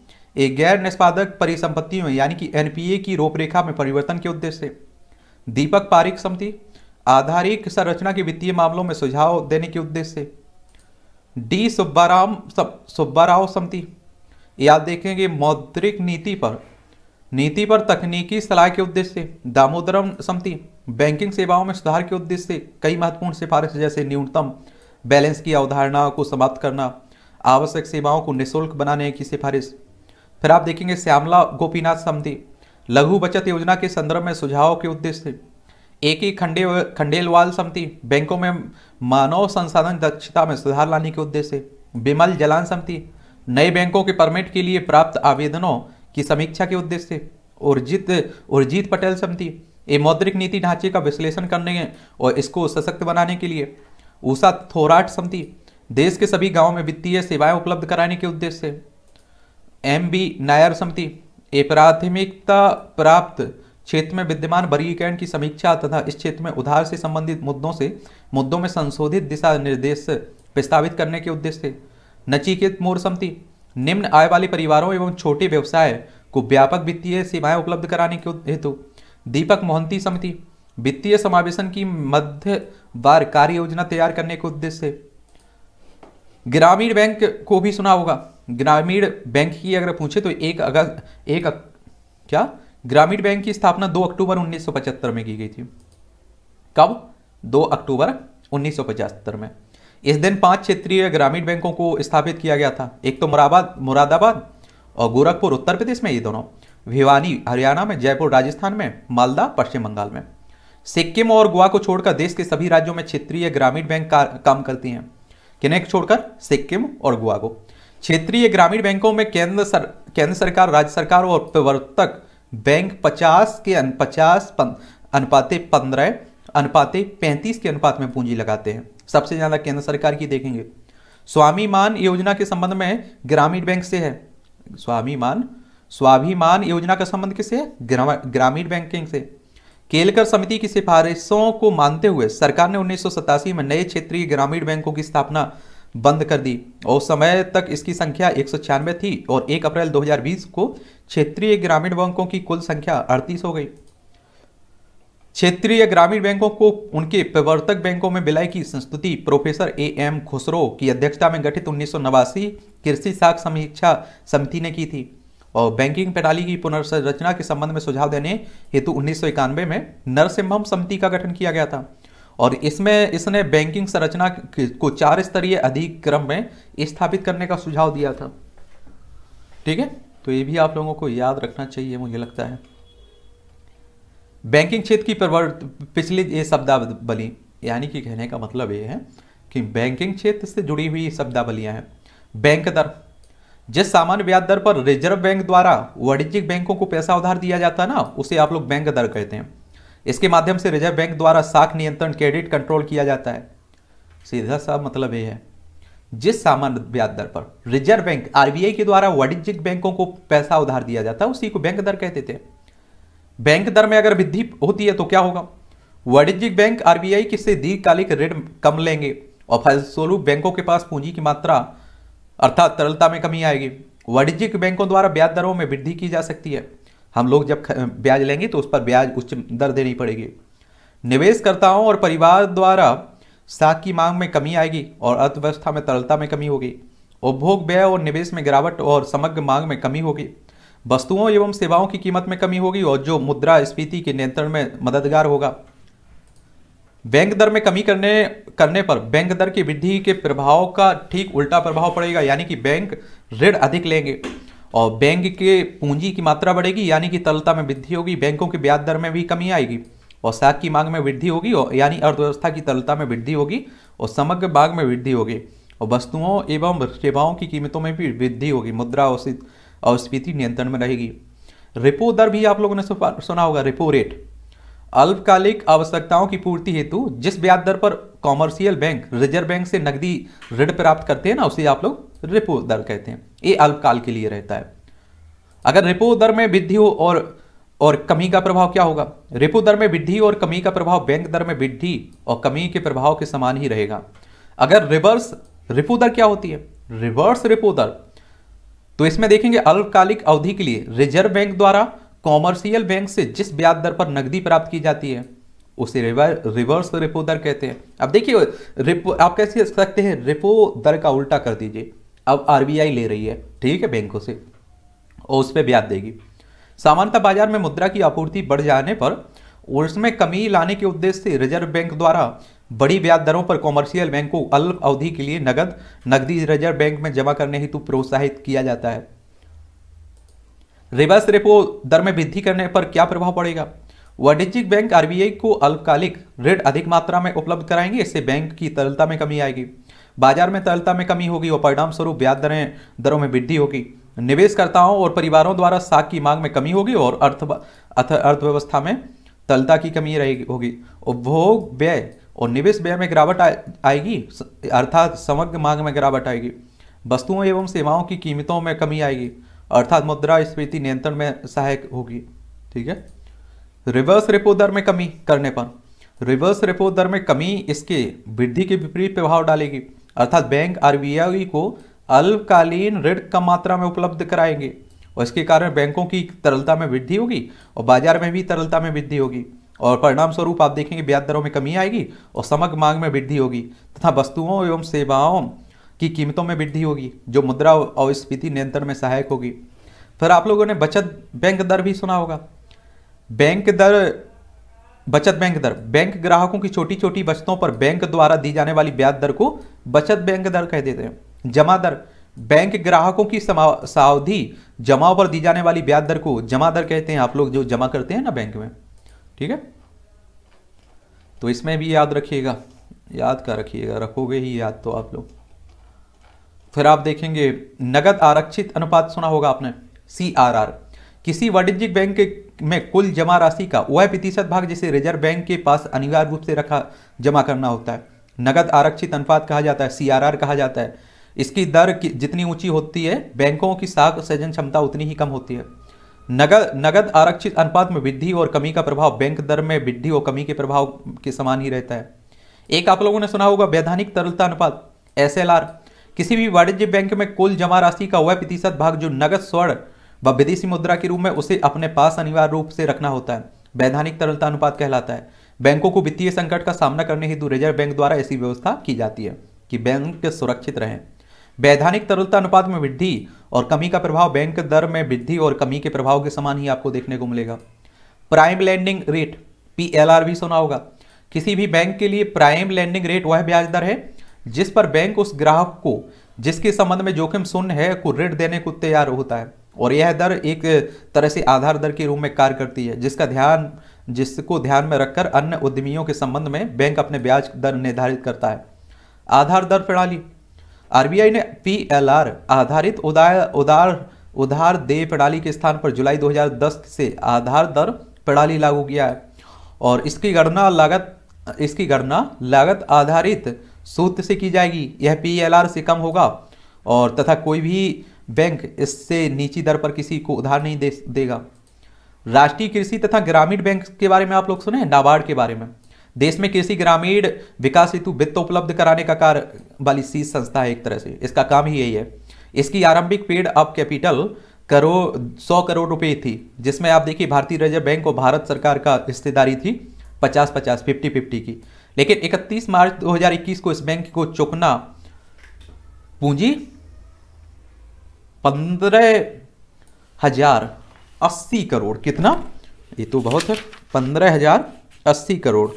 एक गैर निष्पादक परिसंपत्तियों यानी कि एनपीए की रूपरेखा में परिवर्तन के उद्देश्य से दीपक पारिक समिति आधारिक संरचना के वित्तीय मामलों में सुझाव देने के उद्देश्य से डी सुब्बाराम सब सुब्बाराव समिति याद देखेंगे मौद्रिक नीति पर नीति पर तकनीकी सलाह के उद्देश्य से दामोदरम समिति बैंकिंग सेवाओं में सुधार के उद्देश्य से कई महत्वपूर्ण सिफारिश जैसे न्यूनतम बैलेंस की अवधारणा को समाप्त करना आवश्यक सेवाओं को निःशुल्क बनाने की सिफारिश फिर आप देखेंगे श्यामला गोपीनाथ समिति लघु बचत योजना के संदर्भ में सुझाव के उद्देश्य से एक ही खंडे खंडेलवाल समिति बैंकों में मानव संसाधन दक्षता में सुधार लाने के उद्देश्य से बिमल जलान समिति नए बैंकों के परमिट के लिए प्राप्त आवेदनों की समीक्षा के उद्देश्य से उर्जित उर्जित पटेल समिति ये मौद्रिक नीति ढांचे का विश्लेषण करने और इसको सशक्त बनाने के लिए ऊषा थोराट समिति देश के सभी गाँव में वित्तीय सेवाएं उपलब्ध कराने के उद्देश्य से एम बी नायर समिति ये प्राथमिकता प्राप्त क्षेत्र में विद्यमान वर्गीकरण की समीक्षा तथा इस क्षेत्र में उधार से संबंधित मुद्दों से मुद्दों में संशोधित दिशा निर्देश प्रस्तावित करने के उद्देश्य से नचिकेत मोर समिति निम्न आय वाले परिवारों एवं छोटे व्यवसाय को व्यापक वित्तीय सेवाएं उपलब्ध कराने के हेतु दीपक मोहंती समिति वित्तीय समावेशन की मध्य बार कार्य योजना तैयार करने के उद्देश्य से ग्रामीण बैंक को भी सुना होगा ग्रामीण बैंक की अगर पूछे तो एक अगस्त एक अग, क्या ग्रामीण बैंक की स्थापना 2 अक्टूबर 1975 में की गई थी कब 2 अक्टूबर 1975 में इस दिन पांच क्षेत्रीय ग्रामीण बैंकों को स्थापित किया गया था एक तो मुराबाद मुरादाबाद और गोरखपुर उत्तर प्रदेश में ये दोनों भिवानी हरियाणा में जयपुर राजस्थान में मालदा पश्चिम बंगाल में सिक्किम और गोवा को छोड़कर देश के सभी राज्यों में क्षेत्रीय ग्रामीण बैंक का, काम करती हैं किन्हें छोड़कर सिक्किम और गोवा को क्षेत्रीय ग्रामीण बैंकों में केंद्र सर केंद्र सरकार राज्य सरकार और प्रवर्तक बैंक 50 के अन पचास अनुपाते पंद्रह अनुपाते 35 के अनुपात में पूंजी लगाते हैं सबसे ज़्यादा केंद्र सरकार की देखेंगे स्वाभिमान योजना के संबंध में ग्रामीण बैंक से है स्वाभिमान स्वाभिमान योजना का संबंध किससे है ग्रामीण बैंकिंग से केलकर समिति की सिफारिशों को मानते हुए सरकार ने उन्नीस में नए क्षेत्रीय ग्रामीण बैंकों की स्थापना बंद कर दी और उस समय तक इसकी संख्या एक थी और 1 अप्रैल 2020 को क्षेत्रीय ग्रामीण बैंकों की कुल संख्या अड़तीस हो गई क्षेत्रीय ग्रामीण बैंकों को उनके प्रवर्तक बैंकों में विलय की संस्तुति प्रोफेसर ए एम खुसरो की अध्यक्षता में गठित उन्नीस कृषि साख समीक्षा समिति ने की थी और बैंकिंग प्रणाली की पुनर्संरचना के संबंध में सुझाव देने हेतु उन्नीस में नरसिम्हम समिति का गठन किया गया था और इसमें इसने बैंकिंग संरचना को चार स्तरीय अधिक्रम में स्थापित करने का सुझाव दिया था ठीक है तो ये भी आप लोगों को याद रखना चाहिए मुझे लगता है बैंकिंग क्षेत्र की प्रवर्त पिछली ये शब्दावली यानी कि कहने का मतलब ये है कि बैंकिंग क्षेत्र से जुड़ी हुई शब्दावलियां हैं बैंक दर जिस सामान्य ब्याज दर पर रिजर्व बैंक द्वारा वाणिज्यिक बैंकों को पैसा उधार दिया जाता है ना उसे आप लोग बैंक दर कहते हैं इसके माध्यम से रिजर्व बैंक द्वारा साख नियंत्रण क्रेडिट कंट्रोल किया जाता है सीधा सा मतलब ये है जिस सामान्य ब्याज दर पर रिजर्व बैंक आरबीआई के द्वारा वाणिज्यिक बैंकों को पैसा उधार दिया जाता है उसी को बैंक दर कहते थे बैंक दर में अगर वृद्धि होती है तो क्या होगा वाणिज्यिक बैंक आरबीआई किससे दीर्घकालिक ऋण कम लेंगे और फलस्वरूप बैंकों के पास पूंजी की मात्रा अर्थात तरलता में कमी आएगी वाणिज्यिक बैंकों द्वारा ब्याज दरों में वृद्धि की जा सकती है हम लोग जब ब्याज लेंगे तो उस पर ब्याज उच्च दर देनी पड़ेगी निवेशकर्ताओं और परिवार द्वारा साख की मांग में कमी आएगी और अर्थव्यवस्था में तरलता में कमी होगी उपभोग व्यय और निवेश में गिरावट और समग्र मांग में कमी होगी वस्तुओं एवं सेवाओं की कीमत में कमी होगी और जो मुद्रा स्फीति के नियंत्रण में मददगार होगा बैंक दर में कमी करने करने पर बैंक दर की वृद्धि के प्रभाव का ठीक उल्टा प्रभाव पड़ेगा यानी कि बैंक ऋण अधिक लेंगे और बैंक के पूंजी की मात्रा बढ़ेगी यानी कि तरलता में वृद्धि होगी बैंकों के ब्याज दर में भी कमी आएगी और साख की मांग में वृद्धि होगी और यानी अर्थव्यवस्था की तरलता में वृद्धि होगी और समग्र बाग में वृद्धि होगी और वस्तुओं एवं सेवाओं की कीमतों में भी वृद्धि होगी मुद्रा स्पीति नियंत्रण में रहेगी रेपो दर भी आप लोगों ने सुना होगा रेपो रेट अल्पकालिक आवश्यकताओं की पूर्ति हेतु जिस ब्याज दर पर कॉमर्शियल बैंक रिजर्व बैंक से नकदी ऋण प्राप्त करते हैं ना उसे आप लोग रेपो दर कहते हैं ये अल्पकाल के लिए रहता है अगर रेपो दर में वृद्धि हो और और कमी का प्रभाव क्या होगा रेपो दर में वृद्धि और कमी का प्रभाव बैंक दर में वृद्धि और कमी के प्रभाव के समान ही रहेगा अगर रिवर्स रेपो दर क्या होती है रिवर्स रेपो दर तो इसमें देखेंगे अल्पकालिक अवधि के लिए रिजर्व बैंक द्वारा कॉमर्शियल बैंक से जिस ब्याज दर पर नकदी प्राप्त की जाती है उसे रिवर, रिवर्स रेपो दर कहते हैं अब देखिए आप कैसे सकते हैं रेपो दर का उल्टा कर दीजिए अब आरबीआई ले रही है ठीक है बैंकों से और उस पर ब्याज देगी सामान्यतः बाजार में मुद्रा की आपूर्ति बढ़ जाने पर उसमें कमी लाने के उद्देश्य से रिजर्व बैंक द्वारा बड़ी ब्याज दरों पर कॉमर्शियल बैंक को अल्प अवधि के लिए नगद नकदी रिजर्व बैंक में जमा करने हेतु प्रोत्साहित किया जाता है रिवर्स रेपो दर में वृद्धि करने पर क्या प्रभाव पड़ेगा वाणिज्यिक बैंक आरबीआई को अल्पकालिक ऋण अधिक मात्रा में उपलब्ध कराएंगे इससे बैंक की तरलता में कमी आएगी बाजार में तरलता में कमी होगी और परिणाम स्वरूप ब्याज दरें दरों में वृद्धि होगी निवेशकर्ताओं और परिवारों द्वारा साख की मांग में कमी होगी और अर्थ अर्थव्यवस्था में तलता की कमी रहेगी होगी उपभोग व्यय और निवेश व्यय में गिरावट आएगी अर्थात समग्र मांग में गिरावट आएगी वस्तुओं एवं सेवाओं की कीमतों में कमी आएगी अर्थात मुद्रा स्फीति नियंत्रण में सहायक होगी ठीक है रिवर्स रेपो दर में कमी करने पर रिवर्स रेपो दर में कमी इसके वृद्धि के विपरीत प्रभाव डालेगी अर्थात बैंक आरबीआई को अल्पकालीन ऋण कम मात्रा में उपलब्ध कराएंगे और इसके कारण बैंकों की तरलता में वृद्धि होगी और बाजार में भी तरलता में वृद्धि होगी और परिणाम स्वरूप आप देखेंगे ब्याज दरों में कमी आएगी और समग्र मांग में वृद्धि होगी तथा वस्तुओं एवं सेवाओं की कीमतों में वृद्धि होगी जो मुद्रा और स्फीति नियंत्रण में सहायक होगी फिर आप लोगों ने बचत बैंक दर भी सुना होगा बैंक दर बचत बैंक दर बैंक ग्राहकों की छोटी छोटी बचतों पर बैंक द्वारा दी जाने वाली ब्याज दर को बचत बैंक दर कह देते हैं जमा दर बैंक ग्राहकों की सावधि जमा पर दी जाने वाली ब्याज दर को जमा दर कहते हैं आप लोग जो जमा करते हैं ना बैंक में ठीक है तो इसमें भी याद रखिएगा याद का रखिएगा रखोगे ही याद तो आप लोग फिर आप देखेंगे नगद आरक्षित अनुपात सुना होगा आपने सी आर आर किसी वाणिज्यिक बैंक में कुल जमा राशि का वह प्रतिशत भाग जिसे रिजर्व बैंक के पास अनिवार्य रूप से रखा जमा करना होता है नगद आरक्षित अनुपात कहा जाता है सी कहा जाता है इसकी दर जितनी ऊंची होती है बैंकों की साख सृजन क्षमता उतनी ही कम होती है नगद नगद आरक्षित अनुपात में वृद्धि और कमी का प्रभाव बैंक दर में वृद्धि और कमी के प्रभाव के समान ही रहता है एक आप लोगों ने सुना होगा वैधानिक तरलता अनुपात एस किसी भी वाणिज्य बैंक में कुल जमा राशि का वह प्रतिशत भाग जो नगद स्वर्ण व विदेशी मुद्रा के रूप में उसे अपने पास अनिवार्य रूप से रखना होता है वैधानिक तरलता अनुपात कहलाता है बैंकों को वित्तीय संकट का सामना करने हेतु रिजर्व बैंक द्वारा ऐसी व्यवस्था की जाती है कि बैंक सुरक्षित रहें वैधानिक तरलता अनुपात में वृद्धि और कमी का प्रभाव बैंक दर में वृद्धि और कमी के प्रभाव के समान ही आपको देखने को मिलेगा prime lending rate P L R भी सुना होगा किसी भी बैंक के लिए प्राइम लैंडिंग रेट वह ब्याज दर है जिस पर बैंक उस ग्राहक को जिसके संबंध में जोखिम शून्य है को ऋण देने को तैयार होता है और यह दर एक तरह से आधार दर के रूप में कार्य करती है जिसका ध्यान जिसको ध्यान में रखकर अन्य उद्यमियों के संबंध में बैंक अपने ब्याज दर निर्धारित करता है आधार दर प्रणाली आरबीआई ने पीएलआर आधारित उदार उदार उधार देय प्रणाली के स्थान पर जुलाई 2010 से आधार दर प्रणाली लागू किया है और इसकी गणना लागत इसकी गणना लागत आधारित सूत्र से की जाएगी यह पी से कम होगा और तथा कोई भी बैंक इससे नीची दर पर किसी को उधार नहीं दे देगा राष्ट्रीय कृषि तथा ग्रामीण बैंक के बारे में आप लोग सुने नाबार्ड के बारे में देश में कृषि ग्रामीण विकास हेतु वित्त उपलब्ध कराने का कार्य वाली शीर्ष संस्था है एक तरह से इसका काम ही यही है इसकी आरंभिक पेड अप कैपिटल करोड़ सौ करोड़ रुपए थी जिसमें आप देखिए भारतीय रिजर्व बैंक और भारत सरकार का हिस्सेदारी थी पचास पचास फिफ्टी फिफ्टी की लेकिन इकतीस मार्च दो को इस बैंक को चुकना पूंजी पंद्रह हजार अस्सी करोड़ कितना ये तो बहुत है पंद्रह हजार अस्सी करोड़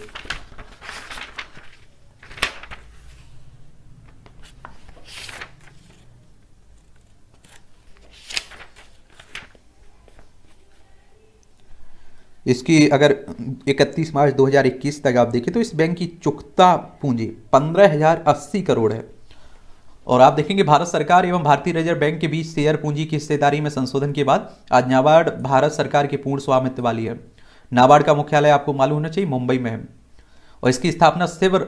इसकी अगर 31 मार्च 2021 तक आप देखें तो इस बैंक की चुकता पूंजी पंद्रह हजार अस्सी करोड़ है और आप देखेंगे भारत सरकार एवं भारतीय रिजर्व बैंक के बीच शेयर पूंजी की हिस्सेदारी में संशोधन के बाद आज नाबार्ड भारत सरकार के पूर्ण स्वामित्व वाली है नाबार्ड का मुख्यालय आपको मालूम होना चाहिए मुंबई में है और इसकी स्थापना शिव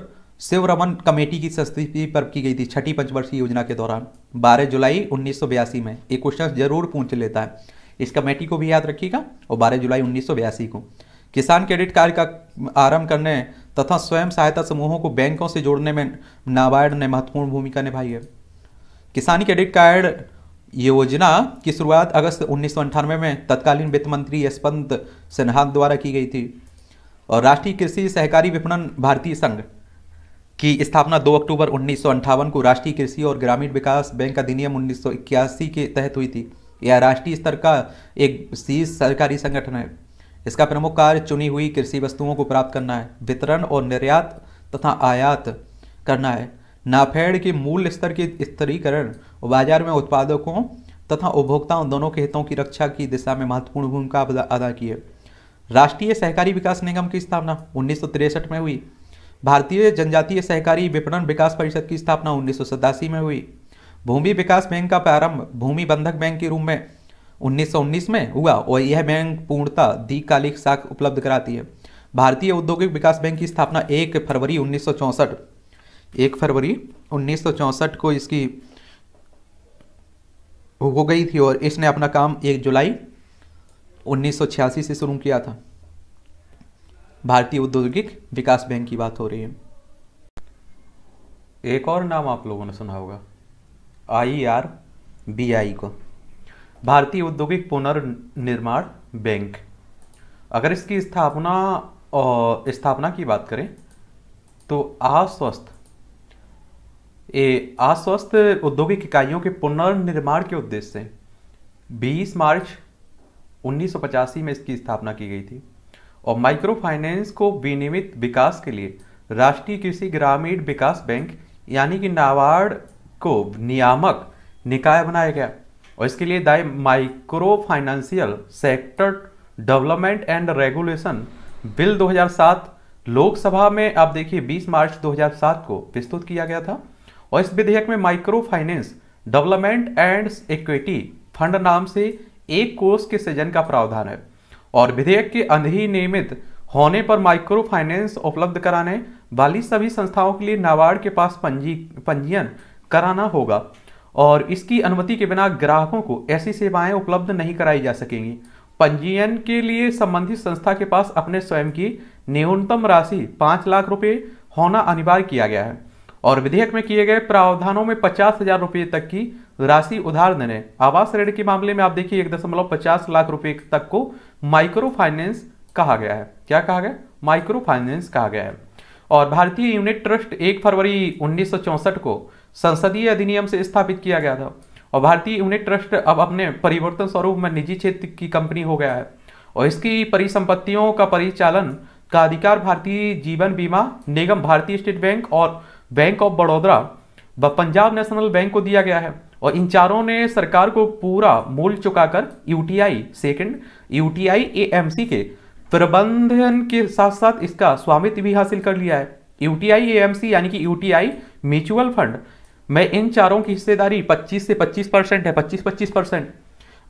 शिव रमन कमेटी की संस्थिति पर की गई थी छठी पंचवर्षीय योजना के दौरान बारह जुलाई उन्नीस में एक क्वेश्चन जरूर पूछ लेता है इस कमेटी को भी याद रखिएगा और बारह जुलाई उन्नीस को किसान क्रेडिट कार्ड का आरंभ करने तथा स्वयं सहायता समूहों को बैंकों से जोड़ने में नाबार्ड ने महत्वपूर्ण भूमिका निभाई है किसानी क्रेडिट कार्ड योजना की शुरुआत अगस्त उन्नीस में तत्कालीन वित्त मंत्री यशवंत सिन्हा द्वारा की गई थी और राष्ट्रीय कृषि सहकारी विपणन भारतीय संघ की स्थापना 2 अक्टूबर उन्नीस को राष्ट्रीय कृषि और ग्रामीण विकास बैंक अधिनियम उन्नीस के तहत हुई थी यह राष्ट्रीय स्तर का एक शीर्ष सरकारी संगठन है इसका प्रमुख कार्य चुनी हुई कृषि वस्तुओं को प्राप्त करना है वितरण और निर्यात तथा आयात करना है नाफेड के मूल स्तर के स्तरीकरण बाजार में उत्पादकों तथा उपभोक्ताओं दोनों के हितों की रक्षा की दिशा में महत्वपूर्ण भूमिका अदा की है राष्ट्रीय सहकारी विकास निगम की स्थापना उन्नीस में हुई भारतीय जनजातीय सहकारी विपणन विकास परिषद की स्थापना उन्नीस में हुई भूमि विकास बैंक का प्रारंभ भूमि बंधक बैंक के रूप में 1919 में हुआ और यह बैंक पूर्णतः दीकालिक साख उपलब्ध कराती है भारतीय औद्योगिक विकास बैंक की स्थापना 1 फरवरी उन्नीस 1 फरवरी 1964 को इसकी हो गई थी और इसने अपना काम 1 जुलाई 1986 से शुरू किया था भारतीय औद्योगिक विकास बैंक की बात हो रही है एक और नाम आप लोगों ने सुना होगा आई आर बी आई को भारतीय औद्योगिक पुनर्निर्माण बैंक अगर इसकी स्थापना स्थापना की बात करें तो आश्वस्त ए आश्वस्त औद्योगिक इकाइयों के पुनर्निर्माण के उद्देश्य से 20 मार्च 1985 में इसकी स्थापना की गई थी और माइक्रो फाइनेंस को विनियमित विकास के लिए राष्ट्रीय कृषि ग्रामीण विकास बैंक यानी कि नाबार्ड को नियामक निकाय बनाया गया और इसके लिए दाई micro financial sector development and regulation bill 2007 Lok Sabha में आप देखिए 20 मार्च 2007 को प्रस्तुत किया गया था और इस विधेयक में micro finance development and equity fund नाम से एक कोर्स के सृजन का प्रावधान है और विधेयक के अधिनियमित होने पर माइक्रो फाइनेंस उपलब्ध कराने वाली सभी संस्थाओं के लिए नाबार्ड के पास पंजी पंजीयन कराना होगा और इसकी अनुमति के बिना ग्राहकों को ऐसी सेवाएं उपलब्ध नहीं कराई जा सकेंगी पंजीयन के लिए संबंधित संस्था के पास अपने स्वयं की न्यूनतम राशि पाँच लाख रुपये होना अनिवार्य किया गया है और विधेयक में किए गए प्रावधानों में पचास हजार रुपये तक की राशि उधार देने आवास ऋण के मामले में आप देखिए एक दशमलव पचास लाख रुपए तक को माइक्रो फाइनेंस कहा गया है क्या कहा गया माइक्रो फाइनेंस कहा गया है और भारतीय यूनिट ट्रस्ट एक फरवरी उन्नीस को संसदीय अधिनियम से स्थापित किया गया था और भारतीय यूनिट ट्रस्ट अब अपने परिवर्तन स्वरूप में निजी क्षेत्र की कंपनी हो गया है और इसकी परिसंपत्तियों का परिचालन का अधिकार भारतीय जीवन बीमा निगम भारतीय स्टेट बैंक और बैंक ऑफ बड़ौदा व पंजाब नेशनल बैंक को दिया गया है और इन चारों ने सरकार को पूरा मूल चुकाकर यूटीआई सेकंड यूटीआई एएमसी के प्रबंधन के साथ साथ इसका स्वामित्व भी हासिल कर लिया है यूटीआई एएमसी यानी कि यूटीआई म्यूचुअल फंड मैं इन चारों की हिस्सेदारी 25 से 25 परसेंट है 25 25 परसेंट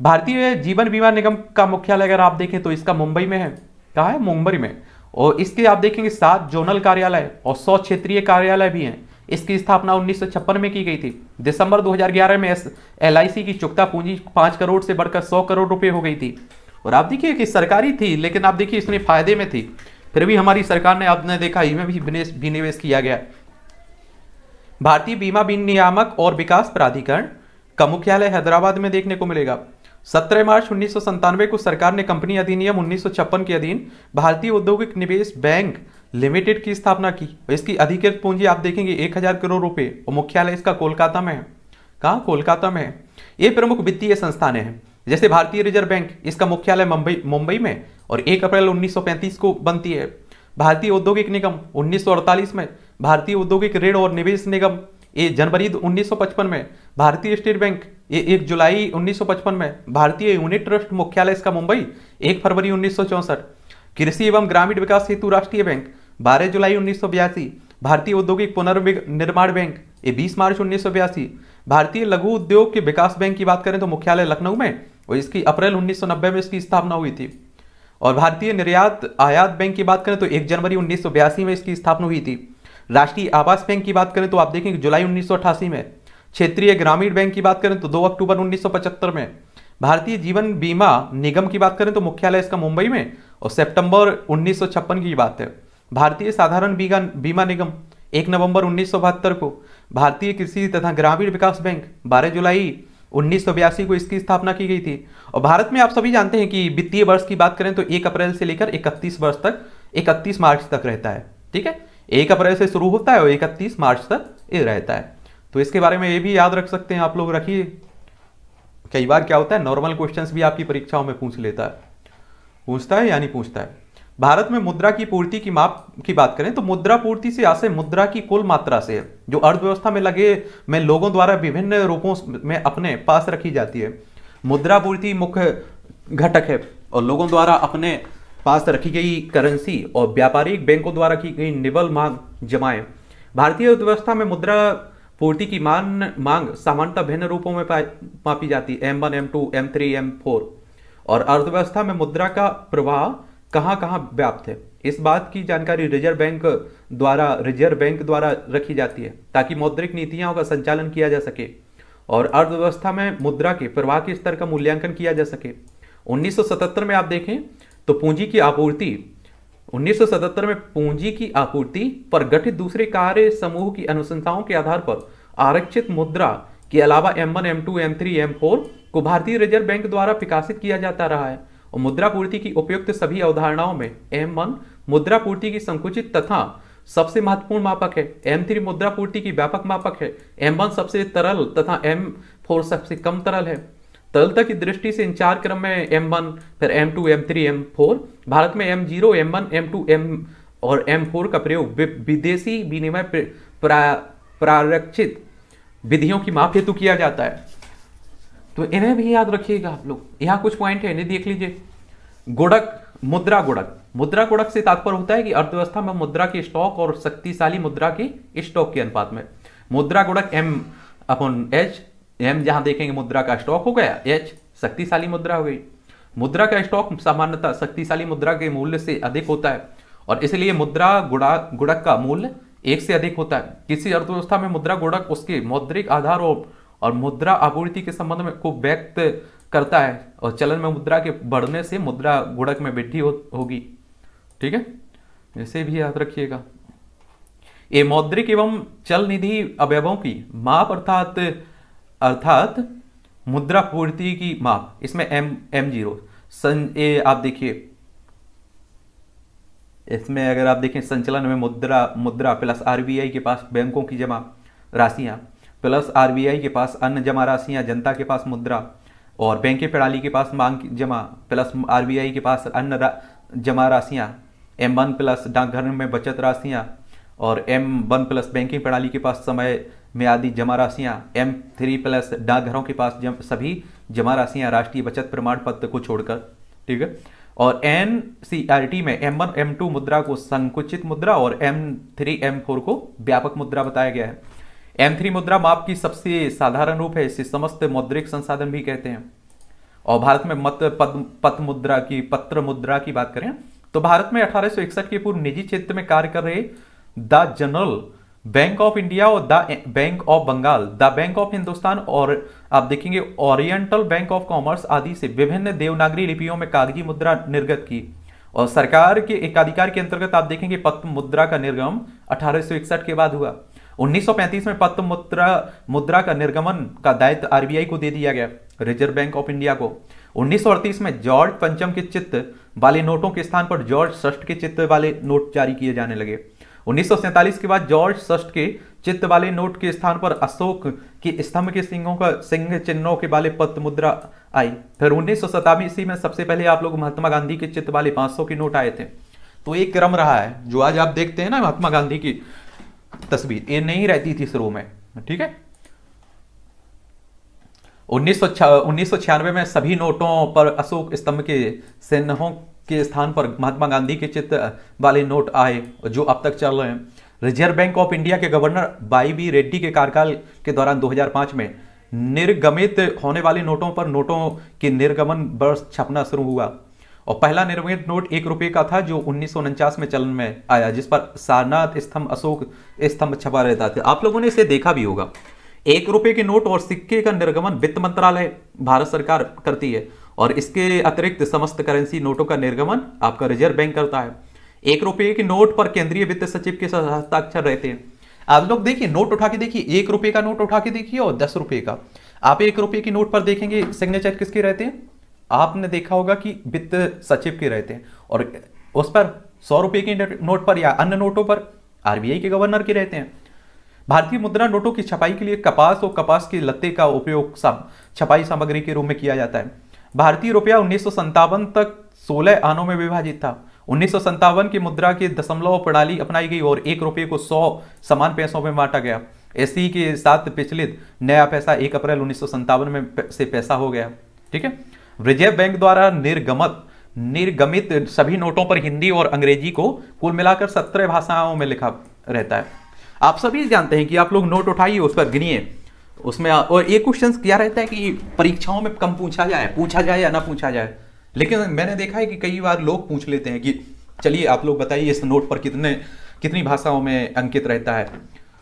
भारतीय जीवन बीमा निगम का मुख्यालय अगर आप देखें तो इसका मुंबई में है कहा है मुंबई में और इसके आप देखेंगे सात जोनल कार्यालय और सौ क्षेत्रीय कार्यालय भी हैं इसकी स्थापना उन्नीस में की गई थी दिसंबर 2011 में एल की चुकता पूंजी पाँच करोड़ से बढ़कर सौ करोड़ रुपये हो गई थी और आप देखिए कि सरकारी थी लेकिन आप देखिए इसमें फायदे में थी फिर भी हमारी सरकार ने आपने देखा इसमें भी विनिवेश किया गया भारतीय बीमा नियामक और विकास प्राधिकरण का मुख्यालय हैदराबाद में देखने को मिलेगा 17 मार्च उन्नीस को सरकार ने कंपनी अधिनियम उन्नीस के अधीन भारतीय औद्योगिक निवेश बैंक लिमिटेड की स्थापना की इसकी अधिकृत पूंजी आप देखेंगे एक हजार करोड़ रुपए और मुख्यालय इसका कोलकाता में है कहा कोलकाता में है ये प्रमुख वित्तीय संस्थान है जैसे भारतीय रिजर्व बैंक इसका मुख्यालय मुंबई मुंबई में और 1 अप्रैल 1935 को बनती है भारतीय औद्योगिक निगम 1948 में भारतीय औद्योगिक ऋण और निवेश निगम ये जनवरी 1955 में भारतीय स्टेट बैंक ये एक जुलाई 1955 में भारतीय यूनिट ट्रस्ट मुख्यालय इसका मुंबई एक फरवरी उन्नीस कृषि एवं ग्रामीण विकास हेतु राष्ट्रीय बैंक बारह जुलाई उन्नीस भारतीय औद्योगिक पुनर्निर्माण बैंक ये 20 मार्च उन्नीस भारतीय लघु उद्योग के विकास बैंक की बात करें तो मुख्यालय लखनऊ में और इसकी अप्रैल 1990 में इसकी स्थापना हुई थी और भारतीय निर्यात आयात बैंक की बात करें तो 1 जनवरी उन्नीस में इसकी स्थापना हुई थी राष्ट्रीय आवास बैंक की बात करें तो आप देखें कि जुलाई उन्नीस में क्षेत्रीय ग्रामीण बैंक की बात करें तो दो अक्टूबर उन्नीस में भारतीय जीवन बीमा निगम की बात करें तो मुख्यालय इसका मुंबई में और सितंबर उन्नीस की बात है भारतीय साधारण बीमा निगम एक नवंबर उन्नीस को भारतीय कृषि तथा ग्रामीण विकास बैंक 12 जुलाई उन्नीस को इसकी स्थापना की गई थी और भारत में आप सभी जानते हैं कि वित्तीय वर्ष की बात करें तो एक अप्रैल से लेकर इकतीस वर्ष तक इकतीस मार्च तक रहता है ठीक है एक अप्रैल से शुरू होता है और इकतीस मार्च तक ये रहता है तो इसके बारे में ये भी याद रख सकते हैं आप लोग रखिए कई बार क्या होता है नॉर्मल क्वेश्चंस भी आपकी परीक्षाओं में पूछ लेता है पूछता है या नहीं पूछता है भारत में मुद्रा की पूर्ति की माप की बात करें तो मुद्रा पूर्ति से आशय मुद्रा की कुल मात्रा से जो अर्थव्यवस्था में लगे में लोगों द्वारा विभिन्न रूपों में अपने पास रखी जाती है मुद्रा पूर्ति मुख्य घटक है और लोगों द्वारा अपने पास रखी गई करेंसी और व्यापारिक बैंकों द्वारा की गई निबल मांग जमाएं भारतीय अर्थव्यवस्था में मुद्रा पूर्ति की मान मांग सामान्यतः भिन्न रूपों में मापी जाती है M one M two M three M four और अर्थव्यवस्था में मुद्रा का प्रवाह कहां कहां व्याप्त है इस बात की जानकारी रिजर्व बैंक द्वारा रिजर्व बैंक द्वारा रखी जाती है ताकि मौद्रिक नीतियों का संचालन किया जा सके और अर्थव्यवस्था में मुद्रा के प्रवाह के स्तर का मूल्यांकन किया जा सके 1977 में आप देखें तो पूंजी की आपूर्ति 1977 में पूंजी की आपूर्ति पर गठित दूसरे कार्य समूह की अनुशंसाओं के आधार पर आरक्षित मुद्रा के अलावा M1, M2, M3, M4 को भारतीय रिजर्व बैंक द्वारा विकासित किया जाता रहा है और मुद्रापूर्ति की उपयुक्त सभी अवधारणाओं में एम मुद्रा मुद्रापूर्ति की संकुचित तथा सबसे महत्वपूर्ण मापक है एम थ्री मुद्रापूर्ति की व्यापक मापक है एम वन सबसे तरल तथा एम फोर सबसे कम तरल है तरलता की दृष्टि से इन चार क्रम में एम वन फिर M two M three M four Bharat में M zero M one M two M और एम फोर का प्रयोग विदेशी विनिमय प्रारक्षित विधियों की माप हेतु किया जाता है तो इन्हें भी याद रखिएगा आप लोग यहाँ कुछ पॉइंट है इन्हें देख लीजिए गुड़क मुद्रा गुड़क मुद्रा गुड़क से तात्पर्य होता है कि अर्थव्यवस्था में मुद्रा के स्टॉक और शक्तिशाली मुद्रा के स्टॉक के अनुपात में मुद्रा गुड़क एम अपन एच एम जहां देखेंगे मुद्रा का स्टॉक हो गया एच शक्तिशाली मुद्रा हो गई मुद्रा का स्टॉक सामान्यतः शक्तिशाली मुद्रा के मूल्य से अधिक होता है और इसलिए मुद्रा गुड़ा गुड़क का मूल्य एक से अधिक होता है किसी अर्थव्यवस्था में मुद्रा गुड़क उसके मौद्रिक आधार और मुद्रा आपूर्ति के संबंध में को व्यक्त करता है और चलन में मुद्रा के बढ़ने से मुद्रा गुड़क में वृद्धि हो, होगी ठीक है इसे भी याद रखिएगा ये मौद्रिक एवं चल निधि अवयवों की माप अर्थात अर्थात मुद्रा पूर्ति की माप इसमें एम एम जीरो ए आप देखिए इसमें अगर आप देखें संचलन में मुद्रा मुद्रा प्लस आरबीआई के पास बैंकों की जमा राशियां प्लस आरबीआई के पास अन्य जमा राशियां जनता के पास मुद्रा और बैंकिंग प्रणाली के पास मांग जमा प्लस आरबीआई के पास अन्य रा, जमा राशियां एम वन प्लस डाकघर में बचत राशियां और एम वन प्लस बैंकिंग प्रणाली के पास समय मियादी आदि जमा राशियां एम थ्री प्लस डाकघरों के पास जम, सभी जमा राशियां राष्ट्रीय बचत प्रमाण पत्र को छोड़कर ठीक है और एन सी आर टी में एम वन एम टू मुद्रा को संकुचित मुद्रा और एम थ्री एम फोर को व्यापक मुद्रा बताया गया है एम थ्री मुद्रा माप की सबसे साधारण रूप है इसे समस्त मौद्रिक संसाधन भी कहते हैं और भारत में मत पद पत मुद्रा की पत्र मुद्रा की बात करें तो भारत में अठारह के पूर्व निजी क्षेत्र में कार्य कर रहे the general bank of India और the bank of Bengal the bank of Hindustan और आप देखेंगे ओरिएंटल बैंक ऑफ कॉमर्स आदि से विभिन्न देवनागरी लिपियों में कागजी मुद्रा निर्गत की और सरकार के एकाधिकार के अंतर्गत आप देखेंगे पत्म मुद्रा का निर्गम अठारह के बाद हुआ 1935 में पत्म मुद्रा मुद्रा का निर्गमन का दायित्व आरबीआई को दे दिया गया रिजर्व बैंक ऑफ इंडिया को उन्नीस में जॉर्ज पंचम के चित्त वाले नोटों के स्थान पर जॉर्ज षष्ठ के चित्त वाले नोट जारी किए जाने लगे उन्नीस के बाद जॉर्ज सस्ट के चित्त वाले नोट के स्थान पर अशोक के स्तंभ के सिंहों का सिंह चिन्हों के वाले पद मुद्रा आई फिर उन्नीस सौ ईस्वी में सबसे पहले आप लोग महात्मा गांधी के चित्त वाले 500 के नोट आए थे तो एक क्रम रहा है जो आज आप देखते हैं ना महात्मा गांधी की तस्वीर ये नहीं रहती थी शुरू में ठीक है उन्नीस सौ में सभी नोटों पर अशोक स्तंभ के सिन्हों के स्थान पर महात्मा गांधी के चित्र वाले नोट आए जो अब तक चल रहे हैं रिजर्व बैंक ऑफ इंडिया के गवर्नर बाई बी रेड्डी के कार्यकाल के दौरान 2005 में निर्गमित होने वाले नोटों पर नोटों के निर्गमन वर्ष छपना शुरू हुआ और पहला निर्मित नोट एक रुपये का था जो उन्नीस में चलन में आया जिस पर सारनाथ स्तंभ अशोक स्तंभ छपा रहता था आप लोगों ने इसे देखा भी होगा एक रुपये के नोट और सिक्के का निर्गमन वित्त मंत्रालय भारत सरकार करती है और इसके अतिरिक्त समस्त करेंसी नोटों का निर्गमन आपका रिजर्व बैंक करता है एक रुपये के नोट पर केंद्रीय वित्त सचिव के हस्ताक्षर रहते हैं आप लोग देखिए नोट उठा के देखिए एक रुपये का नोट उठा के देखिए और दस रुपये का आप एक रुपये के नोट पर देखेंगे सिग्नेचर किसके रहते हैं आपने देखा होगा कि वित्त सचिव के रहते हैं और उस पर सौ रुपये के नोट पर या अन्य नोटों पर आरबीआई के गवर्नर के रहते हैं भारतीय मुद्रा नोटों की छपाई के लिए कपास और कपास के लत्ते का उपयोग छपाई सामग्री के रूप में किया जाता है भारतीय रुपया उन्नीस तक 16 आनों में विभाजित था उन्नीस की मुद्रा की दशमलव प्रणाली अपनाई गई और एक रुपये को 100 समान पैसों में बांटा गया इसी के साथ पिछलित नया पैसा एक अप्रैल उन्नीस में से पैसा हो गया ठीक है रिजर्व बैंक द्वारा निर्गमत निर्गमित सभी नोटों पर हिंदी और अंग्रेजी को कुल मिलाकर सत्रह भाषाओं में लिखा रहता है आप सभी जानते हैं कि आप लोग नोट उठाइए उस पर गिनिए उसमें और एक क्वेश्चन क्या रहता है कि परीक्षाओं में कम पूछा जाए पूछा जाए या ना पूछा जाए लेकिन मैंने देखा है कि कई बार लोग पूछ लेते हैं कि चलिए आप लोग बताइए इस नोट पर कितने कितनी भाषाओं में अंकित रहता है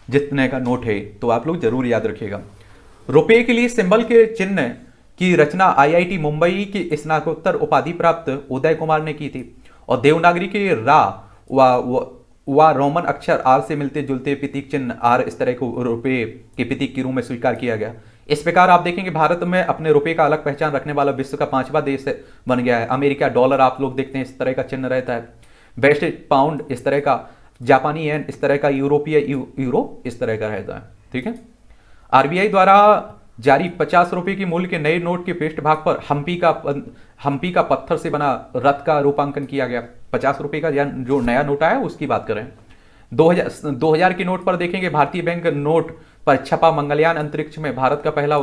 जितने का नोट है तो आप लोग जरूर याद रखिएगा रुपये के लिए सिंबल के चिन्ह की रचना आईआईटी मुंबई की स्नातकोत्तर उपाधि प्राप्त उदय कुमार ने की थी और देवनागरी के रा व व रोमन अक्षर आर से मिलते जुलते प्रतीक चिन्ह आर इस तरह के रुपये के प्रतीक के रूप में स्वीकार किया गया इस प्रकार आप देखेंगे भारत में अपने रुपये का अलग पहचान रखने वाला विश्व का पांचवा देश बन गया है अमेरिका डॉलर आप लोग देखते हैं इस तरह का चिन्ह रहता है वेस्ट पाउंड इस तरह का जापानी एन इस तरह का यूरोपीय यूरो इस तरह का रहता है ठीक है आरबीआई द्वारा जारी पचास रुपये के मूल्य के नए नोट के पृष्ठ भाग पर हम्पी का हम्पी का पत्थर से बना रथ का रूपांकन किया गया पचास रुपए का जो नया नोट आया उसकी बात करें दो हजार के नोट पर देखेंगे भारतीय बैंक नोट पर छपा मंगलयान अंतरिक्ष में भारत का पहला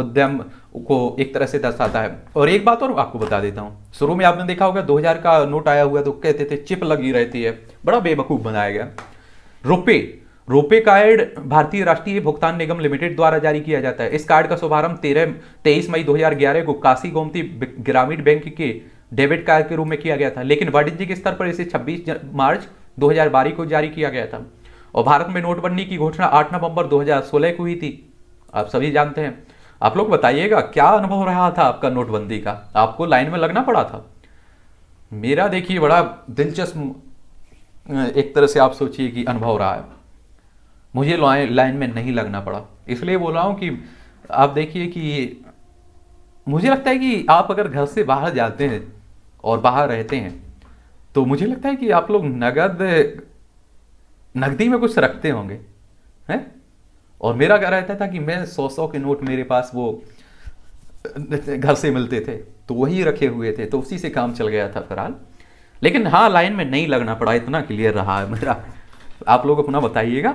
उद्यम को एक तरह से दर्शाता है और एक बात और आपको बता देता हूँ शुरू में आपने देखा होगा 2000 का नोट आया हुआ तो कहते थे चिप लगी रहती है बड़ा बेवकूफ़ बनाया गया रुपये रुपे कार्ड भारतीय राष्ट्रीय भुगतान निगम लिमिटेड द्वारा जारी किया जाता है इस कार्ड का शुभारंभ तेरह तेईस मई 2011 को काशी गोमती ग्रामीण बैंक के डेबिट कार्ड के रूप में किया गया था लेकिन वाणिज्यिक स्तर पर इसे 26 मार्च 2012 को जारी किया गया था और भारत में नोटबंदी की घोषणा 8 नवंबर 2016 को हुई थी आप सभी जानते हैं आप लोग बताइएगा क्या अनुभव रहा था आपका नोटबंदी का आपको लाइन में लगना पड़ा था मेरा देखिए बड़ा दिलचस्प एक तरह से आप सोचिए कि अनुभव रहा है मुझे लाइन में नहीं लगना पड़ा इसलिए बोल रहा हूँ कि आप देखिए कि मुझे लगता है कि आप अगर घर से बाहर जाते हैं और बाहर रहते हैं तो मुझे लगता है कि आप लोग नगद नकदी में कुछ रखते होंगे हैं और मेरा क्या रहता था कि मैं सौ सौ के नोट मेरे पास वो घर से मिलते थे तो वही रखे हुए थे तो उसी से काम चल गया था फिलहाल लेकिन हाँ लाइन में नहीं लगना पड़ा इतना क्लियर रहा है मेरा आप लोग अपना बताइएगा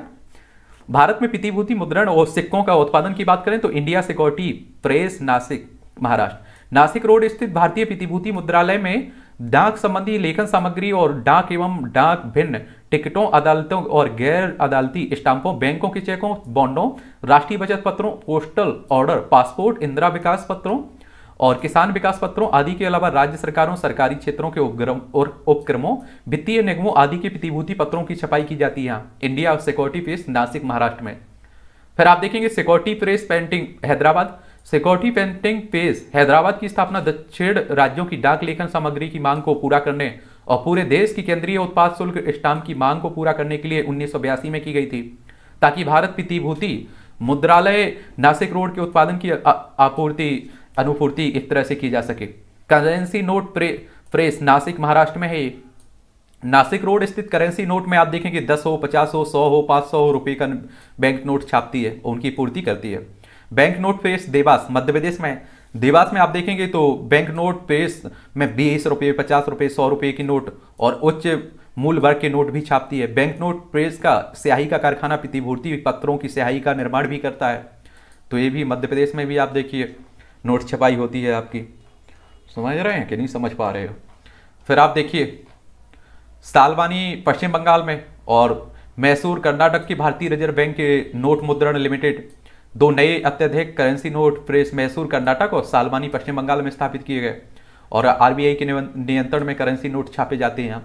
भारत में प्रतिभूति मुद्रण और सिक्कों का उत्पादन की बात करें तो India security press Nashik Maharashtra Nashik road स्थित भारतीय प्रतिभूति मुद्रालय में डाक संबंधी लेखन सामग्री और डाक एवं डाक भिन्न टिकटों अदालतों और गैर अदालती स्टाम्पों बैंकों के चेकों बॉन्डों राष्ट्रीय बचत पत्रों postal order passport Indira Vikas पत्रों और किसान विकास पत्रों आदि के अलावा राज्य सरकारों सरकारी क्षेत्रों के उपग्रम और उपक्रमों वित्तीय निगमों आदि के प्रतिभूति पत्रों की छपाई की जाती है India security press Nashik Maharashtra में फिर आप देखेंगे security press printing Hyderabad security printing press Hyderabad की स्थापना दक्षिण राज्यों की डाक लेखन सामग्री की मांग को पूरा करने और पूरे देश की केंद्रीय उत्पाद शुल्क स्टाम्प की मांग को पूरा करने के लिए उन्नीस में की गई थी ताकि भारत प्रतिभूति मुद्रालय नासिक रोड के उत्पादन की आपूर्ति अनुपूर्ति एक तरह से की जा सके करेंसी नोट प्रे, प्रेस नासिक महाराष्ट्र में है नासिक रोड स्थित करेंसी नोट में आप देखेंगे दस हो पचास हो सौ हो पाँच सौ हो रुपये का बैंक नोट छापती है उनकी पूर्ति करती है बैंक नोट पेश देवास मध्य प्रदेश में देवास में आप देखेंगे तो बैंक नोट पेश में बीस रुपये पचास रुपये सौ रुपये की नोट और उच्च मूल वर्ग के नोट भी छापती है बैंक नोट प्रेस का स्याही का कारखाना प्रतिभूति पत्रों की स्याही का निर्माण भी करता है तो ये भी मध्य प्रदेश में भी आप देखिए नोट छपाई होती है आपकी समझ रहे हैं कि नहीं समझ पा रहे हो फिर आप देखिए सालवानी पश्चिम बंगाल में और मैसूर कर्नाटक की भारतीय रिजर्व बैंक के नोट मुद्रण लिमिटेड दो नए अत्यधिक currency note press Mysore Karnataka और सालमानी पश्चिम बंगाल में स्थापित किए गए और आरबीआई के नियंत्रण में करेंसी नोट छापे जाते हैं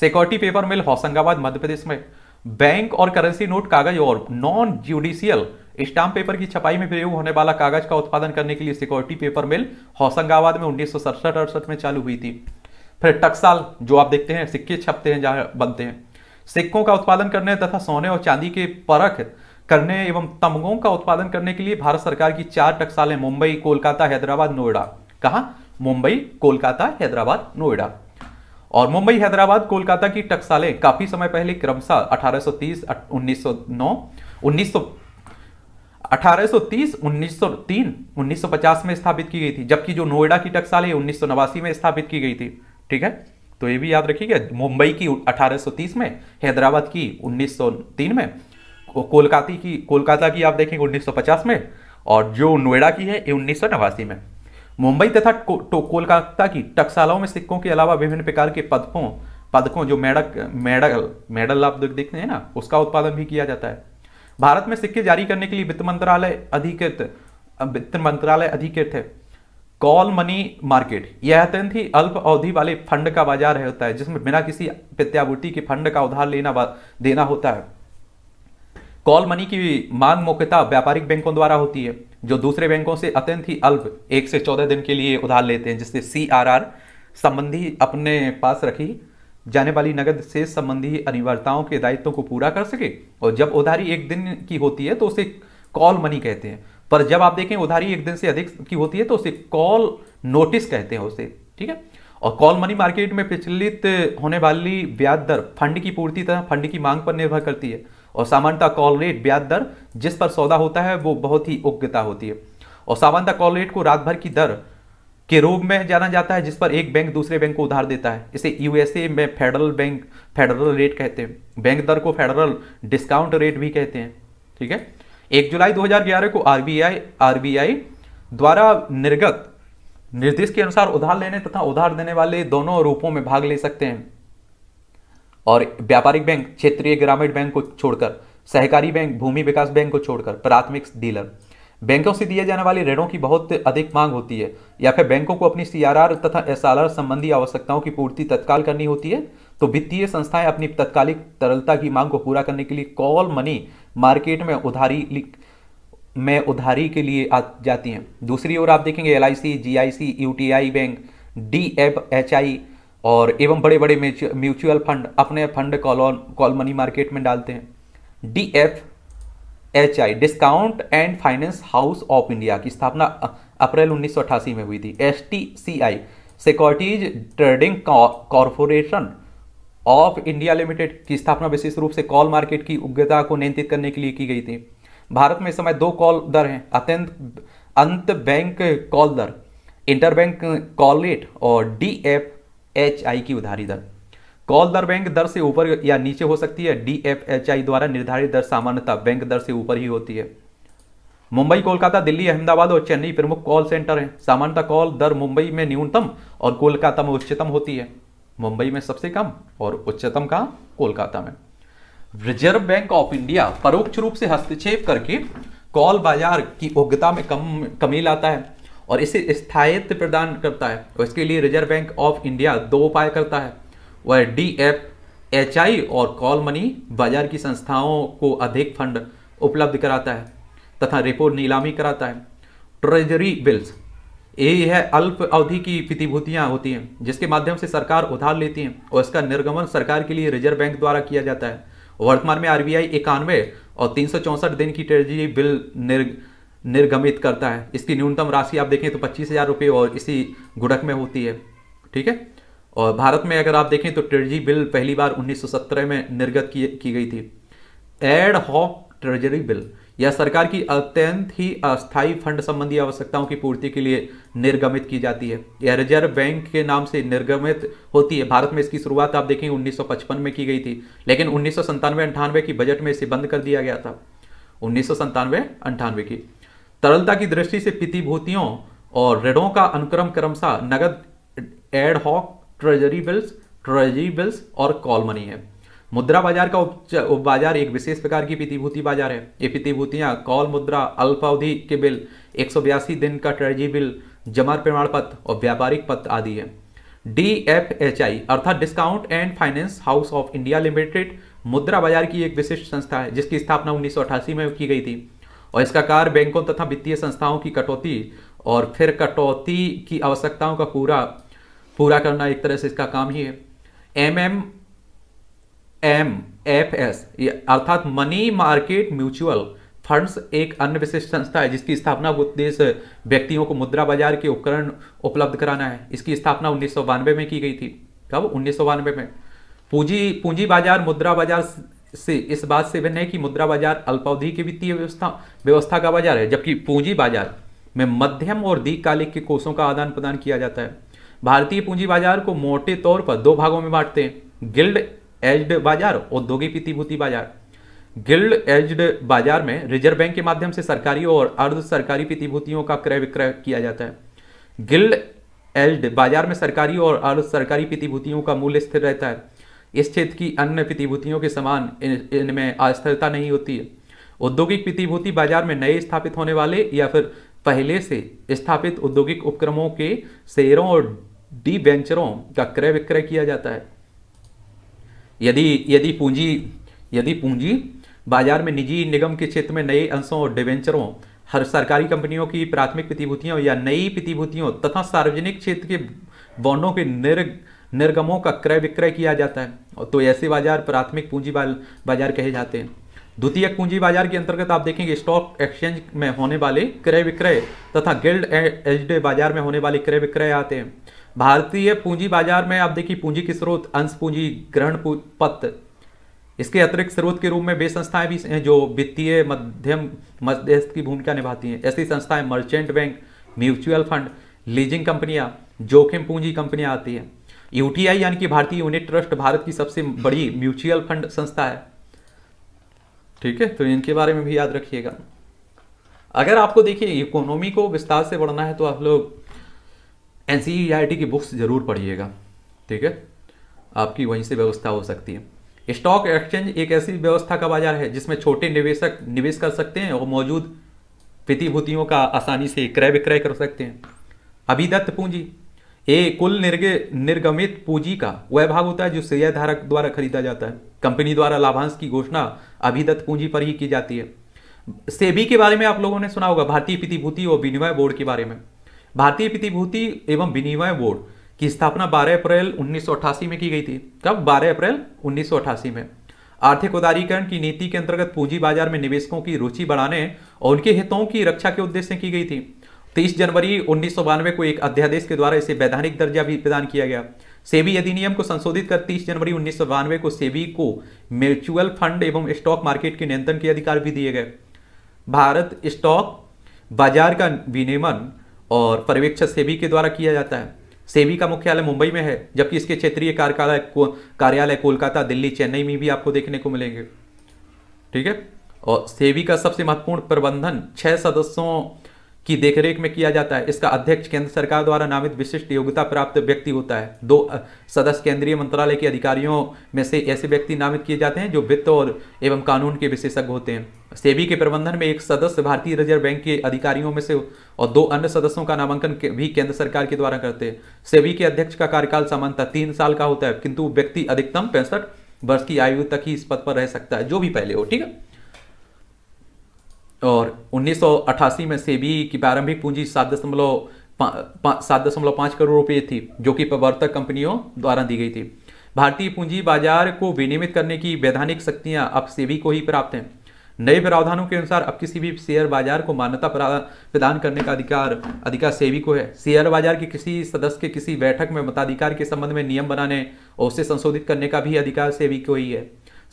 security paper mill Hoshangabad Madhya Pradesh में बैंक और करेंसी नोट कागज और नॉन ज्यूडिशियल स्टाम्प पेपर की छपाई में प्रयोग होने वाला कागज का उत्पादन करने के लिए सिक्योरिटी पेपर मिल होशंगाबाद में उन्नीस सौ अड़सठ में चालू हुई थी फिर टक्साल जो आप देखते हैं सिक्के छपते हैं जहां बनते हैं सिक्कों का उत्पादन करने तथा सोने और चांदी के परख करने एवं तमगों का उत्पादन करने के लिए भारत सरकार की चार टकसालें मुंबई कोलकाता हैदराबाद नोएडा कहा मुंबई कोलकाता हैदराबाद नोएडा और मुंबई हैदराबाद कोलकाता की टकसालें काफी समय पहले क्रमशः 1830 1909 1900 1830 1903 1950 में स्थापित की गई थी जबकि जो नोएडा की टकसालें उन्नीस में स्थापित की गई थी ठीक है तो ये भी याद रखिएगा मुंबई की 1830 में हैदराबाद की 1903 में कोलकाती की कोलकाता की आप देखेंगे 1950 में और जो नोएडा की है ये उन्नीस में मुंबई तथा तो कोलकाता की टकसालाओं में सिक्कों के अलावा विभिन्न प्रकार के पदकों पदकों जो मेडक मेडल मेडल आप देखते हैं ना उसका उत्पादन भी किया जाता है भारत में सिक्के जारी करने के लिए वित्त मंत्रालय अधिकृत वित्त मंत्रालय अधिकृत है कॉल मनी मार्केट यह अत्यंत ही अल्प अवधि वाले फंड का बाजार होता है जिसमें बिना किसी प्रत्याभूति के फंड का उधार लेना देना होता है कॉल मनी की मांग मुख्यतः व्यापारिक बैंकों द्वारा होती है जो दूसरे बैंकों से अत्यंत ही अल्प एक से चौदह दिन के लिए उधार लेते हैं जिससे सी संबंधी अपने पास रखी जाने वाली नगद से संबंधी अनिवार्यताओं के दायित्वों को पूरा कर सके और जब उधारी एक दिन की होती है तो उसे कॉल मनी कहते हैं पर जब आप देखें उधारी एक दिन से अधिक की होती है तो उसे कॉल नोटिस कहते हैं उसे ठीक है और कॉल मनी मार्केट में प्रचलित होने वाली ब्याज दर फंड की पूर्ति तथा फंड की मांग पर निर्भर करती है और सामान्यतः कॉल रेट ब्याज दर जिस पर सौदा होता है वो बहुत ही उग्रता होती है और सामान्यतः कॉल रेट को रात भर की दर के रूप में जाना जाता है जिस पर एक बैंक दूसरे बैंक को उधार देता है इसे यूएसए में फेडरल बैंक फेडरल रेट कहते हैं बैंक दर को फेडरल डिस्काउंट रेट भी कहते हैं ठीक है एक जुलाई 2011 को आरबीआई आरबीआई द्वारा निर्गत निर्देश के अनुसार उधार लेने तथा उधार देने वाले दोनों रूपों में भाग ले सकते हैं और व्यापारिक बैंक क्षेत्रीय ग्रामीण बैंक को छोड़कर सहकारी बैंक भूमि विकास बैंक को छोड़कर प्राथमिक डीलर बैंकों से दिए जाने वाले ऋणों की बहुत अधिक मांग होती है या फिर बैंकों को अपनी सी तथा एस संबंधी आवश्यकताओं की पूर्ति तत्काल करनी होती है तो वित्तीय संस्थाएं अपनी तत्कालिक तरलता की मांग को पूरा करने के लिए कॉल मनी मार्केट में उधारी में उधारी के लिए आ जाती हैं दूसरी ओर आप देखेंगे L I C bank D F H I और एवं बड़े बड़े म्यूचुअल फंड अपने fund call call money market में डालते हैं D F H I discount and finance house of India की स्थापना अप्रैल 1988 में हुई थी S T C I securities trading corporation of India limited की स्थापना विशेष रूप से कॉल मार्केट की उग्रता को नियंत्रित करने के लिए की गई थी भारत में इस समय दो कॉल दर हैं अत्यंत अंत बैंक कॉल दर इंटर बैंक कॉल रेट और डी एफ एच आई की उधारी दर कॉल दर बैंक दर से ऊपर या नीचे हो सकती है डी एफ एच आई द्वारा निर्धारित दर सामान्यतः बैंक दर से ऊपर ही होती है मुंबई कोलकाता दिल्ली अहमदाबाद और चेन्नई प्रमुख कॉल सेंटर हैं सामान्यतः कॉल दर मुंबई में न्यूनतम और कोलकाता में उच्चतम होती है मुंबई में सबसे कम और उच्चतम का कोलकाता में रिजर्व बैंक ऑफ इंडिया परोक्ष रूप से हस्तक्षेप करके कॉल बाजार की उग्रता में कम कमी लाता है और इसे स्थायित्व प्रदान करता है और इसके लिए रिजर्व बैंक ऑफ इंडिया दो उपाय करता है वह डी एफ एच आई और कॉल मनी बाजार की संस्थाओं को अधिक फंड उपलब्ध कराता है तथा रेपो नीलामी कराता है ट्रेजरी बिल्स यही है अल्प अवधि की प्रतिभूतियां होती हैं जिसके माध्यम से सरकार उधार लेती है और इसका निर्गमन सरकार के लिए रिजर्व बैंक द्वारा किया जाता है वर्तमान में आरबीआई इक्यानवे और तीन दिन की ट्रेजरी बिल निर्ग निर्गमित करता है इसकी न्यूनतम राशि आप देखें तो पच्चीस हज़ार रुपये और इसी गुड़क में होती है ठीक है और भारत में अगर आप देखें तो ट्रेजरी बिल पहली बार 1917 में निर्गत की, की गई थी एड हॉक ट्रेजरी बिल यह सरकार की अत्यंत ही अस्थायी फंड संबंधी आवश्यकताओं की पूर्ति के लिए निर्गमित की जाती है यह रिजर्व बैंक के नाम से निर्गमित होती है भारत में इसकी शुरुआत आप देखें 1955 में की गई थी लेकिन उन्नीस सौ की बजट में इसे बंद कर दिया गया था उन्नीस सौ की तरलता की दृष्टि से प्रतिभूतियों और ऋणों का अनुक्रम क्रमशः नगद ad hoc treasury bills treasury bills और कॉल मनी है मुद्रा बाजार का उप बाजार एक विशेष प्रकार की प्रतिभूति बाजार है ये प्रतिभूतियां कॉल मुद्रा अल्पावधि के बिल एक दिन का ट्रेजरी बिल जमा प्रमाण पत्र और व्यापारिक पत्र आदि है डी एफ एच आई अर्थात discount and finance house of India limited मुद्रा बाजार की एक विशिष्ट संस्था है जिसकी स्थापना उन्नीस में की गई थी और इसका कार्य बैंकों तथा वित्तीय संस्थाओं की कटौती और फिर कटौती की आवश्यकताओं का पूरा पूरा करना एक तरह से इसका काम ही है M M M F S अर्थात मनी मार्केट म्यूचुअल फंड्स एक अन्य विशिष्ट संस्था है जिसकी स्थापना का उद्देश्य व्यक्तियों को मुद्रा बाजार के उपकरण उपलब्ध कराना है इसकी स्थापना उन्नीस में की गई थी कब उन्नीस में पूंजी पूंजी बाजार मुद्रा बाजार से इस बात से भिन्न है कि मुद्रा बाजार अल्पावधि की वित्तीय व्यवस्था व्यवस्था का बाजार है जबकि पूंजी बाजार में मध्यम और दीर्घकालिक के कोषों का आदान प्रदान किया जाता है भारतीय पूंजी बाजार को मोटे तौर पर दो भागों में बांटते हैं गिल्ड एज्ड बाजार औद्योगिक प्रतिभूति बाजार गिल्ड एज्ड बाजार में रिजर्व बैंक के माध्यम से सरकारी और अर्ध सरकारी प्रतिभूतियों का क्रय विक्रय किया जाता है गिल्ड एज्ड बाजार में सरकारी और अर्ध सरकारी प्रतिभूतियों का मूल्य स्थिर रहता है स्थित की अन्य प्रतिभूतियों के समान इनमें इन अस्थिरता नहीं होती है औद्योगिक प्रतिभूति बाजार में नए स्थापित होने वाले या फिर पहले से स्थापित औद्योगिक उपक्रमों के शेयरों और डी का क्रय विक्रय किया जाता है यदि यदि पूंजी यदि पूंजी बाजार में निजी निगम के क्षेत्र में नए अंशों और डिवेंचरों हर सरकारी कंपनियों की प्राथमिक प्रतिभूतियों या नई प्रतिभूतियों तथा सार्वजनिक क्षेत्र के बॉन्डों के निर्ग निर्गमों का क्रय विक्रय किया जाता है तो ऐसे बाजार प्राथमिक पूंजी बाजार कहे जाते हैं द्वितीय पूंजी बाजार के अंतर्गत आप देखेंगे स्टॉक एक्सचेंज में होने वाले क्रय विक्रय तथा गिल्ड एच बाजार में होने वाले क्रय विक्रय आते हैं भारतीय पूंजी बाजार में आप देखिए पूंजी के स्रोत अंश पूंजी ग्रहण पत्र इसके अतिरिक्त स्रोत के रूप में वे संस्थाएं भी हैं जो वित्तीय मध्यम मध्यस्थ की भूमिका निभाती हैं ऐसी संस्थाएं merchant bank mutual fund leasing कंपनियां जोखिम पूंजी कंपनियां आती हैं यूटीआई यानी कि भारतीय यूनिट ट्रस्ट भारत की सबसे बड़ी म्यूचुअल फंड संस्था है ठीक है तो इनके बारे में भी याद रखिएगा अगर आपको देखिए इकोनॉमी को विस्तार से बढ़ना है तो आप लोग एन की बुक्स जरूर पढ़िएगा ठीक है आपकी वहीं से व्यवस्था हो सकती है स्टॉक एक्सचेंज एक ऐसी व्यवस्था का बाजार है जिसमें छोटे निवेशक निवेश कर सकते हैं और मौजूद प्रतिभूतियों का आसानी से क्रय विक्रय कर सकते हैं अभिदत्त पूंजी ए कुल निर्ग निर्गमित पूंजी का वह भाग होता है जो शेयरधारक द्वारा खरीदा जाता है कंपनी द्वारा लाभांश की घोषणा अभिदत्त पूंजी पर ही की जाती है सेबी के बारे में आप लोगों ने सुना होगा भारतीय प्रतिभूति और विनिमय बोर्ड के बारे में भारतीय प्रतिभूति एवं विनिमय बोर्ड की स्थापना 12 अप्रैल 1988 में की गई थी कब 12 अप्रैल 1988 में आर्थिक उदारीकरण की नीति के अंतर्गत पूंजी बाजार में निवेशकों की रुचि बढ़ाने और उनके हितों की रक्षा के उद्देश्य से की गई थी तेईस जनवरी उन्नीस को एक अध्यादेश के द्वारा इसे वैधानिक दर्जा भी प्रदान किया गया सेबी अधिनियम को संशोधित कर 30 जनवरी उन्नीस को सेबी को म्यूचुअल फंड एवं स्टॉक मार्केट के नियंत्रण के अधिकार भी दिए गए भारत स्टॉक बाजार का विनियमन और पर्यवेक्षक सेबी के द्वारा किया जाता है सेबी का मुख्यालय मुंबई में है जबकि इसके क्षेत्रीय कार्यालय को, कार्यालय कोलकाता दिल्ली चेन्नई में भी आपको देखने को मिलेंगे ठीक है और सेबी का सबसे महत्वपूर्ण प्रबंधन छह सदस्यों की देखरेख में किया जाता है इसका अध्यक्ष केंद्र सरकार द्वारा नामित विशिष्ट योग्यता प्राप्त व्यक्ति होता है दो सदस्य केंद्रीय मंत्रालय के अधिकारियों में से ऐसे व्यक्ति नामित किए जाते हैं जो वित्त और एवं कानून के विशेषज्ञ होते हैं सेबी के प्रबंधन में एक सदस्य भारतीय रिजर्व बैंक के अधिकारियों में से और दो अन्य सदस्यों का नामांकन के भी केंद्र सरकार के द्वारा करते हैं सेबी के अध्यक्ष का कार्यकाल सामान्यतः तीन साल का होता है किंतु व्यक्ति अधिकतम पैंसठ वर्ष की आयु तक ही इस पद पर रह सकता है जो भी पहले हो ठीक है और 1988 में सेबी की प्रारंभिक पूंजी सात दशमलव सात दशमलव पाँच करोड़ रुपए थी जो कि प्रवर्तक कंपनियों द्वारा दी गई थी भारतीय पूंजी बाजार को विनियमित करने की वैधानिक शक्तियां अब सेबी को ही प्राप्त हैं नए प्रावधानों के अनुसार अब किसी भी शेयर बाजार को मान्यता प्रदान करने का अधिकार अधिकार सेबी को है शेयर बाजार के किसी सदस्य के किसी बैठक में मताधिकार के संबंध में नियम बनाने और उसे संशोधित करने का भी अधिकार सेबी को ही है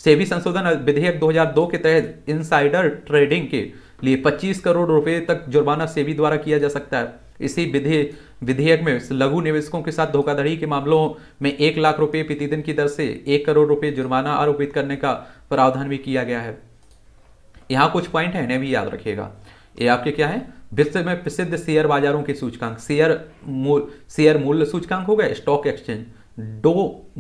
सेबी संशोधन विधेयक 2002 के तहत इनसाइडर ट्रेडिंग के लिए 25 करोड़ रुपए तक जुर्माना सेबी द्वारा किया जा सकता है इसी विधेयक विधेयक में लघु निवेशकों के साथ धोखाधड़ी के मामलों में एक लाख रुपए प्रतिदिन की दर से एक करोड़ रुपए जुर्माना आरोपित करने का प्रावधान भी किया गया है यहाँ कुछ पॉइंट है इन्हें भी याद रखिएगा ये आपके क्या है विश्व में प्रसिद्ध शेयर बाजारों के सूचकांक शेयर मूल शेयर मूल्य सूचकांक हो गए स्टॉक एक्सचेंज डो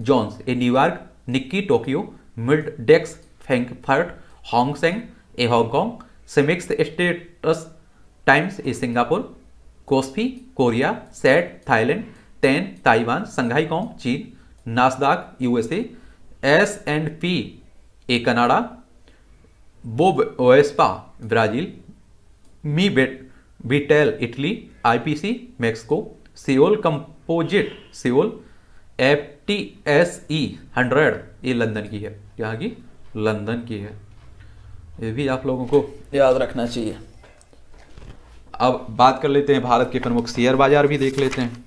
जॉन्स ए New York Nikkei Tokyo mid DAX Frankfurt Hang Seng ए हांगकॉन्ग सेमिक्स स्टेटस टाइम्स ए Singapore KOSPI Korea SET Thailand टेन ताइवान संघाई कॉन्ग चीन Nasdaq USA S and P ए कनाडा बोब ओएसपा ब्राजील मी बेट बीटेल Italy IPC Mexico Seoul composite Seoul F T S E hundred ये लंदन की है क्या की लंदन की है ये भी आप लोगों को याद रखना चाहिए अब बात कर लेते हैं भारत के प्रमुख शेयर बाजार भी देख लेते हैं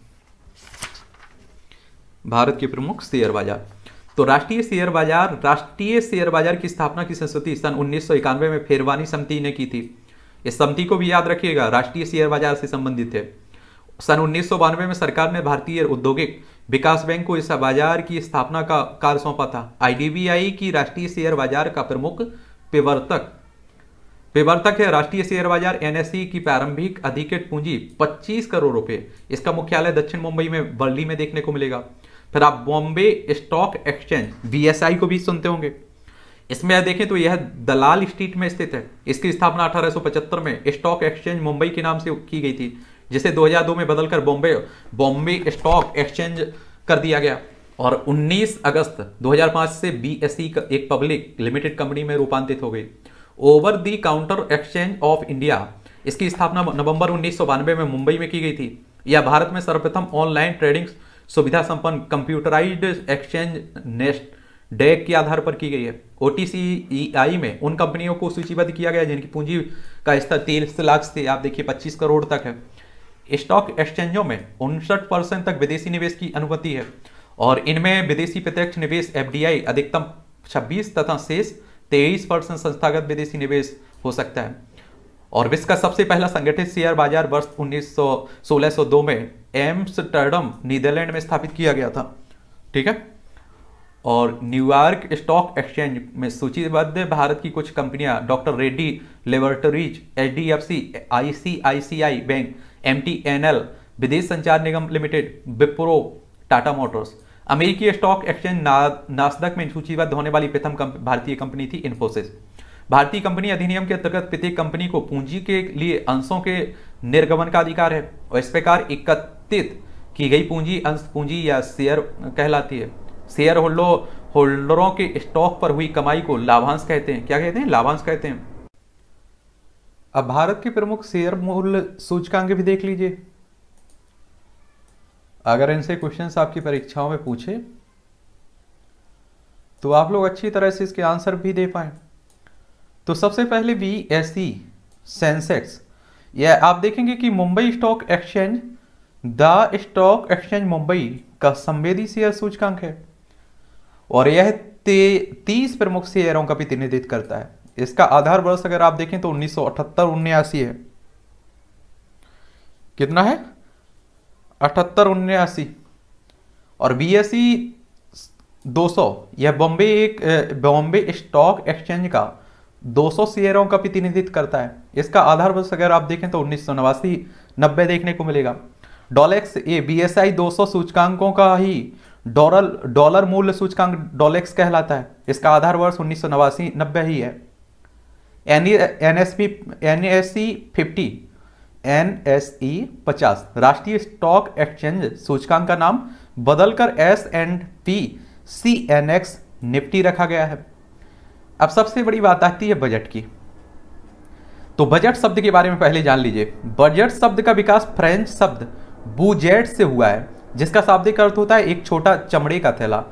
भारत के प्रमुख शेयर बाजार तो राष्ट्रीय शेयर बाजार राष्ट्रीय शेयर बाजार की स्थापना की संस्कृति सन उन्नीस में फेरवानी समिति ने की थी इस समिति को भी याद रखिएगा राष्ट्रीय शेयर बाजार से संबंधित है सन उन्नीस में सरकार ने भारतीय औद्योगिक विकास बैंक को इस बाजार की स्थापना का कार्य सौंपा था आईडीबीआई की राष्ट्रीय शेयर बाजार का प्रमुख विवर्तक विवर्तक है राष्ट्रीय शेयर बाजार एनएससी की प्रारंभिक अधिकृत पूंजी 25 करोड़ रुपए इसका मुख्यालय दक्षिण मुंबई में बर्ली में देखने को मिलेगा फिर आप बॉम्बे स्टॉक एक्सचेंज बी को भी सुनते होंगे इसमें देखें तो यह दलाल स्ट्रीट में स्थित है इसकी स्थापना अठारह में स्टॉक एक्सचेंज मुंबई के नाम से की गई थी जिसे 2002 में बदलकर बॉम्बे बॉम्बे स्टॉक एक्सचेंज कर दिया गया और 19 अगस्त 2005 से बी e का एक पब्लिक लिमिटेड कंपनी में रूपांतरित हो गई over the counter exchange of India इसकी स्थापना नवंबर उन्नीस में मुंबई में की गई थी यह भारत में सर्वप्रथम ऑनलाइन ट्रेडिंग सुविधा संपन्न कंप्यूटराइज्ड एक्सचेंज नेस्ट डेक के आधार पर की गई है ओ e में उन कंपनियों को सूचीबद्ध किया गया जिनकी पूंजी का स्तर तेईस लाख से आप देखिए पच्चीस करोड़ तक है स्टॉक एक्सचेंजों में उनसठ परसेंट तक विदेशी निवेश की अनुमति है और इनमें विदेशी प्रत्यक्ष निवेश एफ अधिकतम 26 तथा शेष 23 परसेंट संस्थागत विदेशी निवेश हो सकता है और विश्व का सबसे पहला संगठित शेयर बाजार वर्ष उन्नीस सौ में एम्स्टर्डम नीदरलैंड में स्थापित किया गया था ठीक है और न्यूयॉर्क स्टॉक एक्सचेंज में सूचीबद्ध भारत की कुछ कंपनियां doctor Reddy laboratories H D F C आई सी आई सी आई बैंक एम विदेश संचार निगम लिमिटेड बिप्रो टाटा मोटर्स अमेरिकी स्टॉक एक्सचेंज नासदक में सूचीबद्ध होने वाली प्रथम भारतीय कंपनी थी इन्फोसिस भारतीय कंपनी अधिनियम के अंतर्गत प्रत्येक कंपनी को पूंजी के लिए अंशों के निर्गमन का अधिकार है और इस प्रकार एकत्रित की गई पूंजी अंश पूंजी या शेयर कहलाती है शेयर होल्डो होल्डरों के स्टॉक पर हुई कमाई को लाभांश कहते हैं क्या कहते हैं लाभांश कहते हैं अब भारत के प्रमुख शेयर मूल्य सूचकांक भी देख लीजिए अगर इनसे क्वेश्चंस आपकी परीक्षाओं में पूछे तो आप लोग अच्छी तरह से इसके आंसर भी दे पाए तो सबसे पहले वी एस सी सेंसेक्स यह आप देखेंगे कि Mumbai stock exchange the stock exchange Mumbai का संवेदी शेयर सूचकांक है और यह तीस प्रमुख शेयरों का प्रतिनिधित्व करता है इसका आधार वर्ष अगर आप देखें तो उन्नीस सौ है कितना है अठहत्तर उन्यासी और बी एस सी दो सौ यह बॉम्बे एक बॉम्बे स्टॉक एक्सचेंज का 200 शेयरों का प्रतिनिधित्व करता है इसका आधार वर्ष अगर आप देखें तो उन्नीस सौ नवासी नब्बे देखने को मिलेगा Dollex A B S I e दो सूचकांकों का ही डॉलर डॉलर मूल्य सूचकांक डॉलेक्स कहलाता है इसका आधार वर्ष उन्नीस सौ नवासी नब्बे ही है N N S P N S E fifty N S E पचास राष्ट्रीय स्टॉक एक्सचेंज सूचकांक का नाम बदलकर S and P C N X Nifty रखा गया है अब सबसे बड़ी बात आती है बजट की तो बजट शब्द के बारे में पहले जान लीजिए बजट शब्द का विकास फ्रेंच शब्द बुजेट से हुआ है जिसका शाब्दिक अर्थ होता है एक छोटा चमड़े का थैला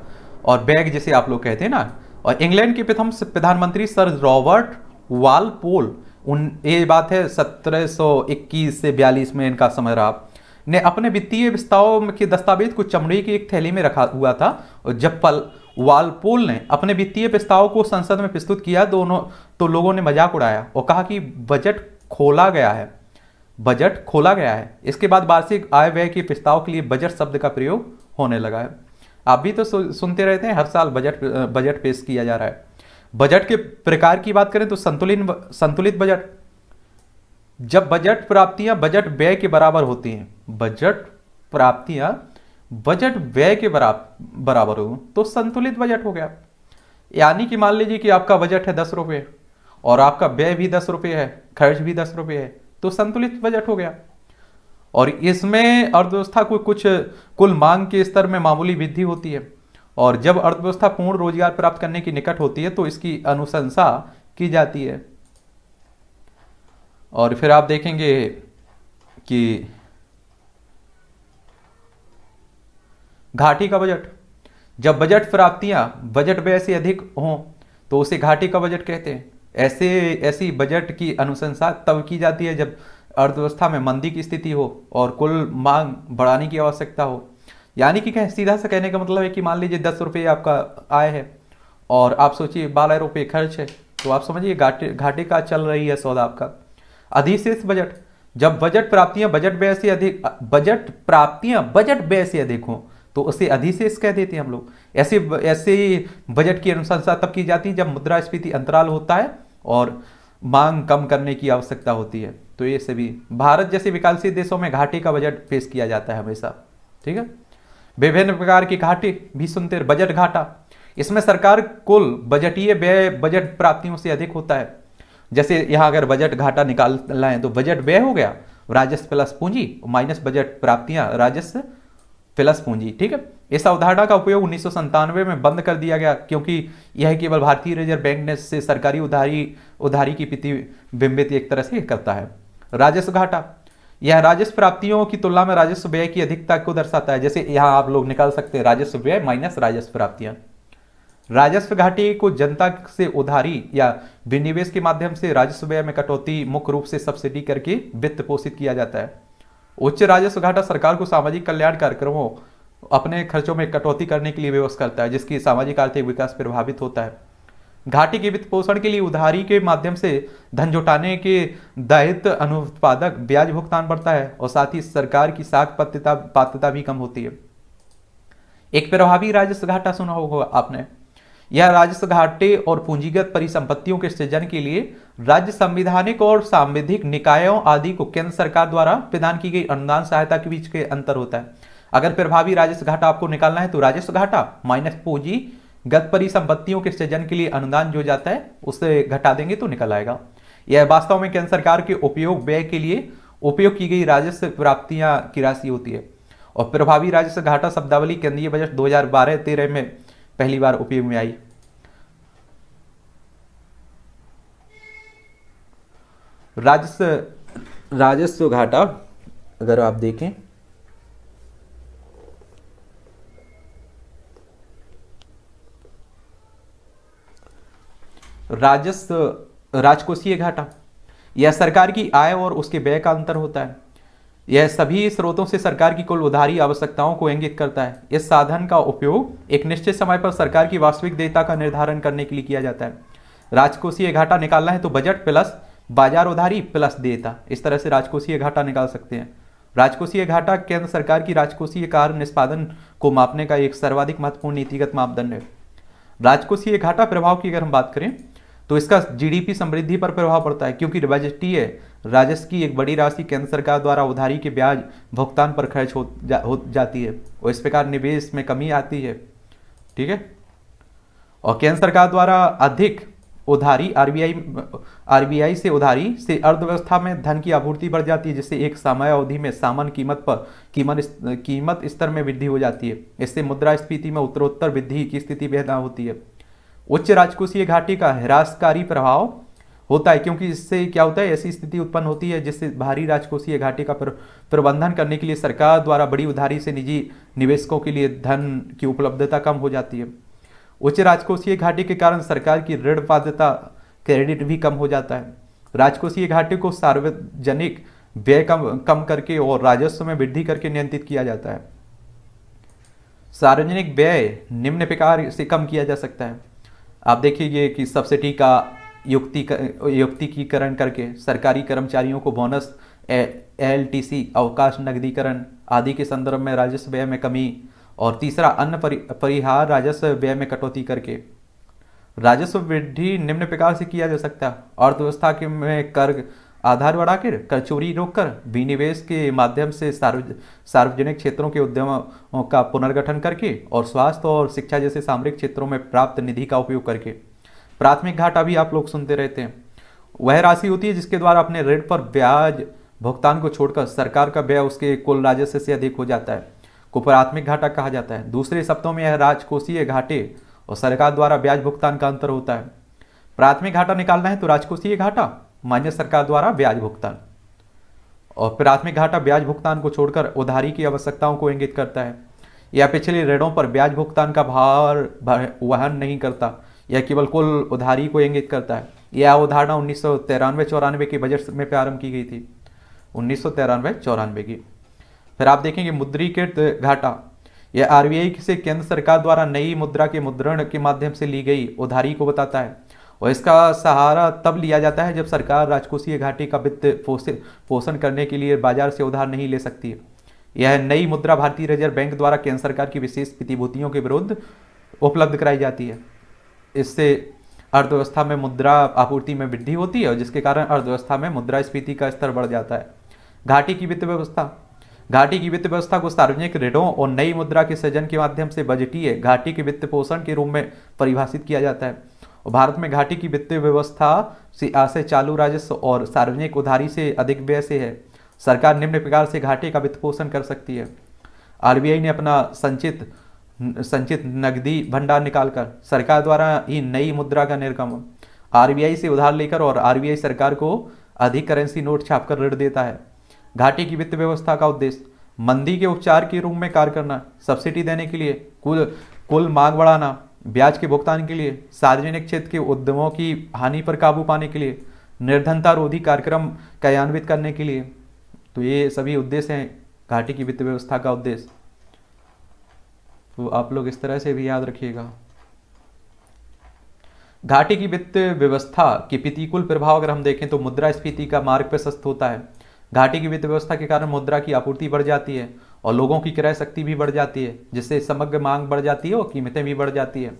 और बैग जिसे आप लोग कहते हैं ना और इंग्लैंड के प्रथम प्रधानमंत्री सर रॉबर्ट वालपोल उन ये बात है 1721 से बयालीस में इनका समझ रहा ने अपने वित्तीय विस्ताव के दस्तावेज को चमड़ी की एक थैली में रखा हुआ था और जब पल वालपोल ने अपने वित्तीय प्रस्ताव को संसद में प्रस्तुत किया दोनों तो लोगों ने मजाक उड़ाया और कहा कि बजट खोला गया है बजट खोला गया है इसके बाद वार्षिक आय व्यय के प्रस्ताव के लिए बजट शब्द का प्रयोग होने लगा है आप भी तो सुनते रहते हैं हर साल बजट बजट पेश किया जा रहा है बजट के प्रकार की बात करें तो संतुलित संतुलित बजट जब बजट प्राप्तियां बजट व्यय के बराबर होती हैं बजट प्राप्तियां बजट व्यय के बराबर हो तो संतुलित बजट हो गया यानी कि मान लीजिए कि आपका बजट है दस रुपये और आपका व्यय भी दस रुपये है खर्च भी दस रुपये है तो संतुलित बजट हो गया और इसमें अर्थव्यवस्था को कुछ कुल मांग के स्तर में मामूली वृद्धि होती है और जब अर्थव्यवस्था पूर्ण रोजगार प्राप्त करने की निकट होती है तो इसकी अनुशंसा की जाती है और फिर आप देखेंगे कि घाटी का बजट जब बजट प्राप्तियां बजट व्यय से अधिक हों तो उसे घाटी का बजट कहते हैं ऐसे ऐसी बजट की अनुशंसा तब की जाती है जब अर्थव्यवस्था में मंदी की स्थिति हो और कुल मांग बढ़ाने की आवश्यकता हो यानी कि कहें सीधा सा कहने का मतलब है कि मान लीजिए दस रुपये आपका आय है और आप सोचिए बारह रुपये खर्च है तो आप समझिए घाटे घाटे का चल रही है सौदा आपका अधिशेष बजट जब बजट प्राप्तियां बजट व्यय से अधिक बजट प्राप्तियां बजट व्यय से अधिक हों तो उसे अधिशेष कह देते हैं हम लोग ऐसे ऐसे बजट की अनुशंसा तब की जाती है जब मुद्रास्फीति अंतराल होता है और मांग कम करने की आवश्यकता होती है तो ये सभी भारत जैसे विकासशील देशों में घाटे का बजट पेश किया जाता है हमेशा ठीक है विभिन्न प्रकार की घाटे भी सुनते बजट घाटा इसमें सरकार कुल बजटीय व्यय बजट प्राप्तियों से अधिक होता है जैसे यहाँ अगर बजट घाटा निकाल लाएं तो बजट व्यय हो गया राजस्व प्लस पूंजी माइनस बजट प्राप्तियां राजस्व प्लस पूंजी ठीक है इस अवधारणा का उपयोग उन्नीस में बंद कर दिया गया क्योंकि यह केवल भारतीय रिजर्व बैंक ने से सरकारी उधारी उधारी की प्रतिबिंबित एक तरह से करता है राजस्व घाटा यह राजस्व प्राप्तियों की तुलना में राजस्व व्यय की अधिकता को दर्शाता है जैसे यहाँ आप लोग निकाल सकते हैं राजस्व व्यय माइनस राजस्व प्राप्तियां राजस्व घाटे को जनता से उधारी या विनिवेश के माध्यम से राजस्व व्यय में कटौती मुख्य रूप से सब्सिडी करके वित्त पोषित किया जाता है उच्च राजस्व घाटा सरकार को सामाजिक कल्याण कार्यक्रमों अपने खर्चों में कटौती करने के लिए व्यवस्था करता है जिसकी सामाजिक आर्थिक विकास प्रभावित होता है घाटी के वित्त पोषण के लिए उधारी के माध्यम से धन जुटाने के दायित्व अनुत्पादक ब्याज भुगतान बढ़ता है और साथ ही सरकार की साख पात्रता पात्रता भी कम होती है एक प्रभावी राजस्व घाटा सुना होगा आपने यह राजस्व घाटे और पूंजीगत परिसंपत्तियों के सृजन के लिए राज्य संविधानिक और सांविधिक निकायों आदि को केंद्र सरकार द्वारा प्रदान की गई अनुदान सहायता के बीच के अंतर होता है अगर प्रभावी राजस्व घाटा आपको निकालना है तो राजस्व घाटा माइनस पूंजी गत परिसंपत्तियों के सृजन के लिए अनुदान जो जाता है उसे घटा देंगे तो निकल आएगा यह वास्तव में केंद्र सरकार के उपयोग व्यय के लिए उपयोग की गई राजस्व प्राप्तियां की राशि होती है और प्रभावी राजस्व घाटा शब्दावली केंद्रीय बजट 2012-13 में पहली बार उपयोग में आई राजस्व राजस्व घाटा अगर आप देखें राजस्व राजकोषीय घाटा यह सरकार की आय और उसके व्यय का अंतर होता है यह सभी स्रोतों से सरकार की कुल उधारी आवश्यकताओं को इंगित करता है इस साधन का उपयोग एक निश्चित समय पर सरकार की वास्तविक देयता का निर्धारण करने के लिए किया जाता है राजकोषीय घाटा निकालना है तो बजट प्लस बाजार उधारी प्लस देयता इस तरह से राजकोषीय घाटा निकाल सकते हैं राजकोषीय घाटा केंद्र सरकार की राजकोषीय कार्य निष्पादन को मापने का एक सर्वाधिक महत्वपूर्ण नीतिगत मापदंड है राजकोषीय घाटा प्रभाव की अगर हम बात करें तो इसका जीडीपी समृद्धि पर प्रभाव पड़ता है क्योंकि बजटीय राजस्व की एक बड़ी राशि केंद्र सरकार द्वारा उधारी के ब्याज भुगतान पर खर्च हो, जा, हो जाती है और इस प्रकार निवेश में कमी आती है ठीक है और केंद्र सरकार द्वारा अधिक उधारी आरबीआई आरबीआई से उधारी से अर्थव्यवस्था में धन की आपूर्ति बढ़ जाती है जिससे एक समय अवधि में सामान्य कीमत पर कीमत कीमत स्तर में वृद्धि हो जाती है इससे मुद्रा मुद्रास्फीति में उत्तरोत्तर वृद्धि की स्थिति बेहद होती है उच्च राजकोषीय घाटी का ह्रासकारी प्रभाव होता है क्योंकि इससे क्या होता है ऐसी स्थिति उत्पन्न होती है जिससे भारी राजकोषीय घाटे का प्रबंधन करने के लिए सरकार द्वारा बड़ी उधारी से निजी निवेशकों के लिए धन की उपलब्धता कम हो जाती है उच्च राजकोषीय घाटे के कारण सरकार की ऋण बाध्यता क्रेडिट भी कम हो जाता है राजकोषीय घाटे को सार्वजनिक व्यय कम कम करके और राजस्व में वृद्धि करके नियंत्रित किया जाता है सार्वजनिक व्यय निम्न प्रकार से कम किया जा सकता है आप देखिए कि सब्सिडी का युक्ति कर, युक्तिकीकरण करके सरकारी कर्मचारियों को बोनस एल टी सी अवकाश नकदीकरण आदि के संदर्भ में राजस्व व्यय में कमी और तीसरा अन्य परि, परिहार राजस्व व्यय में कटौती करके राजस्व वृद्धि निम्न प्रकार से किया जा सकता है अर्थव्यवस्था के में कर आधार बढ़ाकर कर चोरी रोककर विनिवेश के माध्यम से सार्वज सार्वजनिक क्षेत्रों के उद्यमों का पुनर्गठन करके और स्वास्थ्य और शिक्षा जैसे सामरिक क्षेत्रों में प्राप्त निधि का उपयोग करके प्राथमिक घाटा भी आप लोग सुनते रहते हैं वह राशि होती है जिसके द्वारा अपने ऋण पर ब्याज भुगतान को छोड़कर सरकार का व्यय उसके कुल राजस्व से अधिक हो जाता है को प्राथमिक घाटा कहा जाता है दूसरे शब्दों में यह राजकोषीय घाटे और सरकार द्वारा ब्याज भुगतान का अंतर होता है प्राथमिक घाटा निकालना है तो राजकोषीय घाटा मान्य सरकार द्वारा ब्याज भुगतान और प्राथमिक घाटा ब्याज भुगतान को छोड़कर उधारी की आवश्यकताओं को इंगित करता है या पिछले ऋणों पर ब्याज भुगतान का भार वहन नहीं करता या केवल कुल उधारी को इंगित करता है यह अवधारणा उन्नीस सौ तिरानवे चौरानवे के बजट में प्रारंभ की गई थी उन्नीस सौ तिरानवे चौरानवे की फिर आप देखेंगे मुद्रीकृत घाटा यह आरबीआई से केंद्र सरकार द्वारा नई मुद्रा के मुद्रण के माध्यम से ली गई उधारी को बताता है और इसका सहारा तब लिया जाता है जब सरकार राजकोषीय घाटे का वित्त पोषण करने के लिए बाजार से उधार नहीं ले सकती यह नई मुद्रा भारतीय रिजर्व बैंक द्वारा केंद्र सरकार की विशेष प्रतिभूतियों के विरुद्ध उपलब्ध कराई जाती है इससे अर्थव्यवस्था में मुद्रा आपूर्ति में वृद्धि होती है और जिसके कारण अर्थव्यवस्था में मुद्रास्फीति का स्तर बढ़ जाता है घाटी की वित्त व्यवस्था घाटी की वित्त व्यवस्था को सार्वजनिक ऋणों और नई मुद्रा के सृजन के माध्यम से बजटीय घाटी के वित्त पोषण के रूप में परिभाषित किया जाता है भारत में घाटी की वित्तीय व्यवस्था से आशय चालू राजस्व और सार्वजनिक उधारी से अधिक व्यय से है सरकार निम्न प्रकार से घाटे का वित्त पोषण कर सकती है आर ने अपना संचित संचित नकदी भंडार निकालकर सरकार द्वारा ही नई मुद्रा का निर्गमन आर से उधार लेकर और आर सरकार को अधिक करेंसी नोट छापकर ऋण देता है घाटे की वित्त व्यवस्था का उद्देश्य मंदी के उपचार के रूप में कार्य करना सब्सिडी देने के लिए कुल कुल मांग बढ़ाना ब्याज के भुगतान के लिए सार्वजनिक क्षेत्र के उद्यमों की हानि पर काबू पाने के लिए निर्धनता रोधी कार्यक्रम क्रियान्वित करने के लिए तो ये सभी उद्देश्य हैं घाटी की वित्त व्यवस्था का उद्देश्य तो आप लोग इस तरह से भी याद रखिएगा घाटी की वित्त व्यवस्था के प्रतिकूल प्रभाव अगर हम देखें तो मुद्रा स्फीति का मार्ग प्रशस्त होता है घाटी की वित्त व्यवस्था के कारण मुद्रा की आपूर्ति बढ़ जाती है और लोगों की क्रय शक्ति भी बढ़ जाती है जिससे समग्र मांग बढ़ जाती है और कीमतें भी बढ़ जाती है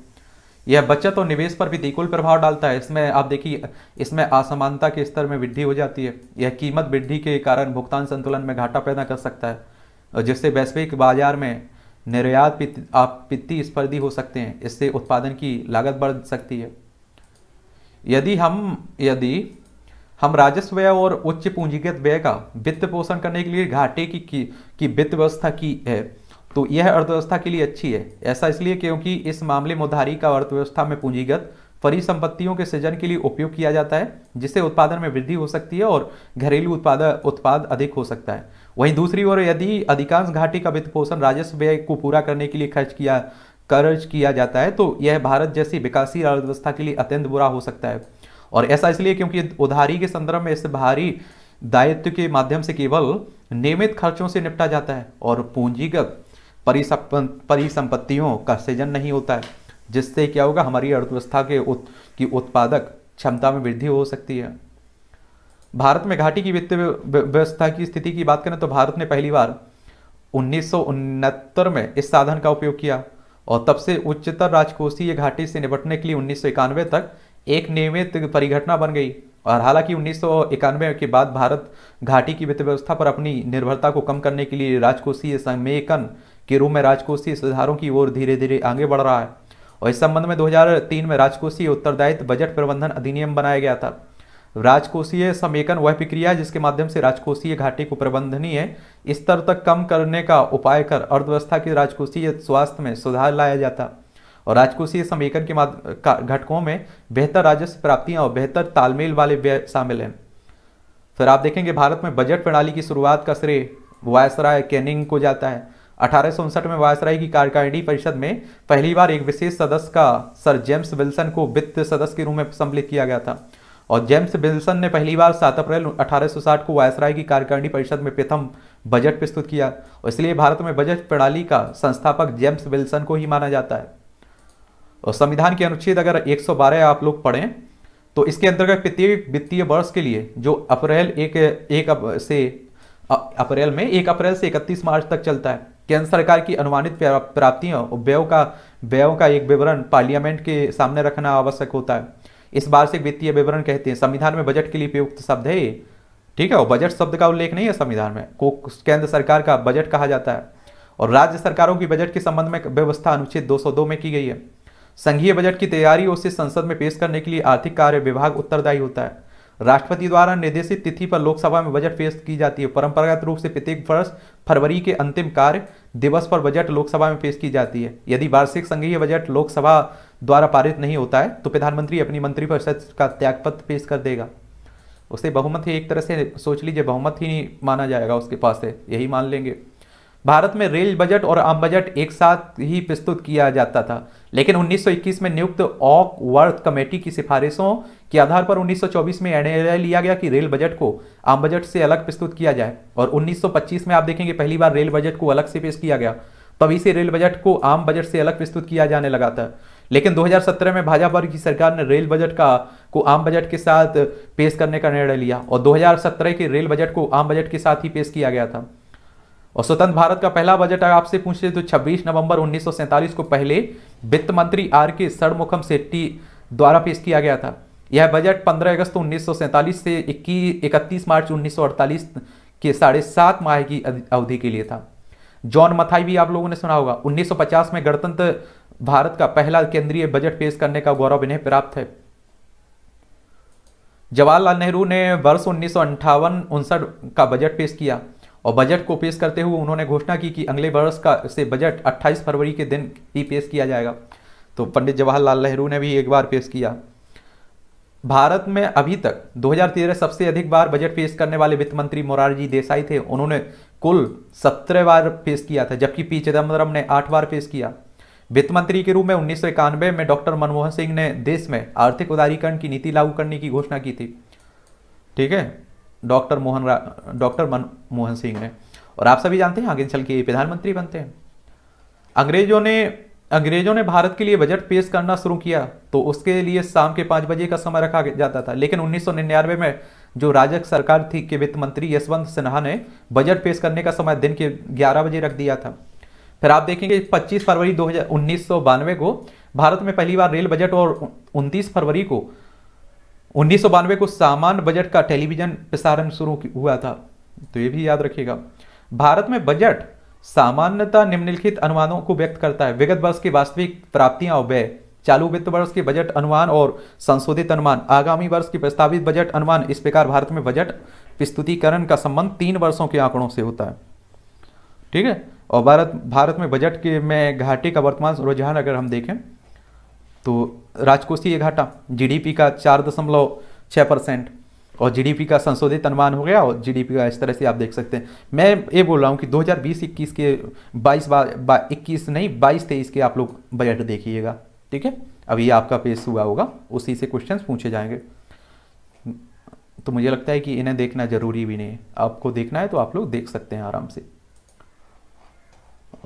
यह बचत और निवेश पर प्रतिकूल प्रभाव डालता है इसमें आप देखिए इसमें असमानता के स्तर में वृद्धि हो जाती है यह कीमत वृद्धि के कारण भुगतान संतुलन में घाटा पैदा कर सकता है जिससे वैश्विक बाजार में निर्यात आप स्पर्धी हो सकते हैं इससे उत्पादन की लागत बढ़ सकती है यदि हम यदि हम राजस्व व्यय और उच्च पूंजीगत व्यय का वित्त पोषण करने के लिए घाटे की की, की वित्त व्यवस्था की है तो यह अर्थव्यवस्था के लिए अच्छी है ऐसा इसलिए क्योंकि इस मामले में उधारी का अर्थव्यवस्था में पूंजीगत परिसंपत्तियों के सृजन के लिए उपयोग किया जाता है जिससे उत्पादन में वृद्धि हो सकती है और घरेलू उत्पाद उत्पाद अधिक हो सकता है वहीं दूसरी ओर यदि अधिकांश घाटे का वित्त पोषण राजस्व व्यय को पूरा करने के लिए खर्च किया खर्च किया जाता है तो यह भारत जैसी विकासशील अर्थव्यवस्था के लिए अत्यंत बुरा हो सकता है और ऐसा इसलिए क्योंकि उधारी के संदर्भ में इस भारी दायित्व के माध्यम से केवल नियमित खर्चों से निपटा जाता है और पूंजीगत परिसंपत्तियों का सृजन नहीं होता है जिससे क्या होगा हमारी अर्थव्यवस्था के उत, की उत्पादक क्षमता में वृद्धि हो सकती है भारत में घाटी की वित्तीय व्यवस्था की स्थिति की बात करें तो भारत ने पहली बार उन्नीस में इस साधन का उपयोग किया और तब से उच्चतर राजकोषीय घाटी से निपटने के लिए उन्नीस तक एक नियमित परिघटना बन गई और हालांकि उन्नीस के बाद भारत घाटी की वित्त व्यवस्था पर अपनी निर्भरता को कम करने के लिए राजकोषीय समेकन के रूप में राजकोषीय सुधारों की ओर धीरे धीरे आगे बढ़ रहा है और इस संबंध में 2003 में राजकोषीय उत्तरदायित्व बजट प्रबंधन अधिनियम बनाया गया था राजकोषीय समेकन वह प्रक्रिया जिसके माध्यम से राजकोषीय घाटे को प्रबंधनीय स्तर तक कम करने का उपाय कर अर्थव्यवस्था के राजकोषीय स्वास्थ्य में सुधार लाया जाता है और राजकोषीय समीकरण के घटकों में बेहतर राजस्व प्राप्तियां और बेहतर तालमेल वाले व्यय शामिल हैं फिर आप देखेंगे भारत में बजट प्रणाली की शुरुआत का श्रेय वायसराय कैनिंग को जाता है अठारह में वायसराय की कार्यकारिणी परिषद में पहली बार एक विशेष सदस्य का सर जेम्स विल्सन को वित्त सदस्य के रूप में सम्मिलित किया गया था और जेम्स विल्सन ने पहली बार 7 अप्रैल 1860 को वायसराय की कार्यकारिणी परिषद में प्रथम बजट प्रस्तुत किया और इसलिए भारत में बजट प्रणाली का संस्थापक जेम्स विल्सन को ही माना जाता है और संविधान के अनुच्छेद अगर 112 आप लोग पढ़ें तो इसके अंतर्गत प्रत्येक वित्तीय वर्ष के लिए जो अप्रैल एक एक से अप्रैल में एक अप्रैल से इकतीस मार्च तक चलता है केंद्र सरकार की अनुमानित प्राप्तियों और व्ययों का व्यय का एक विवरण पार्लियामेंट के सामने रखना आवश्यक होता है इस बार से वित्तीय विवरण कहते हैं संविधान में बजट के लिए प्रयुक्त शब्द है ठीक है और बजट शब्द का उल्लेख नहीं है संविधान में को केंद्र सरकार का बजट कहा जाता है और राज्य सरकारों की बजट के संबंध में व्यवस्था अनुच्छेद 202 में की गई है संघीय बजट की तैयारी और उसे संसद में पेश करने के लिए आर्थिक कार्य विभाग उत्तरदायी होता है राष्ट्रपति द्वारा निर्देशित तिथि पर लोकसभा में बजट पेश की जाती है परंपरागत रूप से प्रत्येक वर्ष फरवरी के अंतिम कार्य दिवस पर बजट लोकसभा में पेश की जाती है यदि वार्षिक संघीय बजट लोकसभा द्वारा पारित नहीं होता है तो प्रधानमंत्री अपनी मंत्रिपरिषद का त्यागपत्र पेश कर देगा उसे बहुमत ही एक तरह से सोच लीजिए बहुमत ही नहीं माना जाएगा उसके पास से यही मान लेंगे भारत में रेल बजट और आम बजट एक साथ ही प्रस्तुत किया जाता था लेकिन 1921 में नियुक्त ऑक वर्थ कमेटी की सिफारिशों के आधार पर 1924 में निर्णय लिया गया कि रेल बजट को आम बजट से अलग प्रस्तुत किया जाए और 1925 में आप देखेंगे पहली बार रेल बजट को अलग से पेश किया गया तब इसे रेल बजट को आम बजट से अलग प्रस्तुत किया जाने लगा था लेकिन 2017 में भाजपा की सरकार ने रेल बजट का को आम बजट के साथ पेश करने का निर्णय लिया और 2017 के रेल बजट को आम बजट के साथ ही पेश किया गया था और स्वतंत्र भारत का पहला बजट आपसे पूछे तो 26 नवंबर 1947 को पहले वित्त मंत्री आर के सड़मुखम सेट्टी द्वारा पेश किया गया था यह बजट 15 अगस्त उन्नीस से इक्कीस इकतीस मार्च 1948 के साढ़े सात माह की अवधि के लिए था जॉन मथाई भी आप लोगों ने सुना होगा 1950 में गणतंत्र भारत का पहला केंद्रीय बजट पेश करने का गौरव इन्हें प्राप्त है जवाहरलाल नेहरू ने वर्ष उन्नीस सौ का बजट पेश किया और बजट को पेश करते हुए उन्होंने घोषणा की कि अगले वर्ष का से बजट 28 फरवरी के दिन ही पेश किया जाएगा तो पंडित जवाहरलाल नेहरू ने भी एक बार पेश किया भारत में अभी तक 2013 सबसे अधिक बार बजट पेश करने वाले वित्त मंत्री मोरारजी देसाई थे उन्होंने कुल सत्रह बार पेश किया था जबकि पी चिदम्बरम ने आठ बार पेश किया वित्त मंत्री के रूप में उन्नीस में डॉक्टर मनमोहन सिंह ने देश में आर्थिक उदारीकरण की नीति लागू करने की घोषणा की थी ठीक है डॉक्टर मोहन डॉक्टर मनमोहन सिंह ने और आप सभी जानते हैं आगे चल के प्रधानमंत्री बनते हैं अंग्रेजों ने अंग्रेजों ने भारत के लिए बजट पेश करना शुरू किया तो उसके लिए शाम के पाँच बजे का समय रखा जाता था लेकिन 1999 में जो राजक सरकार थी के वित्त मंत्री यशवंत सिन्हा ने बजट पेश करने का समय दिन के 11 बजे रख दिया था फिर आप देखेंगे 25 फरवरी दो को भारत में पहली बार रेल बजट और 29 फरवरी को उन्नीस को सामान्य बजट का टेलीविजन प्रसारण शुरू हुआ था तो ये भी याद रखिएगा भारत में बजट सामान्यता निम्नलिखित अनुमानों को व्यक्त करता है विगत वर्ष की वास्तविक प्राप्तियां और व्यय चालू वित्त वर्ष के बजट अनुमान और संशोधित अनुमान आगामी वर्ष की प्रस्तावित बजट अनुमान इस प्रकार भारत में बजट प्रस्तुतिकरण का संबंध तीन वर्षों के आंकड़ों से होता है ठीक है और भारत भारत में बजट के में घाटे का वर्तमान रुझान अगर हम देखें तो राजकोषीय घाटा जीडीपी का चार दशमलव छः परसेंट और जीडीपी का संशोधित अनुमान हो गया और जीडीपी का इस तरह से आप देख सकते हैं मैं ये बोल रहा हूँ कि 2020-21 के 22 बा, इक्कीस नहीं 22 तेईस के आप लोग बजट देखिएगा ठीक है अभी आपका पेश हुआ होगा उसी से क्वेश्चन पूछे जाएंगे तो मुझे लगता है कि इन्हें देखना ज़रूरी भी नहीं है आपको देखना है तो आप लोग देख सकते हैं आराम से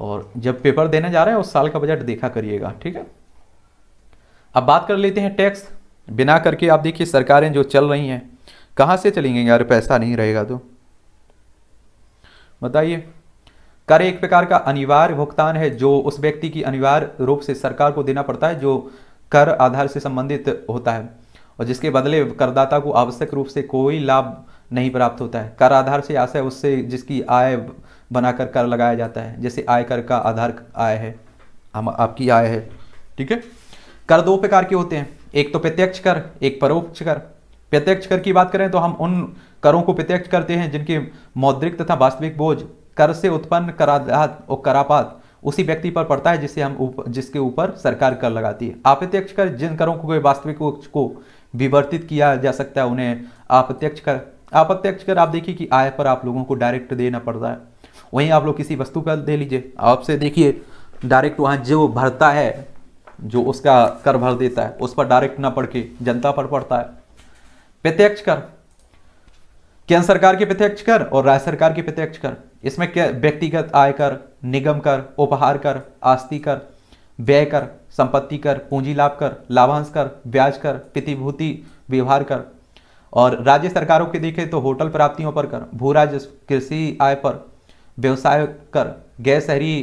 और जब पेपर देने जा रहे हैं उस साल का बजट देखा करिएगा ठीक है अब बात कर लेते हैं टैक्स बिना करके आप देखिए सरकारें जो चल रही हैं कहाँ से चलेंगे यार पैसा नहीं रहेगा तो बताइए कर एक प्रकार का अनिवार्य भुगतान है जो उस व्यक्ति की अनिवार्य रूप से सरकार को देना पड़ता है जो कर आधार से संबंधित होता है और जिसके बदले करदाता को आवश्यक रूप से कोई लाभ नहीं प्राप्त होता है कर आधार से आशा उससे जिसकी आय बनाकर कर लगाया जाता है जैसे आयकर का आधार आय है हम आपकी आय है ठीक है कर दो प्रकार के होते हैं एक तो प्रत्यक्ष कर एक परोक्ष कर प्रत्यक्ष कर की बात करें तो हम उन करों को प्रत्यक्ष करते हैं जिनके मौद्रिक तथा वास्तविक बोझ कर से उत्पन्न कराधात और करापात उसी व्यक्ति पर पड़ता है जिसे हम उप, जिसके ऊपर सरकार कर लगाती है अप्रत्यक्ष कर जिन करों को वास्तविक को विवर्तित किया जा सकता है उन्हें अप्रत्यक्ष कर अप्रत्यक्ष कर आप देखिए कि आय पर आप लोगों को डायरेक्ट देना पड़ता है वहीं आप लोग किसी वस्तु का दे लीजिए आपसे देखिए डायरेक्ट वहाँ जो भरता है जो उसका कर भर देता है उस पर डायरेक्ट ना पड़ के जनता पर पड़ता है प्रत्यक्ष कर केंद्र सरकार के प्रत्यक्ष कर और राज्य सरकार के प्रत्यक्ष कर इसमें व्यक्तिगत आयकर निगम कर उपहार कर आस्ती कर व्यय कर संपत्ति कर पूंजी लाभ कर लाभांश कर ब्याज कर प्रतिभूति व्यवहार कर और राज्य सरकारों के देखें तो होटल प्राप्तियों पर कर भू राजस्व कृषि आय पर व्यवसाय कर गैर शहरी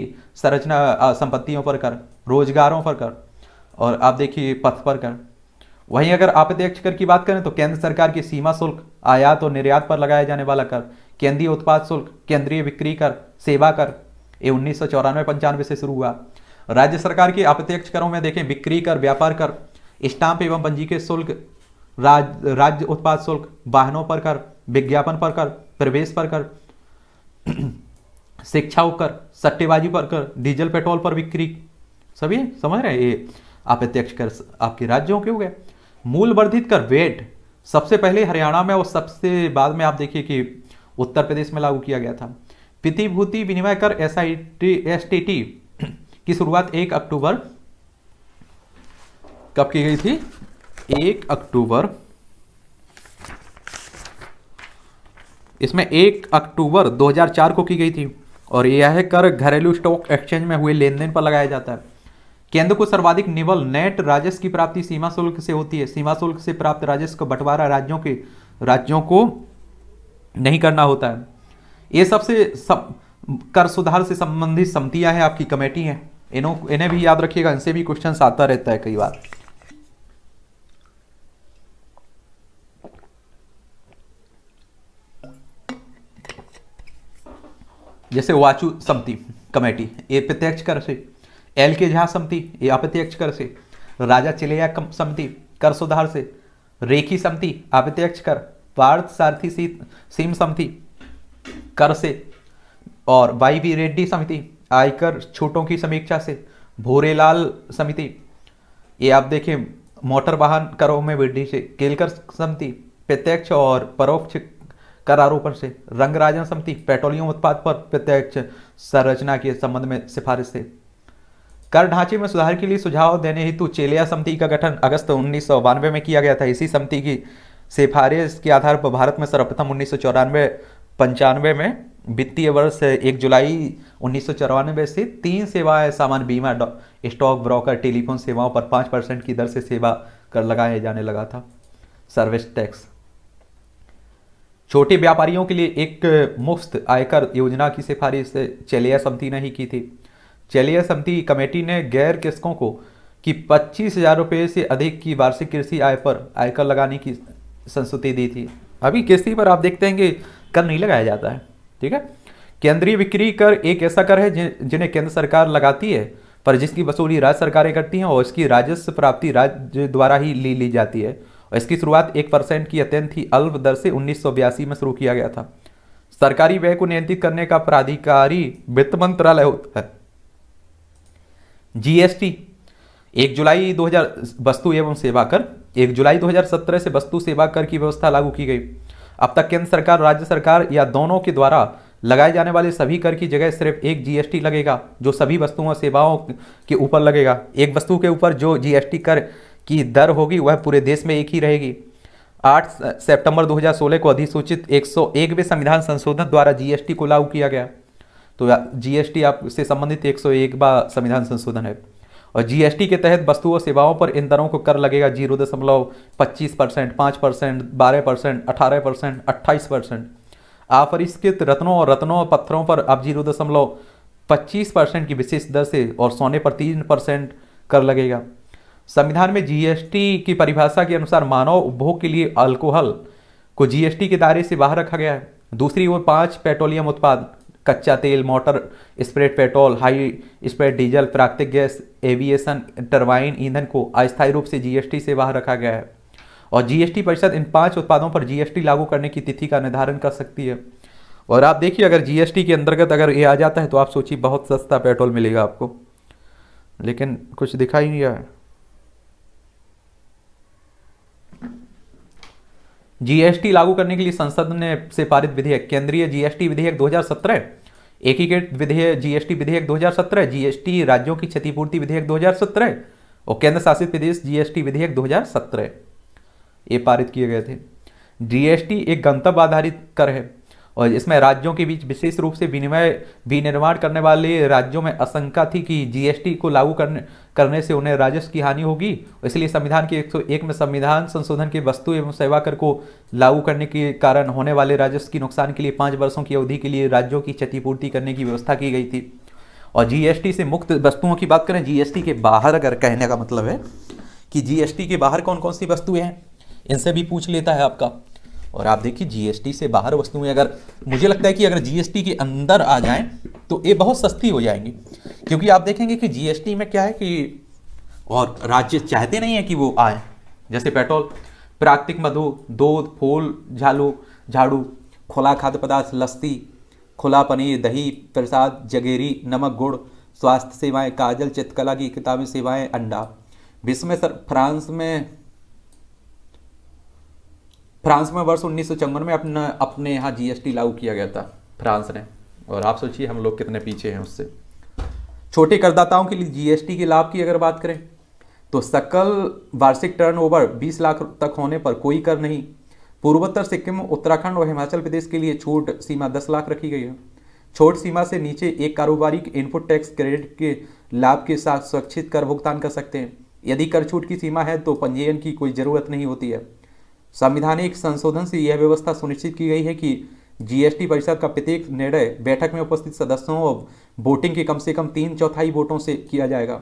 संरचना संपत्तियों पर कर रोजगारों पर कर और आप देखिए पथ पर कर वहीं अगर अप्रत्यक्ष कर की बात करें तो केंद्र सरकार की सीमा शुल्क आयात और निर्यात पर लगाया जाने वाला कर केंद्रीय उत्पाद शुल्क केंद्रीय बिक्री कर सेवा कर ये उन्नीस सौ चौरानवे पंचानवे से शुरू हुआ राज्य सरकार की अप्रत्यक्ष करों में देखें बिक्री कर व्यापार कर स्टाम्प एवं पंजीकृत शुल्क राज राज्य उत्पाद शुल्क वाहनों पर कर विज्ञापन पर कर प्रवेश पर कर शिक्षा उपकर सट्टेबाजी पर कर डीजल पेट्रोल पर बिक्री सभी समझ रहे हैं ये अप्रत्यक्ष कर आपके राज्यों के हो गए मूल वर्धित कर वेट सबसे पहले हरियाणा में और सबसे बाद में आप देखिए कि उत्तर प्रदेश में लागू किया गया था प्रतिभूति विनिमय कर एस आई की शुरुआत एक अक्टूबर कब की गई थी एक अक्टूबर इसमें एक अक्टूबर 2004 को की गई थी और यह कर घरेलू स्टॉक एक्सचेंज में हुए लेन देन पर लगाया जाता है केंद्र को सर्वाधिक निवल नेट राजस्व की प्राप्ति सीमा शुल्क से होती है सीमा शुल्क से प्राप्त राजस्व का बंटवारा राज्यों के राज्यों को नहीं करना होता है ये सबसे सब कर सुधार से संबंधित समितियां हैं आपकी कमेटी हैं इन्हों इन्हें भी याद रखिएगा इनसे भी क्वेश्चन आता रहता है कई बार जैसे वाचू समिति कमेटी ये प्रत्यक्ष कर से एल के झा समिति ये अप्रत्यक्ष कर से राजा चिलेया समिति कर सुधार से रेखी समिति अप्रत्यक्ष कर पार्थ सारथी सीम समिति कर से और वाई वी रेड्डी समिति आयकर छूटों की समीक्षा से भूरेलाल समिति ये आप देखें मोटर वाहन करों में वृद्धि से केलकर समिति प्रत्यक्ष और परोक्ष कर आरोपण से रंगराजन समिति पेट्रोलियम उत्पाद पर प्रत्यक्ष संरचना के संबंध में सिफारिश से कर ढांचे में सुधार के लिए सुझाव देने हेतु चेलिया समिति का गठन अगस्त उन्नीस में किया गया था इसी समिति की सिफारिश के आधार पर भारत में सर्वप्रथम उन्नीस सौ में वित्तीय वर्ष एक जुलाई उन्नीस से तीन सेवाएं सामान बीमा स्टॉक ब्रोकर टेलीफोन सेवाओं पर पांच परसेंट की दर से सेवा कर लगाया जाने लगा था सर्विस टैक्स छोटे व्यापारियों के लिए एक मुफ्त आयकर योजना की सिफारिश चेलिया समिति ने ही की थी चलिया समिति कमेटी ने गैर कृषकों को कि पच्चीस हजार रुपये से अधिक की वार्षिक कृषि आय पर आयकर लगाने की संस्तुति दी थी अभी कृषि पर आप देखते हैं कि कर नहीं लगाया जाता है ठीक है केंद्रीय बिक्री कर एक ऐसा कर है जिन्हें केंद्र सरकार लगाती है पर जिसकी वसूली राज्य सरकारें करती हैं और इसकी राजस्व प्राप्ति राज्य द्वारा ही ली ली जाती है और इसकी शुरुआत एक परसेंट की अत्यंत ही अल्प दर से उन्नीस में शुरू किया गया था सरकारी व्यय को नियंत्रित करने का प्राधिकारी वित्त मंत्रालय होता है जीएसटी एक जुलाई 2000 वस्तु एवं सेवा कर एक जुलाई 2017 से वस्तु सेवा कर की व्यवस्था लागू की गई अब तक केंद्र सरकार राज्य सरकार या दोनों के द्वारा लगाए जाने वाले सभी कर की जगह सिर्फ एक जीएसटी लगेगा जो सभी वस्तुओं और सेवाओं के ऊपर लगेगा एक वस्तु के ऊपर जो जीएसटी कर की दर होगी वह पूरे देश में एक ही रहेगी 8 सितंबर 2016 को अधिसूचित एक सौ संविधान संशोधन द्वारा जीएसटी को लागू किया गया तो जीएसटी आप से संबंधित एक बार संविधान संशोधन है और जीएसटी के तहत वस्तु और सेवाओं पर इन दरों को कर लगेगा जीरो दशमलव पच्चीस परसेंट पाँच परसेंट बारह परसेंट अठारह परसेंट अट्ठाईस परसेंट आपरिष्कृत रत्नों और रत्नों और पत्थरों पर आप जीरो दशमलव पच्चीस परसेंट की विशेष दर से और सोने पर तीन परसेंट कर लगेगा संविधान में जीएसटी की परिभाषा के अनुसार मानव उपभोग के लिए अल्कोहल को जीएसटी के दायरे से बाहर रखा गया है दूसरी ओर पाँच पेट्रोलियम उत्पाद कच्चा तेल motor spirit petrol high speed diesel प्राकृतिक गैस एविएशन टरबाइन ईंधन को अस्थायी रूप से जीएसटी से बाहर रखा गया है और जीएसटी परिषद इन पांच उत्पादों पर जीएसटी लागू करने की तिथि का निर्धारण कर सकती है और आप देखिए अगर जीएसटी के अंतर्गत अगर ये आ जाता है तो आप सोचिए बहुत सस्ता पेट्रोल मिलेगा आपको लेकिन कुछ दिखाई नहीं है जीएसटी लागू करने के लिए संसद ने से पारित विधेयक केंद्रीय जीएसटी विधेयक 2017 एकीकृत विधेयक जीएसटी विधेयक 2017 जीएसटी राज्यों की क्षतिपूर्ति विधेयक 2017 और केंद्र शासित प्रदेश जीएसटी विधेयक 2017 ये पारित किए गए थे जीएसटी एक गंतव्य आधारित कर है और इसमें राज्यों के बीच विशेष रूप से विनिमय विनिर्माण करने वाले राज्यों में आशंका थी कि जीएसटी को लागू करने करने से उन्हें राजस्व की हानि होगी इसलिए संविधान के 101 में संविधान संशोधन के वस्तु एवं सेवा कर को लागू करने के कारण होने वाले राजस्व के नुकसान के लिए पाँच वर्षों की अवधि के लिए राज्यों की क्षतिपूर्ति करने की व्यवस्था की गई थी और जी से मुक्त वस्तुओं की बात करें जी के बाहर अगर कहने का मतलब है कि जी के बाहर कौन कौन सी वस्तुएँ हैं इनसे भी पूछ लेता है आपका और आप देखिए जीएसटी से बाहर वस्तुएं अगर मुझे लगता है कि अगर जीएसटी के अंदर आ जाएं तो ये बहुत सस्ती हो जाएंगी क्योंकि आप देखेंगे कि जीएसटी में क्या है कि और राज्य चाहते नहीं है कि वो आए जैसे पेट्रोल प्राकृतिक मधु दूध फूल झालू झाड़ू खुला खाद्य पदार्थ लस्ती खुला पनीर दही प्रसाद जगेरी नमक गुड़ स्वास्थ्य सेवाएं काजल चित्रकला की किताबी सेवाएं अंडा विश्व में सर फ्रांस में फ्रांस में वर्ष उन्नीस में अपना अपने यहाँ जीएसटी लागू किया गया था फ्रांस ने और आप सोचिए हम लोग कितने पीछे हैं उससे छोटे करदाताओं के लिए जीएसटी के लाभ की अगर बात करें तो सकल वार्षिक टर्नओवर 20 लाख तक होने पर कोई कर नहीं पूर्वोत्तर सिक्किम उत्तराखंड और हिमाचल प्रदेश के लिए छूट सीमा 10 लाख रखी गई है छोट सीमा से नीचे एक कारोबारी इनपुट टैक्स क्रेडिट के लाभ के साथ सुरक्षित कर भुगतान कर सकते हैं यदि कर छूट की सीमा है तो पंजीयन की कोई ज़रूरत नहीं होती है संविधानिक संशोधन से यह व्यवस्था सुनिश्चित की गई है कि जीएसटी परिषद का प्रत्येक निर्णय बैठक में उपस्थित सदस्यों और वोटिंग के कम से कम तीन चौथाई वोटों से किया जाएगा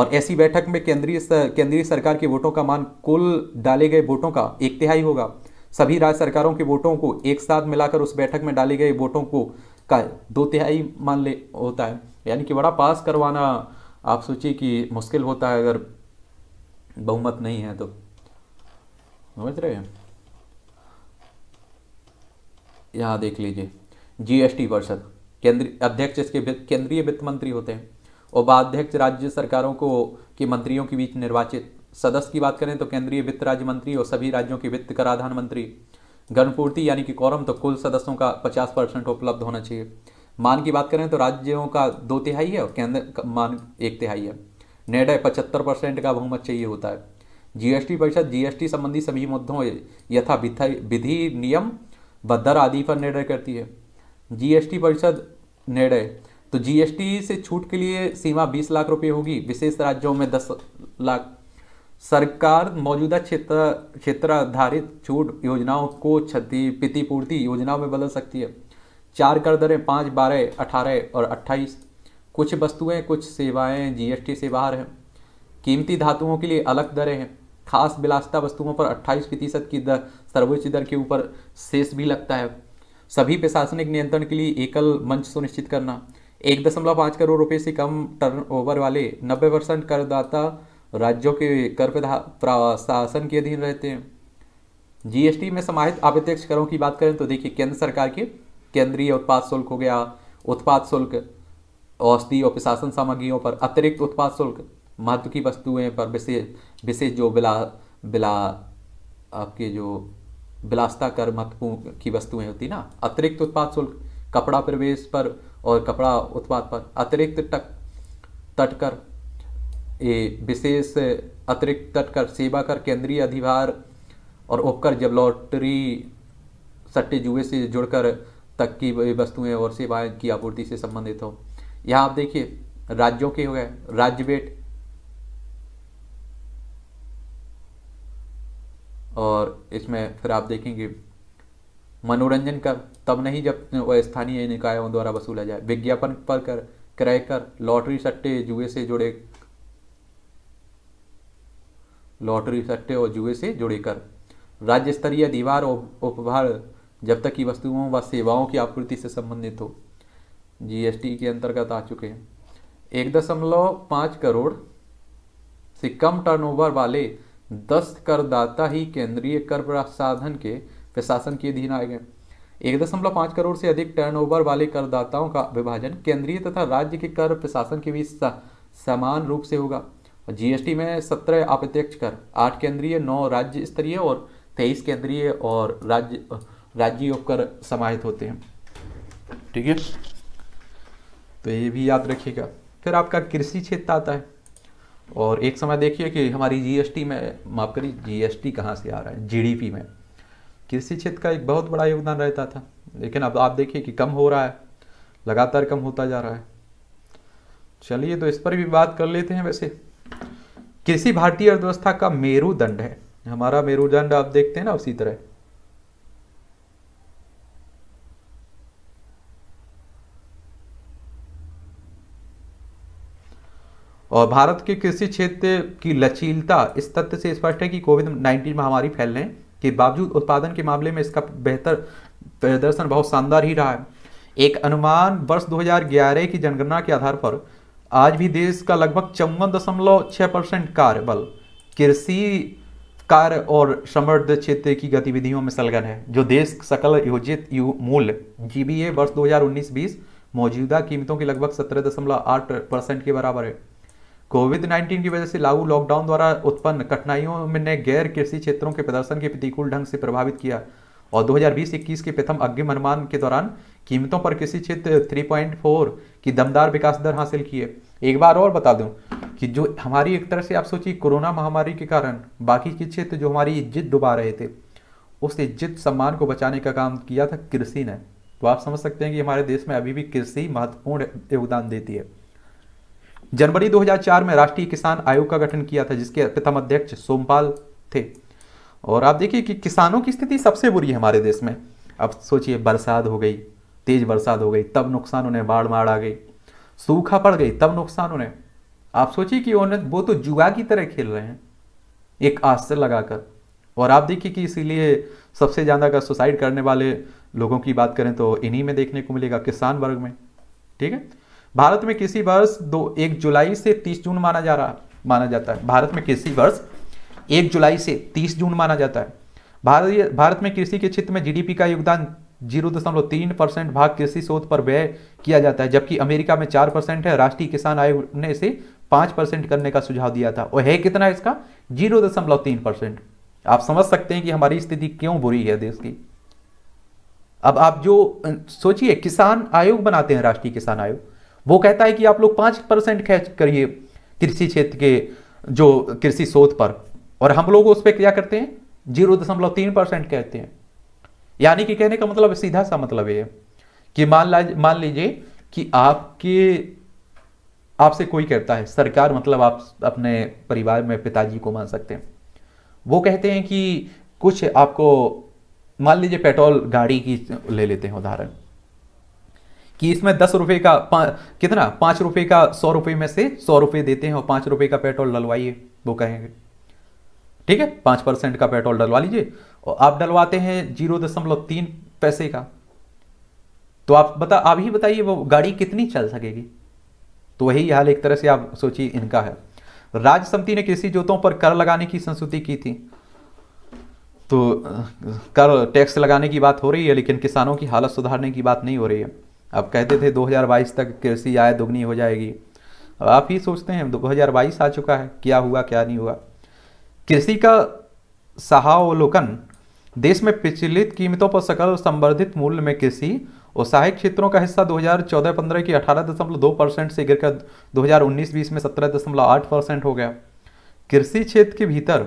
और ऐसी बैठक में केंद्रीय केंद्रीय सरकार के वोटों का मान कुल डाले गए वोटों का एक तिहाई होगा सभी राज्य सरकारों के वोटों को एक साथ मिलाकर उस बैठक में डाले गए वोटों को का दो तिहाई मान ले होता है यानी कि बड़ा पास करवाना आप सोचिए कि मुश्किल होता है अगर बहुमत नहीं है तो समझ रहे हैं यहाँ देख लीजिए जीएसटी परिषद केंद्रीय अध्यक्ष इसके केंद्रीय वित्त मंत्री होते हैं उपाध्यक्ष राज्य सरकारों को के मंत्रियों के बीच निर्वाचित सदस्य की बात करें तो केंद्रीय वित्त राज्य मंत्री और सभी राज्यों के वित्त कराधान मंत्री गणपूर्ति यानी कि कौरम तो कुल सदस्यों का 50 परसेंट उपलब्ध होना चाहिए मान की बात करें तो राज्यों का दो तिहाई है और केंद्र मान एक तिहाई है निर्णय पचहत्तर परसेंट का बहुमत चाहिए होता है जीएसटी परिषद जीएसटी संबंधी सभी मुद्दों यथा विधि नियम बदर आदि पर निर्णय करती है जीएसटी परिषद निर्णय तो जीएसटी से छूट के लिए सीमा 20 लाख रुपए होगी विशेष राज्यों में 10 लाख सरकार मौजूदा क्षेत्र क्षेत्र आधारित छूट योजनाओं को क्षति पूर्ति योजनाओं में बदल सकती है चार कर दरें पाँच बारह अठारह और अट्ठाईस कुछ वस्तुएं कुछ सेवाएं जीएसटी से बाहर हैं कीमती धातुओं के लिए अलग दरें हैं खास बिलासता वस्तुओं पर 28 प्रतिशत की दर सर्वोच्च दर के ऊपर शेष भी लगता है सभी प्रशासनिक नियंत्रण के लिए एकल मंच सुनिश्चित करना एक दशमलव पाँच करोड़ रुपए से कम टर्नओवर वाले नब्बे परसेंट करदाता राज्यों के कर प्रशासन के अधीन रहते हैं जीएसटी में समाहित अप्रत्यक्ष करों की बात करें तो देखिए केंद्र सरकार के केंद्रीय उत्पाद शुल्क हो गया उत्पाद शुल्क औषधि और प्रशासन सामग्रियों पर अतिरिक्त उत्पाद शुल्क महत्व की वस्तुएं पर विशेष विशेष जो बिला बिला आपके जो बिलासता कर महत्वपूर्ण की वस्तुएं होती ना अतिरिक्त उत्पाद शुल्क कपड़ा प्रवेश पर और कपड़ा उत्पाद पर अतिरिक्त तक तटकर ये विशेष अतिरिक्त तटकर सेवा कर केंद्रीय अधिभार और उपकर जब लॉटरी सट्टे जुए से जुड़कर तक की वस्तुएं और सेवाएं की आपूर्ति से संबंधित हो यहाँ आप देखिए राज्यों के हो गए राज्य बेट और इसमें फिर आप देखेंगे मनोरंजन कर तब नहीं जब वह स्थानीय निकायों द्वारा वसूला जाए विज्ञापन पर कर क्रय कर लॉटरी सट्टे जुए से जुड़े लॉटरी सट्टे और जुए से जुड़े कर राज्य स्तरीय दीवार उपभार जब तक कि वस्तुओं व सेवाओं की आपूर्ति से संबंधित हो जीएसटी के अंतर्गत आ चुके हैं एक दशमलव पाँच करोड़ से कम टर्नओवर वाले दस्त करदाता ही केंद्रीय कर प्रसाधन के प्रशासन के अधीन आए गए एक दशमलव पांच करोड़ से अधिक टर्नओवर वाले करदाताओं का विभाजन केंद्रीय तथा राज्य के कर प्रशासन के बीच समान रूप से होगा जीएसटी में सत्रह अप्रत्यक्ष कर आठ केंद्रीय नौ राज्य स्तरीय और तेईस केंद्रीय और राज्य राज्य कर समाहित होते हैं ठीक है तो ये भी याद रखिएगा फिर आपका कृषि क्षेत्र आता है और एक समय देखिए कि हमारी जीएसटी में माफ करिए जीएसटी कहाँ से आ रहा है जीडीपी में कृषि क्षेत्र का एक बहुत बड़ा योगदान रहता था लेकिन अब आप देखिए कि कम हो रहा है लगातार कम होता जा रहा है चलिए तो इस पर भी बात कर लेते हैं वैसे कृषि भारतीय अर्थव्यवस्था का मेरुदंड है हमारा मेरुदंड आप देखते हैं ना उसी तरह और भारत के कृषि क्षेत्र की लचीलता इस तथ्य से स्पष्ट है कि कोविड नाइन्टीन महामारी फैलने के बावजूद उत्पादन के मामले में इसका बेहतर प्रदर्शन बहुत शानदार ही रहा है एक अनुमान वर्ष 2011 की जनगणना के आधार पर आज भी देश का लगभग चौवन दशमलव छः परसेंट कार्यबल कृषि कार्य और समृद्ध क्षेत्र की गतिविधियों में संलग्न है जो देश सकल योजित यू, मूल जीबीए वर्ष 2019-20 मौजूदा कीमतों के लगभग सत्रह दशमलव आठ परसेंट के बराबर है कोविड 19 की वजह से लागू लॉकडाउन द्वारा उत्पन्न कठिनाइयों ने गैर कृषि क्षेत्रों के प्रदर्शन के प्रतिकूल ढंग से प्रभावित किया और 2020-21 के प्रथम अग्नि अनुमान के दौरान कीमतों पर कृषि क्षेत्र 3.4 की दमदार विकास दर हासिल की है एक बार और बता दूं कि जो हमारी एक तरह से आप सोचिए कोरोना महामारी के कारण बाकी के क्षेत्र जो हमारी इज्जत डुबा रहे थे उस इज्जत सम्मान को बचाने का काम किया था कृषि ने तो आप समझ सकते हैं कि हमारे देश में अभी भी कृषि महत्वपूर्ण योगदान देती है जनवरी 2004 में राष्ट्रीय किसान आयोग का गठन किया था जिसके प्रथम अध्यक्ष सोमपाल थे और आप देखिए कि किसानों की स्थिति सबसे बुरी है हमारे देश में अब सोचिए बरसात हो गई तेज बरसात हो गई तब नुकसान उन्हें बाढ़ माड़ आ गई सूखा पड़ गई तब नुकसान उन्हें आप सोचिए कि उन्हें वो तो जुआ की तरह खेल रहे हैं एक आश्चर्य लगाकर और आप देखिए कि इसीलिए सबसे ज़्यादा अगर सुसाइड करने वाले लोगों की बात करें तो इन्हीं में देखने को मिलेगा किसान वर्ग में ठीक है भारत में कृषि वर्ष दो एक जुलाई से तीस जून माना जा रहा माना जाता है भारत में कृषि वर्ष एक जुलाई से तीस जून माना जाता है भारतीय भारत में कृषि के क्षेत्र में जीडीपी का योगदान जीरो दशमलव तीन परसेंट भाग कृषि शोध पर व्यय किया जाता है जबकि अमेरिका में चार परसेंट है राष्ट्रीय किसान आयोग ने इसे पांच परसेंट करने का सुझाव दिया था और है कितना इसका जीरो दशमलव तीन परसेंट आप समझ सकते हैं कि हमारी स्थिति क्यों बुरी है देश की अब आप जो सोचिए किसान आयोग बनाते हैं राष्ट्रीय किसान आयोग वो कहता है कि आप लोग पांच परसेंट खर्च करिए कृषि क्षेत्र के जो कृषि शोध पर और हम लोग उस पर क्या करते हैं जीरो दशमलव तीन परसेंट कहते हैं यानी कि कहने का मतलब सीधा सा मतलब ये कि मान ला मान लीजिए कि आपके आपसे कोई कहता है सरकार मतलब आप अपने परिवार में पिताजी को मान सकते हैं वो कहते हैं कि कुछ आपको मान लीजिए पेट्रोल गाड़ी की ले लेते हैं उदाहरण कि इसमें दस रुपए का पा, कितना पांच रुपए का सौ रुपये में से सौ रुपए देते हैं और पांच रुपए का पेट्रोल डलवाइए वो कहेंगे ठीक है पांच परसेंट का पेट्रोल डलवा लीजिए और आप डलवाते हैं जीरो दशमलव तीन पैसे का तो आप बता आप ही बताइए वो गाड़ी कितनी चल सकेगी तो वही हाल एक तरह से आप सोचिए इनका है राज्य समिति ने कृषि जोतों पर कर लगाने की संस्तुति की थी तो कर टैक्स लगाने की बात हो रही है लेकिन किसानों की हालत सुधारने की बात नहीं हो रही है अब कहते थे 2022 तक कृषि आय दोगुनी हो जाएगी अब आप ही सोचते हैं 2022 आ चुका है क्या हुआ क्या नहीं हुआ कृषि का सहावलोकन देश में प्रचलित कीमतों पर सकल संवर्धित मूल्य में कृषि और सहायक क्षेत्रों का हिस्सा 2014-15 की 18.2 परसेंट से गिरकर 2019-20 में 17.8 परसेंट हो गया कृषि क्षेत्र के भीतर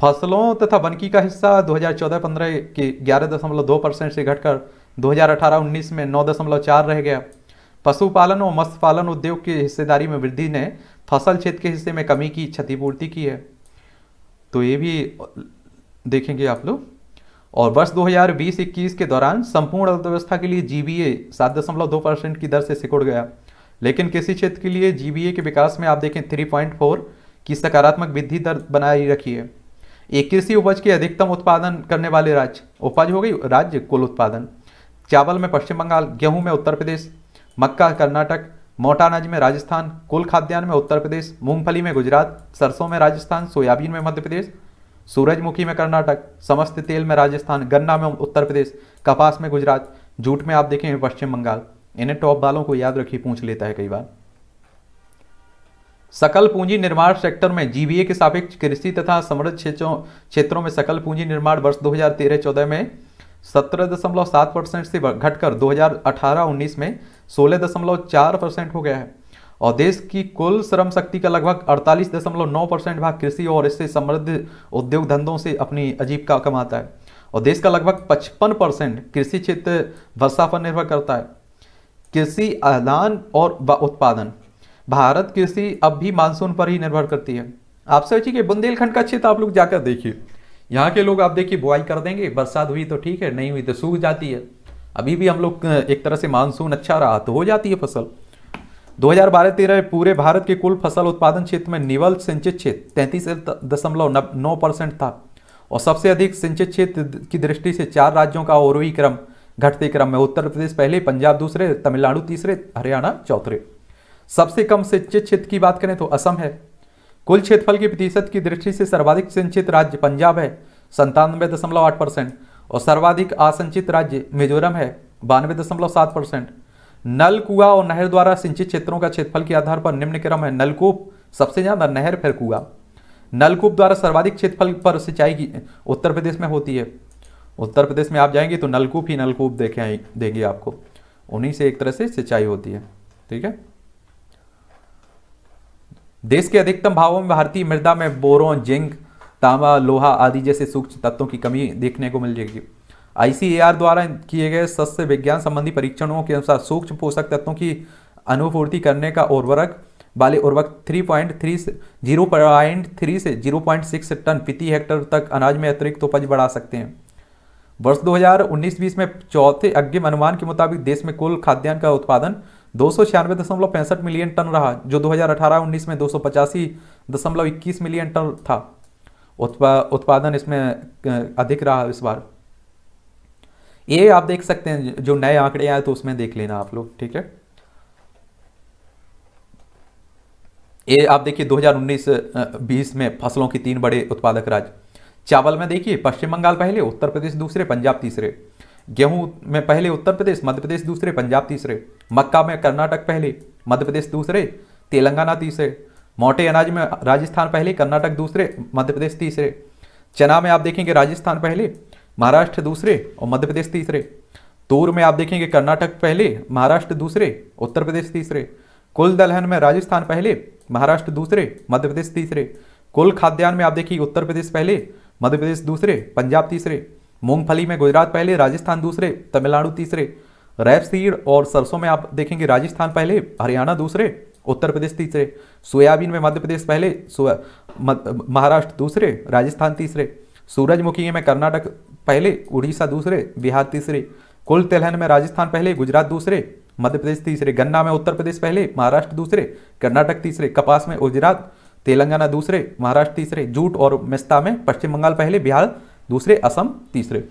फसलों तथा बनकी का हिस्सा 2014-15 के 11.2 परसेंट से घटकर 2018-19 में 9.4 रह गया पशुपालन और मत्स्य पालन उद्योग की हिस्सेदारी में वृद्धि ने फसल क्षेत्र के हिस्से में कमी की क्षतिपूर्ति की है तो ये भी देखेंगे आप लोग और वर्ष 2020-21 के दौरान संपूर्ण अर्थव्यवस्था के लिए जीबीए 7.2 परसेंट की दर से सिकुड़ गया लेकिन कृषि क्षेत्र के लिए जीबीए के विकास में आप देखें 3.4 की सकारात्मक वृद्धि दर बनाए रखी है एक कृषि उपज के अधिकतम उत्पादन करने वाले राज्य उपज हो गई राज्य कुल उत्पादन चावल में पश्चिम बंगाल गेहूं में उत्तर प्रदेश मक्का कर्नाटक मोटा अनाज में राजस्थान कुल खाद्यान्न में उत्तर प्रदेश मूंगफली में गुजरात सरसों में राजस्थान सोयाबीन में मध्य प्रदेश सूरजमुखी में कर्नाटक समस्त तेल में राजस्थान गन्ना में उत्तर प्रदेश कपास में गुजरात जूट में आप देखें पश्चिम बंगाल इन्हें टॉप वालों को याद रखिए पूछ लेता है कई बार सकल पूंजी निर्माण सेक्टर में जीबीए के सापेक्ष कृषि तथा समृद्ध क्षेत्रों में सकल पूंजी निर्माण वर्ष 2013-14 में सत्रह दशमलव सात परसेंट से घटकर 2018-19 में सोलह दशमलव चार परसेंट हो गया है और देश की कुल श्रम शक्ति का लगभग अड़तालीस दशमलव नौ परसेंट भाग कृषि और इससे समृद्ध उद्योग धंधों से अपनी का कमाता है और देश का लगभग पचपन परसेंट कृषि क्षेत्र वर्षा पर निर्भर करता है कृषि आदान और उत्पादन भारत कृषि अब भी मानसून पर ही निर्भर करती है आपसे कि बुंदेलखंड का क्षेत्र आप लोग जाकर देखिए यहाँ के लोग आप देखिए बुआई कर देंगे बरसात हुई तो ठीक है नहीं हुई तो सूख जाती है अभी भी हम लोग एक तरह से मानसून अच्छा रहा तो हो जाती है फसल 2012-13 पूरे भारत के कुल फसल उत्पादन क्षेत्र में निवल सिंचित क्षेत्र तैंतीस दशमलव नौ परसेंट था और सबसे अधिक सिंचित क्षेत्र की दृष्टि से चार राज्यों का और क्रम घटते क्रम में उत्तर प्रदेश पहले पंजाब दूसरे तमिलनाडु तीसरे हरियाणा चौथे सबसे कम सिंचित क्षेत्र की बात करें तो असम है कुल क्षेत्रफल की प्रतिशत की दृष्टि से सर्वाधिक सिंचित राज्य पंजाब है संतानवे दशमलव आठ परसेंट और सर्वाधिक असंचित राज्य मिजोरम है बानवे दशमलव सात परसेंट नल कुआ और नहर द्वारा सिंचित क्षेत्रों का क्षेत्रफल के आधार पर निम्न क्रम है नलकूप सबसे ज़्यादा नहर फिर कुआ नलकूप द्वारा सर्वाधिक क्षेत्रफल पर सिंचाई की उत्तर प्रदेश में होती है उत्तर प्रदेश में आप जाएंगे तो नलकूप ही नलकूप देखें देंगे आपको उन्हीं से एक तरह से सिंचाई होती है ठीक है देश के अधिकतम भावों में भारतीय मृदा में बोरोन जिंक तांबा लोहा आदि जैसे सूक्ष्म तत्वों की कमी देखने को मिल जाएगी आईसीएआर द्वारा किए गए सस्य विज्ञान संबंधी परीक्षणों के अनुसार सूक्ष्म पोषक तत्वों की अनुपूर्ति करने का उर्वरक वाले उर्वरक 3.3 से 0.3 से 0.6 टन प्रति हेक्टर तक अनाज में अतिरिक्त उपज बढ़ा सकते हैं वर्ष 2019-20 में चौथे अग्रिम अनुमान के मुताबिक देश में कुल खाद्यान्न का उत्पादन दो मिलियन टन रहा जो 2018-19 में दो मिलियन टन था उत्पा, उत्पादन इसमें अधिक रहा इस बार ये आप देख सकते हैं जो नए आंकड़े आए तो उसमें देख लेना आप लोग ठीक है ये आप देखिए 2019-20 में फसलों की तीन बड़े उत्पादक राज्य चावल में देखिए पश्चिम बंगाल पहले उत्तर प्रदेश दूसरे पंजाब तीसरे गेहूं में पहले उत्तर प्रदेश मध्य प्रदेश दूसरे पंजाब तीसरे मक्का में कर्नाटक पहले मध्य प्रदेश दूसरे तेलंगाना तीसरे मोटे अनाज में राजस्थान पहले कर्नाटक दूसरे मध्य प्रदेश तीसरे चना में आप देखेंगे राजस्थान पहले महाराष्ट्र दूसरे और मध्य प्रदेश तीसरे तूर में आप देखेंगे कर्नाटक पहले महाराष्ट्र दूसरे उत्तर प्रदेश तीसरे कुल दलहन में राजस्थान पहले महाराष्ट्र दूसरे मध्य प्रदेश तीसरे कुल खाद्यान्न में आप देखिए उत्तर प्रदेश पहले मध्य प्रदेश दूसरे पंजाब तीसरे मूंगफली में गुजरात पहले राजस्थान दूसरे तमिलनाडु तीसरे रैप सीड और सरसों में आप देखेंगे राजस्थान पहले हरियाणा दूसरे उत्तर प्रदेश तीसरे सोयाबीन में मध्य प्रदेश पहले महाराष्ट्र दूसरे राजस्थान तीसरे सूरजमुखी में कर्नाटक पहले उड़ीसा दूसरे बिहार तीसरे कुल तेलहन में राजस्थान पहले गुजरात दूसरे मध्य प्रदेश तीसरे गन्ना में उत्तर प्रदेश पहले महाराष्ट्र दूसरे कर्नाटक तीसरे कपास में गुजरात तेलंगाना दूसरे महाराष्ट्र तीसरे जूट और मिस्ता में पश्चिम बंगाल पहले बिहार दूसरे असम तीसरे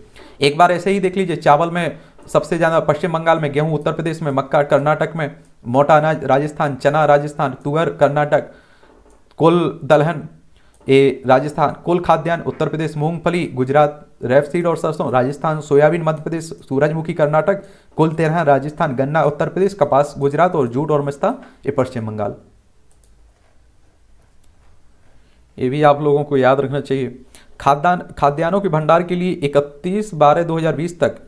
एक बार ऐसे ही देख लीजिए चावल में सबसे ज़्यादा पश्चिम बंगाल में गेहूं उत्तर प्रदेश में मक्का कर्नाटक में मोटा अनाज राजस्थान चना राजस्थान तुअर कर्नाटक कुल दलहन ए राजस्थान कुल खाद्यान्न उत्तर प्रदेश मूंगफली गुजरात रेपसीड और सरसों राजस्थान सोयाबीन मध्य प्रदेश सूरजमुखी कर्नाटक कुल तेरह राजस्थान गन्ना उत्तर प्रदेश कपास गुजरात और जूट और मिस्ता ये पश्चिम बंगाल ये भी आप लोगों को याद रखना चाहिए खाद्यान्न खाद्यान्नों के भंडार के लिए इकतीस बारह दो तक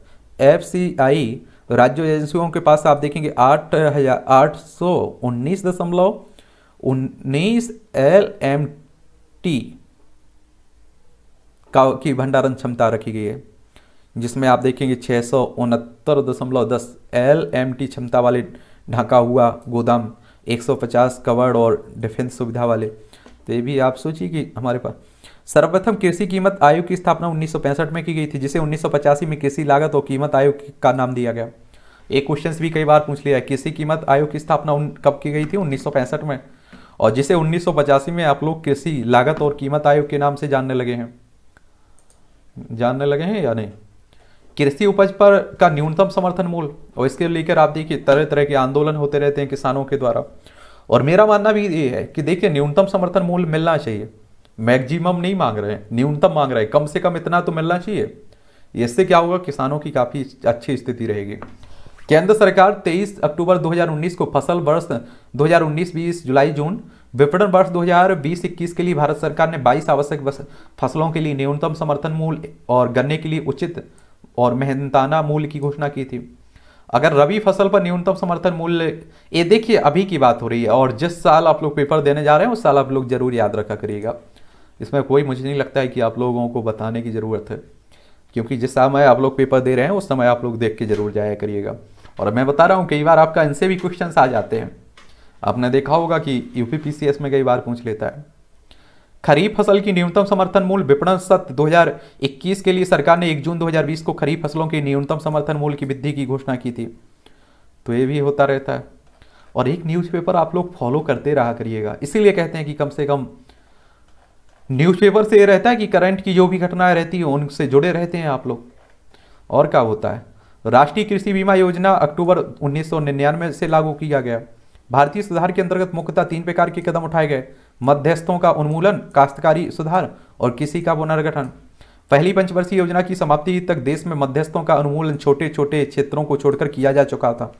एफ सी आई राज्य एजेंसियों के पास आप देखेंगे आठ हजार आठ सौ उन्नीस दशमलव उन्नीस एल एम टी का की भंडारण क्षमता रखी गई है जिसमें आप देखेंगे छः सौ उनहत्तर दशमलव दस एल एम टी क्षमता वाले ढाका हुआ गोदाम एक सौ पचास कवर्ड और डिफेंस सुविधा वाले तो ये भी आप सोचिए कि हमारे पास सर्वप्रथम कृषि कीमत आयोग की स्थापना उन्नीस में की गई थी जिसे उन्नीस में कृषि लागत और कीमत आयोग का नाम दिया गया एक क्वेश्चन भी कई बार पूछ लिया कृषि कीमत आयोग की स्थापना कब की गई थी उन्नीस में और जिसे उन्नीस में आप लोग कृषि लागत और कीमत आयोग के नाम से जानने लगे हैं जानने लगे हैं या नहीं कृषि उपज पर का न्यूनतम समर्थन मूल्य और इसके लेकर आप देखिए तरह तरह के आंदोलन होते रहते हैं किसानों के द्वारा और मेरा मानना भी ये है कि देखिए न्यूनतम समर्थन मूल्य मिलना चाहिए मैक्सिमम नहीं मांग रहे हैं न्यूनतम मांग रहे हैं कम से कम इतना तो मिलना चाहिए इससे क्या होगा किसानों की काफ़ी अच्छी स्थिति रहेगी केंद्र सरकार 23 अक्टूबर 2019 को फसल वर्ष 2019-20 जुलाई जून विपणन वर्ष 2020-21 के लिए भारत सरकार ने 22 आवश्यक फसलों के लिए न्यूनतम समर्थन मूल्य और गन्ने के लिए उचित और मेहनताना मूल्य की घोषणा की थी अगर रबी फसल पर न्यूनतम समर्थन मूल्य ये देखिए अभी की बात हो रही है और जिस साल आप लोग पेपर देने जा रहे हैं उस साल आप लोग जरूर याद रखा करिएगा इसमें कोई मुझे नहीं लगता है कि आप लोगों को बताने की ज़रूरत है क्योंकि जिस समय आप लोग पेपर दे रहे हैं उस समय आप लोग देख के ज़रूर जाया करिएगा और मैं बता रहा हूँ कई बार आपका इनसे भी क्वेश्चन आ जाते हैं आपने देखा होगा कि यू में कई बार पूछ लेता है खरीफ फसल की न्यूनतम समर्थन मूल्य विपणन सत्र 2021 के लिए सरकार ने 1 जून 2020 को खरीफ फसलों के न्यूनतम समर्थन मूल्य की वृद्धि की घोषणा की थी तो ये भी होता रहता है और एक न्यूज़पेपर आप लोग फॉलो करते रहा करिएगा इसीलिए कहते हैं कि कम से कम न्यूज़पेपर से ये रहता है कि करंट की जो भी घटनाएं रहती है उनसे जुड़े रहते हैं आप लोग और क्या होता है राष्ट्रीय कृषि बीमा योजना अक्टूबर उन्नीस से लागू किया गया भारतीय सुधार के अंतर्गत मुख्यतः तीन प्रकार के कदम उठाए गए मध्यस्थों का उन्मूलन काश्तकारी सुधार और कृषि का पुनर्गठन पहली पंचवर्षीय योजना की समाप्ति तक देश में मध्यस्थों का उन्मूलन छोटे छोटे क्षेत्रों को छोड़कर किया जा चुका था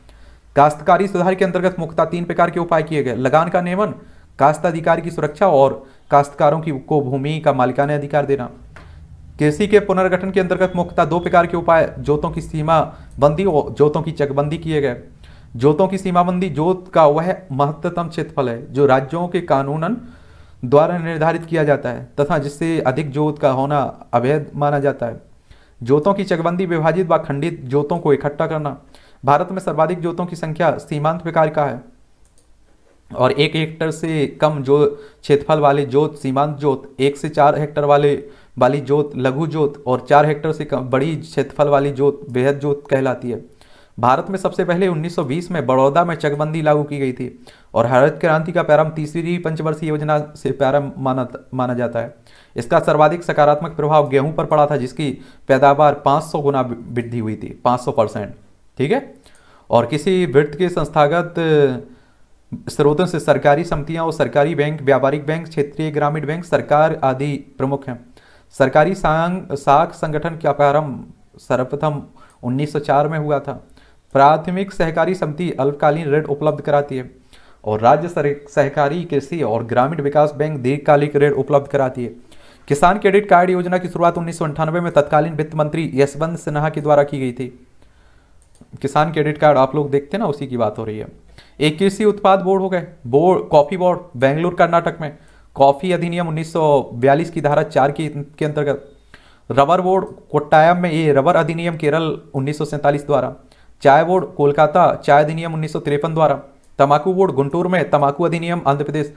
काश्तकारी सुधार के अंतर्गत मुख्यतः तीन प्रकार के उपाय किए गए लगान का नियमन काश्त अधिकार की सुरक्षा और काश्तकारों की को भूमि का मालिकाना अधिकार देना कृषि के पुनर्गठन के अंतर्गत मुख्यतः दो प्रकार के उपाय जोतों की सीमा बंदी और जोतों की चकबंदी किए गए जोतों की सीमाबंदी जोत का वह महत्वतम क्षेत्रफल है जो राज्यों के कानूनन द्वारा निर्धारित किया जाता है तथा जिससे अधिक जोत का होना अवैध माना जाता है जोतों की चकबंदी विभाजित व खंडित जोतों को इकट्ठा करना भारत में सर्वाधिक जोतों की संख्या सीमांत प्रकार का है और एक हेक्टर से कम जो क्षेत्रफल वाले जोत सीमांत जोत एक से चार हेक्टर वाले वाली जोत लघु जोत और चार हेक्टर से कम बड़ी क्षेत्रफल वाली जोत बेहद जोत कहलाती है भारत में सबसे पहले 1920 में बड़ौदा में चकबंदी लागू की गई थी और हरित क्रांति का प्रारंभ तीसरी पंचवर्षीय योजना से प्रारंभ माना माना जाता है इसका सर्वाधिक सकारात्मक प्रभाव गेहूं पर पड़ा था जिसकी पैदावार 500 गुना वृद्धि हुई थी 500 परसेंट ठीक है और किसी वृत्त के संस्थागत स्रोतों से सरकारी समितियां और सरकारी बैंक व्यापारिक बैंक क्षेत्रीय ग्रामीण बैंक सरकार आदि प्रमुख हैं सरकारी सांग साख संगठन का प्रारंभ सर्वप्रथम 1904 में हुआ था प्राथमिक सहकारी समिति अल्पकालीन ऋण उपलब्ध कराती है और राज्य सहकारी कृषि और ग्रामीण विकास बैंक दीर्घकालिक ऋण उपलब्ध कराती है किसान क्रेडिट कार्ड योजना की शुरुआत उन्नीस में तत्कालीन वित्त मंत्री यशवंत सिन्हा के द्वारा की गई थी किसान क्रेडिट कार्ड आप लोग देखते ना उसी की बात हो रही है एक कृषि उत्पाद बोर्ड हो गए board coffee board Bengaluru Karnataka में कॉफ़ी अधिनियम 1942 की धारा चार की के अंतर्गत रबर बोर्ड कोट्टायम में ये रबर अधिनियम केरल उन्नीस द्वारा चाय बोर्ड कोलकाता चाय अधिनियम उन्नीस द्वारा तंबाकू बोर्ड गुंटूर में तमाकू अधिनियम आंध्र प्रदेश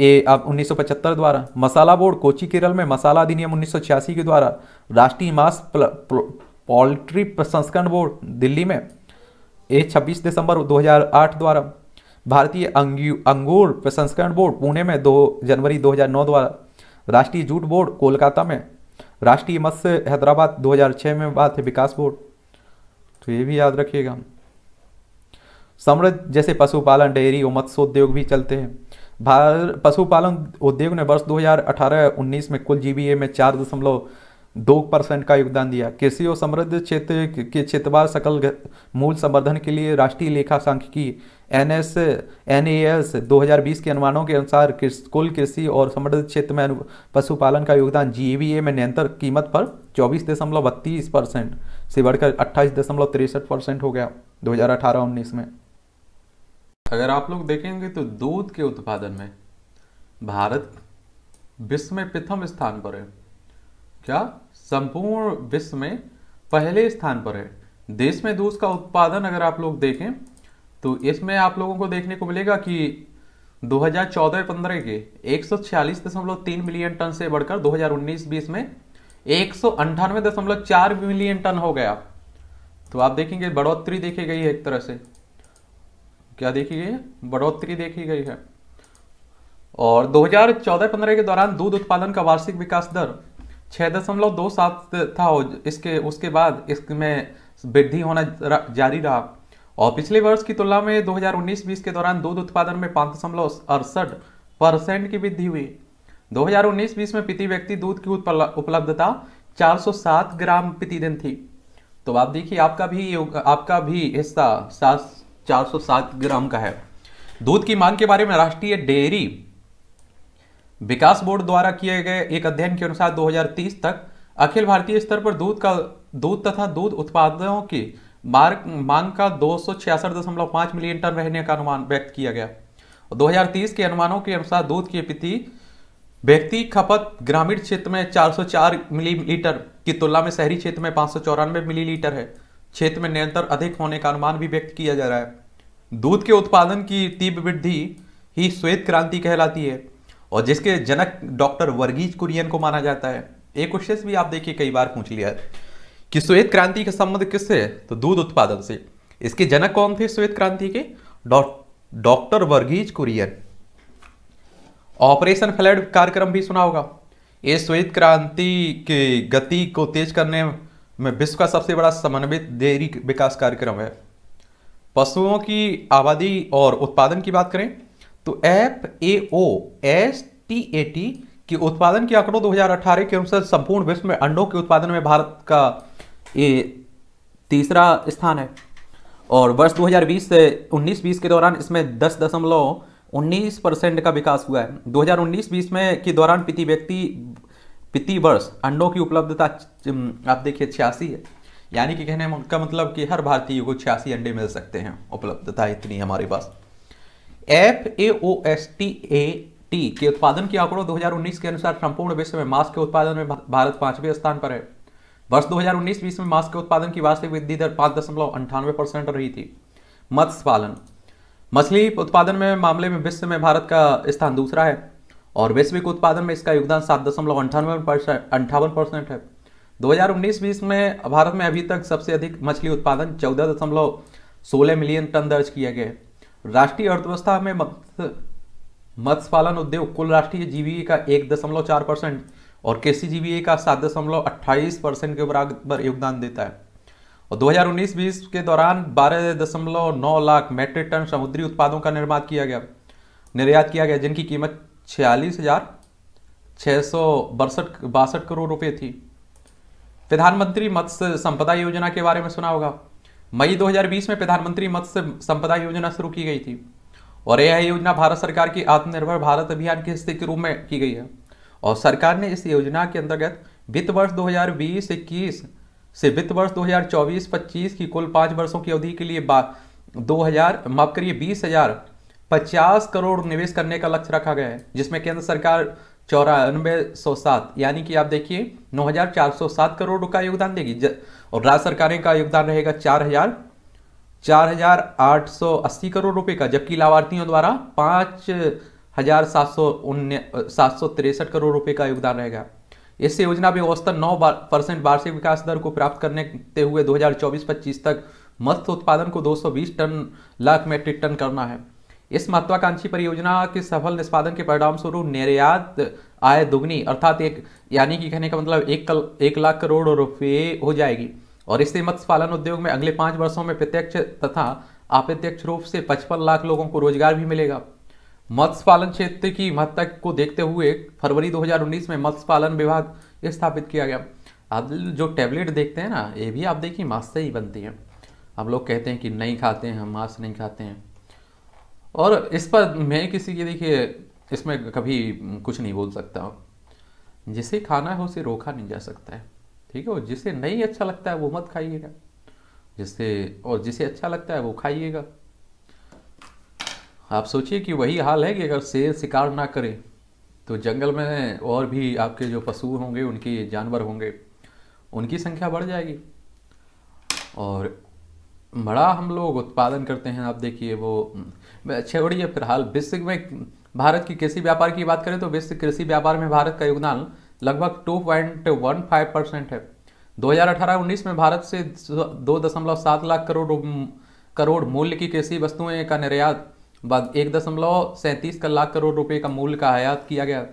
ए अब 1975 द्वारा मसाला बोर्ड कोची केरल में मसाला अधिनियम उन्नीस के द्वारा राष्ट्रीय मांस पोल्ट्री प्रसंस्करण बोर्ड दिल्ली में ए 26 दिसंबर 2008 द्वारा भारतीय अंगूर प्रसंस्करण बोर्ड पुणे में दो जनवरी 2009 द्वारा राष्ट्रीय जूट बोर्ड कोलकाता में राष्ट्रीय मत्स्य हैदराबाद 2006 में बात है विकास बोर्ड तो ये भी याद रखिएगा समृद्ध जैसे पशुपालन डेयरी और मत्स्य उद्योग भी चलते हैं भारत पशुपालन उद्योग ने वर्ष 2018-19 में कुल जीबीए में चार दशमलव दो परसेंट का योगदान दिया कृषि और समृद्ध क्षेत्र के क्षेत्रवार सकल मूल संवर्धन के लिए राष्ट्रीय लेखा सांख्यिकी N S N A S दो के अनुमानों के अनुसार कुल कृषि और समृद्ध क्षेत्र में पशुपालन का योगदान जी में निरंतर कीमत पर चौबीस दशमलव बत्तीस परसेंट से बढ़कर अट्ठाईस दशमलव तिरसठ परसेंट हो गया 2018-19 में अगर आप लोग देखेंगे तो दूध के उत्पादन में भारत विश्व में प्रथम स्थान पर है क्या संपूर्ण विश्व में पहले स्थान पर है देश में दूध का उत्पादन अगर आप लोग देखें तो इसमें आप लोगों को देखने को मिलेगा कि 2014-15 के 146.3 मिलियन टन से बढ़कर 2019-20 में एक सौ मिलियन टन हो गया तो आप देखेंगे बढ़ोतरी देखी गई है एक तरह से क्या देखी गई है बढ़ोतरी देखी गई है और 2014-15 के दौरान दूध उत्पादन का वार्षिक विकास दर छः दशमलव दो सात था इसके उसके बाद इसमें वृद्धि होना जारी रहा और पिछले वर्ष की तुलना में 2019-20 के दौरान दूध उत्पादन में पाँच दशमलव अड़सठ परसेंट की वृद्धि हुई 2019-20 में प्रति व्यक्ति दूध की उपलब्धता 407 ग्राम प्रतिदिन थी तो आप देखिए आपका भी आपका भी हिस्सा सात ग्राम का है दूध की मांग के बारे में राष्ट्रीय डेयरी विकास बोर्ड द्वारा किए गए एक अध्ययन के अनुसार 2030 तक अखिल भारतीय स्तर पर दूध का दूध तथा दूध उत्पादों की मांग का दो मिलियन टन रहने का अनुमान व्यक्त किया गया और 2030 के अनुमानों के अनुसार दूध की प्रति व्यक्ति खपत ग्रामीण क्षेत्र में 404 मिलीलीटर की तुलना में शहरी क्षेत्र में पांच मिलीलीटर है क्षेत्र में निरंतर अधिक होने का अनुमान भी व्यक्त किया जा रहा है दूध के उत्पादन की तीव्र वृद्धि ही श्वेत क्रांति कहलाती है और जिसके जनक डॉक्टर वर्गीज कुरियन को माना जाता है एक क्वेश्चन भी आप देखिए कई बार पूछ लिया है कि श्वेत क्रांति का संबंध किससे है तो दूध उत्पादन से इसके जनक कौन थे श्वेत क्रांति के doctor Verghese Kurien operation flood कार्यक्रम भी सुना होगा ये श्वेत क्रांति के गति को तेज करने में विश्व का सबसे बड़ा समन्वित डेयरी विकास कार्यक्रम है पशुओं की आबादी और उत्पादन की बात करें तो F A O S T A T के उत्पादन के आंकड़ों 2018 के अनुसार संपूर्ण विश्व में अंडों के उत्पादन में भारत का ये तीसरा स्थान है और वर्ष 2020 से 19-20 के दौरान इसमें दस दशमलव उन्नीस परसेंट का विकास हुआ है 2019-20 में के दौरान प्रति व्यक्ति प्रति वर्ष अंडों की उपलब्धता आप देखिए छियासी है यानी कि कहने का मतलब कि हर भारतीय को छियासी अंडे मिल सकते हैं उपलब्धता इतनी हमारे पास F A O S T A T के उत्पादन के आंकड़ों 2019 के अनुसार संपूर्ण विश्व में मास्क के उत्पादन में भारत पांचवें स्थान पर है वर्ष 2019-20 में मांस के उत्पादन की वास्तविक वृद्धि दर पाँच दशमलव अंठानवे परसेंट रही थी मत्स्य पालन मछली उत्पादन में मामले में विश्व में भारत का स्थान दूसरा है और वैश्विक उत्पादन में इसका योगदान सात दशमलव अंठानवे परसेंट अंठावन परसेंट है 2019-20 में भारत में अभी तक सबसे अधिक मछली उत्पादन चौदह दशमलव सोलह मिलियन टन दर्ज किया गया है राष्ट्रीय अर्थव्यवस्था में मत्स्य पालन उद्योग कुल राष्ट्रीय जीवी का एक दशमलव चार परसेंट और के सी का सात दशमलव अट्ठाईस परसेंट के बराबर योगदान देता है और 2019-20 के दौरान बारह दशमलव नौ लाख मेट्रिक टन समुद्री उत्पादों का निर्माण किया गया निर्यात किया गया जिनकी कीमत छियालीस हजार छः सौ बासठ बासठ करोड़ रुपए थी प्रधानमंत्री मत्स्य संपदा योजना के बारे में सुना होगा मई 2020 में प्रधानमंत्री मत्स्य संपदा योजना शुरू की गई थी और यह योजना भारत सरकार की आत्मनिर्भर भारत अभियान के हिस्से के रूप में की गई है और सरकार ने इस योजना के अंतर्गत वित्त वर्ष 2020-21 से वित्त वर्ष 2024-25 की कुल पाँच वर्षों की अवधि के लिए दो हजार माफ करिए बीस हजार पचास करोड़ निवेश करने का लक्ष्य रखा गया है जिसमें केंद्र सरकार चौरानबे सौ सात यानी कि आप देखिए नौ हजार चार सौ सात करोड़ का योगदान देगी और राज्य सरकारें का योगदान रहेगा चार हजार चार हजार आठ सौ अस्सी करोड़ रुपए का जबकि लाभार्थियों द्वारा पाँच हजार सात करोड़ रुपए का योगदान रहेगा इस योजना में औसतन नौ परसेंट वार्षिक विकास दर को प्राप्त करते हुए 2024-25 तक मत्स्य उत्पादन को 220 टन लाख मेट्रिक टन करना है इस महत्वाकांक्षी परियोजना के सफल निष्पादन के परिणाम स्वरूप निर्यात आय दुगनी अर्थात एक यानी कि कहने का मतलब एक कल एक लाख करोड़ रुपये हो जाएगी और इससे मत्स्य पालन उद्योग में अगले पांच वर्षों में प्रत्यक्ष तथा अप्रत्यक्ष रूप से पचपन लाख लोगों को रोजगार भी मिलेगा मत्स्य पालन क्षेत्र की महत्ता को देखते हुए फरवरी 2019 में मत्स्य पालन विभाग स्थापित किया गया आप जो टैबलेट देखते हैं ना ये भी आप देखिए मांस से ही बनती है हम लोग कहते हैं कि नहीं खाते हैं हम मांस नहीं खाते हैं और इस पर मैं किसी की देखिए इसमें कभी कुछ नहीं बोल सकता हूँ जिसे खाना है उसे रोका नहीं जा सकता है ठीक है और जिसे नहीं अच्छा लगता है वो मत खाइएगा जिससे और जिसे अच्छा लगता है वो खाइएगा आप सोचिए कि वही हाल है कि अगर शेर शिकार ना करें तो जंगल में और भी आपके जो पशु होंगे उनके जानवर होंगे उनकी संख्या बढ़ जाएगी और बड़ा हम लोग उत्पादन करते हैं आप देखिए वो छोड़िए फिलहाल विश्व में भारत की कृषि व्यापार की बात करें तो विश्व कृषि व्यापार में भारत का योगदान लगभग two point one five percent है 2018-19 में भारत से दो दशमलव सात लाख करोड़ करोड़ मूल्य की कृषि वस्तुएं का निर्यात बाद एक दशमलव सैंतीस लाख करोड़ रुपए का मूल्य का आयात किया गया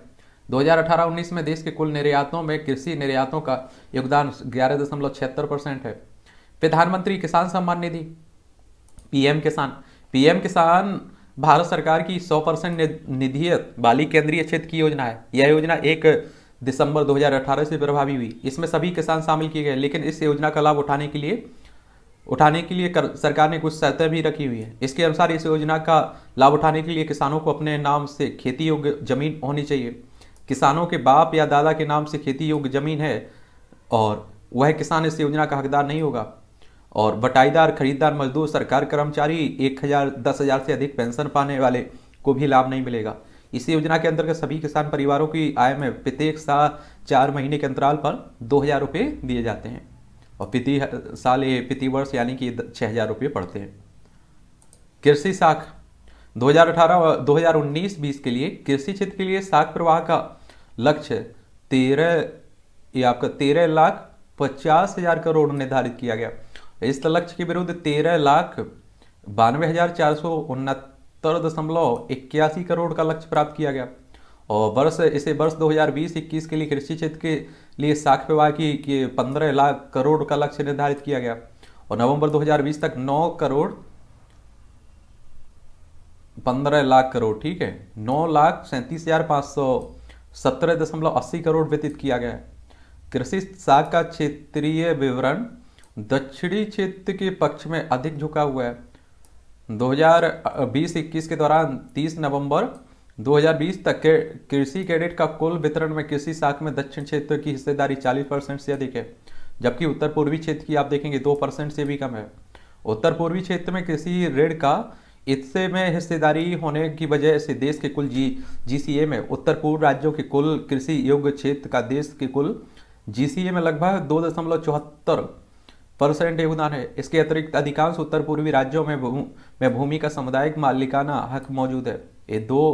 2018-19 में देश के कुल निर्यातों में कृषि निर्यातों का योगदान ग्यारह दशमलव छिहत्तर परसेंट है प्रधानमंत्री किसान सम्मान निधि पीएम किसान पीएम किसान भारत सरकार की 100 परसेंट निधि बाली केंद्रीय क्षेत्र की योजना है यह योजना एक दिसंबर 2018 से प्रभावी हुई इसमें सभी किसान शामिल किए गए लेकिन इस योजना का लाभ उठाने के लिए उठाने के लिए कर, सरकार ने कुछ शर्तें भी रखी हुई है इसके अनुसार इस योजना का लाभ उठाने के लिए किसानों को अपने नाम से खेती योग्य जमीन होनी चाहिए किसानों के बाप या दादा के नाम से खेती योग्य जमीन है और वह किसान इस योजना का हकदार नहीं होगा और बटाईदार खरीदार मजदूर सरकार कर्मचारी एक हजार दस हजार से अधिक पेंशन पाने वाले को भी लाभ नहीं मिलेगा इस योजना के अंतर्गत सभी किसान परिवारों की आय में प्रत्येक साल चार महीने के अंतराल पर दो हजार रुपये दिए जाते हैं और प्रति साल ये प्रति वर्ष यानी कि छः हज़ार रुपये पड़ते हैं कृषि साख 2018 और 2019-20 के लिए कृषि क्षेत्र के लिए साख प्रवाह का लक्ष्य तेरह ये आपका तेरह लाख पचास हज़ार करोड़ निर्धारित किया गया इस लक्ष्य के विरुद्ध तेरह लाख बानवे हज़ार चार सौ उनहत्तर दशमलव इक्यासी करोड़ का लक्ष्य प्राप्त किया गया और वर्ष इसे वर्ष 2020-21 के लिए कृषि क्षेत्र के लिए साख विवाह की, पंद्रह 15 लाख करोड़ का लक्ष्य निर्धारित किया गया और नवंबर 2020 तक 9 करोड़ 15 लाख करोड़ ठीक है नौ लाख सैंतीस हजार पाँच सौ सत्रह दशमलव अस्सी करोड़ व्यतीत किया गया है कृषि साख का क्षेत्रीय विवरण दक्षिणी क्षेत्र के पक्ष में अधिक झुका हुआ है 2020-21 के दौरान 30 नवंबर 2020 तक के कृषि क्रेडिट का कुल वितरण में कृषि साख में दक्षिण क्षेत्र की हिस्सेदारी 40 परसेंट से अधिक है जबकि उत्तर पूर्वी क्षेत्र की आप देखेंगे दो परसेंट से भी कम है उत्तर पूर्वी क्षेत्र में कृषि ऋण का इससे में हिस्सेदारी होने की वजह से देश के कुल जी जी में उत्तर पूर्व राज्यों के कुल कृषि योग्य क्षेत्र का देश के कुल जी में लगभग दो दशमलव चौहत्तर परसेंट योगदान है इसके अतिरिक्त अधिकांश उत्तर पूर्वी राज्यों में भूमि का सामुदायिक मालिकाना हक मौजूद है ये दो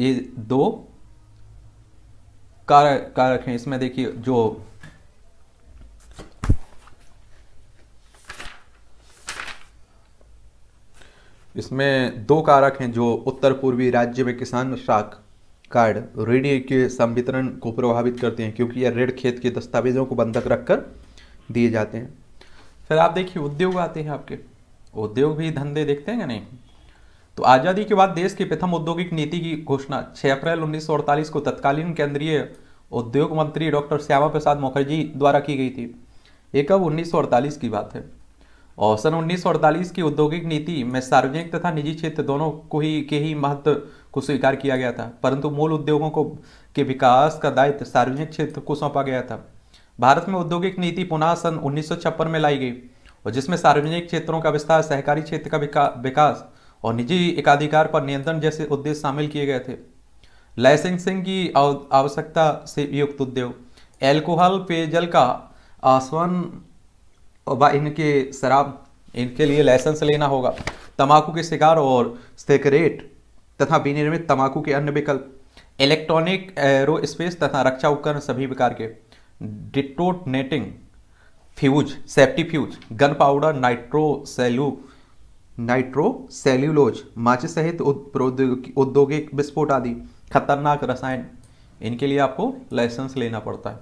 ये दो कारक कारक हैं इसमें देखिए जो इसमें दो कारक हैं जो उत्तर पूर्वी राज्य में किसान शाख कार्ड ऋण के संवितरण को प्रभावित करते हैं क्योंकि यह ऋण खेत के दस्तावेजों को बंधक रखकर दिए जाते हैं फिर आप देखिए उद्योग आते हैं आपके उद्योग भी धंधे देखते हैं या नहीं तो आज़ादी के बाद देश की प्रथम औद्योगिक नीति की घोषणा 6 अप्रैल 1948 को तत्कालीन केंद्रीय उद्योग मंत्री डॉक्टर श्यामा प्रसाद मुखर्जी द्वारा की गई थी ये कब 1948 की बात है और सन 1948 की औद्योगिक नीति में सार्वजनिक तथा निजी क्षेत्र दोनों को ही के ही महत्व को स्वीकार किया गया था परंतु मूल उद्योगों को के विकास का दायित्व सार्वजनिक क्षेत्र को सौंपा गया था भारत में औद्योगिक नीति पुनः सन उन्नीस में लाई गई और जिसमें सार्वजनिक क्षेत्रों का विस्तार सहकारी क्षेत्र का विकास और निजी एकाधिकार पर नियंत्रण जैसे उद्देश्य शामिल किए गए थे लाइसेंसिंग की आवश्यकता से युक्त उद्योग एल्कोहल पेयजल का आसवन व इनके शराब इनके लिए लाइसेंस लेना होगा तंबाकू के शिकार और सिगरेट तथा विनिर्मित तंबाकू के अन्य विकल्प इलेक्ट्रॉनिक एरोस्पेस तथा रक्षा उपकरण सभी प्रकार के detonating fuse safety fuse gunpowder nitro सेलू नाइट्रो सेल्यूलोज माचिस सहित औद्योगिक विस्फोट आदि खतरनाक रसायन इनके लिए आपको लाइसेंस लेना पड़ता है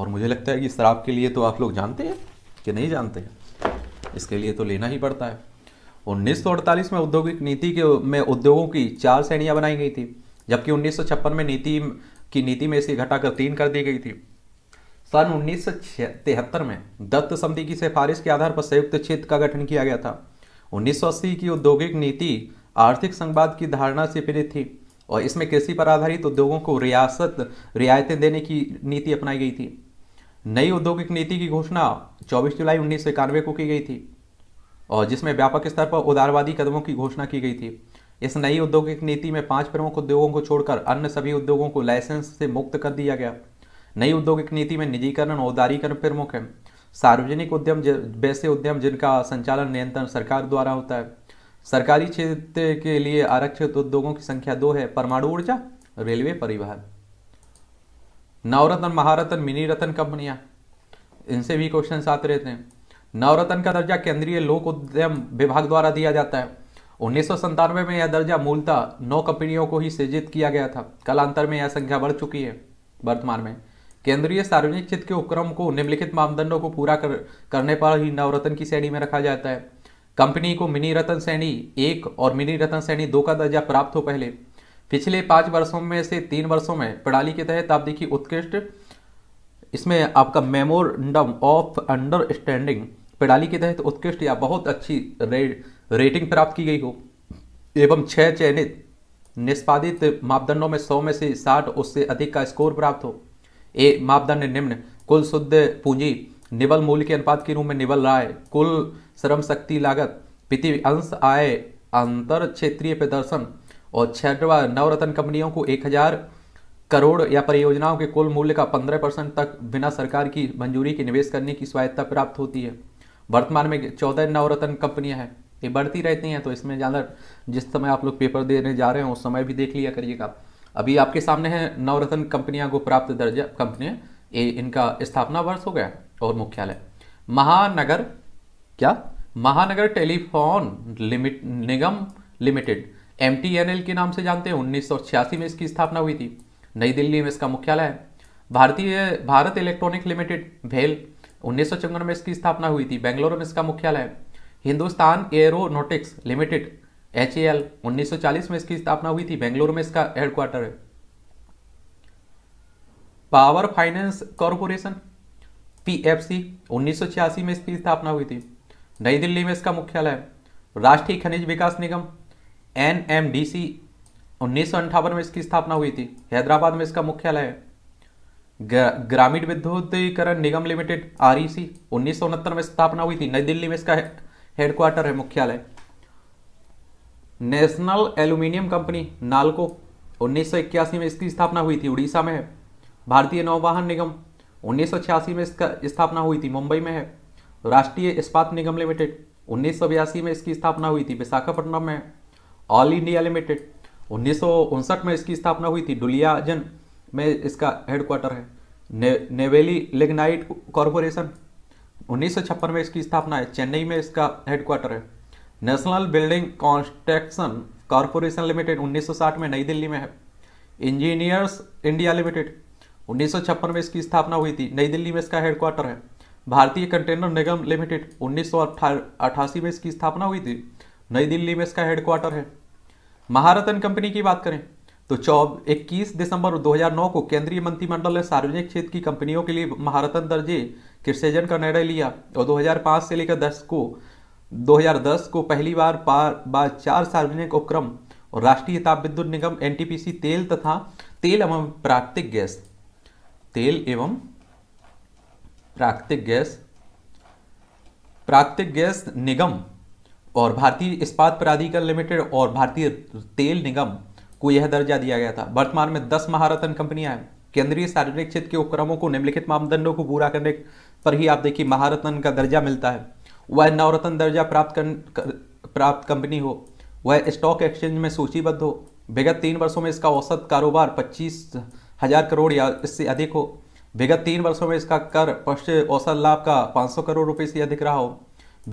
और मुझे लगता है कि शराब के लिए तो आप लोग जानते हैं कि नहीं जानते हैं इसके लिए तो लेना ही पड़ता है उन्नीस में औद्योगिक नीति के में उद्योगों की चार श्रेणियाँ बनाई गई थी जबकि उन्नीस में नीति की नीति में इसे घटाकर तीन कर दी गई थी सन उन्नीस में दत्त समिति की सिफारिश के आधार पर संयुक्त क्षेत्र का गठन किया गया था 1980 की औद्योगिक नीति आर्थिक संवाद की धारणा से प्रेरित थी और इसमें कृषि पर आधारित उद्योगों को रियासत रियायतें देने की नीति अपनाई गई थी नई औद्योगिक नीति की घोषणा 24 जुलाई उन्नीस को की गई थी और जिसमें व्यापक स्तर पर उदारवादी कदमों की घोषणा की गई थी इस नई औद्योगिक नीति में पांच प्रमुख उद्योगों को छोड़कर अन्य सभी उद्योगों को लाइसेंस से मुक्त कर दिया गया नई औद्योगिक नीति में निजीकरण और उदारीकरण प्रमुख है सार्वजनिक उद्यम वैसे उद्यम जिनका संचालन नियंत्रण सरकार द्वारा होता है सरकारी क्षेत्र के लिए आरक्षित उद्योगों की संख्या दो है परमाणु ऊर्जा रेलवे परिवहन नवरत्न महारत्न मिनी रत्न कंपनियां इनसे भी क्वेश्चन आते रहते हैं नवरत्न का दर्जा केंद्रीय लोक उद्यम विभाग द्वारा दिया जाता है उन्नीस में यह दर्जा मूलतः नौ कंपनियों को ही सृजित किया गया था कलांतर में यह संख्या बढ़ चुकी है वर्तमान में केंद्रीय सार्वजनिक क्षेत्र के उपक्रम को निम्नलिखित मापदंडों को पूरा कर, करने पर ही नवरत्न की श्रेणी में रखा जाता है कंपनी को मिनी रतन श्रेणी एक और मिनी रतन श्रेणी दो का दर्जा प्राप्त हो पहले पिछले पाँच वर्षों में से तीन वर्षों में प्रणाली के तहत आप देखिए उत्कृष्ट इसमें आपका मेमोरेंडम ऑफ अंडरस्टैंडिंग प्रणाली के तहत उत्कृष्ट या बहुत अच्छी रे, रेटिंग प्राप्त की गई हो एवं छः चयनित निष्पादित मापदंडों में सौ में से साठ उससे अधिक का स्कोर प्राप्त हो ए मापदंड निम्न कुल शुद्ध पूंजी निवल मूल्य के अनुपात के रूप में निवल राय कुल श्रम शक्ति लागत पिति अंश आय अंतर क्षेत्रीय प्रदर्शन और छठवा नवरत्न कंपनियों को एक हजार करोड़ या परियोजनाओं के कुल मूल्य का पंद्रह परसेंट तक बिना सरकार की मंजूरी के निवेश करने की स्वायत्ता प्राप्त होती है वर्तमान में चौदह नवरत्न कंपनियां हैं ये बढ़ती रहती हैं तो इसमें ज़्यादा जिस समय आप लोग पेपर देने जा रहे हैं उस समय भी देख लिया करिएगा अभी आपके सामने है नवरत्न कंपनियां को प्राप्त दर्जा कंपनियां इनका स्थापना वर्ष हो गया और मुख्यालय महानगर क्या महानगर टेलीफोन लिमिट निगम लिमिटेड एम के नाम से जानते हैं उन्नीस में इसकी स्थापना हुई थी नई दिल्ली में इसका मुख्यालय है भारतीय भारत इलेक्ट्रॉनिक लिमिटेड भेल उन्नीस में इसकी स्थापना हुई थी बेंगलोर में इसका मुख्यालय है Hindustan aeronautics limited H A L उन्नीस में इसकी स्थापना हुई थी बेंगलोर में इसका हेडक्वार्टर है पावर फाइनेंस कॉरपोरेशन पीएफसी 1986 में इसकी स्थापना हुई थी नई दिल्ली में इसका मुख्यालय है राष्ट्रीय खनिज विकास निगम एन एम डी सी उन्नीस में इसकी स्थापना हुई थी हैदराबाद में इसका मुख्यालय है ग्रामीण विद्युतीकरण निगम लिमिटेड आर ई सी में स्थापना हुई थी नई दिल्ली में इसका हेडक्वार्टर है मुख्यालय नेशनल एल्यूमिनियम कंपनी नालको उन्नीस में इसकी स्थापना हुई थी उड़ीसा में है भारतीय नौवाहन निगम उन्नीस में इसका स्थापना हुई थी मुंबई में है राष्ट्रीय इस्पात निगम लिमिटेड उन्नीस में इसकी स्थापना हुई थी विशाखापट्टनम में ऑल इंडिया लिमिटेड उन्नीस में इसकी स्थापना हुई थी डुलियाजन में इसका हेडक्वार्टर है ने, नेवेली लिग्नाइट कॉरपोरेशन उन्नीस में इसकी स्थापना है चेन्नई में इसका हेडक्वार्टर है national building construction corporation limited 1960 में नई दिल्ली में है इंजीनियर्स इंडिया लिमिटेड 1956 में इसकी स्थापना हुई थी नई दिल्ली में इसका हेडक्वार्टर है भारतीय कंटेनर निगम लिमिटेड उन्नीस में इसकी स्थापना हुई थी नई दिल्ली में इसका हेडक्वार्टर है महारतन कंपनी की बात करें तो चौब इक्कीस दिसंबर 2009 को केंद्रीय मंत्रिमंडल ने सार्वजनिक क्षेत्र की कंपनियों के लिए महारतन दर्जे किरसेजन का निर्णय लिया और 2005 से लेकर 10 को 2010 को पहली बार पार बाद चार सार्वजनिक उपक्रम और राष्ट्रीय ताप विद्युत निगम एन तेल तथा तेल एवं प्राकृतिक गैस तेल एवं प्राकृतिक गैस प्राकृतिक गैस निगम और भारतीय इस्पात प्राधिकरण लिमिटेड और भारतीय तेल निगम को यह दर्जा दिया गया था वर्तमान में दस महारत्न कंपनियां हैं केंद्रीय सार्वजनिक क्षेत्र के उपक्रमों को निम्नलिखित मापदंडों को पूरा करने पर ही आप देखिए महारत्न का दर्जा मिलता है वह नवरत्न दर्जा प्राप्त कर, प्राप्त कंपनी हो वह स्टॉक एक्सचेंज में सूचीबद्ध हो विगत तीन वर्षों में इसका औसत कारोबार पच्चीस हजार करोड़ या इससे अधिक हो विगत तीन वर्षों में इसका कर पश्च औसत लाभ का 500 करोड़ रुपए से अधिक रहा हो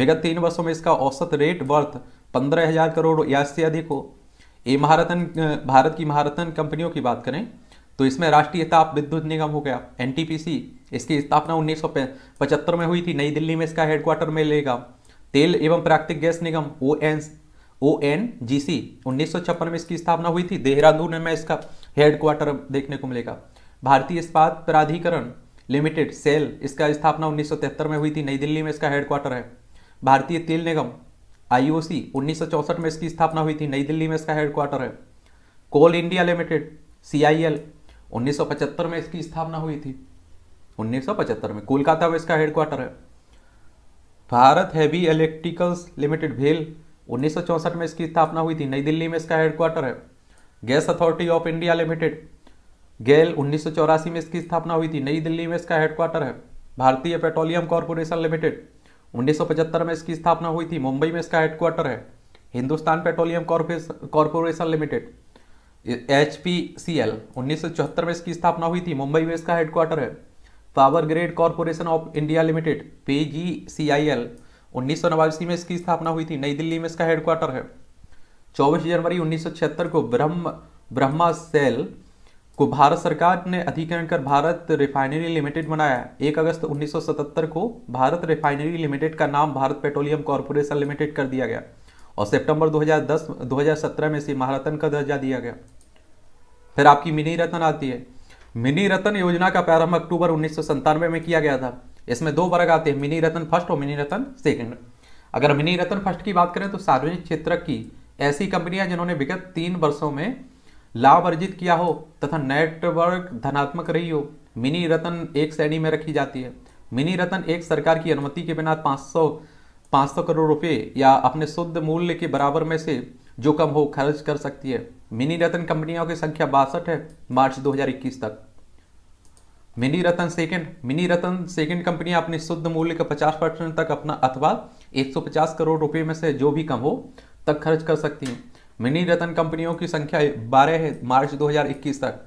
विगत तीन वर्षों में इसका औसत रेट वर्थ पंद्रह हजार करोड़ या इससे अधिक हो ये महारतन भारत की महारतन कंपनियों की बात करें तो इसमें राष्ट्रीय ताप विद्युत निगम हो गया एन इसकी स्थापना उन्नीस में हुई थी नई दिल्ली में इसका हेडक्वार्टर मिलेगा तेल एवं प्राकृतिक गैस निगम O N O N G C उन्नीस में इसकी स्थापना हुई थी देहरादून में इसका हेडक्वार्टर देखने को मिलेगा भारतीय इस्पात प्राधिकरण लिमिटेड सेल इसका स्थापना तिहत्तर में हुई थी नई दिल्ली में इसका हेडक्वार्टर है भारतीय तेल निगम सौ चौसठ में इसकी स्थापना हुई थी नई दिल्ली में इसका हेडक्वार्टर है कोल इंडिया लिमिटेड एल 1975 में इसकी स्थापना हुई थी 1975 में कोलकाता में इसका हेडक्वार्टर है भारत हैवी इलेक्ट्रिकल्स लिमिटेड भेल उन्नीस में इसकी स्थापना हुई थी नई दिल्ली में इसका हेडक्वार्टर है gas authority of India limited GAIL उन्नीस में इसकी स्थापना हुई थी नई दिल्ली में इसका हेडक्वार्टर है भारतीय पेट्रोलियम कॉरपोरेशन लिमिटेड 1975 में इसकी स्थापना हुई थी मुंबई में इसका हेडक्वार्टर है Hindustan petroleum corporation limited H P C L उन्नीस में इसकी स्थापना हुई थी मुंबई में इसका हेडक्वार्टर है power grid corporation of India limited P G C I L उन्नीस में इसकी स्थापना हुई थी नई दिल्ली में इसका हेडक्वार्टर है 24 जनवरी 1976 को ब्रह्म ब्रह्मा सेल को भारत सरकार ने अधिग्रहण कर भारत रिफाइनरी लिमिटेड बनाया एक अगस्त 1977 को भारत रिफाइनरी लिमिटेड का नाम भारत पेट्रोलियम कॉरपोरेशन लिमिटेड कर दिया गया और सितंबर 2010 2017 में इसे महारत्न का दर्जा दिया गया फिर आपकी मिनी रतन आती है मिनी रतन योजना का प्रारंभ अक्टूबर उन्नीस में किया गया था इसमें दो वर्ग आते हैं मिनी रतन फर्स्ट और मिनी रतन सेकेंड अगर मिनी रतन फर्स्ट की बात करें तो सार्वजनिक क्षेत्र की ऐसी कंपनियां जिन्होंने विगत तीन वर्षों में लाभ अर्जित किया हो तथा नेटवर्क धनात्मक रही हो मिनी रतन एक श्रेणी में रखी जाती है मिनी रतन एक सरकार की अनुमति के बिना 500 500 करोड़ रुपए या अपने शुद्ध मूल्य के बराबर में से जो कम हो खर्च कर सकती है मिनी रतन कंपनियों की संख्या बासठ है मार्च 2021 तक mini Ratna second mini Ratna second कंपनियां अपने शुद्ध मूल्य का 50 परसेंट तक अपना अथवा 150 करोड़ रुपए में से जो भी कम हो तक खर्च कर सकती हैं मिनी रतन कंपनियों की संख्या बारह है मार्च 2021 तक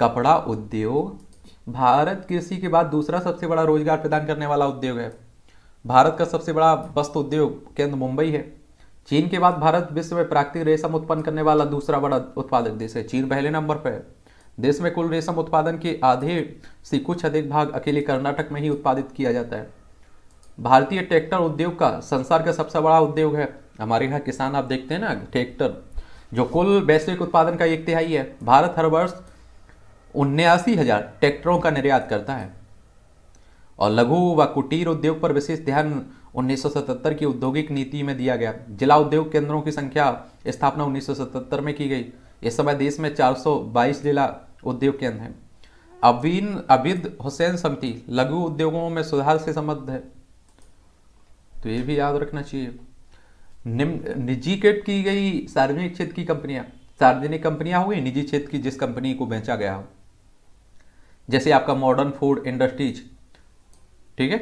कपड़ा उद्योग भारत कृषि के बाद दूसरा सबसे बड़ा रोजगार प्रदान करने वाला उद्योग है भारत का सबसे बड़ा वस्त्र उद्योग केंद्र मुंबई है चीन के बाद भारत विश्व में प्राकृतिक रेशम उत्पन्न करने वाला दूसरा बड़ा उत्पादक देश है चीन पहले नंबर पर है देश में कुल रेशम उत्पादन के आधे से कुछ अधिक भाग अकेले कर्नाटक में ही उत्पादित किया जाता है भारतीय ट्रैक्टर उद्योग का संसार का सबसे बड़ा उद्योग है हमारे यहाँ किसान आप देखते हैं ना ट्रैक्टर जो कुल वैश्विक उत्पादन का एक तिहाई है भारत हर वर्ष उन्यासी हजार ट्रैक्टरों का निर्यात करता है और लघु व कुटीर उद्योग पर विशेष ध्यान 1977 की औद्योगिक नीति में दिया गया जिला उद्योग केंद्रों की संख्या स्थापना 1977 में की गई इस समय देश में 422 जिला उद्योग केंद्र हैं अवीन अविद हुसैन समिति लघु उद्योगों में सुधार से संबद्ध है तो ये भी याद रखना चाहिए निजीकृत की गई सार्वजनिक क्षेत्र की कंपनियां सार्वजनिक कंपनियां हुई निजी क्षेत्र की जिस कंपनी को बेचा गया हो जैसे आपका मॉडर्न फूड इंडस्ट्रीज ठीक है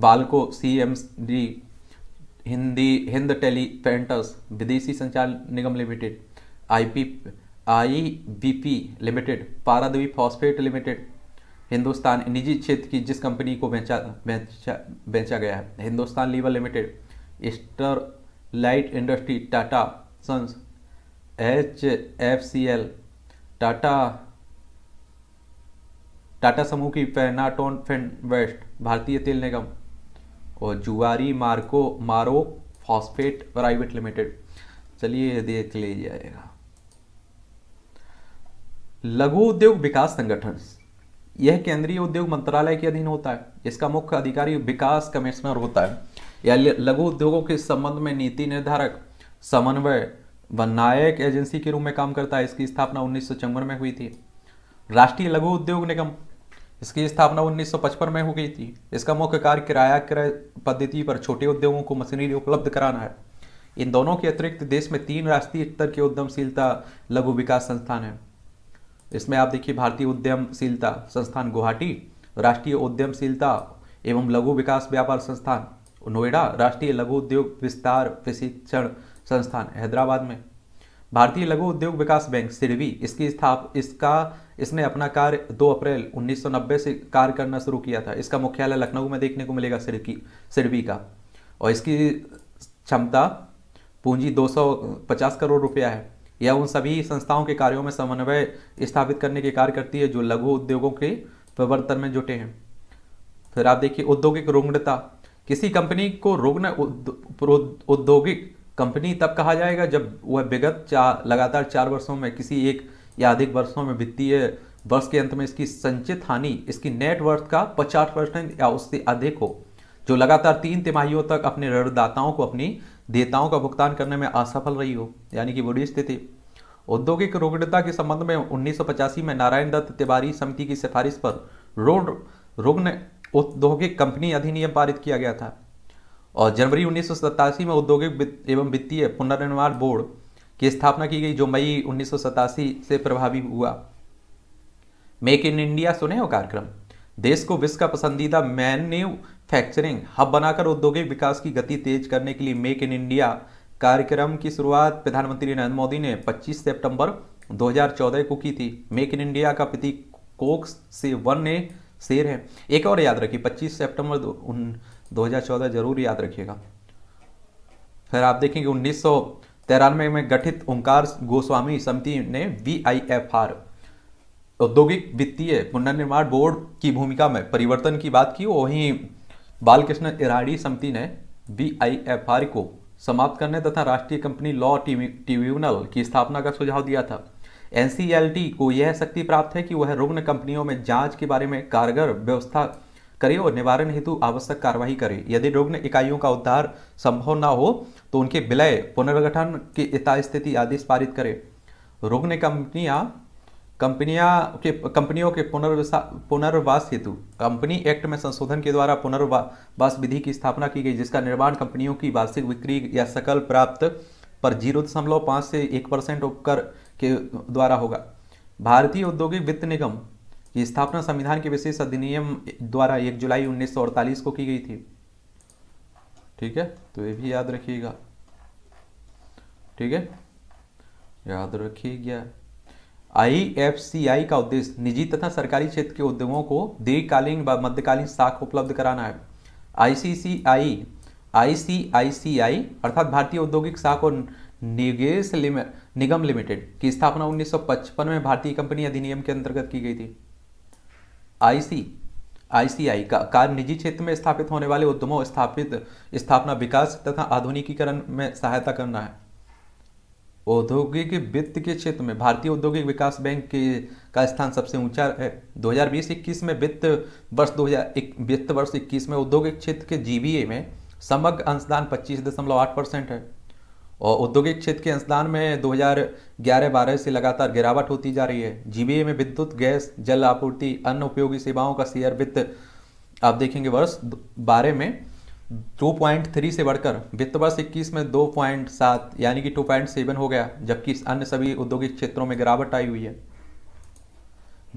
BALCO C M D Hindi Hind teleprinters विदेशी संचार निगम limited I P I B P limited Paradeep phosphate limited Hindustan निजी क्षेत्र की जिस कंपनी को बेचा बेचा बेचा गया है Hindustan lever limited Sterlite industry Tata sons H F C L Tata Tata समूह की पेनाटोन फिन वेस्ट भारतीय तेल निगम और जुआरी मार्को मारो फॉस्फेट प्राइवेट लिमिटेड चलिए देख ले जाएगा लघु उद्योग विकास संगठन यह केंद्रीय उद्योग मंत्रालय के अधीन होता है इसका मुख्य अधिकारी विकास कमिश्नर होता है या लघु उद्योगों के संबंध में नीति निर्धारक समन्वय व नायक एजेंसी के रूप में काम करता है इसकी स्थापना उन्नीस में हुई थी राष्ट्रीय लघु उद्योग निगम इसकी स्थापना 1955 में हो गई थी इसका मुख्य कार्य किराया क्रय पद्धति पर छोटे उद्योगों को मशीनरी उपलब्ध कराना है इन दोनों के अतिरिक्त देश में तीन राष्ट्रीय स्तर के उद्यमशीलता लघु विकास संस्थान है इसमें आप देखिए भारतीय उद्यमशीलता संस्थान गुवाहाटी राष्ट्रीय उद्यमशीलता एवं लघु विकास व्यापार संस्थान नोएडा राष्ट्रीय लघु उद्योग विस्तार प्रशिक्षण संस्थान हैदराबाद में भारतीय लघु उद्योग विकास बैंक सिडबी इसकी स्थाप इसका इसने अपना कार्य 2 अप्रैल 1990 से कार्य करना शुरू किया था इसका मुख्यालय लखनऊ में देखने को मिलेगा सिरकी सिरवी का और इसकी क्षमता पूंजी 250 करोड़ रुपया है यह उन सभी संस्थाओं के कार्यों में समन्वय स्थापित करने के कार्य करती है जो लघु उद्योगों के प्रवर्तन में जुटे हैं फिर आप देखिए औद्योगिक रुग्णता किसी कंपनी को रुग्ण औद्योगिक कंपनी तब कहा जाएगा जब वह विगत चार लगातार चार वर्षों में किसी एक या अधिक वर्षों में वित्तीय वर्ष के अंत में इसकी संचित हानि इसकी नेटवर्थ का 50 परसेंट या उससे अधिक हो जो लगातार तीन तिमाहियों तक अपने ऋणदाताओं को अपनी देताओं का भुगतान करने में असफल रही हो यानी कि बुरी स्थिति औद्योगिक रुग्णता के संबंध में उन्नीस में नारायण दत्त तिवारी समिति की सिफारिश पर रोड रुग्ण औद्योगिक कंपनी अधिनियम पारित किया गया था और जनवरी उन्नीस में औद्योगिक एवं वित्तीय पुनर्निर्माण बोर्ड की स्थापना की गई जो मई उन्नीस से प्रभावी हुआ मेक इन इंडिया सुने हो कार्यक्रम देश को विश्व का पसंदीदा मैन्युफैक्चरिंग हब बनाकर औद्योगिक विकास की गति तेज करने के लिए मेक इन इंडिया कार्यक्रम की शुरुआत प्रधानमंत्री नरेंद्र मोदी ने 25 सितंबर 2014 को की थी मेक इन इंडिया का प्रतीक कोक्स से वन ने शेर है एक और याद रखिए 25 सितंबर 2014 जरूर याद रखिएगा फिर आप देखेंगे उन्नीस तिरानवे में गठित ओंकार गोस्वामी समिति ने वी आई एफ आर औद्योगिक वित्तीय पुनर्निर्माण बोर्ड की भूमिका में परिवर्तन की बात की वहीं बालकृष्ण इराड़ी समिति ने वी आई एफ आर को समाप्त करने तथा राष्ट्रीय कंपनी लॉ ट्रिब्यूनल की स्थापना का सुझाव दिया था एनसीएलटी को यह शक्ति प्राप्त है कि वह रुग्ण कंपनियों में जांच के बारे में कारगर व्यवस्था करे और निवारण हेतु आवश्यक कार्यवाही करे यदि रुग्ण इकाइयों का उद्धार संभव न हो तो उनके विलय पुनर्गठन की यथास्थिति आदेश पारित करे रुग्ण कंपनियां कंपनियां के कंपनियों के पुनर्वसा पुनर्वास हेतु कंपनी एक्ट में संशोधन के द्वारा पुनर्वास विधि की स्थापना की गई जिसका निर्माण कंपनियों की वार्षिक बिक्री या सकल प्राप्त पर जीरो दशमलव पाँच से एक परसेंट उपकर के द्वारा होगा भारतीय औद्योगिक वित्त निगम की स्थापना संविधान के विशेष अधिनियम द्वारा एक जुलाई उन्नीस को की गई थी ठीक है तो ये भी याद रखिएगा ठीक है याद रखिएगा आईएफसीआई का उद्देश्य निजी तथा सरकारी क्षेत्र के उद्यमों को दीर्घकालीन व मध्यकालीन साख उपलब्ध कराना है आईसीसीआई आईसीआईसीआई अर्थात भारतीय औद्योगिक साख और निवेश लिमि, निगम लिमिटेड की स्थापना 1955 में भारतीय कंपनी अधिनियम के अंतर्गत की गई थी आईसी आईसीआई का कार्य निजी क्षेत्र में स्थापित होने वाले उद्यमों स्थापित स्थापना विकास तथा आधुनिकीकरण में सहायता करना है औद्योगिक वित्त के क्षेत्र में भारतीय औद्योगिक विकास बैंक के का स्थान सबसे ऊंचा है 2020-21 में वित्त वर्ष 2001 वित्त वर्ष 21 में औद्योगिक क्षेत्र के जीबीए में समग्र अंशदान 25.8 परसेंट है और औद्योगिक क्षेत्र के अंशदान में 2011-12 से लगातार गिरावट होती जा रही है जीबीए में विद्युत गैस जल आपूर्ति अन्य उपयोगी सेवाओं का शेयर वित्त आप देखेंगे वर्ष बारह में 2.3 से बढ़कर वित्त वर्ष इक्कीस में 2.7 यानी कि 2.7 हो गया जबकि अन्य सभी औद्योगिक क्षेत्रों में गिरावट आई हुई है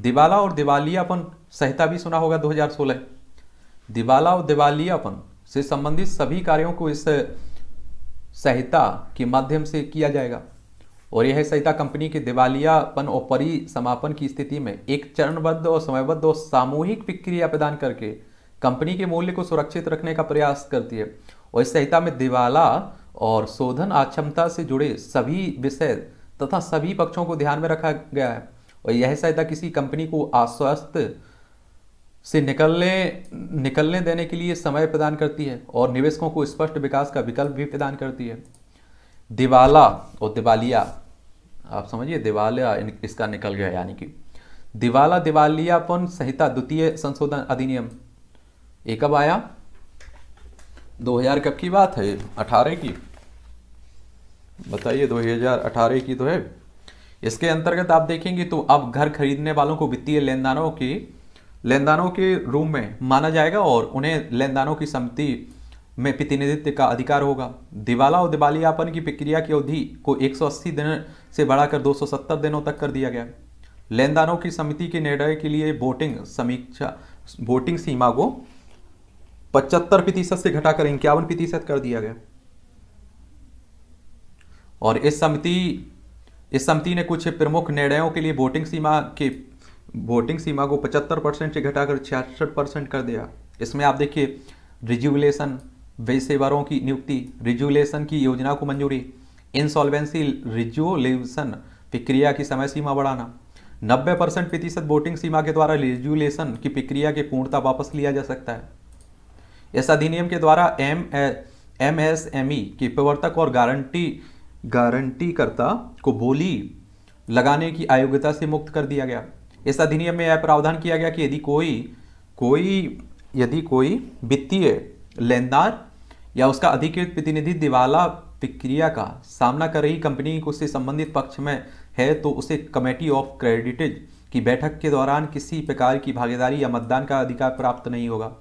दिवाला और दिवालियापन संहिता भी सुना होगा 2016 दिवाला और दिवालियापन से संबंधित सभी कार्यों को इस संहिता के माध्यम से किया जाएगा और यह संहिता कंपनी के दिवालियापन और परि समापन की स्थिति में एक चरणबद्ध और समयबद्ध और सामूहिक प्रक्रिया प्रदान करके कंपनी के मूल्य को सुरक्षित रखने का प्रयास करती है और इस संहिता में दिवाला और शोधन अक्षमता से जुड़े सभी विषय तथा सभी पक्षों को ध्यान में रखा गया है और यह संहिता किसी कंपनी को आश्वस्त से निकलने निकलने देने के लिए समय प्रदान करती है और निवेशकों को स्पष्ट विकास का विकल्प भी प्रदान करती है दिवाला और दिवालिया आप समझिए दिवालिया इसका निकल गया यानी कि दिवाला दिवालियापन संहिता द्वितीय संशोधन अधिनियम ये कब आया 2000 कब की बात है 18 की बताइए 2018 की तो है इसके अंतर्गत आप देखेंगे तो अब घर खरीदने वालों को वित्तीय लेनदारों की लेनदानों के रूम में माना जाएगा और उन्हें लेनदानों की समिति में प्रतिनिधित्व का अधिकार होगा दिवाला और दिवालियापन की प्रक्रिया की अवधि को 180 दिन से बढ़ाकर 270 दिनों तक कर दिया गया लेनदानों की समिति के निर्णय के लिए वोटिंग समीक्षा वोटिंग सीमा को पचहत्तर प्रतिशत से घटाकर इक्यावन प्रतिशत कर दिया गया और इस समिति इस समिति ने कुछ प्रमुख निर्णयों के लिए वोटिंग सीमा के वोटिंग सीमा को 75 परसेंट से घटाकर छियासठ परसेंट कर दिया इसमें आप देखिए रिज्यूलेशन वे सेवारों की नियुक्ति रिज्यूलेशन की योजना को मंजूरी इंसॉल्वेंसी रिज्यूलेशन प्रक्रिया की समय सीमा बढ़ाना 90 परसेंट प्रतिशत वोटिंग सीमा के द्वारा रिज्यूलेशन की प्रक्रिया के पूर्णता वापस लिया जा सकता है इस अधिनियम के द्वारा M M S M E के प्रवर्तक और गारंटी गारंटीकर्ता को बोली लगाने की अयोग्यता से मुक्त कर दिया गया इस अधिनियम में यह प्रावधान किया गया कि यदि कोई कोई यदि कोई वित्तीय लेनदार या उसका अधिकृत प्रतिनिधि दिवाला प्रक्रिया का सामना कर रही कंपनी को से संबंधित पक्ष में है तो उसे कमेटी ऑफ क्रेडिटेज की बैठक के दौरान किसी प्रकार की भागीदारी या मतदान का अधिकार प्राप्त नहीं होगा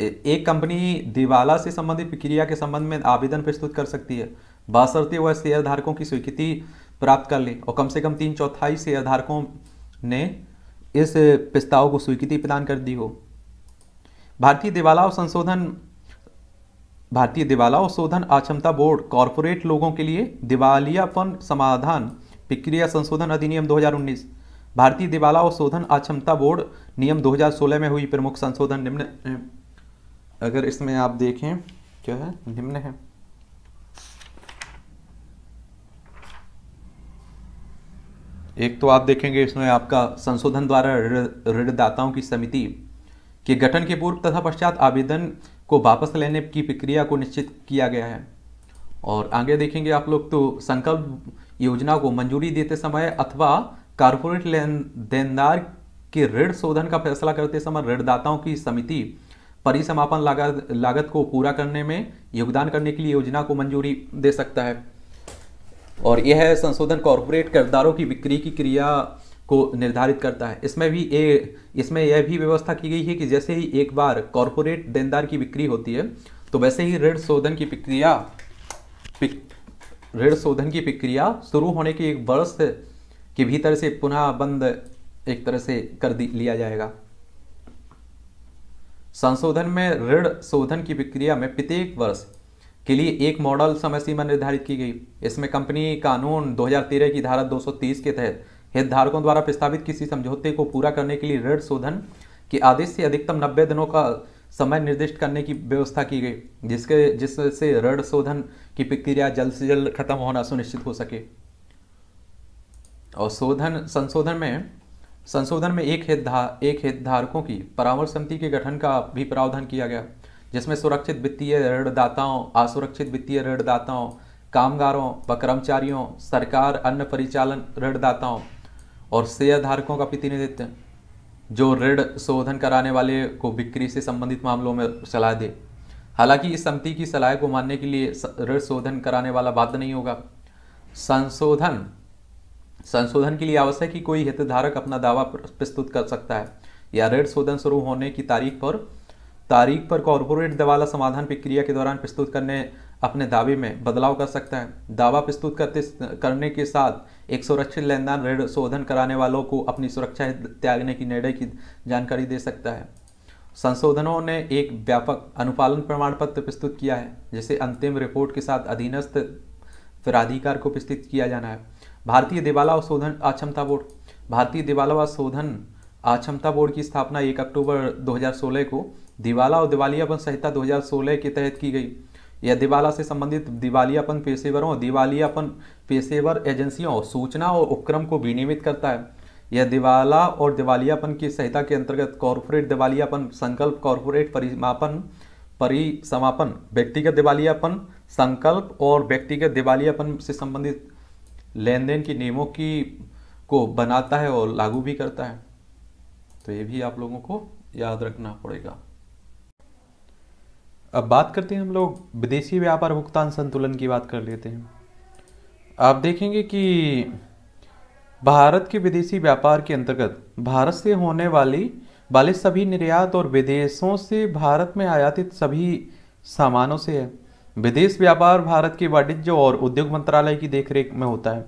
एक कंपनी दिवाला से संबंधित प्रक्रिया के संबंध में आवेदन प्रस्तुत कर सकती है बासरते वह शेयरधारकों की स्वीकृति प्राप्त कर ले और कम से कम तीन चौथाई शेयरधारकों ने इस प्रस्ताव को स्वीकृति प्रदान कर दी हो भारतीय दिवाला संशोधन भारतीय दिवाला और शोधन अक्षमता बोर्ड कॉरपोरेट लोगों के लिए दिवालियापन समाधान प्रक्रिया संशोधन अधिनियम 2019 भारतीय दिवाला और शोधन अक्षमता बोर्ड नियम 2016 में हुई प्रमुख संशोधन निम्न अगर इसमें आप देखें क्या है निम्न है एक तो आप देखेंगे इसमें आपका संशोधन द्वारा ऋणदाताओं की समिति के गठन के पूर्व तथा पश्चात आवेदन को वापस लेने की प्रक्रिया को निश्चित किया गया है और आगे देखेंगे आप लोग तो संकल्प योजना को मंजूरी देते समय अथवा कारपोरेट लेन देनदार के ऋण शोधन का फैसला करते समय ऋणदाताओं की समिति परिसमापन लागत लागत को पूरा करने में योगदान करने के लिए योजना को मंजूरी दे सकता है और यह संशोधन कॉरपोरेट करदारों की बिक्री की क्रिया को निर्धारित करता है इसमें भी ए इसमें यह भी व्यवस्था की गई है कि जैसे ही एक बार कॉरपोरेट देनदार की बिक्री होती है तो वैसे ही ऋण शोधन की प्रक्रिया ऋण शोधन की प्रक्रिया शुरू होने के एक वर्ष के भीतर से पुनः बंद एक तरह से कर लिया जाएगा संशोधन में ऋण शोधन की प्रक्रिया में प्रत्येक वर्ष के लिए एक मॉडल समय सीमा निर्धारित की गई इसमें कंपनी कानून 2013 की धारा 230 के तहत हितधारकों द्वारा प्रस्तावित किसी समझौते को पूरा करने के लिए ऋण शोधन के आदेश से अधिकतम 90 दिनों का समय निर्दिष्ट करने की व्यवस्था की गई जिसके जिससे ऋण शोधन की प्रक्रिया जल्द से जल्द खत्म होना सुनिश्चित हो सके और शोधन संशोधन में संशोधन में एक हितधार एक हितधारकों की परामर्श समिति के गठन का भी प्रावधान किया गया जिसमें सुरक्षित वित्तीय ऋणदाताओं असुरक्षित वित्तीय ऋणदाताओं कामगारों व कर्मचारियों सरकार अन्य परिचालन ऋणदाताओं और शेयरधारकों का प्रतिनिधित्व जो ऋण शोधन कराने वाले को बिक्री से संबंधित मामलों में सलाह दे हालांकि इस समिति की सलाह को मानने के लिए ऋण शोधन कराने वाला बाध्य नहीं होगा संशोधन संशोधन के लिए आवश्यक कि कोई हितधारक अपना दावा प्रस्तुत कर सकता है या ऋण शोधन शुरू होने की तारीख पर तारीख पर कॉरपोरेट दवाला समाधान प्रक्रिया के दौरान प्रस्तुत करने अपने दावे में बदलाव कर सकता है दावा प्रस्तुत करते करने के साथ एक सुरक्षित लेनदान ऋण शोधन कराने वालों को अपनी सुरक्षा त्यागने की निर्णय की जानकारी दे सकता है संशोधनों ने एक व्यापक अनुपालन प्रमाण पत्र प्रस्तुत किया है जिसे अंतिम रिपोर्ट के साथ अधीनस्थ प्राधिकार को प्रस्तुत किया जाना है भारतीय दिवाला शोधन अक्षमता बोर्ड भारतीय दिवाला शोधन अक्षमता बोर्ड की स्थापना 1 अक्टूबर 2016 को दिवाला और दिवालियापन संहिता 2016 के तहत की गई यह दिवाला से संबंधित दिवालियापन पेशेवरों और दिवालियापन पेशेवर एजेंसियों सूचना और उपक्रम को विनियमित करता है यह दिवाला और दिवालियापन की संहिता के अंतर्गत कॉरपोरेट दिवालियापन संकल्प कॉरपोरेट परिमापन परिसमापन व्यक्तिगत दिवालियापन संकल्प और व्यक्तिगत दिवालियापन से संबंधित लेन देन के नियमों की को बनाता है और लागू भी करता है तो ये भी आप लोगों को याद रखना पड़ेगा अब बात करते हैं हम लोग विदेशी व्यापार भुगतान संतुलन की बात कर लेते हैं आप देखेंगे कि भारत के विदेशी व्यापार के अंतर्गत भारत से होने वाली वाले सभी निर्यात और विदेशों से भारत में आयातित सभी सामानों से है विदेश व्यापार भारत के वाणिज्य और उद्योग मंत्रालय की देखरेख में होता है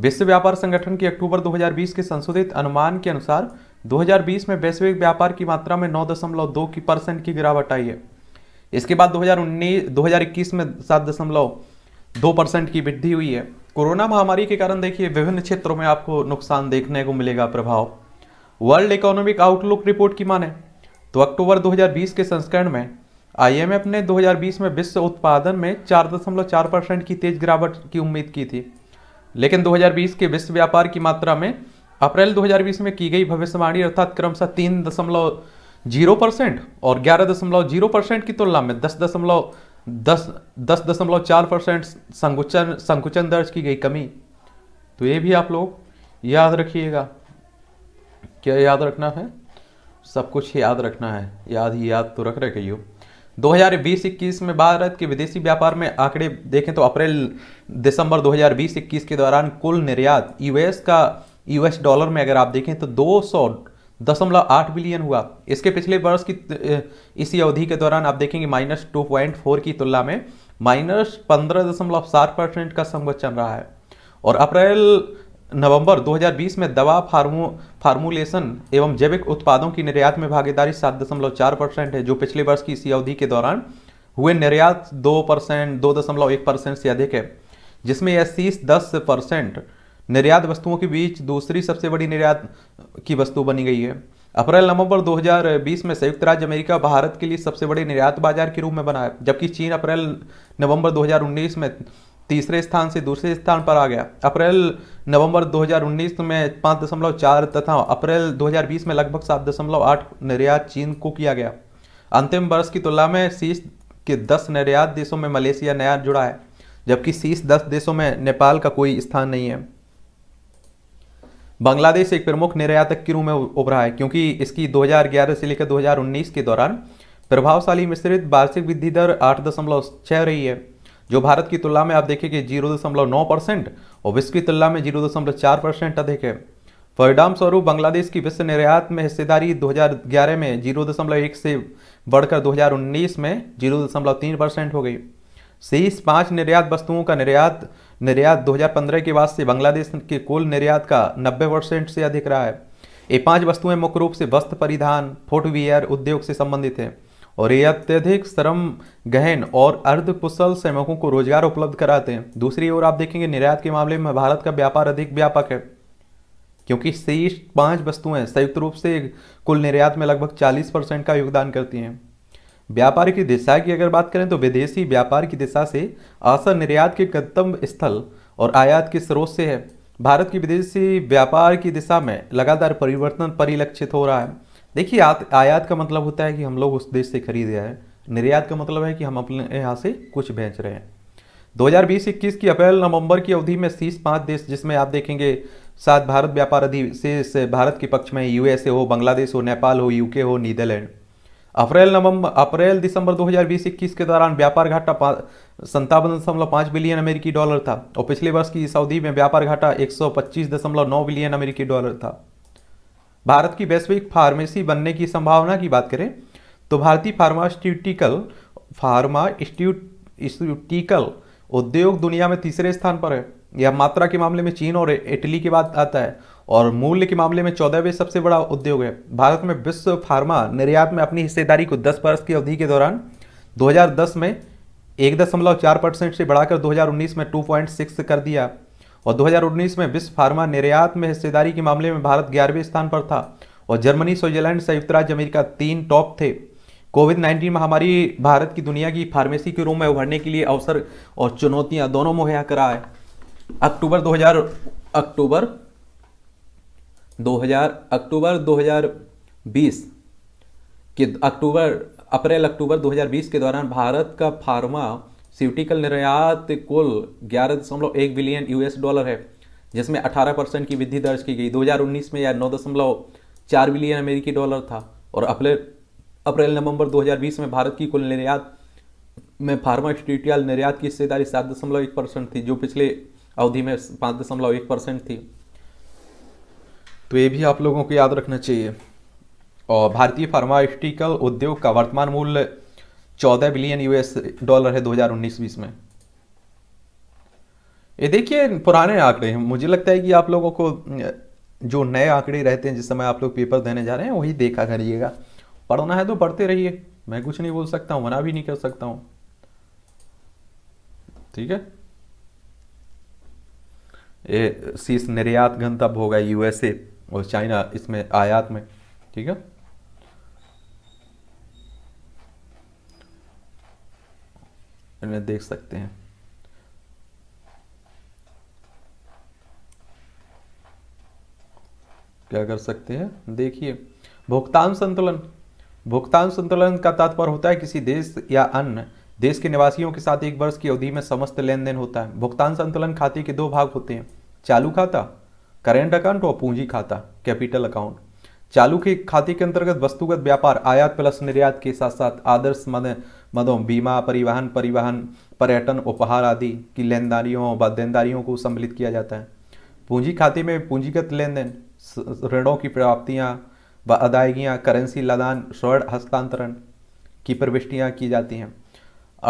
विश्व व्यापार संगठन के अक्टूबर 2020 के संशोधित अनुमान के अनुसार 2020 में वैश्विक व्यापार की मात्रा में 9.2 की परसेंट की गिरावट आई है इसके बाद 2019 2021 में सात दशमलव दो परसेंट की वृद्धि हुई है कोरोना महामारी के कारण देखिए विभिन्न क्षेत्रों में आपको नुकसान देखने को मिलेगा प्रभाव वर्ल्ड इकोनॉमिक आउटलुक रिपोर्ट की माने तो अक्टूबर 2020 के संस्करण में आईएमएफ ने 2020 में विश्व उत्पादन में चार दशमलव चार परसेंट की तेज गिरावट की उम्मीद की थी लेकिन 2020 के विश्व व्यापार की मात्रा में अप्रैल 2020 में की गई भविष्यवाणी अर्थात क्रमशः तीन दशमलव जीरो परसेंट और ग्यारह दशमलव जीरो परसेंट की तुलना में दस दशमलव दस दस दशमलव चार परसेंट संकुचन संकुचन दर्ज की गई कमी तो ये भी आप लोग याद रखिएगा क्या याद रखना है सब कुछ याद रखना है याद ही याद तो रख रहे हजार बीस इक्कीस में भारत के विदेशी व्यापार में आंकड़े देखें तो अप्रैल दिसंबर बीस इक्कीस के दौरान कुल निर्यात यूएस का यूएस डॉलर में अगर आप देखें तो दो दशमलव आठ बिलियन हुआ इसके पिछले वर्ष की इसी अवधि के दौरान आप देखेंगे माइनस टू पॉइंट फोर की तुलना में माइनस पंद्रह दशमलव सात परसेंट का संवचन रहा है और अप्रैल नवंबर 2020 में दवा फार्मू फार्मूलेशन एवं जैविक उत्पादों की निर्यात में भागीदारी सात दशमलव चार परसेंट है जो पिछले वर्ष की इसी अवधि के दौरान हुए निर्यात दो परसेंट दो दशमलव एक परसेंट से अधिक है जिसमें यह शीस दस परसेंट निर्यात वस्तुओं के बीच दूसरी सबसे बड़ी निर्यात की वस्तु बनी गई है अप्रैल नवंबर 2020 में संयुक्त राज्य अमेरिका भारत के लिए सबसे बड़े निर्यात बाजार के रूप में बना है जबकि चीन अप्रैल नवंबर 2019 में तीसरे स्थान से दूसरे स्थान पर आ गया अप्रैल नवंबर 2019 में पाँच दशमलव चार तथा अप्रैल 2020 में लगभग सात दशमलव आठ निर्यात चीन को किया गया अंतिम वर्ष की तुलना में शीर्ष के दस निर्यात देशों में मलेशिया नया जुड़ा है जबकि शीर्ष दस देशों में नेपाल का कोई स्थान नहीं है बांग्लादेश एक प्रमुख निर्यातक के रूप में उभरा है क्योंकि इसकी 2011 से लेकर 2019 के दौरान प्रभावशाली मिश्रित वार्षिक वृद्धि दर आठ दशमलव छह रही है जो भारत की तुलना में आप देखेंगे जीरो दशमलव नौ परसेंट और विश्व की तुलना में जीरो दशमलव चार परसेंट अधिक है परिणाम स्वरूप बांग्लादेश की विश्व निर्यात में हिस्सेदारी 2011 में जीरो दशमलव एक से बढ़कर 2019 में जीरो दशमलव तीन परसेंट हो गई शेष पाँच निर्यात वस्तुओं का निर्यात निर्यात 2015 के बाद से बांग्लादेश के कुल निर्यात का 90 परसेंट से अधिक रहा है ये पांच वस्तुएं मुख्य रूप से वस्त्र परिधान फुटवियर उद्योग से संबंधित हैं और ये अत्यधिक श्रम गहन और अर्धकुशल श्रमिकों को रोजगार उपलब्ध कराते हैं दूसरी ओर आप देखेंगे निर्यात के मामले में भारत का व्यापार अधिक व्यापक है क्योंकि शेष पांच वस्तुएं संयुक्त रूप से कुल निर्यात में लगभग 40 परसेंट का योगदान करती हैं व्यापार की दिशा की अगर बात करें तो विदेशी व्यापार की दिशा से असर निर्यात के गंतव्य स्थल और आयात के स्रोत से है भारत की विदेशी व्यापार की दिशा में लगातार परिवर्तन परिलक्षित हो रहा है देखिए आयात का मतलब होता है कि हम लोग उस देश से खरीद रहे हैं निर्यात का मतलब है कि हम अपने यहाँ से कुछ बेच रहे हैं 2020-21 की अप्रैल नवंबर की अवधि में शीस पाँच देश जिसमें आप देखेंगे सात भारत व्यापार अधिशेष भारत के पक्ष में यूएसए हो बांग्लादेश हो नेपाल हो यूके हो नीदरलैंड अप्रैल नवंबर अप्रैल दिसंबर 2020-21 के दौरान व्यापार घाटा संतावन दशमलव पाँच बिलियन अमेरिकी डॉलर था और पिछले वर्ष की इस अवधि में व्यापार घाटा 125.9 बिलियन अमेरिकी डॉलर था भारत की वैश्विक फार्मेसी बनने की संभावना की बात करें तो भारतीय फार्मास्यूटिकल फार्मास्यूटिकल उद्योग दुनिया में तीसरे स्थान पर है यह मात्रा के मामले में चीन और इटली के बाद आता है और मूल्य के मामले में चौदहवें सबसे बड़ा उद्योग है भारत में विश्व फार्मा निर्यात में अपनी हिस्सेदारी को 10 वर्ष की अवधि के दौरान 2010 में एक दशमलव चार परसेंट से बढ़ाकर 2019 में 2.6 कर दिया और 2019 में विश्व फार्मा निर्यात में हिस्सेदारी के मामले में भारत ग्यारहवें स्थान पर था और जर्मनी स्विट्जरलैंड संयुक्त राज्य अमेरिका तीन टॉप थे कोविड 19 महामारी भारत की दुनिया की फार्मेसी के रूप में उभरने के लिए अवसर और चुनौतियां दोनों मुहैया करा है अक्टूबर दो अक्टूबर 2000 अक्टूबर 2020 के अक्टूबर अप्रैल अक्टूबर 2020 के दौरान भारत का फार्मा निर्यात कुल ग्यारह दशमलव एक बिलियन यूएस डॉलर है जिसमें 18 परसेंट की वृद्धि दर्ज की गई 2019 में यह नौ दशमलव चार बिलियन अमेरिकी डॉलर था और अप्रैल अप्रैल नवंबर 2020 में भारत की कुल निर्यात में फार्मास्यूटिकल निर्यात की हिस्सेदारी सात दशमलव एक परसेंट थी जो पिछले अवधि में पाँच दशमलव एक परसेंट थी तो ये भी आप लोगों को याद रखना चाहिए और भारतीय फार्मास्यूटिकल उद्योग का वर्तमान मूल्य चौदह बिलियन यूएस डॉलर है 2019-20 में ये देखिए पुराने आंकड़े हैं मुझे लगता है कि आप लोगों को जो नए आंकड़े रहते हैं जिस समय आप लोग पेपर देने जा रहे हैं वही देखा करिएगा पढ़ना है तो पढ़ते रहिए मैं कुछ नहीं बोल सकता हूँ मना भी नहीं कर सकता हूँ ठीक है ये शीर्ष निर्यात गंतव्य होगा यूएसए और चाइना इसमें आयात में ठीक है इन्हें देख सकते हैं क्या कर सकते हैं देखिए भुगतान संतुलन भुगतान संतुलन का तात्पर्य होता है किसी देश या अन्य देश के निवासियों के साथ एक वर्ष की अवधि में समस्त लेन देन होता है भुगतान संतुलन खाते के दो भाग होते हैं चालू खाता करेंट अकाउंट और पूंजी खाता कैपिटल अकाउंट चालू के खाते के अंतर्गत वस्तुगत व्यापार आयात प्लस निर्यात के साथ साथ आदर्श मद मदों बीमा परिवहन परिवहन पर्यटन उपहार आदि की लेनदारियों व देनदारियों को सम्मिलित किया जाता है पूंजी खाते में पूंजीगत लेन देन ऋणों की प्राप्तियाँ व अदायगियाँ करेंसी लदान स्वर्ण हस्तांतरण की प्रविष्टियाँ की जाती हैं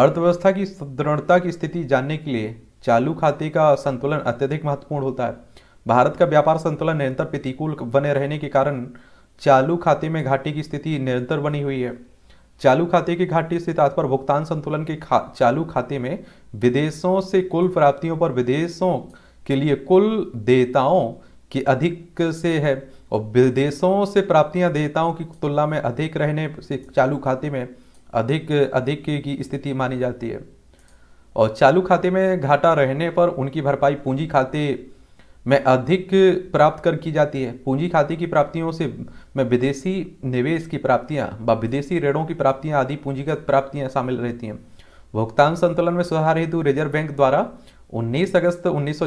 अर्थव्यवस्था की दृढ़ता की स्थिति जानने के लिए चालू खाते का संतुलन अत्यधिक महत्वपूर्ण होता है भारत का व्यापार संतुलन निरंतर प्रतिकूल बने रहने के कारण चालू खाते में घाटे की स्थिति निरंतर बनी हुई है चालू खाते की घाटी स्थिति तात्पर्य भुगतान संतुलन के खा, चालू खाते में विदेशों से कुल प्राप्तियों पर विदेशों के लिए कुल देताओं की अधिक से है और विदेशों से प्राप्तियां देताओं की तुलना में अधिक रहने से चालू खाते में अधिक अधिक की स्थिति मानी जाती है और चालू खाते में घाटा रहने पर उनकी भरपाई पूंजी खाते में अधिक प्राप्त कर की जाती है पूंजी खाते की प्राप्तियों से में विदेशी निवेश की प्राप्तियां व विदेशी ऋणों की प्राप्तियां आदि पूंजीगत प्राप्तियां शामिल रहती हैं भुगतान संतुलन में सुधार हेतु रिजर्व बैंक द्वारा 19 अगस्त उन्नीस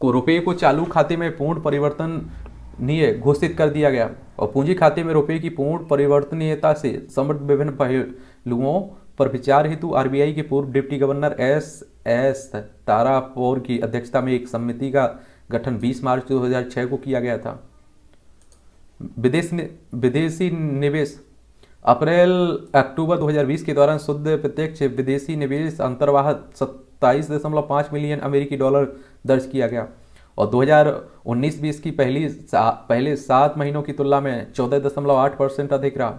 को रुपये को चालू खाते में पूर्ण परिवर्तनीय घोषित कर दिया गया और पूंजी खाते में रुपये की पूर्ण परिवर्तनीयता से समृद्ध विभिन्न पहलुओं पर विचार हेतु आरबीआई के पूर्व deputy governor S S Tarapore की अध्यक्षता में एक समिति का गठन 20 मार्च 2006 को किया गया था विदेश विदेशी निवेश अप्रैल अक्टूबर 2020 के दौरान शुद्ध प्रत्यक्ष विदेशी निवेश अंतर्वाह सत्ताईस दशमलव पाँच मिलियन अमेरिकी डॉलर दर्ज किया गया और 2019-20 की पहली सा, पहले सात महीनों की तुलना में 14.8 परसेंट अधिक रहा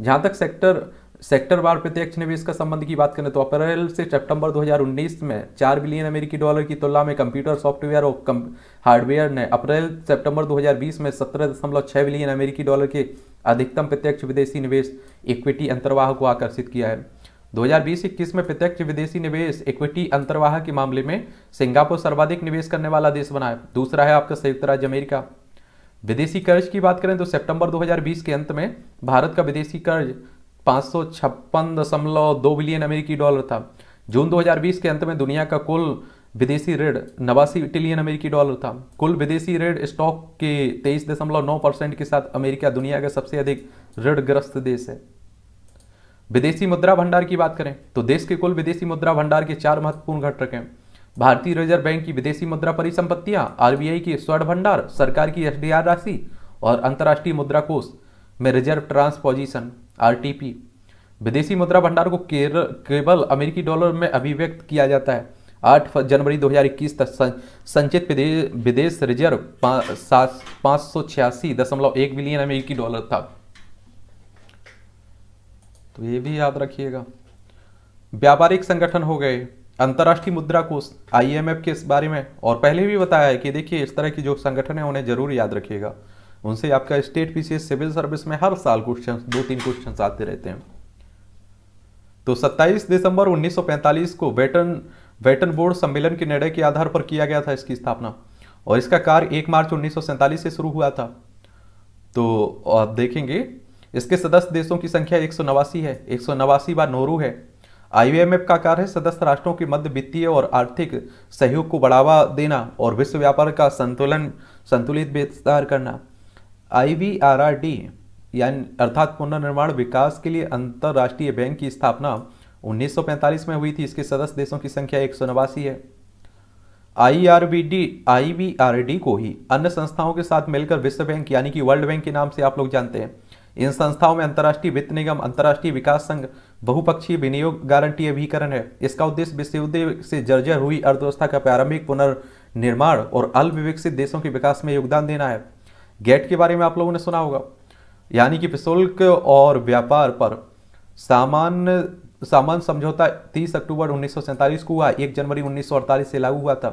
जहां तक सेक्टर सेक्टर वार प्रत्यक्ष निवेश का संबंध की बात करें तो अप्रैल से सितंबर 2019 में चार बिलियन अमेरिकी डॉलर की तुलना में कंप्यूटर सॉफ्टवेयर और हार्डवेयर ने अप्रैल सितंबर 2020 में 17.6 बिलियन अमेरिकी डॉलर के अधिकतम प्रत्यक्ष विदेशी निवेश इक्विटी अंतर्वाह को आकर्षित किया है 2020-21 में प्रत्यक्ष विदेशी निवेश इक्विटी अंतर्वाह के मामले में सिंगापुर सर्वाधिक निवेश करने वाला देश बना है दूसरा है आपका संयुक्त राज्य अमेरिका विदेशी कर्ज की बात करें तो सितंबर 2020 के अंत में भारत का विदेशी कर्ज पाँच बिलियन अमेरिकी डॉलर था जून 2020 के अंत में दुनिया का कुल विदेशी ऋण नवासी ट्रिलियन अमेरिकी डॉलर था कुल विदेशी ऋण स्टॉक के 23.9 परसेंट के साथ अमेरिका दुनिया का सबसे अधिक ऋणग्रस्त देश है विदेशी मुद्रा भंडार की बात करें तो देश के कुल विदेशी मुद्रा भंडार के चार महत्वपूर्ण घटक हैं भारतीय रिजर्व बैंक की विदेशी मुद्रा परिसंपत्तियां आरबीआई की स्वर्ण भंडार सरकार की एसडीआर राशि और अंतर्राष्ट्रीय मुद्रा कोष में रिजर्व ट्रांसपोजिशन आरटीपी विदेशी मुद्रा भंडार को केवल अमेरिकी डॉलर में अभिव्यक्त किया जाता है आठ जनवरी 2021 तक संचित विदेश रिजर्व पांच सौ छियासी दशमलव एक बिलियन अमेरिकी डॉलर था तो ये भी याद रखिएगा व्यापारिक संगठन हो गए अंतर्राष्ट्रीय मुद्रा कोष आईएमएफ के इस बारे में और पहले भी बताया है कि देखिए इस तरह की जो संगठन है उन्हें जरूर याद रखिएगा उनसे आपका स्टेट पीसीएस सिविल सर्विस में हर साल क्वेश्चन दो तीन क्वेश्चन आते रहते हैं तो 27 दिसंबर 1945 को वेटन वेटन बोर्ड सम्मेलन के निर्णय के आधार पर किया गया था इसकी स्थापना और इसका कार्य 1 मार्च उन्नीस से शुरू हुआ था तो आप देखेंगे इसके सदस्य देशों की संख्या एक है एक बार नोरू है आईवीएमएफ का कार्य है सदस्य राष्ट्रों के मध्य वित्तीय और आर्थिक सहयोग को बढ़ावा देना और विश्व व्यापार का संतुलन संतुलित विस्तार करना आईवीआरआरडी यानी अर्थात पुनर्निर्माण विकास के लिए अंतर्राष्ट्रीय बैंक की स्थापना 1945 में हुई थी इसके सदस्य देशों की संख्या एक है आईआरबीडी आईवीआरडी e को ही अन्य संस्थाओं के साथ मिलकर विश्व बैंक यानी कि वर्ल्ड बैंक के नाम से आप लोग जानते हैं इन संस्थाओं में अंतर्राष्ट्रीय वित्त निगम अंतर्राष्ट्रीय विकास संघ बहुपक्षीय विनियोग गारंटी अभिकरण है इसका उद्देश्य युद्ध से जर्जर हुई अर्थव्यवस्था का प्रारंभिक पुनर्निर्माण और अल्पविकसित देशों के विकास में योगदान देना है गेट के बारे में आप लोगों ने सुना होगा यानी कि प्रशुल्क और व्यापार पर सामान्य सामान समझौता 30 अक्टूबर उन्नीस को हुआ 1 जनवरी 1948 से लागू हुआ था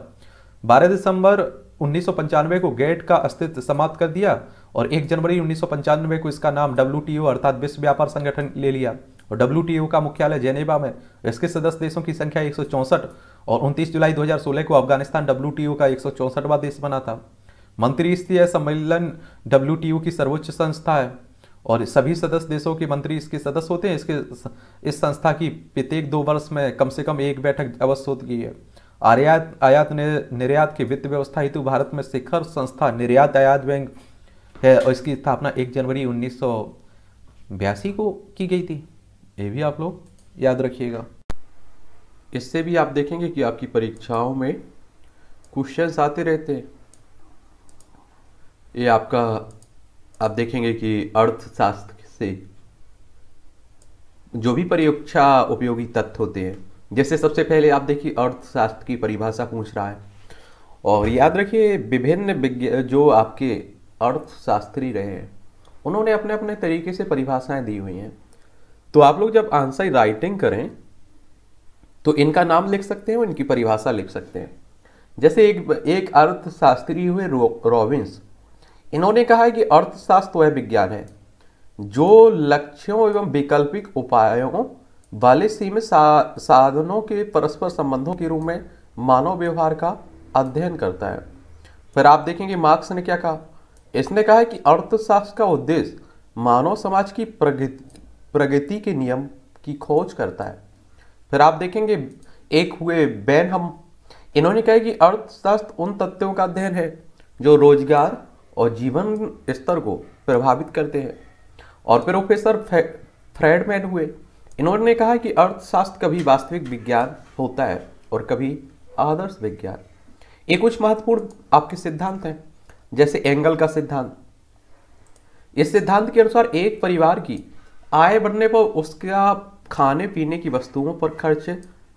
12 दिसंबर उन्नीस को गेट का अस्तित्व समाप्त कर दिया और 1 जनवरी उन्नीस को इसका नाम डब्ल्यू अर्थात विश्व व्यापार संगठन ले लिया और डब्ल्यू का मुख्यालय जेनेवा में इसके सदस्य देशों की संख्या एक और 29 जुलाई 2016 को अफगानिस्तान डब्ल्यू का एक देश बना था मंत्री स्तरीय सम्मेलन डब्ल्यू की सर्वोच्च संस्था है और सभी सदस्य देशों के मंत्री इसके सदस्य होते हैं इसके इस संस्था की प्रत्येक दो वर्ष में कम से कम एक बैठक अवश्य होती है आयात आयात निर्यात की वित्त व्यवस्था हेतु भारत में शिखर संस्था निर्यात आयात बैंक है और इसकी स्थापना एक जनवरी उन्नीस को की गई थी ये भी आप लोग याद रखिएगा इससे भी आप देखेंगे कि आपकी परीक्षाओं में क्वेश्चन आते रहते हैं ये आपका आप देखेंगे कि अर्थशास्त्र से जो भी परीक्षा उपयोगी तत्व होते हैं जैसे सबसे पहले आप देखिए अर्थशास्त्र की परिभाषा पूछ रहा है और याद रखिए विभिन्न जो आपके अर्थशास्त्री रहे हैं उन्होंने अपने अपने तरीके से परिभाषाएं दी हुई हैं तो आप लोग जब आंसर राइटिंग करें तो इनका नाम लिख सकते हैं और इनकी परिभाषा लिख सकते हैं जैसे एक एक अर्थशास्त्री हुए रॉबिन्स इन्होंने कहा है कि अर्थशास्त्र वह विज्ञान है जो लक्ष्यों एवं वैकल्पिक उपायों वाले सीमित सा, साधनों के परस्पर संबंधों के रूप में मानव व्यवहार का अध्ययन करता है फिर आप देखेंगे मार्क्स ने क्या कहा इसने कहा है कि अर्थशास्त्र का उद्देश्य मानव समाज की प्रगति प्रगति के नियम की खोज करता है फिर आप देखेंगे एक हुए बैन हम इन्होंने कहा कि अर्थशास्त्र उन तथ्यों का अध्ययन है जो रोजगार और जीवन स्तर को प्रभावित करते हैं और प्रोफेसर फ्रेडमैन हुए इन्होंने कहा कि अर्थशास्त्र कभी वास्तविक विज्ञान होता है और कभी आदर्श विज्ञान ये कुछ महत्वपूर्ण आपके सिद्धांत हैं जैसे एंगल का सिद्धांत इस सिद्धांत के अनुसार एक परिवार की आय बढ़ने पर उसका खाने पीने की वस्तुओं पर खर्च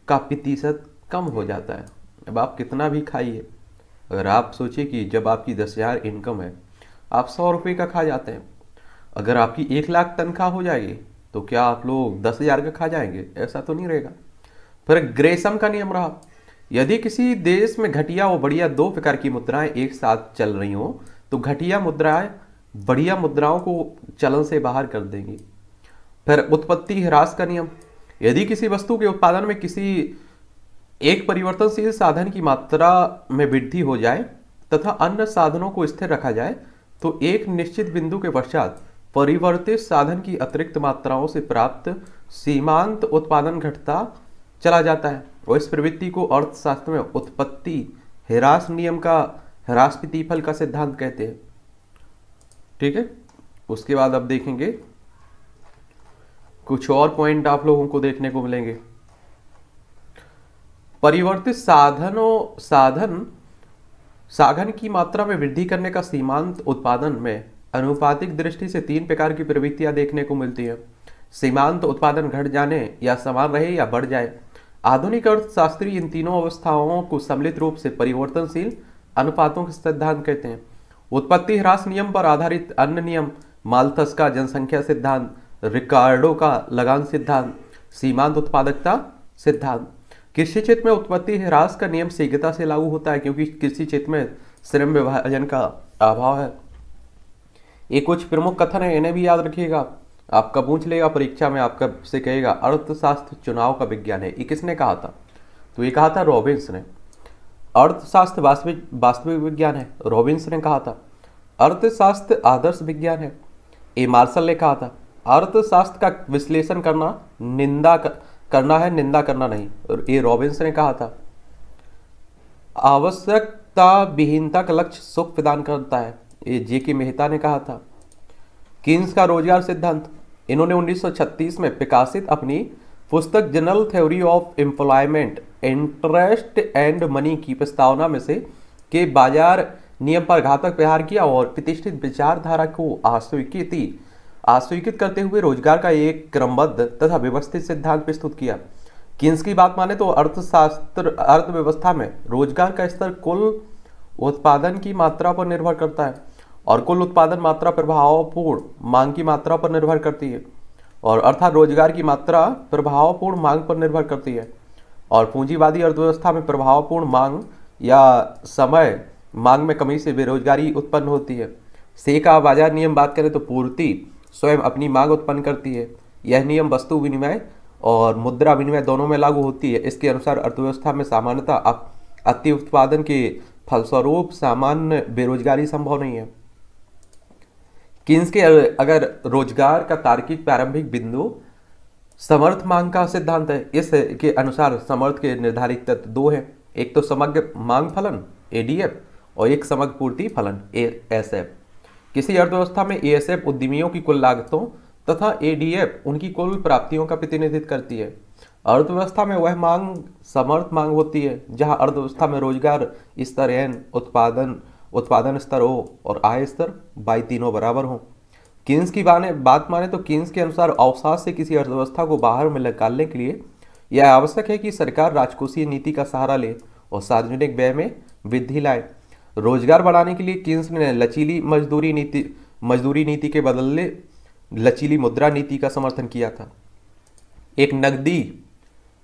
का प्रतिशत कम हो जाता है अब आप कितना भी खाइए अगर आप सोचिए कि जब आपकी दस हज़ार इनकम है आप सौ रुपये का खा जाते हैं अगर आपकी एक लाख तनख्वाह हो जाएगी तो क्या आप लोग दस हज़ार का खा जाएंगे ऐसा तो नहीं रहेगा फिर ग्रेसम का नियम रहा यदि किसी देश में घटिया और बढ़िया दो प्रकार की मुद्राएं एक साथ चल रही हों तो घटिया मुद्राएं बढ़िया मुद्राओं को चलन से बाहर कर देंगी फिर उत्पत्ति ह्रास का नियम यदि किसी वस्तु के उत्पादन में किसी एक परिवर्तनशील साधन की मात्रा में वृद्धि हो जाए तथा अन्य साधनों को स्थिर रखा जाए तो एक निश्चित बिंदु के पश्चात परिवर्तित साधन की अतिरिक्त मात्राओं से प्राप्त सीमांत उत्पादन घटता चला जाता है और इस प्रवृत्ति को अर्थशास्त्र में उत्पत्ति हिरास नियम का हिरास प्रतिफल का सिद्धांत कहते हैं ठीक है उसके बाद अब देखेंगे कुछ और पॉइंट आप लोगों को देखने को मिलेंगे परिवर्तित साधनों साधन साधन की मात्रा में वृद्धि करने का सीमांत उत्पादन में अनुपातिक दृष्टि से तीन प्रकार की प्रवृत्तियां देखने को मिलती है सीमांत उत्पादन घट जाने या समान रहे या बढ़ जाए आधुनिक अर्थशास्त्री इन तीनों अवस्थाओं को सम्मिलित रूप से परिवर्तनशील अनुपातों के सिद्धांत कहते हैं उत्पत्ति ह्रास नियम पर आधारित अन्य नियम मालथस का जनसंख्या सिद्धांत रिकार्डो का लगान सिद्धांत सीमांत उत्पादकता सिद्धांत कृषि क्षेत्र में उत्पत्ति ह्रास का नियम शीघ्रता से लागू होता है क्योंकि कृषि क्षेत्र में श्रम विभाजन का अभाव है ये कुछ प्रमुख कथन है इन्हें भी याद रखिएगा आपका पूछ लेगा परीक्षा में आपका से कहेगा अर्थशास्त्र चुनाव का विज्ञान है ये किसने कहा था तो ये कहा था रॉबिन्स ने अर्थशास्त्र वास्तविक वास्तविक विज्ञान है रॉबिन्स ने कहा था अर्थशास्त्र आदर्श विज्ञान है ए मार्शल ने कहा था अर्थशास्त्र का विश्लेषण करना निंदा का करना है निंदा करना नहीं और ये रॉबिन्स ने कहा था आवश्यकता विहीनता का लक्ष्य सुख प्रदान करता है ये जे के मेहता ने कहा था किन्स का रोजगार सिद्धांत इन्होंने 1936 में प्रकाशित अपनी पुस्तक general theory of employment interest and money की प्रस्तावना में से के बाजार नियम पर घातक प्रहार किया और प्रतिष्ठित विचारधारा को आस्वीकृति आस्वीकृत करते हुए रोजगार का एक क्रमबद्ध तथा व्यवस्थित सिद्धांत प्रस्तुत किया किन्स की बात माने तो अर्थशास्त्र अर्थव्यवस्था में रोजगार का स्तर कुल उत्पादन की मात्रा पर निर्भर करता है और कुल उत्पादन मात्रा प्रभावपूर्ण मांग की मात्रा पर निर्भर करती है और अर्थात रोजगार की मात्रा प्रभावपूर्ण मांग पर निर्भर करती है और पूंजीवादी अर्थव्यवस्था में प्रभावपूर्ण मांग या समय मांग में कमी से बेरोजगारी उत्पन्न होती है से का बाजार नियम बात करें तो पूर्ति स्वयं अपनी मांग उत्पन्न करती है यह नियम वस्तु विनिमय और मुद्रा विनिमय दोनों में लागू होती है इसके अनुसार अर्थव्यवस्था में सामान्यता अति उत्पादन के फलस्वरूप सामान्य बेरोजगारी संभव नहीं है किन्स के अगर रोजगार का तार्किक प्रारंभिक बिंदु समर्थ मांग का सिद्धांत है इस के अनुसार समर्थ के निर्धारित तत्व दो हैं एक तो समग्र मांग फलन एडीएफ और एक समग्र पूर्ति फलन एएसएफ किसी अर्थव्यवस्था में एएसएफ उद्यमियों की कुल लागतों तथा एडीएफ उनकी कुल प्राप्तियों का प्रतिनिधित्व करती है अर्थव्यवस्था में वह मांग समर्थ मांग होती है जहां अर्थव्यवस्था में रोजगार स्तर एन उत्पादन उत्पादन स्तर ओ और आय स्तर बाई तीनों बराबर हो किन्स की बाने बात माने तो किन्स के अनुसार अवसाद से किसी अर्थव्यवस्था को बाहर में निकालने के लिए यह आवश्यक है कि सरकार राजकोषीय नीति का सहारा ले और सार्वजनिक व्यय में वृद्धि लाए रोजगार बढ़ाने के लिए किन्स ने लचीली मजदूरी नीति मजदूरी नीति के बदले लचीली मुद्रा नीति का समर्थन किया था एक नकदी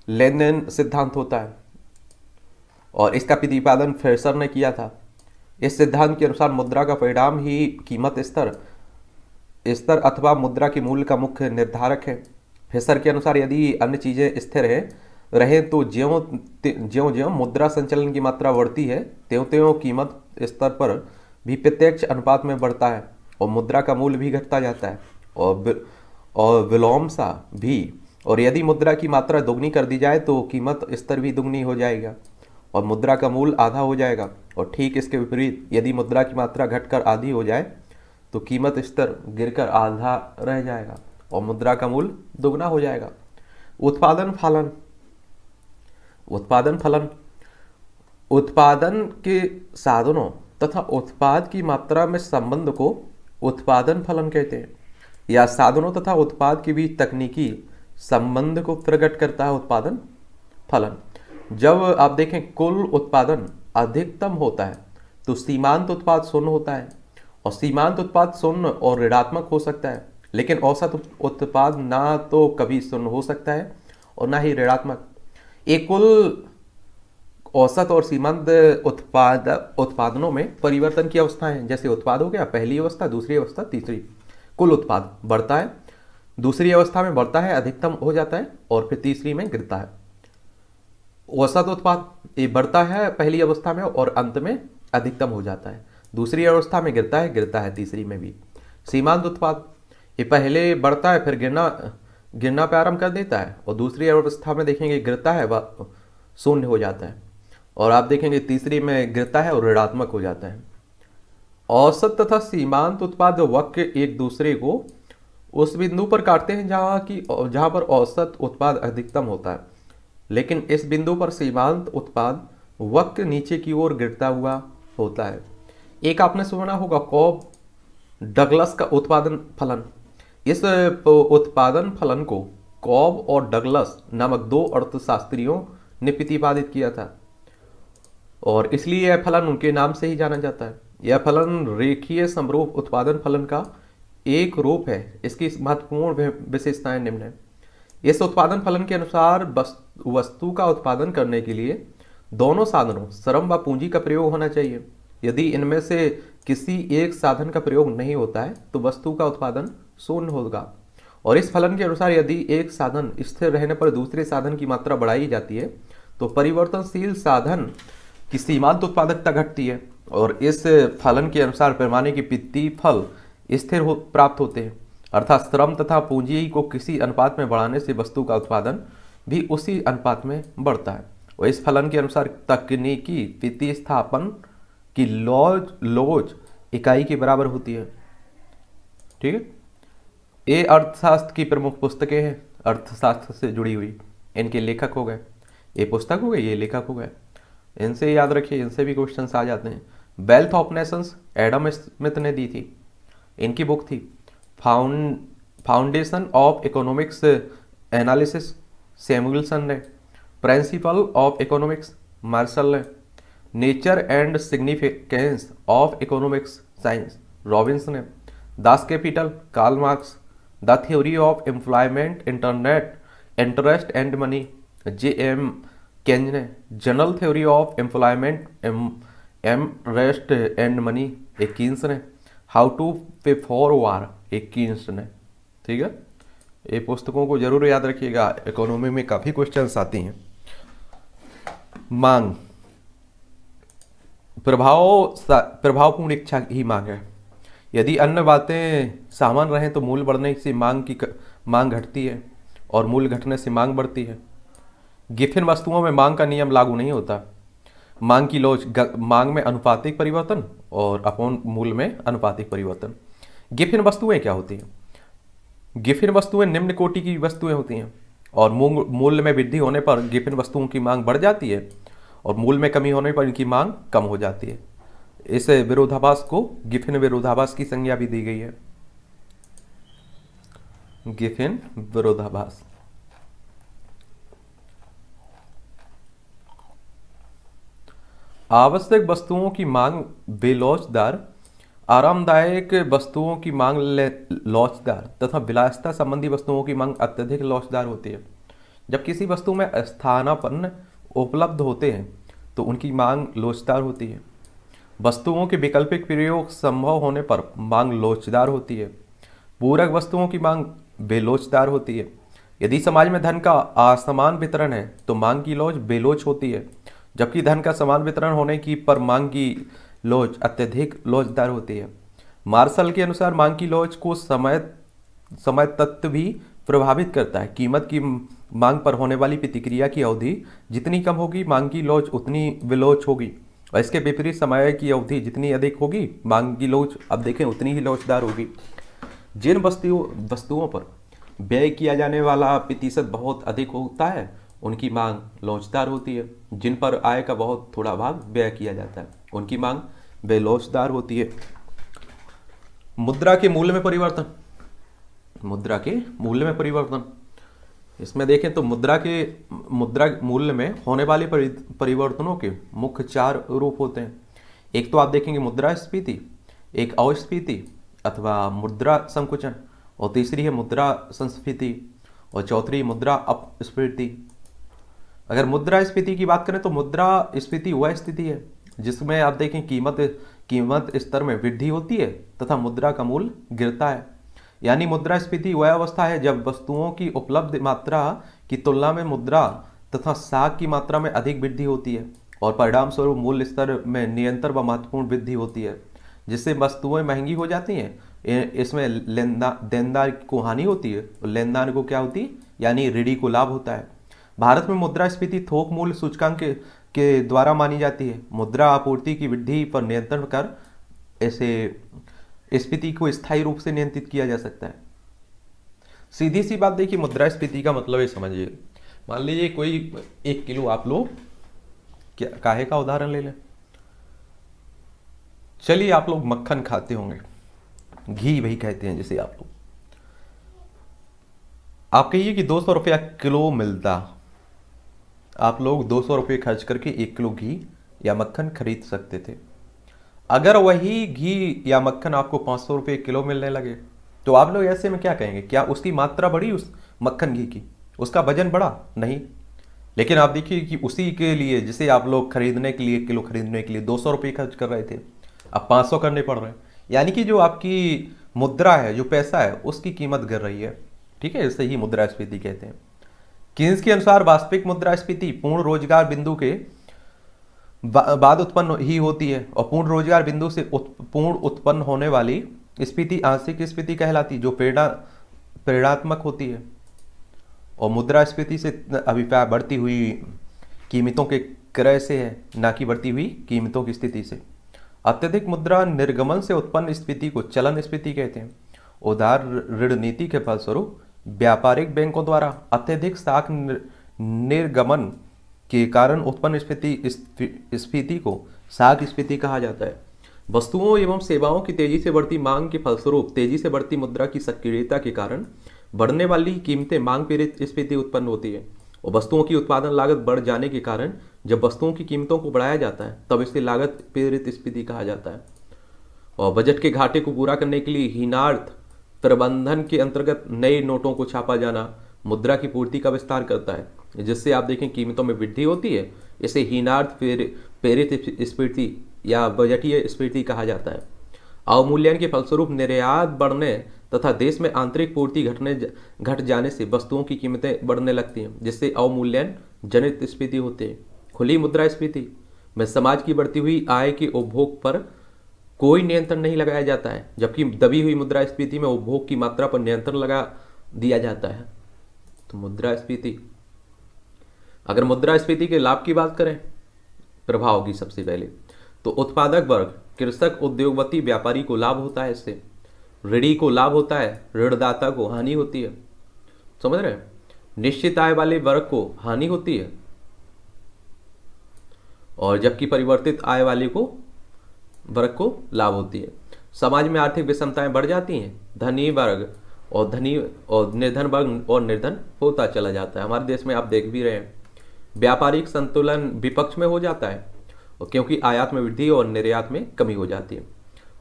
लेन देन सिद्धांत होता है और इसका प्रतिपादन फेसर ने किया था इस सिद्धांत के अनुसार मुद्रा का परिणाम ही कीमत स्तर स्तर अथवा मुद्रा के मूल्य का मुख्य निर्धारक है फेसर के अनुसार यदि अन्य चीज़ें स्थिर है रहे तो ज्यो ज्यो ज्यो मुद्रा संचलन की मात्रा बढ़ती है त्यों त्यों कीमत स्तर पर भी प्रत्यक्ष अनुपात में बढ़ता है और मुद्रा का मूल्य भी घटता जाता है और और विलोमसा भी और यदि मुद्रा की मात्रा दोगुनी कर दी जाए तो कीमत स्तर भी दोगुनी हो जाएगा और मुद्रा का मूल आधा हो जाएगा और ठीक इसके विपरीत यदि मुद्रा की मात्रा घटकर आधी हो जाए तो कीमत स्तर गिरकर आधा रह जाएगा और मुद्रा का मूल दोगुना हो जाएगा उत्पादन फलन उत्पादन फलन उत्पादन के साधनों तथा उत्पाद की मात्रा में संबंध को उत्पादन फलन कहते हैं या साधनों तथा उत्पाद के बीच तकनीकी संबंध को प्रकट करता है उत्पादन फलन जब आप देखें कुल उत्पादन अधिकतम होता है तो सीमांत उत्पाद शून्य होता है और सीमांत उत्पाद शून्य और ऋणात्मक हो सकता है लेकिन औसत उत्पाद ना तो कभी शून्य हो सकता है और ना ही ऋणात्मक एक कुल औसत और सीमांत उत्पाद उत्पादनों में परिवर्तन की अवस्थाएं जैसे उत्पाद हो गया पहली अवस्था दूसरी अवस्था तीसरी कुल उत्पाद बढ़ता है दूसरी अवस्था में बढ़ता है अधिकतम हो जाता है और फिर तीसरी में गिरता है औसत उत्पाद ये बढ़ता है पहली अवस्था में और अंत में अधिकतम हो जाता है दूसरी अवस्था में गिरता है गिरता है तीसरी में भी सीमांत उत्पाद ये पहले बढ़ता है फिर गिरना गिरना प्रारंभ कर देता है और दूसरी अवस्था में देखेंगे गिरता है वह शून्य हो जाता है और आप देखेंगे तीसरी में गिरता है और ऋणात्मक हो जाता है औसत तथा सीमांत उत्पाद वक्र एक दूसरे को उस बिंदु पर काटते हैं जहाँ की जहाँ पर औसत उत्पाद अधिकतम होता है लेकिन इस बिंदु पर सीमांत उत्पाद वक्र नीचे की ओर गिरता हुआ होता है एक आपने सुना होगा कॉब डगलस का उत्पादन फलन इस उत्पादन फलन को कॉब और डगलस नामक दो अर्थशास्त्रियों ने प्रतिपादित किया था और इसलिए यह फलन उनके नाम से ही जाना जाता है यह फलन रेखीय समरूप उत्पादन फलन का एक रूप है इसकी महत्वपूर्ण विशेषताएं निम्न है इस उत्पादन फलन के अनुसार वस्तु का उत्पादन करने के लिए दोनों साधनों श्रम व पूंजी का प्रयोग होना चाहिए यदि इनमें से किसी एक साधन का प्रयोग नहीं होता है तो वस्तु का उत्पादन शून्य होगा और इस फलन के अनुसार यदि एक साधन स्थिर रहने पर दूसरे साधन की मात्रा बढ़ाई जाती है तो परिवर्तनशील साधन कि सीमांत उत्पादकता घटती है और इस फलन के अनुसार पैमाने के पित्ती फल स्थिर हो प्राप्त होते हैं अर्थात श्रम तथा पूंजी को किसी अनुपात में बढ़ाने से वस्तु का उत्पादन भी उसी अनुपात में बढ़ता है और इस फलन के अनुसार तकनीकी वित्तीय स्थापन की लॉज लोज इकाई के बराबर होती है ठीक है ये अर्थशास्त्र की प्रमुख पुस्तकें हैं अर्थशास्त्र से जुड़ी हुई इनके लेखक हो गए ये पुस्तक हो गए ये लेखक हो गए इनसे याद रखिए इनसे भी क्वेश्चन आ जाते हैं wealth of nations Adam Smith ने दी थी इनकी बुक थी found foundation of economics analysis Samuelson ने प्रिंसिपल ऑफ इकोनॉमिक्स मार्शल ने nature and significance of economics science Robbins ने Das Kapital Karl Marx the theory of employment internet interest and money J M Keynes ने general theory of employment interest and money Ekins ने how to pay for war Ekins ने ठीक है ये पुस्तकों को जरूर याद रखिएगा इकोनॉमी में काफ़ी क्वेश्चंस आती हैं मांग प्रभाव प्रभावपूर्ण इच्छा ही मांग है यदि अन्य बातें सामान रहें तो मूल बढ़ने से मांग की मांग घटती है और मूल घटने से मांग बढ़ती है गिफिन वस्तुओं में मांग का नियम लागू नहीं होता मांग की लोच मांग में अनुपातिक परिवर्तन और अपौन मूल में अनुपातिक परिवर्तन गिफिन वस्तुएं क्या होती हैं गिफिन वस्तुएं निम्न कोटि की वस्तुएं होती हैं और मूल्य में वृद्धि होने पर गिफिन वस्तुओं की मांग बढ़ जाती है और मूल में कमी होने पर इनकी मांग कम हो जाती है इस विरोधाभास को गिफिन विरोधाभास की संज्ञा भी दी गई है गिफिन विरोधाभास आवश्यक वस्तुओं की मांग बेलौचदार आरामदायक वस्तुओं की मांग लौचदार तथा विलासता संबंधी वस्तुओं की मांग अत्यधिक लौचदार होती है जब किसी वस्तु में स्थानापन्न उपलब्ध होते हैं तो उनकी मांग लोचदार होती है वस्तुओं के वैकल्पिक प्रयोग संभव होने पर मांग लोचदार होती है पूरक वस्तुओं की मांग बेलोचदार होती है यदि समाज में धन का असमान वितरण है तो मांग की लोच बेलोच होती है जबकि धन का समान वितरण होने की पर मांग की लोच अत्यधिक लोचदार होती है मार्शल के अनुसार मांग की लोच को समय समय तत्व भी प्रभावित करता है कीमत की मांग पर होने वाली प्रतिक्रिया की अवधि जितनी कम होगी मांग की लोच उतनी विलोच होगी और इसके विपरीत समय की अवधि जितनी अधिक होगी मांग की लोच अब देखें उतनी ही लोचदार होगी जिन वस्तुओं वस्तुओं पर व्यय किया जाने वाला प्रतिशत बहुत अधिक होता है उनकी मांग लोचदार होती है जिन पर आय का बहुत थोड़ा भाग व्यय किया जाता है उनकी मांग बेलोचदार होती है मुद्रा के मूल्य में परिवर्तन मुद्रा के मूल्य में परिवर्तन इसमें देखें तो मुद्रा के मुद्रा मूल्य में होने वाले परिवर्तनों के मुख्य चार रूप होते हैं एक तो आप देखेंगे मुद्रा स्फीति एक अवस्फीति अथवा मुद्रा संकुचन और तीसरी है मुद्रा संस्फीति और चौथी मुद्रा अपस्फीति अगर मुद्रा स्फीति की बात करें तो मुद्रा स्फीति वह स्थिति है जिसमें आप देखें कीमत कीमत स्तर में वृद्धि होती है तथा मुद्रा का मूल गिरता है यानी मुद्रा स्फीति वह अवस्था है जब वस्तुओं की उपलब्ध मात्रा की तुलना में मुद्रा तथा साग की मात्रा में अधिक वृद्धि होती है और परिणाम स्वरूप मूल स्तर में नियंत्रण व महत्वपूर्ण वृद्धि होती है जिससे वस्तुएं महंगी हो जाती हैं इसमें लेनदार देनदार को हानि होती है और लेनदार को क्या होती है यानी ऋणी को लाभ होता है भारत में स्फीति थोक मूल्य सूचकांक के, के द्वारा मानी जाती है मुद्रा आपूर्ति की वृद्धि पर नियंत्रण कर ऐसे स्फीति को स्थायी रूप से नियंत्रित किया जा सकता है सीधी सी बात देखिए स्फीति का मतलब ये समझिए मान लीजिए कोई एक किलो आप लोग काहे का उदाहरण ले लें चलिए आप लोग मक्खन खाते होंगे घी भी कहते हैं जैसे आप लोग आप कहिए कि दो सौ रुपया किलो मिलता आप लोग दो सौ रुपये खर्च करके एक किलो घी या मक्खन खरीद सकते थे अगर वही घी या मक्खन आपको पाँच सौ रुपये किलो मिलने लगे तो आप लोग ऐसे में क्या कहेंगे क्या उसकी मात्रा बढ़ी उस मक्खन घी की उसका वजन बढ़ा नहीं लेकिन आप देखिए कि उसी के लिए जिसे आप लोग खरीदने के लिए किलो खरीदने के लिए दो सौ रुपये खर्च कर रहे थे अब पाँच सौ करने पड़ रहे हैं यानी कि जो आपकी मुद्रा है जो पैसा है उसकी कीमत गिर रही है ठीक है इसे ही मुद्रास्फीति कहते हैं किन्स के अनुसार वास्तविक स्फीति पूर्ण रोजगार बिंदु के बाद उत्पन्न ही होती है और पूर्ण रोजगार बिंदु से उत, पूर्ण उत्पन्न होने वाली स्फीति आंशिक स्फीति कहलाती जो प्रेरणा प्रेरणात्मक होती है और स्फीति से अभिप्राय बढ़ती हुई कीमतों के क्रय से है ना कि बढ़ती हुई कीमतों की स्थिति से अत्यधिक मुद्रा निर्गमन से उत्पन्न स्फीति को चलन स्फीति कहते हैं उदार ऋण नीति के फलस्वरूप व्यापारिक बैंकों द्वारा अत्यधिक साख निर्गमन के कारण उत्पन्न स्फीति स्फीति को साख स्फीति कहा जाता है वस्तुओं एवं सेवाओं की तेजी से बढ़ती मांग के फलस्वरूप तेजी से बढ़ती मुद्रा की सक्रियता के कारण बढ़ने वाली कीमतें मांग पीड़ित स्फीति उत्पन्न होती है और वस्तुओं की उत्पादन लागत बढ़ जाने के कारण जब वस्तुओं की कीमतों को बढ़ाया जाता है तब इसे लागत पीड़ित स्फीति कहा जाता है और बजट के घाटे को पूरा करने के लिए हीनार्थ प्रबंधन के अंतर्गत नए नोटों को छापा जाना मुद्रा की पूर्ति का विस्तार करता है जिससे आप देखें कीमतों में वृद्धि होती है इसे हीनार्थ प्रेरित स्फीति या बजटीय स्फीति कहा जाता है अवमूल्यन के फलस्वरूप निर्यात बढ़ने तथा देश में आंतरिक पूर्ति घटने घट जाने से वस्तुओं की कीमतें बढ़ने लगती हैं जिससे अवमूल्यन जनित स्फीति होती है खुली मुद्रा स्फीति में समाज की बढ़ती हुई आय के उपभोग पर कोई नियंत्रण नहीं लगाया जाता है जबकि दबी हुई स्फीति में उपभोग की मात्रा पर नियंत्रण लगा दिया जाता है तो स्फीति अगर स्फीति के लाभ की बात करें प्रभाव की सबसे पहले तो उत्पादक वर्ग कृषक उद्योगपति व्यापारी को लाभ होता है इससे ऋणी को लाभ होता है ऋणदाता को हानि होती है समझ रहे निश्चित आय वाले वर्ग को हानि होती है और जबकि परिवर्तित आय वाले को वर्ग को लाभ होती है समाज में आर्थिक विषमताएं बढ़ जाती हैं धनी वर्ग और धनी और निर्धन वर्ग और निर्धन होता चला जाता है हमारे देश में आप देख भी रहे हैं व्यापारिक संतुलन विपक्ष में हो जाता है क्योंकि आयात में वृद्धि और निर्यात में कमी हो जाती है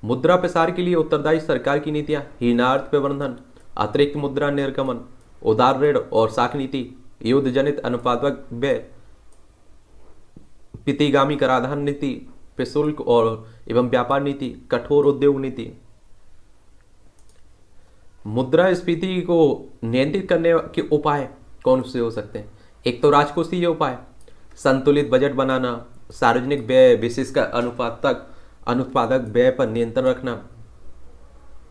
मुद्रा प्रसार के लिए उत्तरदायी सरकार की नीतियाँ हीनार्थ प्रबंधन अतिरिक्त मुद्रा निर्गमन उदार ऋण और साख नीति युद्ध जनित अनुपादक व्यय पितिगामी कराधान नीति प्रशुल्क और एवं व्यापार नीति कठोर उद्योग नीति मुद्रा स्फीति को नियंत्रित करने के उपाय कौन से हो सकते हैं एक तो राजकोषीय उपाय संतुलित बजट बनाना सार्वजनिक व्यय विशेषकर अनुपातक अनुत्पादक व्यय पर नियंत्रण रखना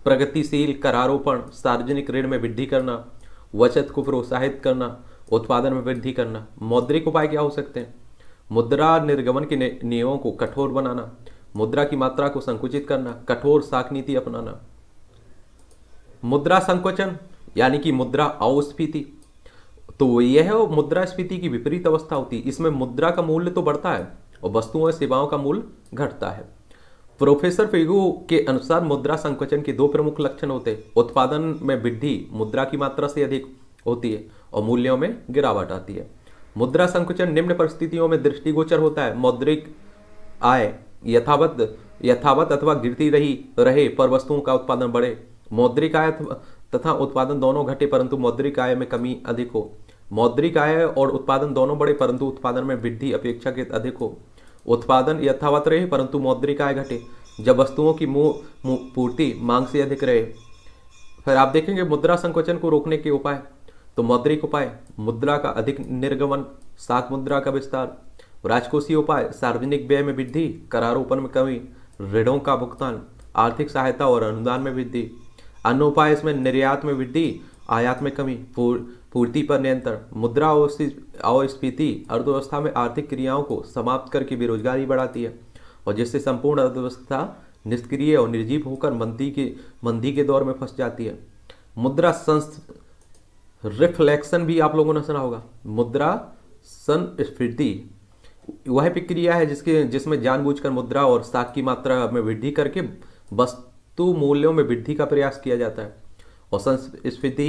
प्रगतिशील करारोपण सार्वजनिक ऋण में वृद्धि करना बचत को प्रोत्साहित करना उत्पादन में वृद्धि करना मौद्रिक उपाय क्या हो सकते हैं मुद्रा निर्गमन के नियमों को कठोर बनाना मुद्रा की मात्रा को संकुचित करना कठोर साख नीति अपनाना मुद्रा संकोचन यानी कि मुद्रा अवस्फीति तो यह मुद्रा स्फीति की विपरीत अवस्था होती है इसमें मुद्रा का मूल्य तो बढ़ता है और वस्तुओं और सेवाओं का मूल्य घटता है प्रोफेसर फेगो के अनुसार मुद्रा संकोचन के दो प्रमुख लक्षण होते हैं उत्पादन में वृद्धि मुद्रा की मात्रा से अधिक होती है और मूल्यों में गिरावट आती है मुद्रा संकुचन निम्न परिस्थितियों में दृष्टिगोचर होता है मौद्रिक आय यथावत यथावत अथवा गिरती रही रहे पर वस्तुओं का उत्पादन बढ़े मौद्रिक आय तथा उत्पादन दोनों घटे परंतु मौद्रिक आय में कमी अधिक हो मौद्रिक आय और उत्पादन दोनों बढ़े परंतु उत्पादन में वृद्धि अपेक्षाकृत अधिक हो उत्पादन यथावत रहे परंतु मौद्रिक आय घटे जब वस्तुओं की पूर्ति मांग से अधिक रहे फिर आप देखेंगे मुद्रा संकोचन को रोकने के उपाय तो मौद्रिक उपाय मुद्रा का अधिक निर्गमन सात मुद्रा का विस्तार राजकोषीय उपाय सार्वजनिक व्यय में वृद्धि करारोपण में कमी ऋणों का भुगतान आर्थिक सहायता और अनुदान में वृद्धि अन्य उपाय इसमें निर्यात में वृद्धि आयात में कमी पूर्ति पर नियंत्रण मुद्रा अवस्फीति अर्थव्यवस्था में आर्थिक क्रियाओं को समाप्त करके बेरोजगारी बढ़ाती है और जिससे संपूर्ण अर्थव्यवस्था निष्क्रिय और निर्जीव होकर मंदी के मंदी के दौर में फंस जाती है मुद्रा संस्थ रिफ्लेक्शन भी आप लोगों ने सुना होगा मुद्रा संस्फीति वह प्रक्रिया है जिसके जिसमें जानबूझकर मुद्रा और साख की मात्रा में वृद्धि करके वस्तु मूल्यों में वृद्धि का प्रयास किया जाता है और संस्फीति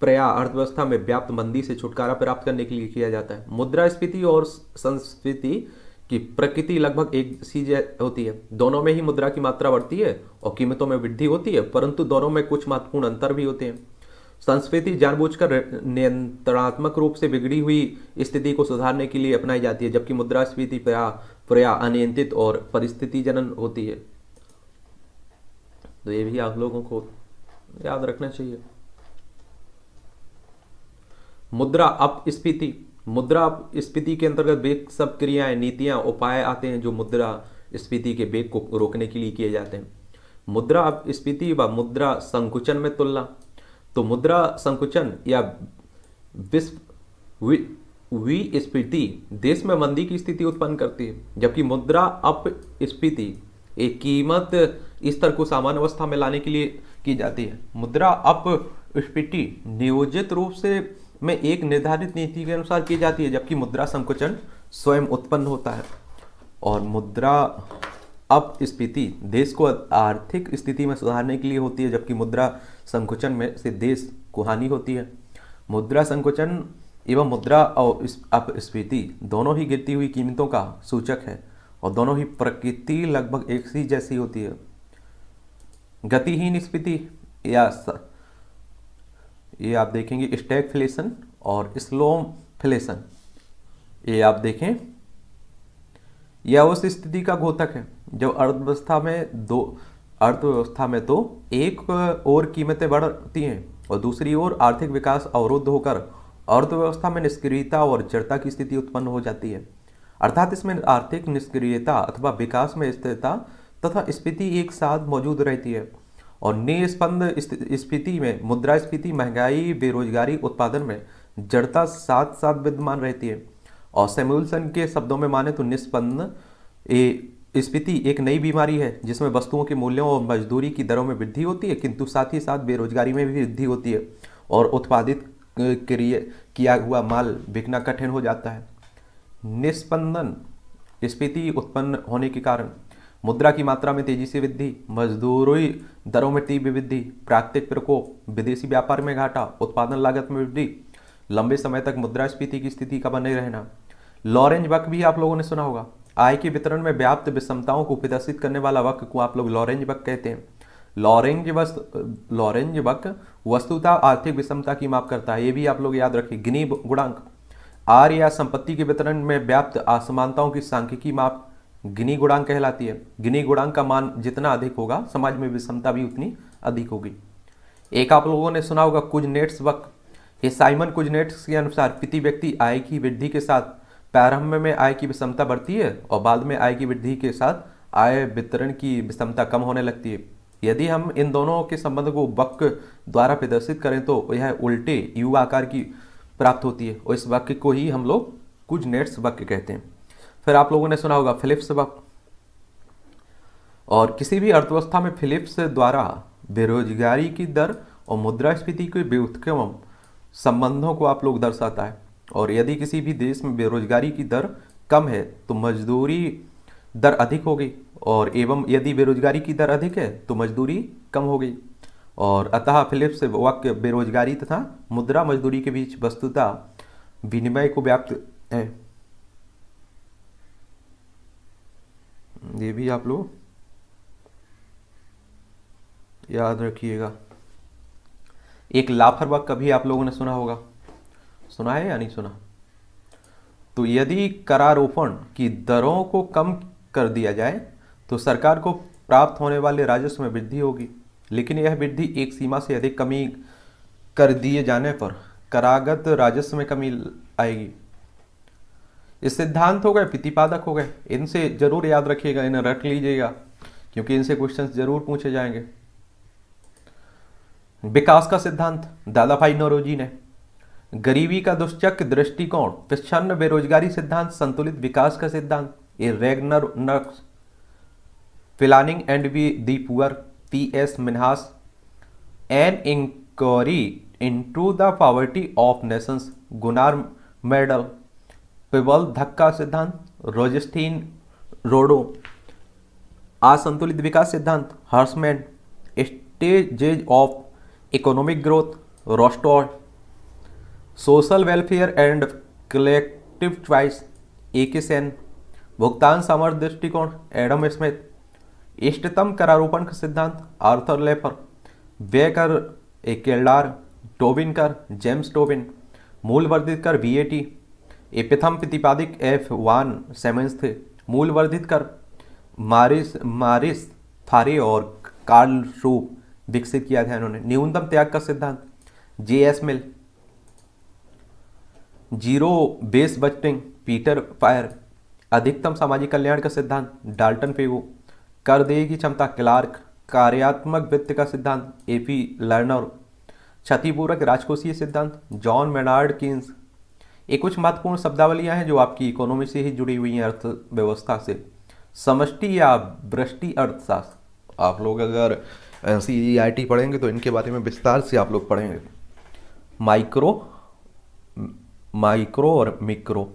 प्रया अर्थव्यवस्था में व्याप्त मंदी से छुटकारा प्राप्त करने के लिए किया जाता है मुद्रा स्फीति और संस्फीति की प्रकृति लगभग एक सी होती है दोनों में ही मुद्रा की मात्रा बढ़ती है और कीमतों में वृद्धि होती है परंतु दोनों में कुछ महत्वपूर्ण अंतर भी होते हैं संस्कृति जानबूझकर नियंत्रणात्मक रूप से बिगड़ी हुई स्थिति को सुधारने के लिए अपनाई जाती है जबकि मुद्रास्फीति प्रया प्रया अनियंत्रित और परिस्थिति जनन होती है तो ये भी आप लोगों को याद रखना चाहिए मुद्रा अपस्फीति मुद्रा स्फीति के अंतर्गत वेग सब क्रियाएं नीतियां उपाय आते हैं जो मुद्रा स्फीति के वेग को रोकने के लिए किए जाते हैं मुद्रा अपस्फीति व मुद्रा संकुचन में तुलना तो मुद्रा संकुचन या वी विस्फीति देश में मंदी की स्थिति उत्पन्न करती है जबकि मुद्रा अपस्फीति एक कीमत स्तर को सामान्य अवस्था में लाने के लिए की जाती है मुद्रा अप स्फीति नियोजित रूप से में एक निर्धारित नीति के अनुसार की जाती है जबकि मुद्रा संकुचन स्वयं उत्पन्न होता है और मुद्रा अप स्फीति देश को आर्थिक स्थिति में सुधारने के लिए होती है जबकि मुद्रा संकुचन में से देश को हानि होती है मुद्रा संकुचन एवं मुद्रा और अपस्फीति दोनों ही गिरती हुई कीमतों का सूचक है और दोनों ही प्रकृति लगभग एक सी जैसी होती है गतिहीन स्फीति या स... ये आप देखेंगे फ्लेशन और स्लो फ्लेशन ये आप देखें यह उस स्थिति का घोतक है जब अर्थव्यवस्था में दो अर्थव्यवस्था में तो एक और कीमतें बढ़ती हैं और दूसरी ओर आर्थिक विकास अवरुद्ध होकर अर्थव्यवस्था में निष्क्रियता और जड़ता की स्थिति उत्पन्न हो जाती है अर्थात इसमें आर्थिक निष्क्रियता अथवा विकास में स्थिरता तथा स्फीति एक साथ मौजूद रहती है और निस्पंद स्फीति में मुद्रा स्फीति महंगाई बेरोजगारी उत्पादन में जड़ता साथ साथ विद्यमान रहती है और सेम्यूलसन के शब्दों में माने तो निष्पन्न स्पीति एक नई बीमारी है जिसमें वस्तुओं के मूल्यों और मजदूरी की दरों में वृद्धि होती है किंतु साथ ही साथ बेरोजगारी में भी वृद्धि होती है और उत्पादित किया हुआ माल बिकना कठिन हो जाता है निष्पंदन स्पीति उत्पन्न होने के कारण मुद्रा की मात्रा में तेजी से वृद्धि मजदूरी दरों में तीव्र वृद्धि प्राकृतिक प्रकोप विदेशी व्यापार में घाटा उत्पादन लागत में वृद्धि लंबे समय तक मुद्रास्फीति की स्थिति का बने रहना लॉरेंज बक भी आप लोगों ने सुना होगा आय के वितरण में व्याप्त विषमताओं को प्रदर्शित करने वाला वक्र को आप लोग लॉरेंज वक्र कहते हैं लॉरेंज वस्त लॉरेंज वक्र वस्तुता आर्थिक विषमता की माप करता है ये भी आप लोग याद रखिए गिनी गुणांक आर या संपत्ति के वितरण में व्याप्त असमानताओं की सांख्यिकी माप गिनी गुणांक कहलाती है गिनी गुणांक का मान जितना अधिक होगा समाज में विषमता भी उतनी अधिक होगी एक आप लोगों ने सुना होगा कुछ नेट्स वक्त ये साइमन कुछ नेट्स के अनुसार प्रति व्यक्ति आय की वृद्धि के साथ प्रारंभ में आय की विषमता बढ़ती है और बाद में आय की वृद्धि के साथ आय वितरण की विषमता कम होने लगती है यदि हम इन दोनों के संबंध को वक्र द्वारा प्रदर्शित करें तो यह उल्टे यू आकार की प्राप्त होती है और इस वक्र को ही हम लोग कुछ नेट्स वक्र कहते हैं फिर आप लोगों ने सुना होगा फिलिप्स वक्र और किसी भी अर्थव्यवस्था में फिलिप्स द्वारा बेरोजगारी की दर और मुद्रास्फीति के व्युत्क्रम संबंधों को आप लोग दर्शाता है और यदि किसी भी देश में बेरोजगारी की दर कम है तो मजदूरी दर अधिक होगी और एवं यदि बेरोजगारी की दर अधिक है तो मजदूरी कम होगी और अतः फिलिप्स वाक्य बेरोजगारी तथा मुद्रा मजदूरी के बीच वस्तुता विनिमय को व्याप्त है ये भी आप लोग याद रखिएगा एक लाफर वाक्य कभी आप लोगों ने सुना होगा सुना है या नहीं सुना तो यदि करारोपण की दरों को कम कर दिया जाए तो सरकार को प्राप्त होने वाले राजस्व में वृद्धि होगी लेकिन यह वृद्धि एक सीमा से अधिक कमी कर दिए जाने पर करागत राजस्व में कमी आएगी इस सिद्धांत हो गए प्रतिपादक हो गए इनसे जरूर याद रखिएगा इन्हें रख लीजिएगा क्योंकि इनसे क्वेश्चन जरूर पूछे जाएंगे विकास का सिद्धांत दादा भाई नौरोजी ने गरीबी का दुष्चक्र दृष्टिकोण पिछन्न बेरोजगारी सिद्धांत संतुलित विकास का सिद्धांत A Ragnar Nurkse planning and B the poor P S Minhas an inquiry into the poverty of nations Gunnar Myrdal पिबल धक्का सिद्धांत रोजिस्टीन रोडो असंतुलित विकास सिद्धांत Hirschman stages of economic growth Rostow social welfare and collective choice A K Sen भुगतान समर्थ दृष्टिकोण एडम स्मिथ इष्टतम करारोपण का सिद्धांत आर्थर लेफर वेकर एकेल्डार टोबिन कर जेम्स टोबिन मूल वर्धित कर वी ए टी एपिथम प्रतिपादिक एफ वन सेमेंस थे मूल वर्धित कर मारिस मारिस फारे और कार्ल रूप विकसित किया था इन्होंने न्यूनतम त्याग का सिद्धांत J S Mill zero base budgeting Peter Pyhrr अधिकतम सामाजिक कल्याण का सिद्धांत डाल्टन फेगो कर देगी क्षमता क्लार्क कार्यात्मक वित्त का सिद्धांत ए पी लर्नर क्षतिपूरक राजकोषीय सिद्धांत जॉन मेनार्ड किन्स ये कुछ महत्वपूर्ण शब्दावलियां हैं जो आपकी इकोनॉमी से ही जुड़ी हुई हैं अर्थव्यवस्था से समष्टि या वृष्टि अर्थशास्त्र आप लोग अगर सी पढ़ेंगे तो इनके बारे में विस्तार से आप लोग पढ़ेंगे माइक्रो माइक्रो और मिक्रो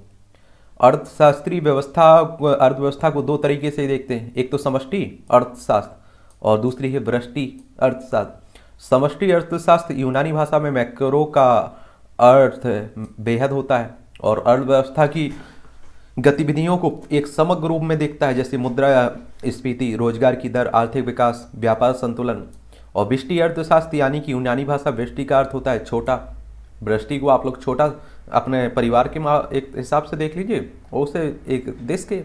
अर्थशास्त्री व्यवस्था अर्थव्यवस्था को दो तरीके से देखते हैं एक तो समष्टि अर्थशास्त्र और दूसरी है वृष्टि अर्थशास्त्र समष्टि अर्थशास्त्र यूनानी भाषा में मैक्रो का अर्थ बेहद होता है और अर्थव्यवस्था की गतिविधियों को एक समग्र रूप में देखता है जैसे मुद्रा स्फीति रोजगार की दर आर्थिक विकास व्यापार संतुलन और वृष्टि अर्थशास्त्र यानी कि यूनानी भाषा वृष्टि का अर्थ होता है छोटा वृष्टि को आप लोग छोटा अपने परिवार के एक हिसाब से देख लीजिए और उसे एक देश के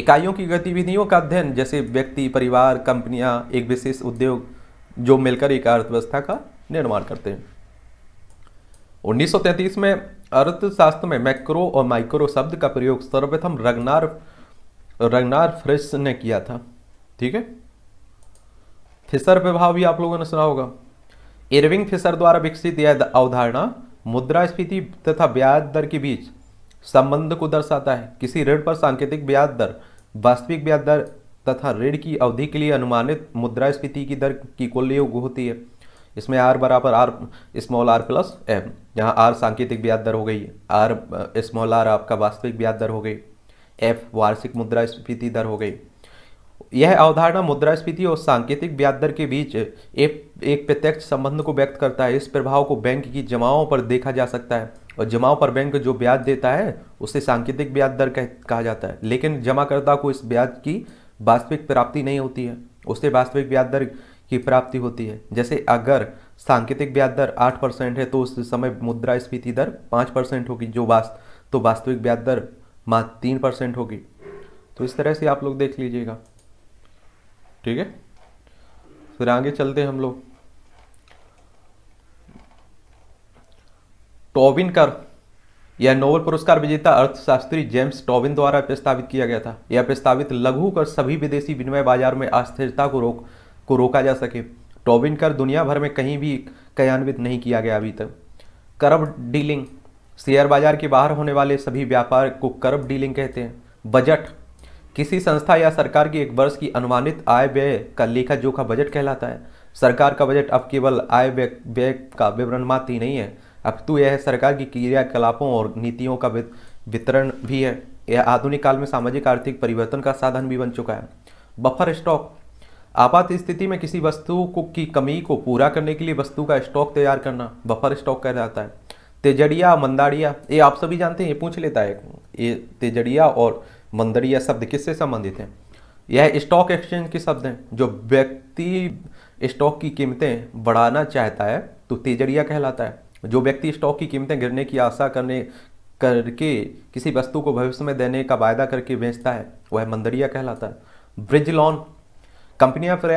इकाइयों की गतिविधियों का अध्ययन जैसे व्यक्ति परिवार कंपनियां एक विशेष उद्योग जो मिलकर एक अर्थव्यवस्था का निर्माण करते हैं 1933 में अर्थशास्त्र में मैक्रो और माइक्रो शब्द का प्रयोग सर्वप्रथम रगनार रगनार फ्रिश ने किया था ठीक है फिसर प्रभाव भी आप लोगों ने सुना होगा इरविंग फिसर द्वारा विकसित यह अवधारणा मुद्रास्फीति तथा ब्याज दर के बीच संबंध को दर्शाता है किसी ऋण पर सांकेतिक ब्याज दर वास्तविक ब्याज दर तथा ऋण की अवधि के लिए अनुमानित मुद्रास्फीति की दर की कुल योग होती है इसमें आर बराबर R small R plus M जहाँ आर सांकेतिक ब्याज दर हो गई आर स्मॉल आर आपका वास्तविक ब्याज दर हो गई एफ वार्षिक मुद्रास्फीति दर हो गई यह अवधारणा मुद्रास्फीति और सांकेतिक ब्याज दर के बीच एक एक प्रत्यक्ष संबंध को व्यक्त करता है इस प्रभाव को बैंक की जमाओं पर देखा जा सकता है और जमाओं पर बैंक जो ब्याज देता है उसे सांकेतिक ब्याज दर कह, कहा जाता है लेकिन जमाकर्ता को इस ब्याज की वास्तविक प्राप्ति नहीं होती है उससे वास्तविक ब्याज दर की प्राप्ति होती है जैसे अगर सांकेतिक ब्याज दर आठ परसेंट है तो उस समय मुद्रास्फीति दर पाँच परसेंट होगी जो वास्त तो वास्तविक ब्याज दर मात्र तीन परसेंट होगी तो इस तरह से आप लोग देख लीजिएगा ठीक है फिर आगे चलते हैं हम लोग टॉबिन कर यह नोबेल पुरस्कार विजेता अर्थशास्त्री जेम्स टॉबिन द्वारा प्रस्तावित किया गया था यह प्रस्तावित लघु कर सभी विदेशी विनिमय बाजार में अस्थिरता को रोक को रोका जा सके टॉबिन कर दुनिया भर में कहीं भी क्रियान्वित नहीं किया गया अभी तक करब डीलिंग शेयर बाजार के बाहर होने वाले सभी व्यापार को करब डीलिंग कहते हैं बजट किसी संस्था या सरकार की एक वर्ष की अनुमानित आय व्यय का लेखा जोखा बजट कहलाता है सरकार का बजट अब केवल आय व्यय का विवरण मात्र ही नहीं है अब तो यह सरकार की क्रियाकलापों और नीतियों का वितरण भी है यह आधुनिक काल में सामाजिक आर्थिक परिवर्तन का साधन भी बन चुका है बफर स्टॉक आपात स्थिति में किसी वस्तु को की कमी को पूरा करने के लिए वस्तु का स्टॉक तैयार करना बफर स्टॉक कहा जाता है तेजड़िया मंदाड़िया ये आप सभी जानते हैं ये पूछ लेता है ये तेजड़िया और मंदिर यह शब्द किससे संबंधित हैं यह स्टॉक एक्सचेंज के शब्द हैं जो व्यक्ति स्टॉक की कीमतें बढ़ाना चाहता है तो तेजड़िया कहलाता है जो व्यक्ति स्टॉक की कीमतें गिरने की आशा करने करके किसी वस्तु को भविष्य में देने का वायदा करके बेचता है वह मंदरिया कहलाता है ब्रिज लोन कंपनियां फिर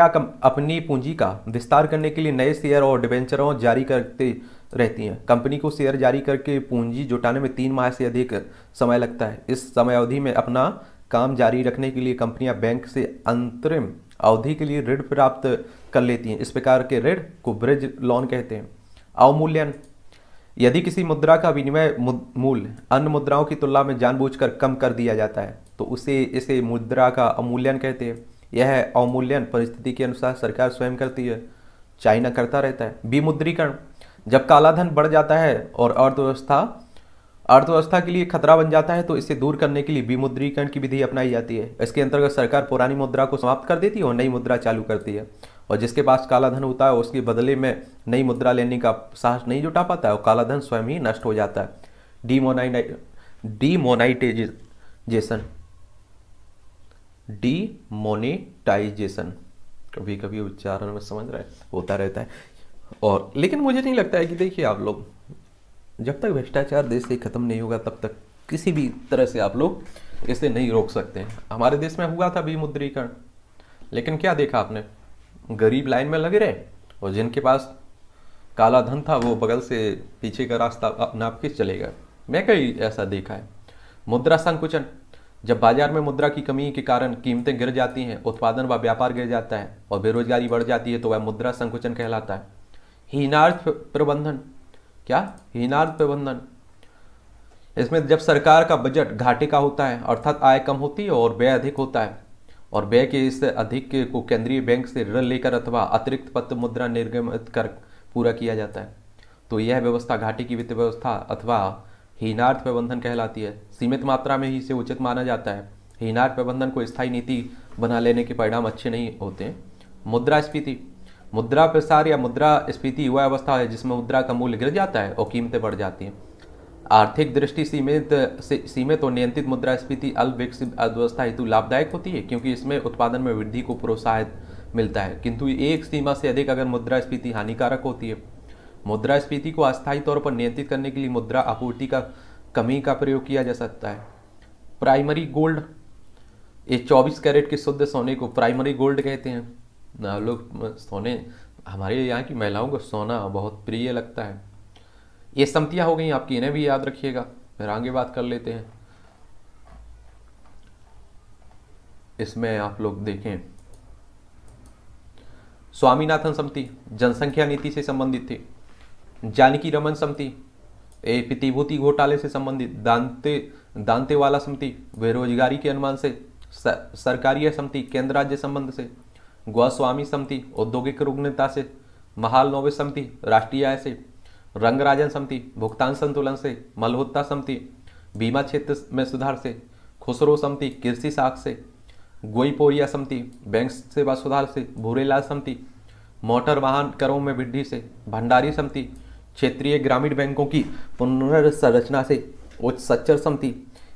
अपनी पूंजी का विस्तार करने के लिए नए शेयर और डिवेंचरों जारी करते रहती हैं कंपनी को शेयर जारी करके पूंजी जुटाने में तीन माह से अधिक समय लगता है इस समय अवधि में अपना काम जारी रखने के लिए कंपनियां बैंक से अंतरिम अवधि के लिए ऋण प्राप्त कर लेती हैं इस प्रकार के ऋण को ब्रिज लोन कहते हैं अवमूल्यन यदि किसी मुद्रा का विनिमय मूल्य अन्य मुद्राओं की तुलना में जानबूझकर कम कर दिया जाता है तो उसे इसे मुद्रा का अवमूल्यन कहते हैं यह अवमूल्यन परिस्थिति के अनुसार सरकार स्वयं करती है चाइना करता रहता है विमुद्रीकरण जब कालाधन बढ़ जाता है और अर्थव्यवस्था अर्थव्यवस्था के लिए खतरा बन जाता है तो इसे दूर करने के लिए विमुद्रीकरण की विधि अपनाई जाती है इसके अंतर्गत सरकार पुरानी मुद्रा को समाप्त कर देती है और नई मुद्रा चालू करती है और जिसके पास कालाधन होता है उसके बदले में नई मुद्रा लेने का साहस नहीं जुटा पाता है और कालाधन स्वयं ही नष्ट हो जाता है डीमोनाइटेजेशन डीमोनिटाइजेशन कभी कभी उच्चारण में समझ रहे होता रहता है और लेकिन मुझे नहीं लगता है कि देखिए आप लोग जब तक भ्रष्टाचार देश से ख़त्म नहीं होगा तब तक किसी भी तरह से आप लोग इसे नहीं रोक सकते हैं हमारे देश में हुआ था विमुद्रीकरण लेकिन क्या देखा आपने गरीब लाइन में लगे रहे और जिनके पास काला धन था वो बगल से पीछे का रास्ता अपना आप किस चलेगा मैं कई ऐसा देखा है मुद्रा संकुचन जब बाजार में मुद्रा की कमी के कारण कीमतें गिर जाती हैं उत्पादन व व्यापार गिर जाता है और बेरोजगारी बढ़ जाती है तो वह मुद्रा संकुचन कहलाता है हीनार्थ प्रबंधन क्या हीनार्थ प्रबंधन इसमें जब सरकार का बजट घाटे का होता है अर्थात आय कम होती है और व्यय अधिक होता है और व्यय के इस अधिक को केंद्रीय बैंक से ऋण लेकर अथवा अतिरिक्त पत्र मुद्रा निर्गमित कर पूरा किया जाता है तो यह व्यवस्था घाटे की वित्त व्यवस्था अथवा हीनार्थ प्रबंधन कहलाती है सीमित मात्रा में ही इसे उचित माना जाता है हीनार्थ प्रबंधन को स्थायी नीति बना लेने के परिणाम अच्छे नहीं होते मुद्रास्फीति मुद्रा प्रसार या मुद्रा स्फीति वह अवस्था है जिसमें मुद्रा का मूल्य गिर जाता है और कीमतें बढ़ जाती हैं आर्थिक दृष्टि सीमित सीमित और नियंत्रित मुद्रा स्फीति अल्पविकसित अर्थव्यवस्था हेतु लाभदायक होती है क्योंकि इसमें उत्पादन में वृद्धि को प्रोत्साहित मिलता है किंतु एक सीमा से अधिक अगर मुद्रा स्फीति हानिकारक होती है मुद्रा स्फीति को अस्थायी तौर पर नियंत्रित करने के लिए मुद्रा आपूर्ति का कमी का प्रयोग किया जा सकता है प्राइमरी गोल्ड ये 24 कैरेट के शुद्ध सोने को प्राइमरी गोल्ड कहते हैं लोग सोने हमारे यहाँ की महिलाओं को सोना बहुत प्रिय लगता है ये समतियाँ हो गई आपकी इन्हें भी याद रखिएगा फिर आगे बात कर लेते हैं इसमें आप लोग देखें स्वामीनाथन समिति जनसंख्या नीति से संबंधित थी जानकी रमन समिति ए प्रतिभूति घोटाले से संबंधित दांते वाला समिति बेरोजगारी के अनुमान से सरकारी समिति केंद्र राज्य संबंध से गोस्वामी समिति औद्योगिक रुग्णता से महाल नोवे समिति राष्ट्रीय आय से रंगराजन समिति भुगतान संतुलन से मल्होत्ता समिति बीमा क्षेत्र में सुधार से खुसरो समिति कृषि साख से गोईपोरिया समिति बैंक सेवा सुधार से भूरेलाल समिति मोटर वाहन करों में वृद्धि से भंडारी समिति क्षेत्रीय ग्रामीण बैंकों की पुनर्संरचना से उच्च सच्चर समिति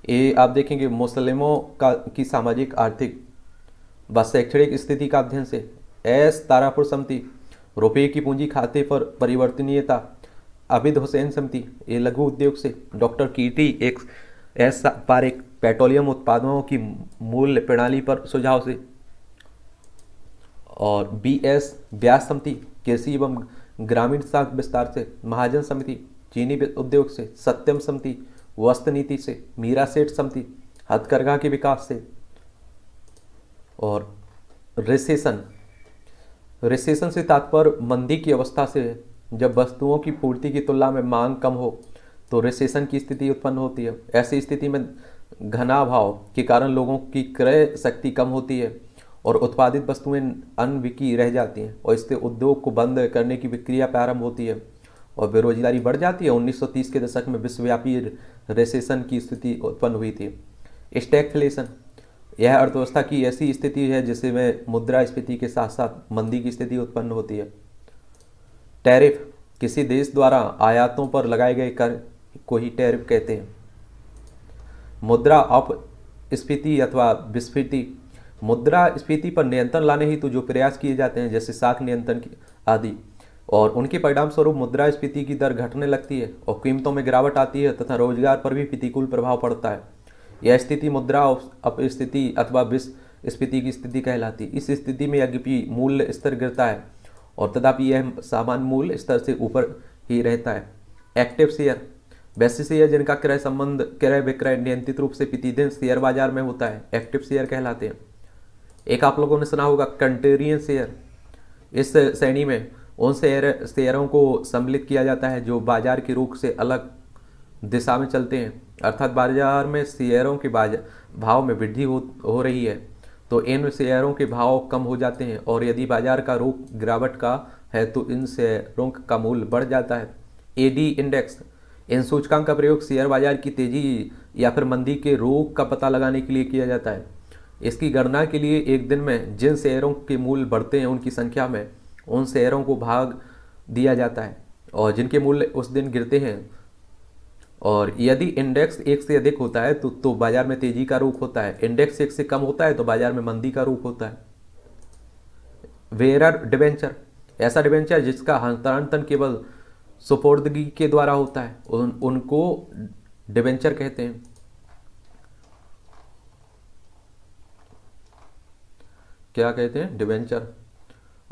ये आप देखेंगे मुस्लिमों का की सामाजिक आर्थिक शैक्षणिक स्थिति का अध्ययन से एस तारापुर समिति रुपये की पूंजी खाते पर परिवर्तनीयता अबिद हुसैन समिति ये लघु उद्योग से डॉक्टर कीर्ति एक एस पारेख पेट्रोलियम उत्पादों की मूल्य प्रणाली पर सुझाव से और बी एस व्यास समिति कृषि एवं ग्रामीण साख विस्तार से महाजन समिति चीनी उद्योग से सत्यम समिति वस्त्र नीति से मीरा सेठ समिति हथकरघा के विकास से और रिसेशन रिसेशन से तात्पर्य मंदी की अवस्था से जब वस्तुओं की पूर्ति की तुलना में मांग कम हो तो रिसेशन की स्थिति उत्पन्न होती है ऐसी स्थिति में घना भाव के कारण लोगों की क्रय शक्ति कम होती है और उत्पादित वस्तुएं अनविकी रह जाती हैं और इससे उद्योग को बंद करने की विक्रिया प्रारंभ होती है और बेरोजगारी बढ़ जाती है 1930 के दशक में विश्वव्यापी रिसेशन की स्थिति उत्पन्न हुई थी स्टैगफ्लेशन यह अर्थव्यवस्था की ऐसी स्थिति है जिसमें मुद्रा स्फीति के साथ साथ मंदी की स्थिति उत्पन्न होती है टैरिफ किसी देश द्वारा आयातों पर लगाए गए कर को ही टैरिफ कहते हैं मुद्रा अपस्फीति अथवा विस्फीति मुद्रा स्फीति पर नियंत्रण लाने ही तो जो प्रयास किए जाते हैं जैसे साख नियंत्रण आदि और उनके परिणाम स्वरूप मुद्रा स्फीति की दर घटने लगती है और कीमतों में गिरावट आती है तथा रोजगार पर भी प्रतिकूल प्रभाव पड़ता है यह स्थिति मुद्रा अपस्थिति अथवा विष स्फीति की स्थिति कहलाती इस स्थिति में यद्यपि मूल्य स्तर गिरता है और तथापि यह सामान्य मूल स्तर से ऊपर ही रहता है एक्टिव शेयर वैसे शेयर जिनका क्रय संबंध क्रय विक्रय नियंत्रित रूप से प्रतिदिन शेयर बाजार में होता है एक्टिव शेयर कहलाते हैं एक आप लोगों ने सुना होगा कंटेरियन शेयर इस श्रेणी में उन शेयर शेयरों को सम्मिलित किया जाता है जो बाजार के रूख से अलग दिशा में चलते हैं अर्थात बाजार में शेयरों के भाव में वृद्धि हो, हो रही है तो इन शेयरों के भाव कम हो जाते हैं और यदि बाजार का रुख गिरावट का है तो इन शेयरों का मूल्य बढ़ जाता है ए इंडेक्स इन सूचकांक का प्रयोग शेयर बाजार की तेजी या फिर मंदी के रोग का पता लगाने के लिए किया जाता है इसकी गणना के लिए एक दिन में जिन शेयरों के मूल्य बढ़ते हैं उनकी संख्या में उन शेयरों को भाग दिया जाता है और जिनके मूल्य उस दिन गिरते हैं और यदि इंडेक्स एक से अधिक होता है तो तो बाजार में तेजी का रुख होता है इंडेक्स एक से कम होता है तो बाजार में मंदी का रुख होता है वेरर डिवेंचर ऐसा डिवेंचर जिसका हस्तांतरण केवल सुपोर्दगी के द्वारा होता है उन, उनको डिवेंचर कहते हैं क्या कहते हैं डिवेंचर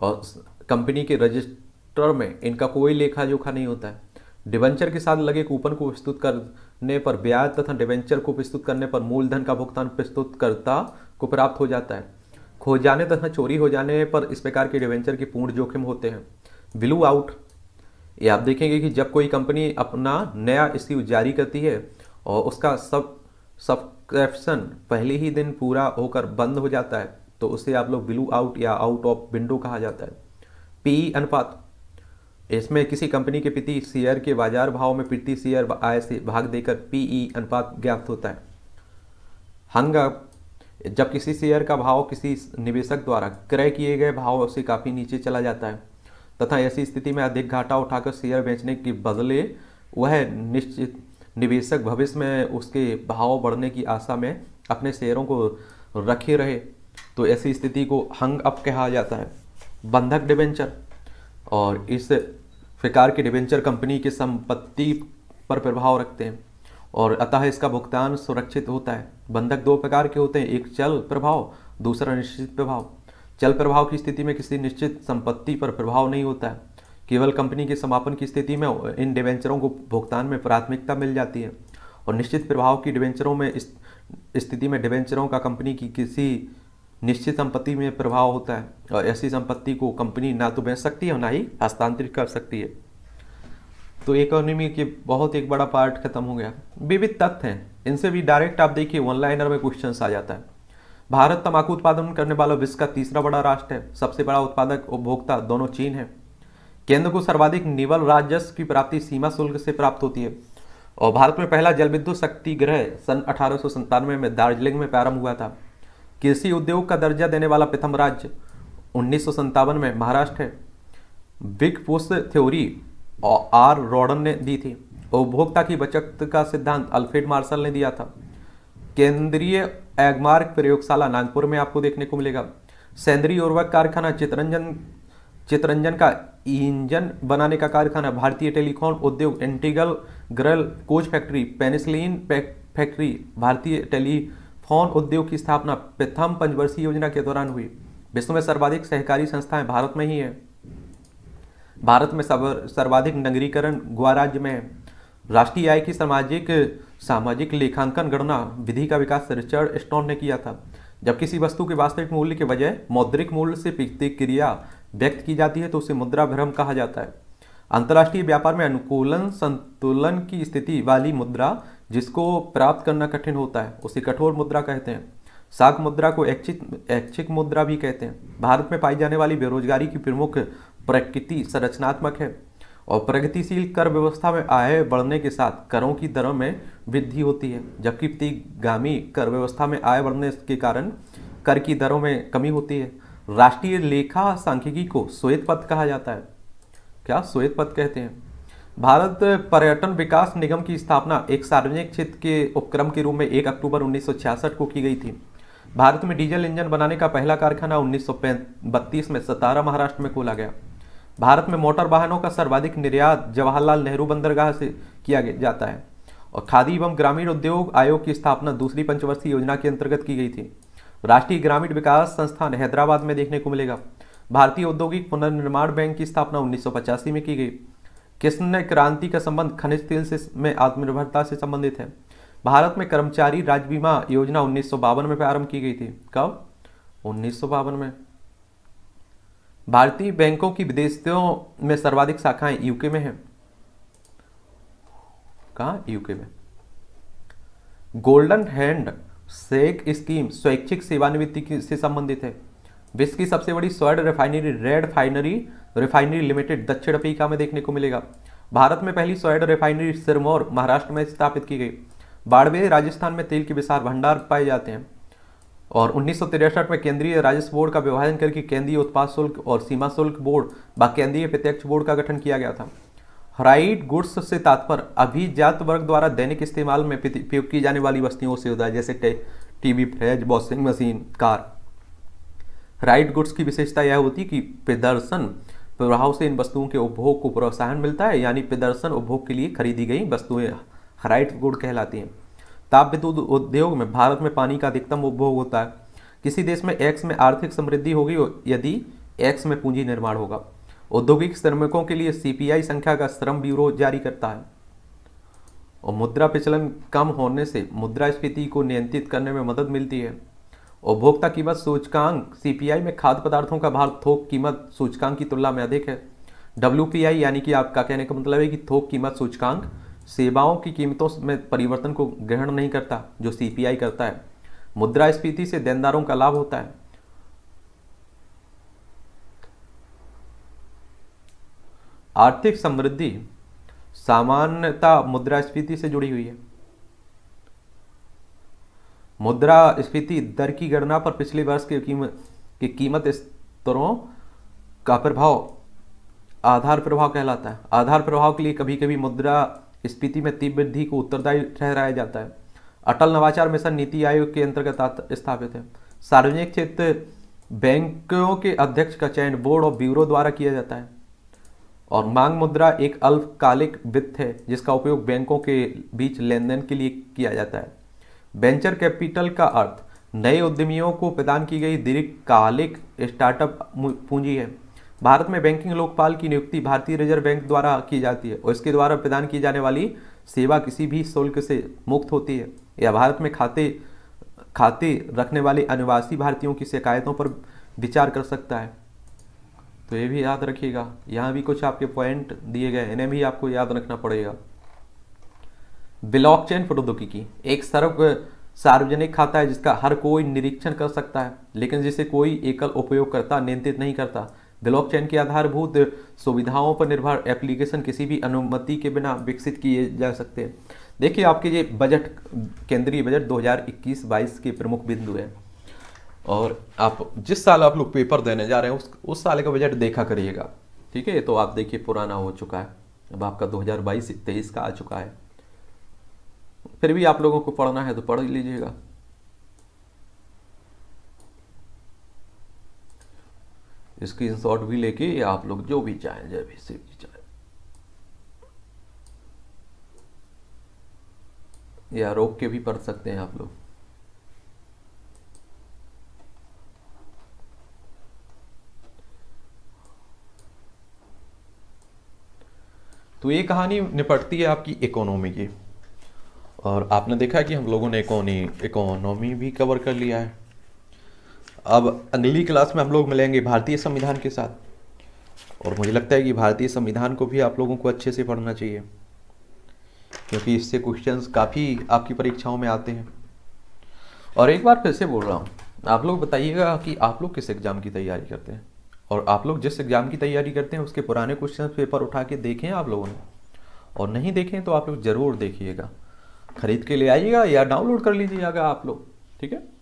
और कंपनी के रजिस्टर में इनका कोई लेखा जोखा नहीं होता है डिवेंचर के साथ लगे कूपन को प्रस्तुत करने पर ब्याज तथा डिवेंचर को प्रस्तुत करने पर मूलधन का भुगतान प्रस्तुतकर्ता को प्राप्त हो जाता है खो जाने तथा चोरी हो जाने पर इस प्रकार के डिवेंचर के पूर्ण जोखिम होते हैं ब्लू आउट ये आप देखेंगे कि जब कोई कंपनी अपना नया इश्यू जारी करती है और उसका सब सब्सक्रिप्शन पहले ही दिन पूरा होकर बंद हो जाता है तो उसे आप लोग ब्लू आउट या आउट ऑफ विंडो कहा जाता है पी अनुपात इसमें किसी कंपनी के प्रति शेयर के बाजार भाव में प्रति शेयर आय से भाग देकर पीई अनुपात ज्ञात होता है हंगा जब किसी शेयर का भाव किसी निवेशक द्वारा क्रय किए गए भाव से काफ़ी नीचे चला जाता है तथा ऐसी स्थिति में अधिक घाटा उठाकर शेयर बेचने के बदले वह निश्चित निवेशक भविष्य में उसके भाव बढ़ने की आशा में अपने शेयरों को रखे रहे तो ऐसी स्थिति को हंग अप कहा जाता है बंधक डिवेंचर और इस प्रकार के डिवेंचर कंपनी की संपत्ति पर प्रभाव रखते हैं और अतः इसका भुगतान सुरक्षित होता है बंधक दो प्रकार के होते हैं एक चल प्रभाव दूसरा निश्चित प्रभाव चल प्रभाव की स्थिति में किसी निश्चित संपत्ति पर प्रभाव नहीं होता है केवल कंपनी के समापन की स्थिति में इन डिवेंचरों को भुगतान में प्राथमिकता मिल जाती है और निश्चित प्रभाव की डिवेंचरों में इस स्थिति में डिवेंचरों का कंपनी की किसी निश्चित संपत्ति में प्रभाव होता है और ऐसी संपत्ति को कंपनी ना तो बेच सकती है और ना ही हस्तांतरित कर सकती है तो इकोनॉमी के बहुत एक बड़ा पार्ट खत्म हो गया विविध तथ्य हैं इनसे भी डायरेक्ट आप देखिए वन लाइनर में क्वेश्चन आ जाता है भारत तंबाकू उत्पादन करने वाला विश्व का तीसरा बड़ा राष्ट्र है सबसे बड़ा उत्पादक उपभोक्ता दोनों चीन है केंद्र को सर्वाधिक निवल राजस्व की प्राप्ति सीमा शुल्क से प्राप्त होती है और भारत में पहला जल विद्युत शक्ति ग्रह सन अठारह में दार्जिलिंग में प्रारंभ हुआ था कृषि उद्योग का दर्जा देने वाला प्रथम राज्य उन्नीस में महाराष्ट्र है बिग पुस्त थ्योरी और आर रॉडन ने दी थी उपभोक्ता की बचत का सिद्धांत अल्फ्रेड मार्शल ने दिया था केंद्रीय एगमार्क प्रयोगशाला नागपुर में आपको देखने को मिलेगा सेंद्रीय उर्वरक कारखाना चितरंजन चितरंजन का इंजन बनाने का कारखाना भारतीय टेलीकॉम उद्योग integral coach factory penicillin factory भारतीय टेली फोन उद्योग की स्थापना प्रथम पंचवर्षीय योजना के दौरान हुई विश्व में सर्वाधिक सहकारी संस्थाएं भारत में ही है भारत में सर्वाधिक नगरीकरण गोवा राज्य में राष्ट्रीय आय की सामाजिक सामाजिक लेखांकन गणना विधि का विकास रिचर्ड स्टोन ने किया था जब किसी वस्तु के वास्तविक मूल्य के बजाय मौद्रिक मूल्य से प्रतिक्रिया व्यक्त की जाती है तो उसे मुद्रा भ्रम कहा जाता है अंतर्राष्ट्रीय व्यापार में अनुकूलन संतुलन की स्थिति वाली मुद्रा जिसको प्राप्त करना कठिन होता है उसे कठोर मुद्रा कहते हैं साख मुद्रा को ऐच्छिक ऐच्छिक मुद्रा भी कहते हैं भारत में पाई जाने वाली बेरोजगारी की प्रमुख प्रकृति संरचनात्मक है और प्रगतिशील कर व्यवस्था में आय बढ़ने के साथ करों की दरों में वृद्धि होती है जबकि प्रतिगामी कर व्यवस्था में आय बढ़ने के कारण कर की दरों में कमी होती है राष्ट्रीय लेखा सांख्यिकी को श्वेत पथ कहा जाता है क्या श्वेत पथ कहते हैं भारत पर्यटन विकास निगम की स्थापना एक सार्वजनिक क्षेत्र के उपक्रम के रूप में 1 अक्टूबर 1966 को की गई थी भारत में डीजल इंजन बनाने का पहला कारखाना उन्नीस में सतारा महाराष्ट्र में खोला गया भारत में मोटर वाहनों का सर्वाधिक निर्यात जवाहरलाल नेहरू बंदरगाह से किया जाता है और खादी एवं ग्रामीण उद्योग आयोग की स्थापना दूसरी पंचवर्षीय योजना के अंतर्गत की गई थी राष्ट्रीय ग्रामीण विकास संस्थान हैदराबाद में देखने को मिलेगा भारतीय औद्योगिक पुनर्निर्माण बैंक की स्थापना उन्नीस में की गई किसने क्रांति का संबंध खनिज तेल से में आत्मनिर्भरता से संबंधित है भारत में कर्मचारी राज्य बीमा योजना उन्नीस में प्रारंभ की गई थी कब उन्नीस में भारतीय बैंकों की विदेशियों में सर्वाधिक शाखाएं यूके में हैं कहा यूके में गोल्डन हैंड सेक स्कीम स्वैच्छिक सेवानिवृत्ति से संबंधित है विश्व की सबसे बड़ी स्वर्ण रिफाइनरी रेड फाइनरी रिफाइनरी लिमिटेड दक्षिण अफ्रीका में देखने को मिलेगा भारत में पहली सोयड रिफाइनरी सिरमौर महाराष्ट्र में स्थापित की गई बाड़वे राजस्थान में तेल के विशाल भंडार पाए जाते हैं और उन्नीस में केंद्रीय राजस्व बोर्ड का विभाजन करके केंद्रीय उत्पाद शुल्क और सीमा शुल्क बोर्ड व केंद्रीय प्रत्यक्ष बोर्ड का गठन किया गया था राइट गुड्स से तात्पर्य अभिजात वर्ग द्वारा दैनिक इस्तेमाल में उपयोग की जाने वाली वस्तुओं से होता है जैसे TV fridge washing machine car white goods की विशेषता यह होती कि प्रदर्शन प्रभाव से इन वस्तुओं के उपभोग को प्रोत्साहन मिलता है यानी प्रदर्शन उपभोग के लिए खरीदी गई वस्तुएं हराइट गुड़ कहलाती हैं ताप विद्युत उद्योग में भारत में पानी का अधिकतम उपभोग होता है किसी देश में एक्स में आर्थिक समृद्धि होगी यदि एक्स में पूंजी निर्माण होगा औद्योगिक श्रमिकों के लिए सीपीआई संख्या का श्रम ब्यूरो जारी करता है और मुद्रा पिचलन कम होने से मुद्रास्फीति को नियंत्रित करने में मदद मिलती है उपभोक्ता कीमत सूचकांक सीपीआई में खाद्य पदार्थों का भार थोक कीमत सूचकांक की तुलना में अधिक है डब्ल्यू यानी कि आपका कहने का मतलब है कि थोक कीमत सूचकांक सेवाओं की कीमतों में परिवर्तन को ग्रहण नहीं करता जो सीपीआई करता है मुद्रास्फीति से देनदारों का लाभ होता है आर्थिक समृद्धि सामान्यता मुद्रास्फीति से जुड़ी हुई है मुद्रा स्फीति दर की गणना पर पिछले वर्ष की कीमत की कीमत स्तरों का प्रभाव आधार प्रभाव कहलाता है आधार प्रभाव के लिए कभी कभी मुद्रा स्फीति में तीव्र वृद्धि को उत्तरदायी ठहराया जाता है अटल नवाचार मिशन नीति आयोग के अंतर्गत स्थापित है सार्वजनिक क्षेत्र बैंकों के अध्यक्ष का चयन बोर्ड और ब्यूरो द्वारा किया जाता है और मांग मुद्रा एक अल्पकालिक वित्त है जिसका उपयोग बैंकों के बीच लेन देन के लिए किया जाता है वेंचर कैपिटल का अर्थ नए उद्यमियों को प्रदान की गई दीर्घकालिक स्टार्टअप पूंजी है भारत में बैंकिंग लोकपाल की नियुक्ति भारतीय रिजर्व बैंक द्वारा की जाती है और इसके द्वारा प्रदान की जाने वाली सेवा किसी भी शुल्क से मुक्त होती है यह भारत में खाते खाते रखने वाले अनिवासी भारतीयों की शिकायतों पर विचार कर सकता है तो ये भी याद रखिएगा यहाँ भी कुछ आपके पॉइंट दिए गए इन्हें भी आपको याद रखना पड़ेगा ब्लॉक चेन प्रौद्योगिकी एक सर्व सार्वजनिक खाता है जिसका हर कोई निरीक्षण कर सकता है लेकिन जिसे कोई एकल उपयोगकर्ता नियंत्रित नहीं करता ब्लॉक चेन की आधारभूत सुविधाओं पर निर्भर एप्लीकेशन किसी भी अनुमति के बिना विकसित किए जा सकते हैं देखिए आपके ये बजट केंद्रीय बजट 2021 हजार के प्रमुख बिंदु हैं और आप जिस साल आप लोग पेपर देने जा रहे हैं उस उस साल का बजट देखा करिएगा ठीक है तो आप देखिए पुराना हो चुका है अब आपका 2022 हजार का आ चुका है फिर भी आप लोगों को पढ़ना है तो पढ़ लीजिएगा स्क्रीन शॉट भी लेके आप लोग जो भी चाहें जो भी सिर्फ जी चाहें या रोक के भी पढ़ सकते हैं आप लोग तो ये कहानी निपटती है आपकी इकोनॉमी की और आपने देखा कि हम लोगों ने इकोनी इकोनॉमी भी कवर कर लिया है अब अगली क्लास में हम लोग मिलेंगे भारतीय संविधान के साथ और मुझे लगता है कि भारतीय संविधान को भी आप लोगों को अच्छे से पढ़ना चाहिए क्योंकि इससे क्वेश्चंस काफ़ी आपकी परीक्षाओं में आते हैं और एक बार फिर से बोल रहा हूँ आप लोग बताइएगा कि आप लोग किस एग्ज़ाम की तैयारी करते हैं और आप लोग जिस एग्ज़ाम की तैयारी करते हैं उसके पुराने क्वेश्चन पेपर उठा के देखें आप लोगों ने और नहीं देखें तो आप लोग ज़रूर देखिएगा खरीद के ले आइएगा या डाउनलोड कर लीजिएगा आप लोग ठीक है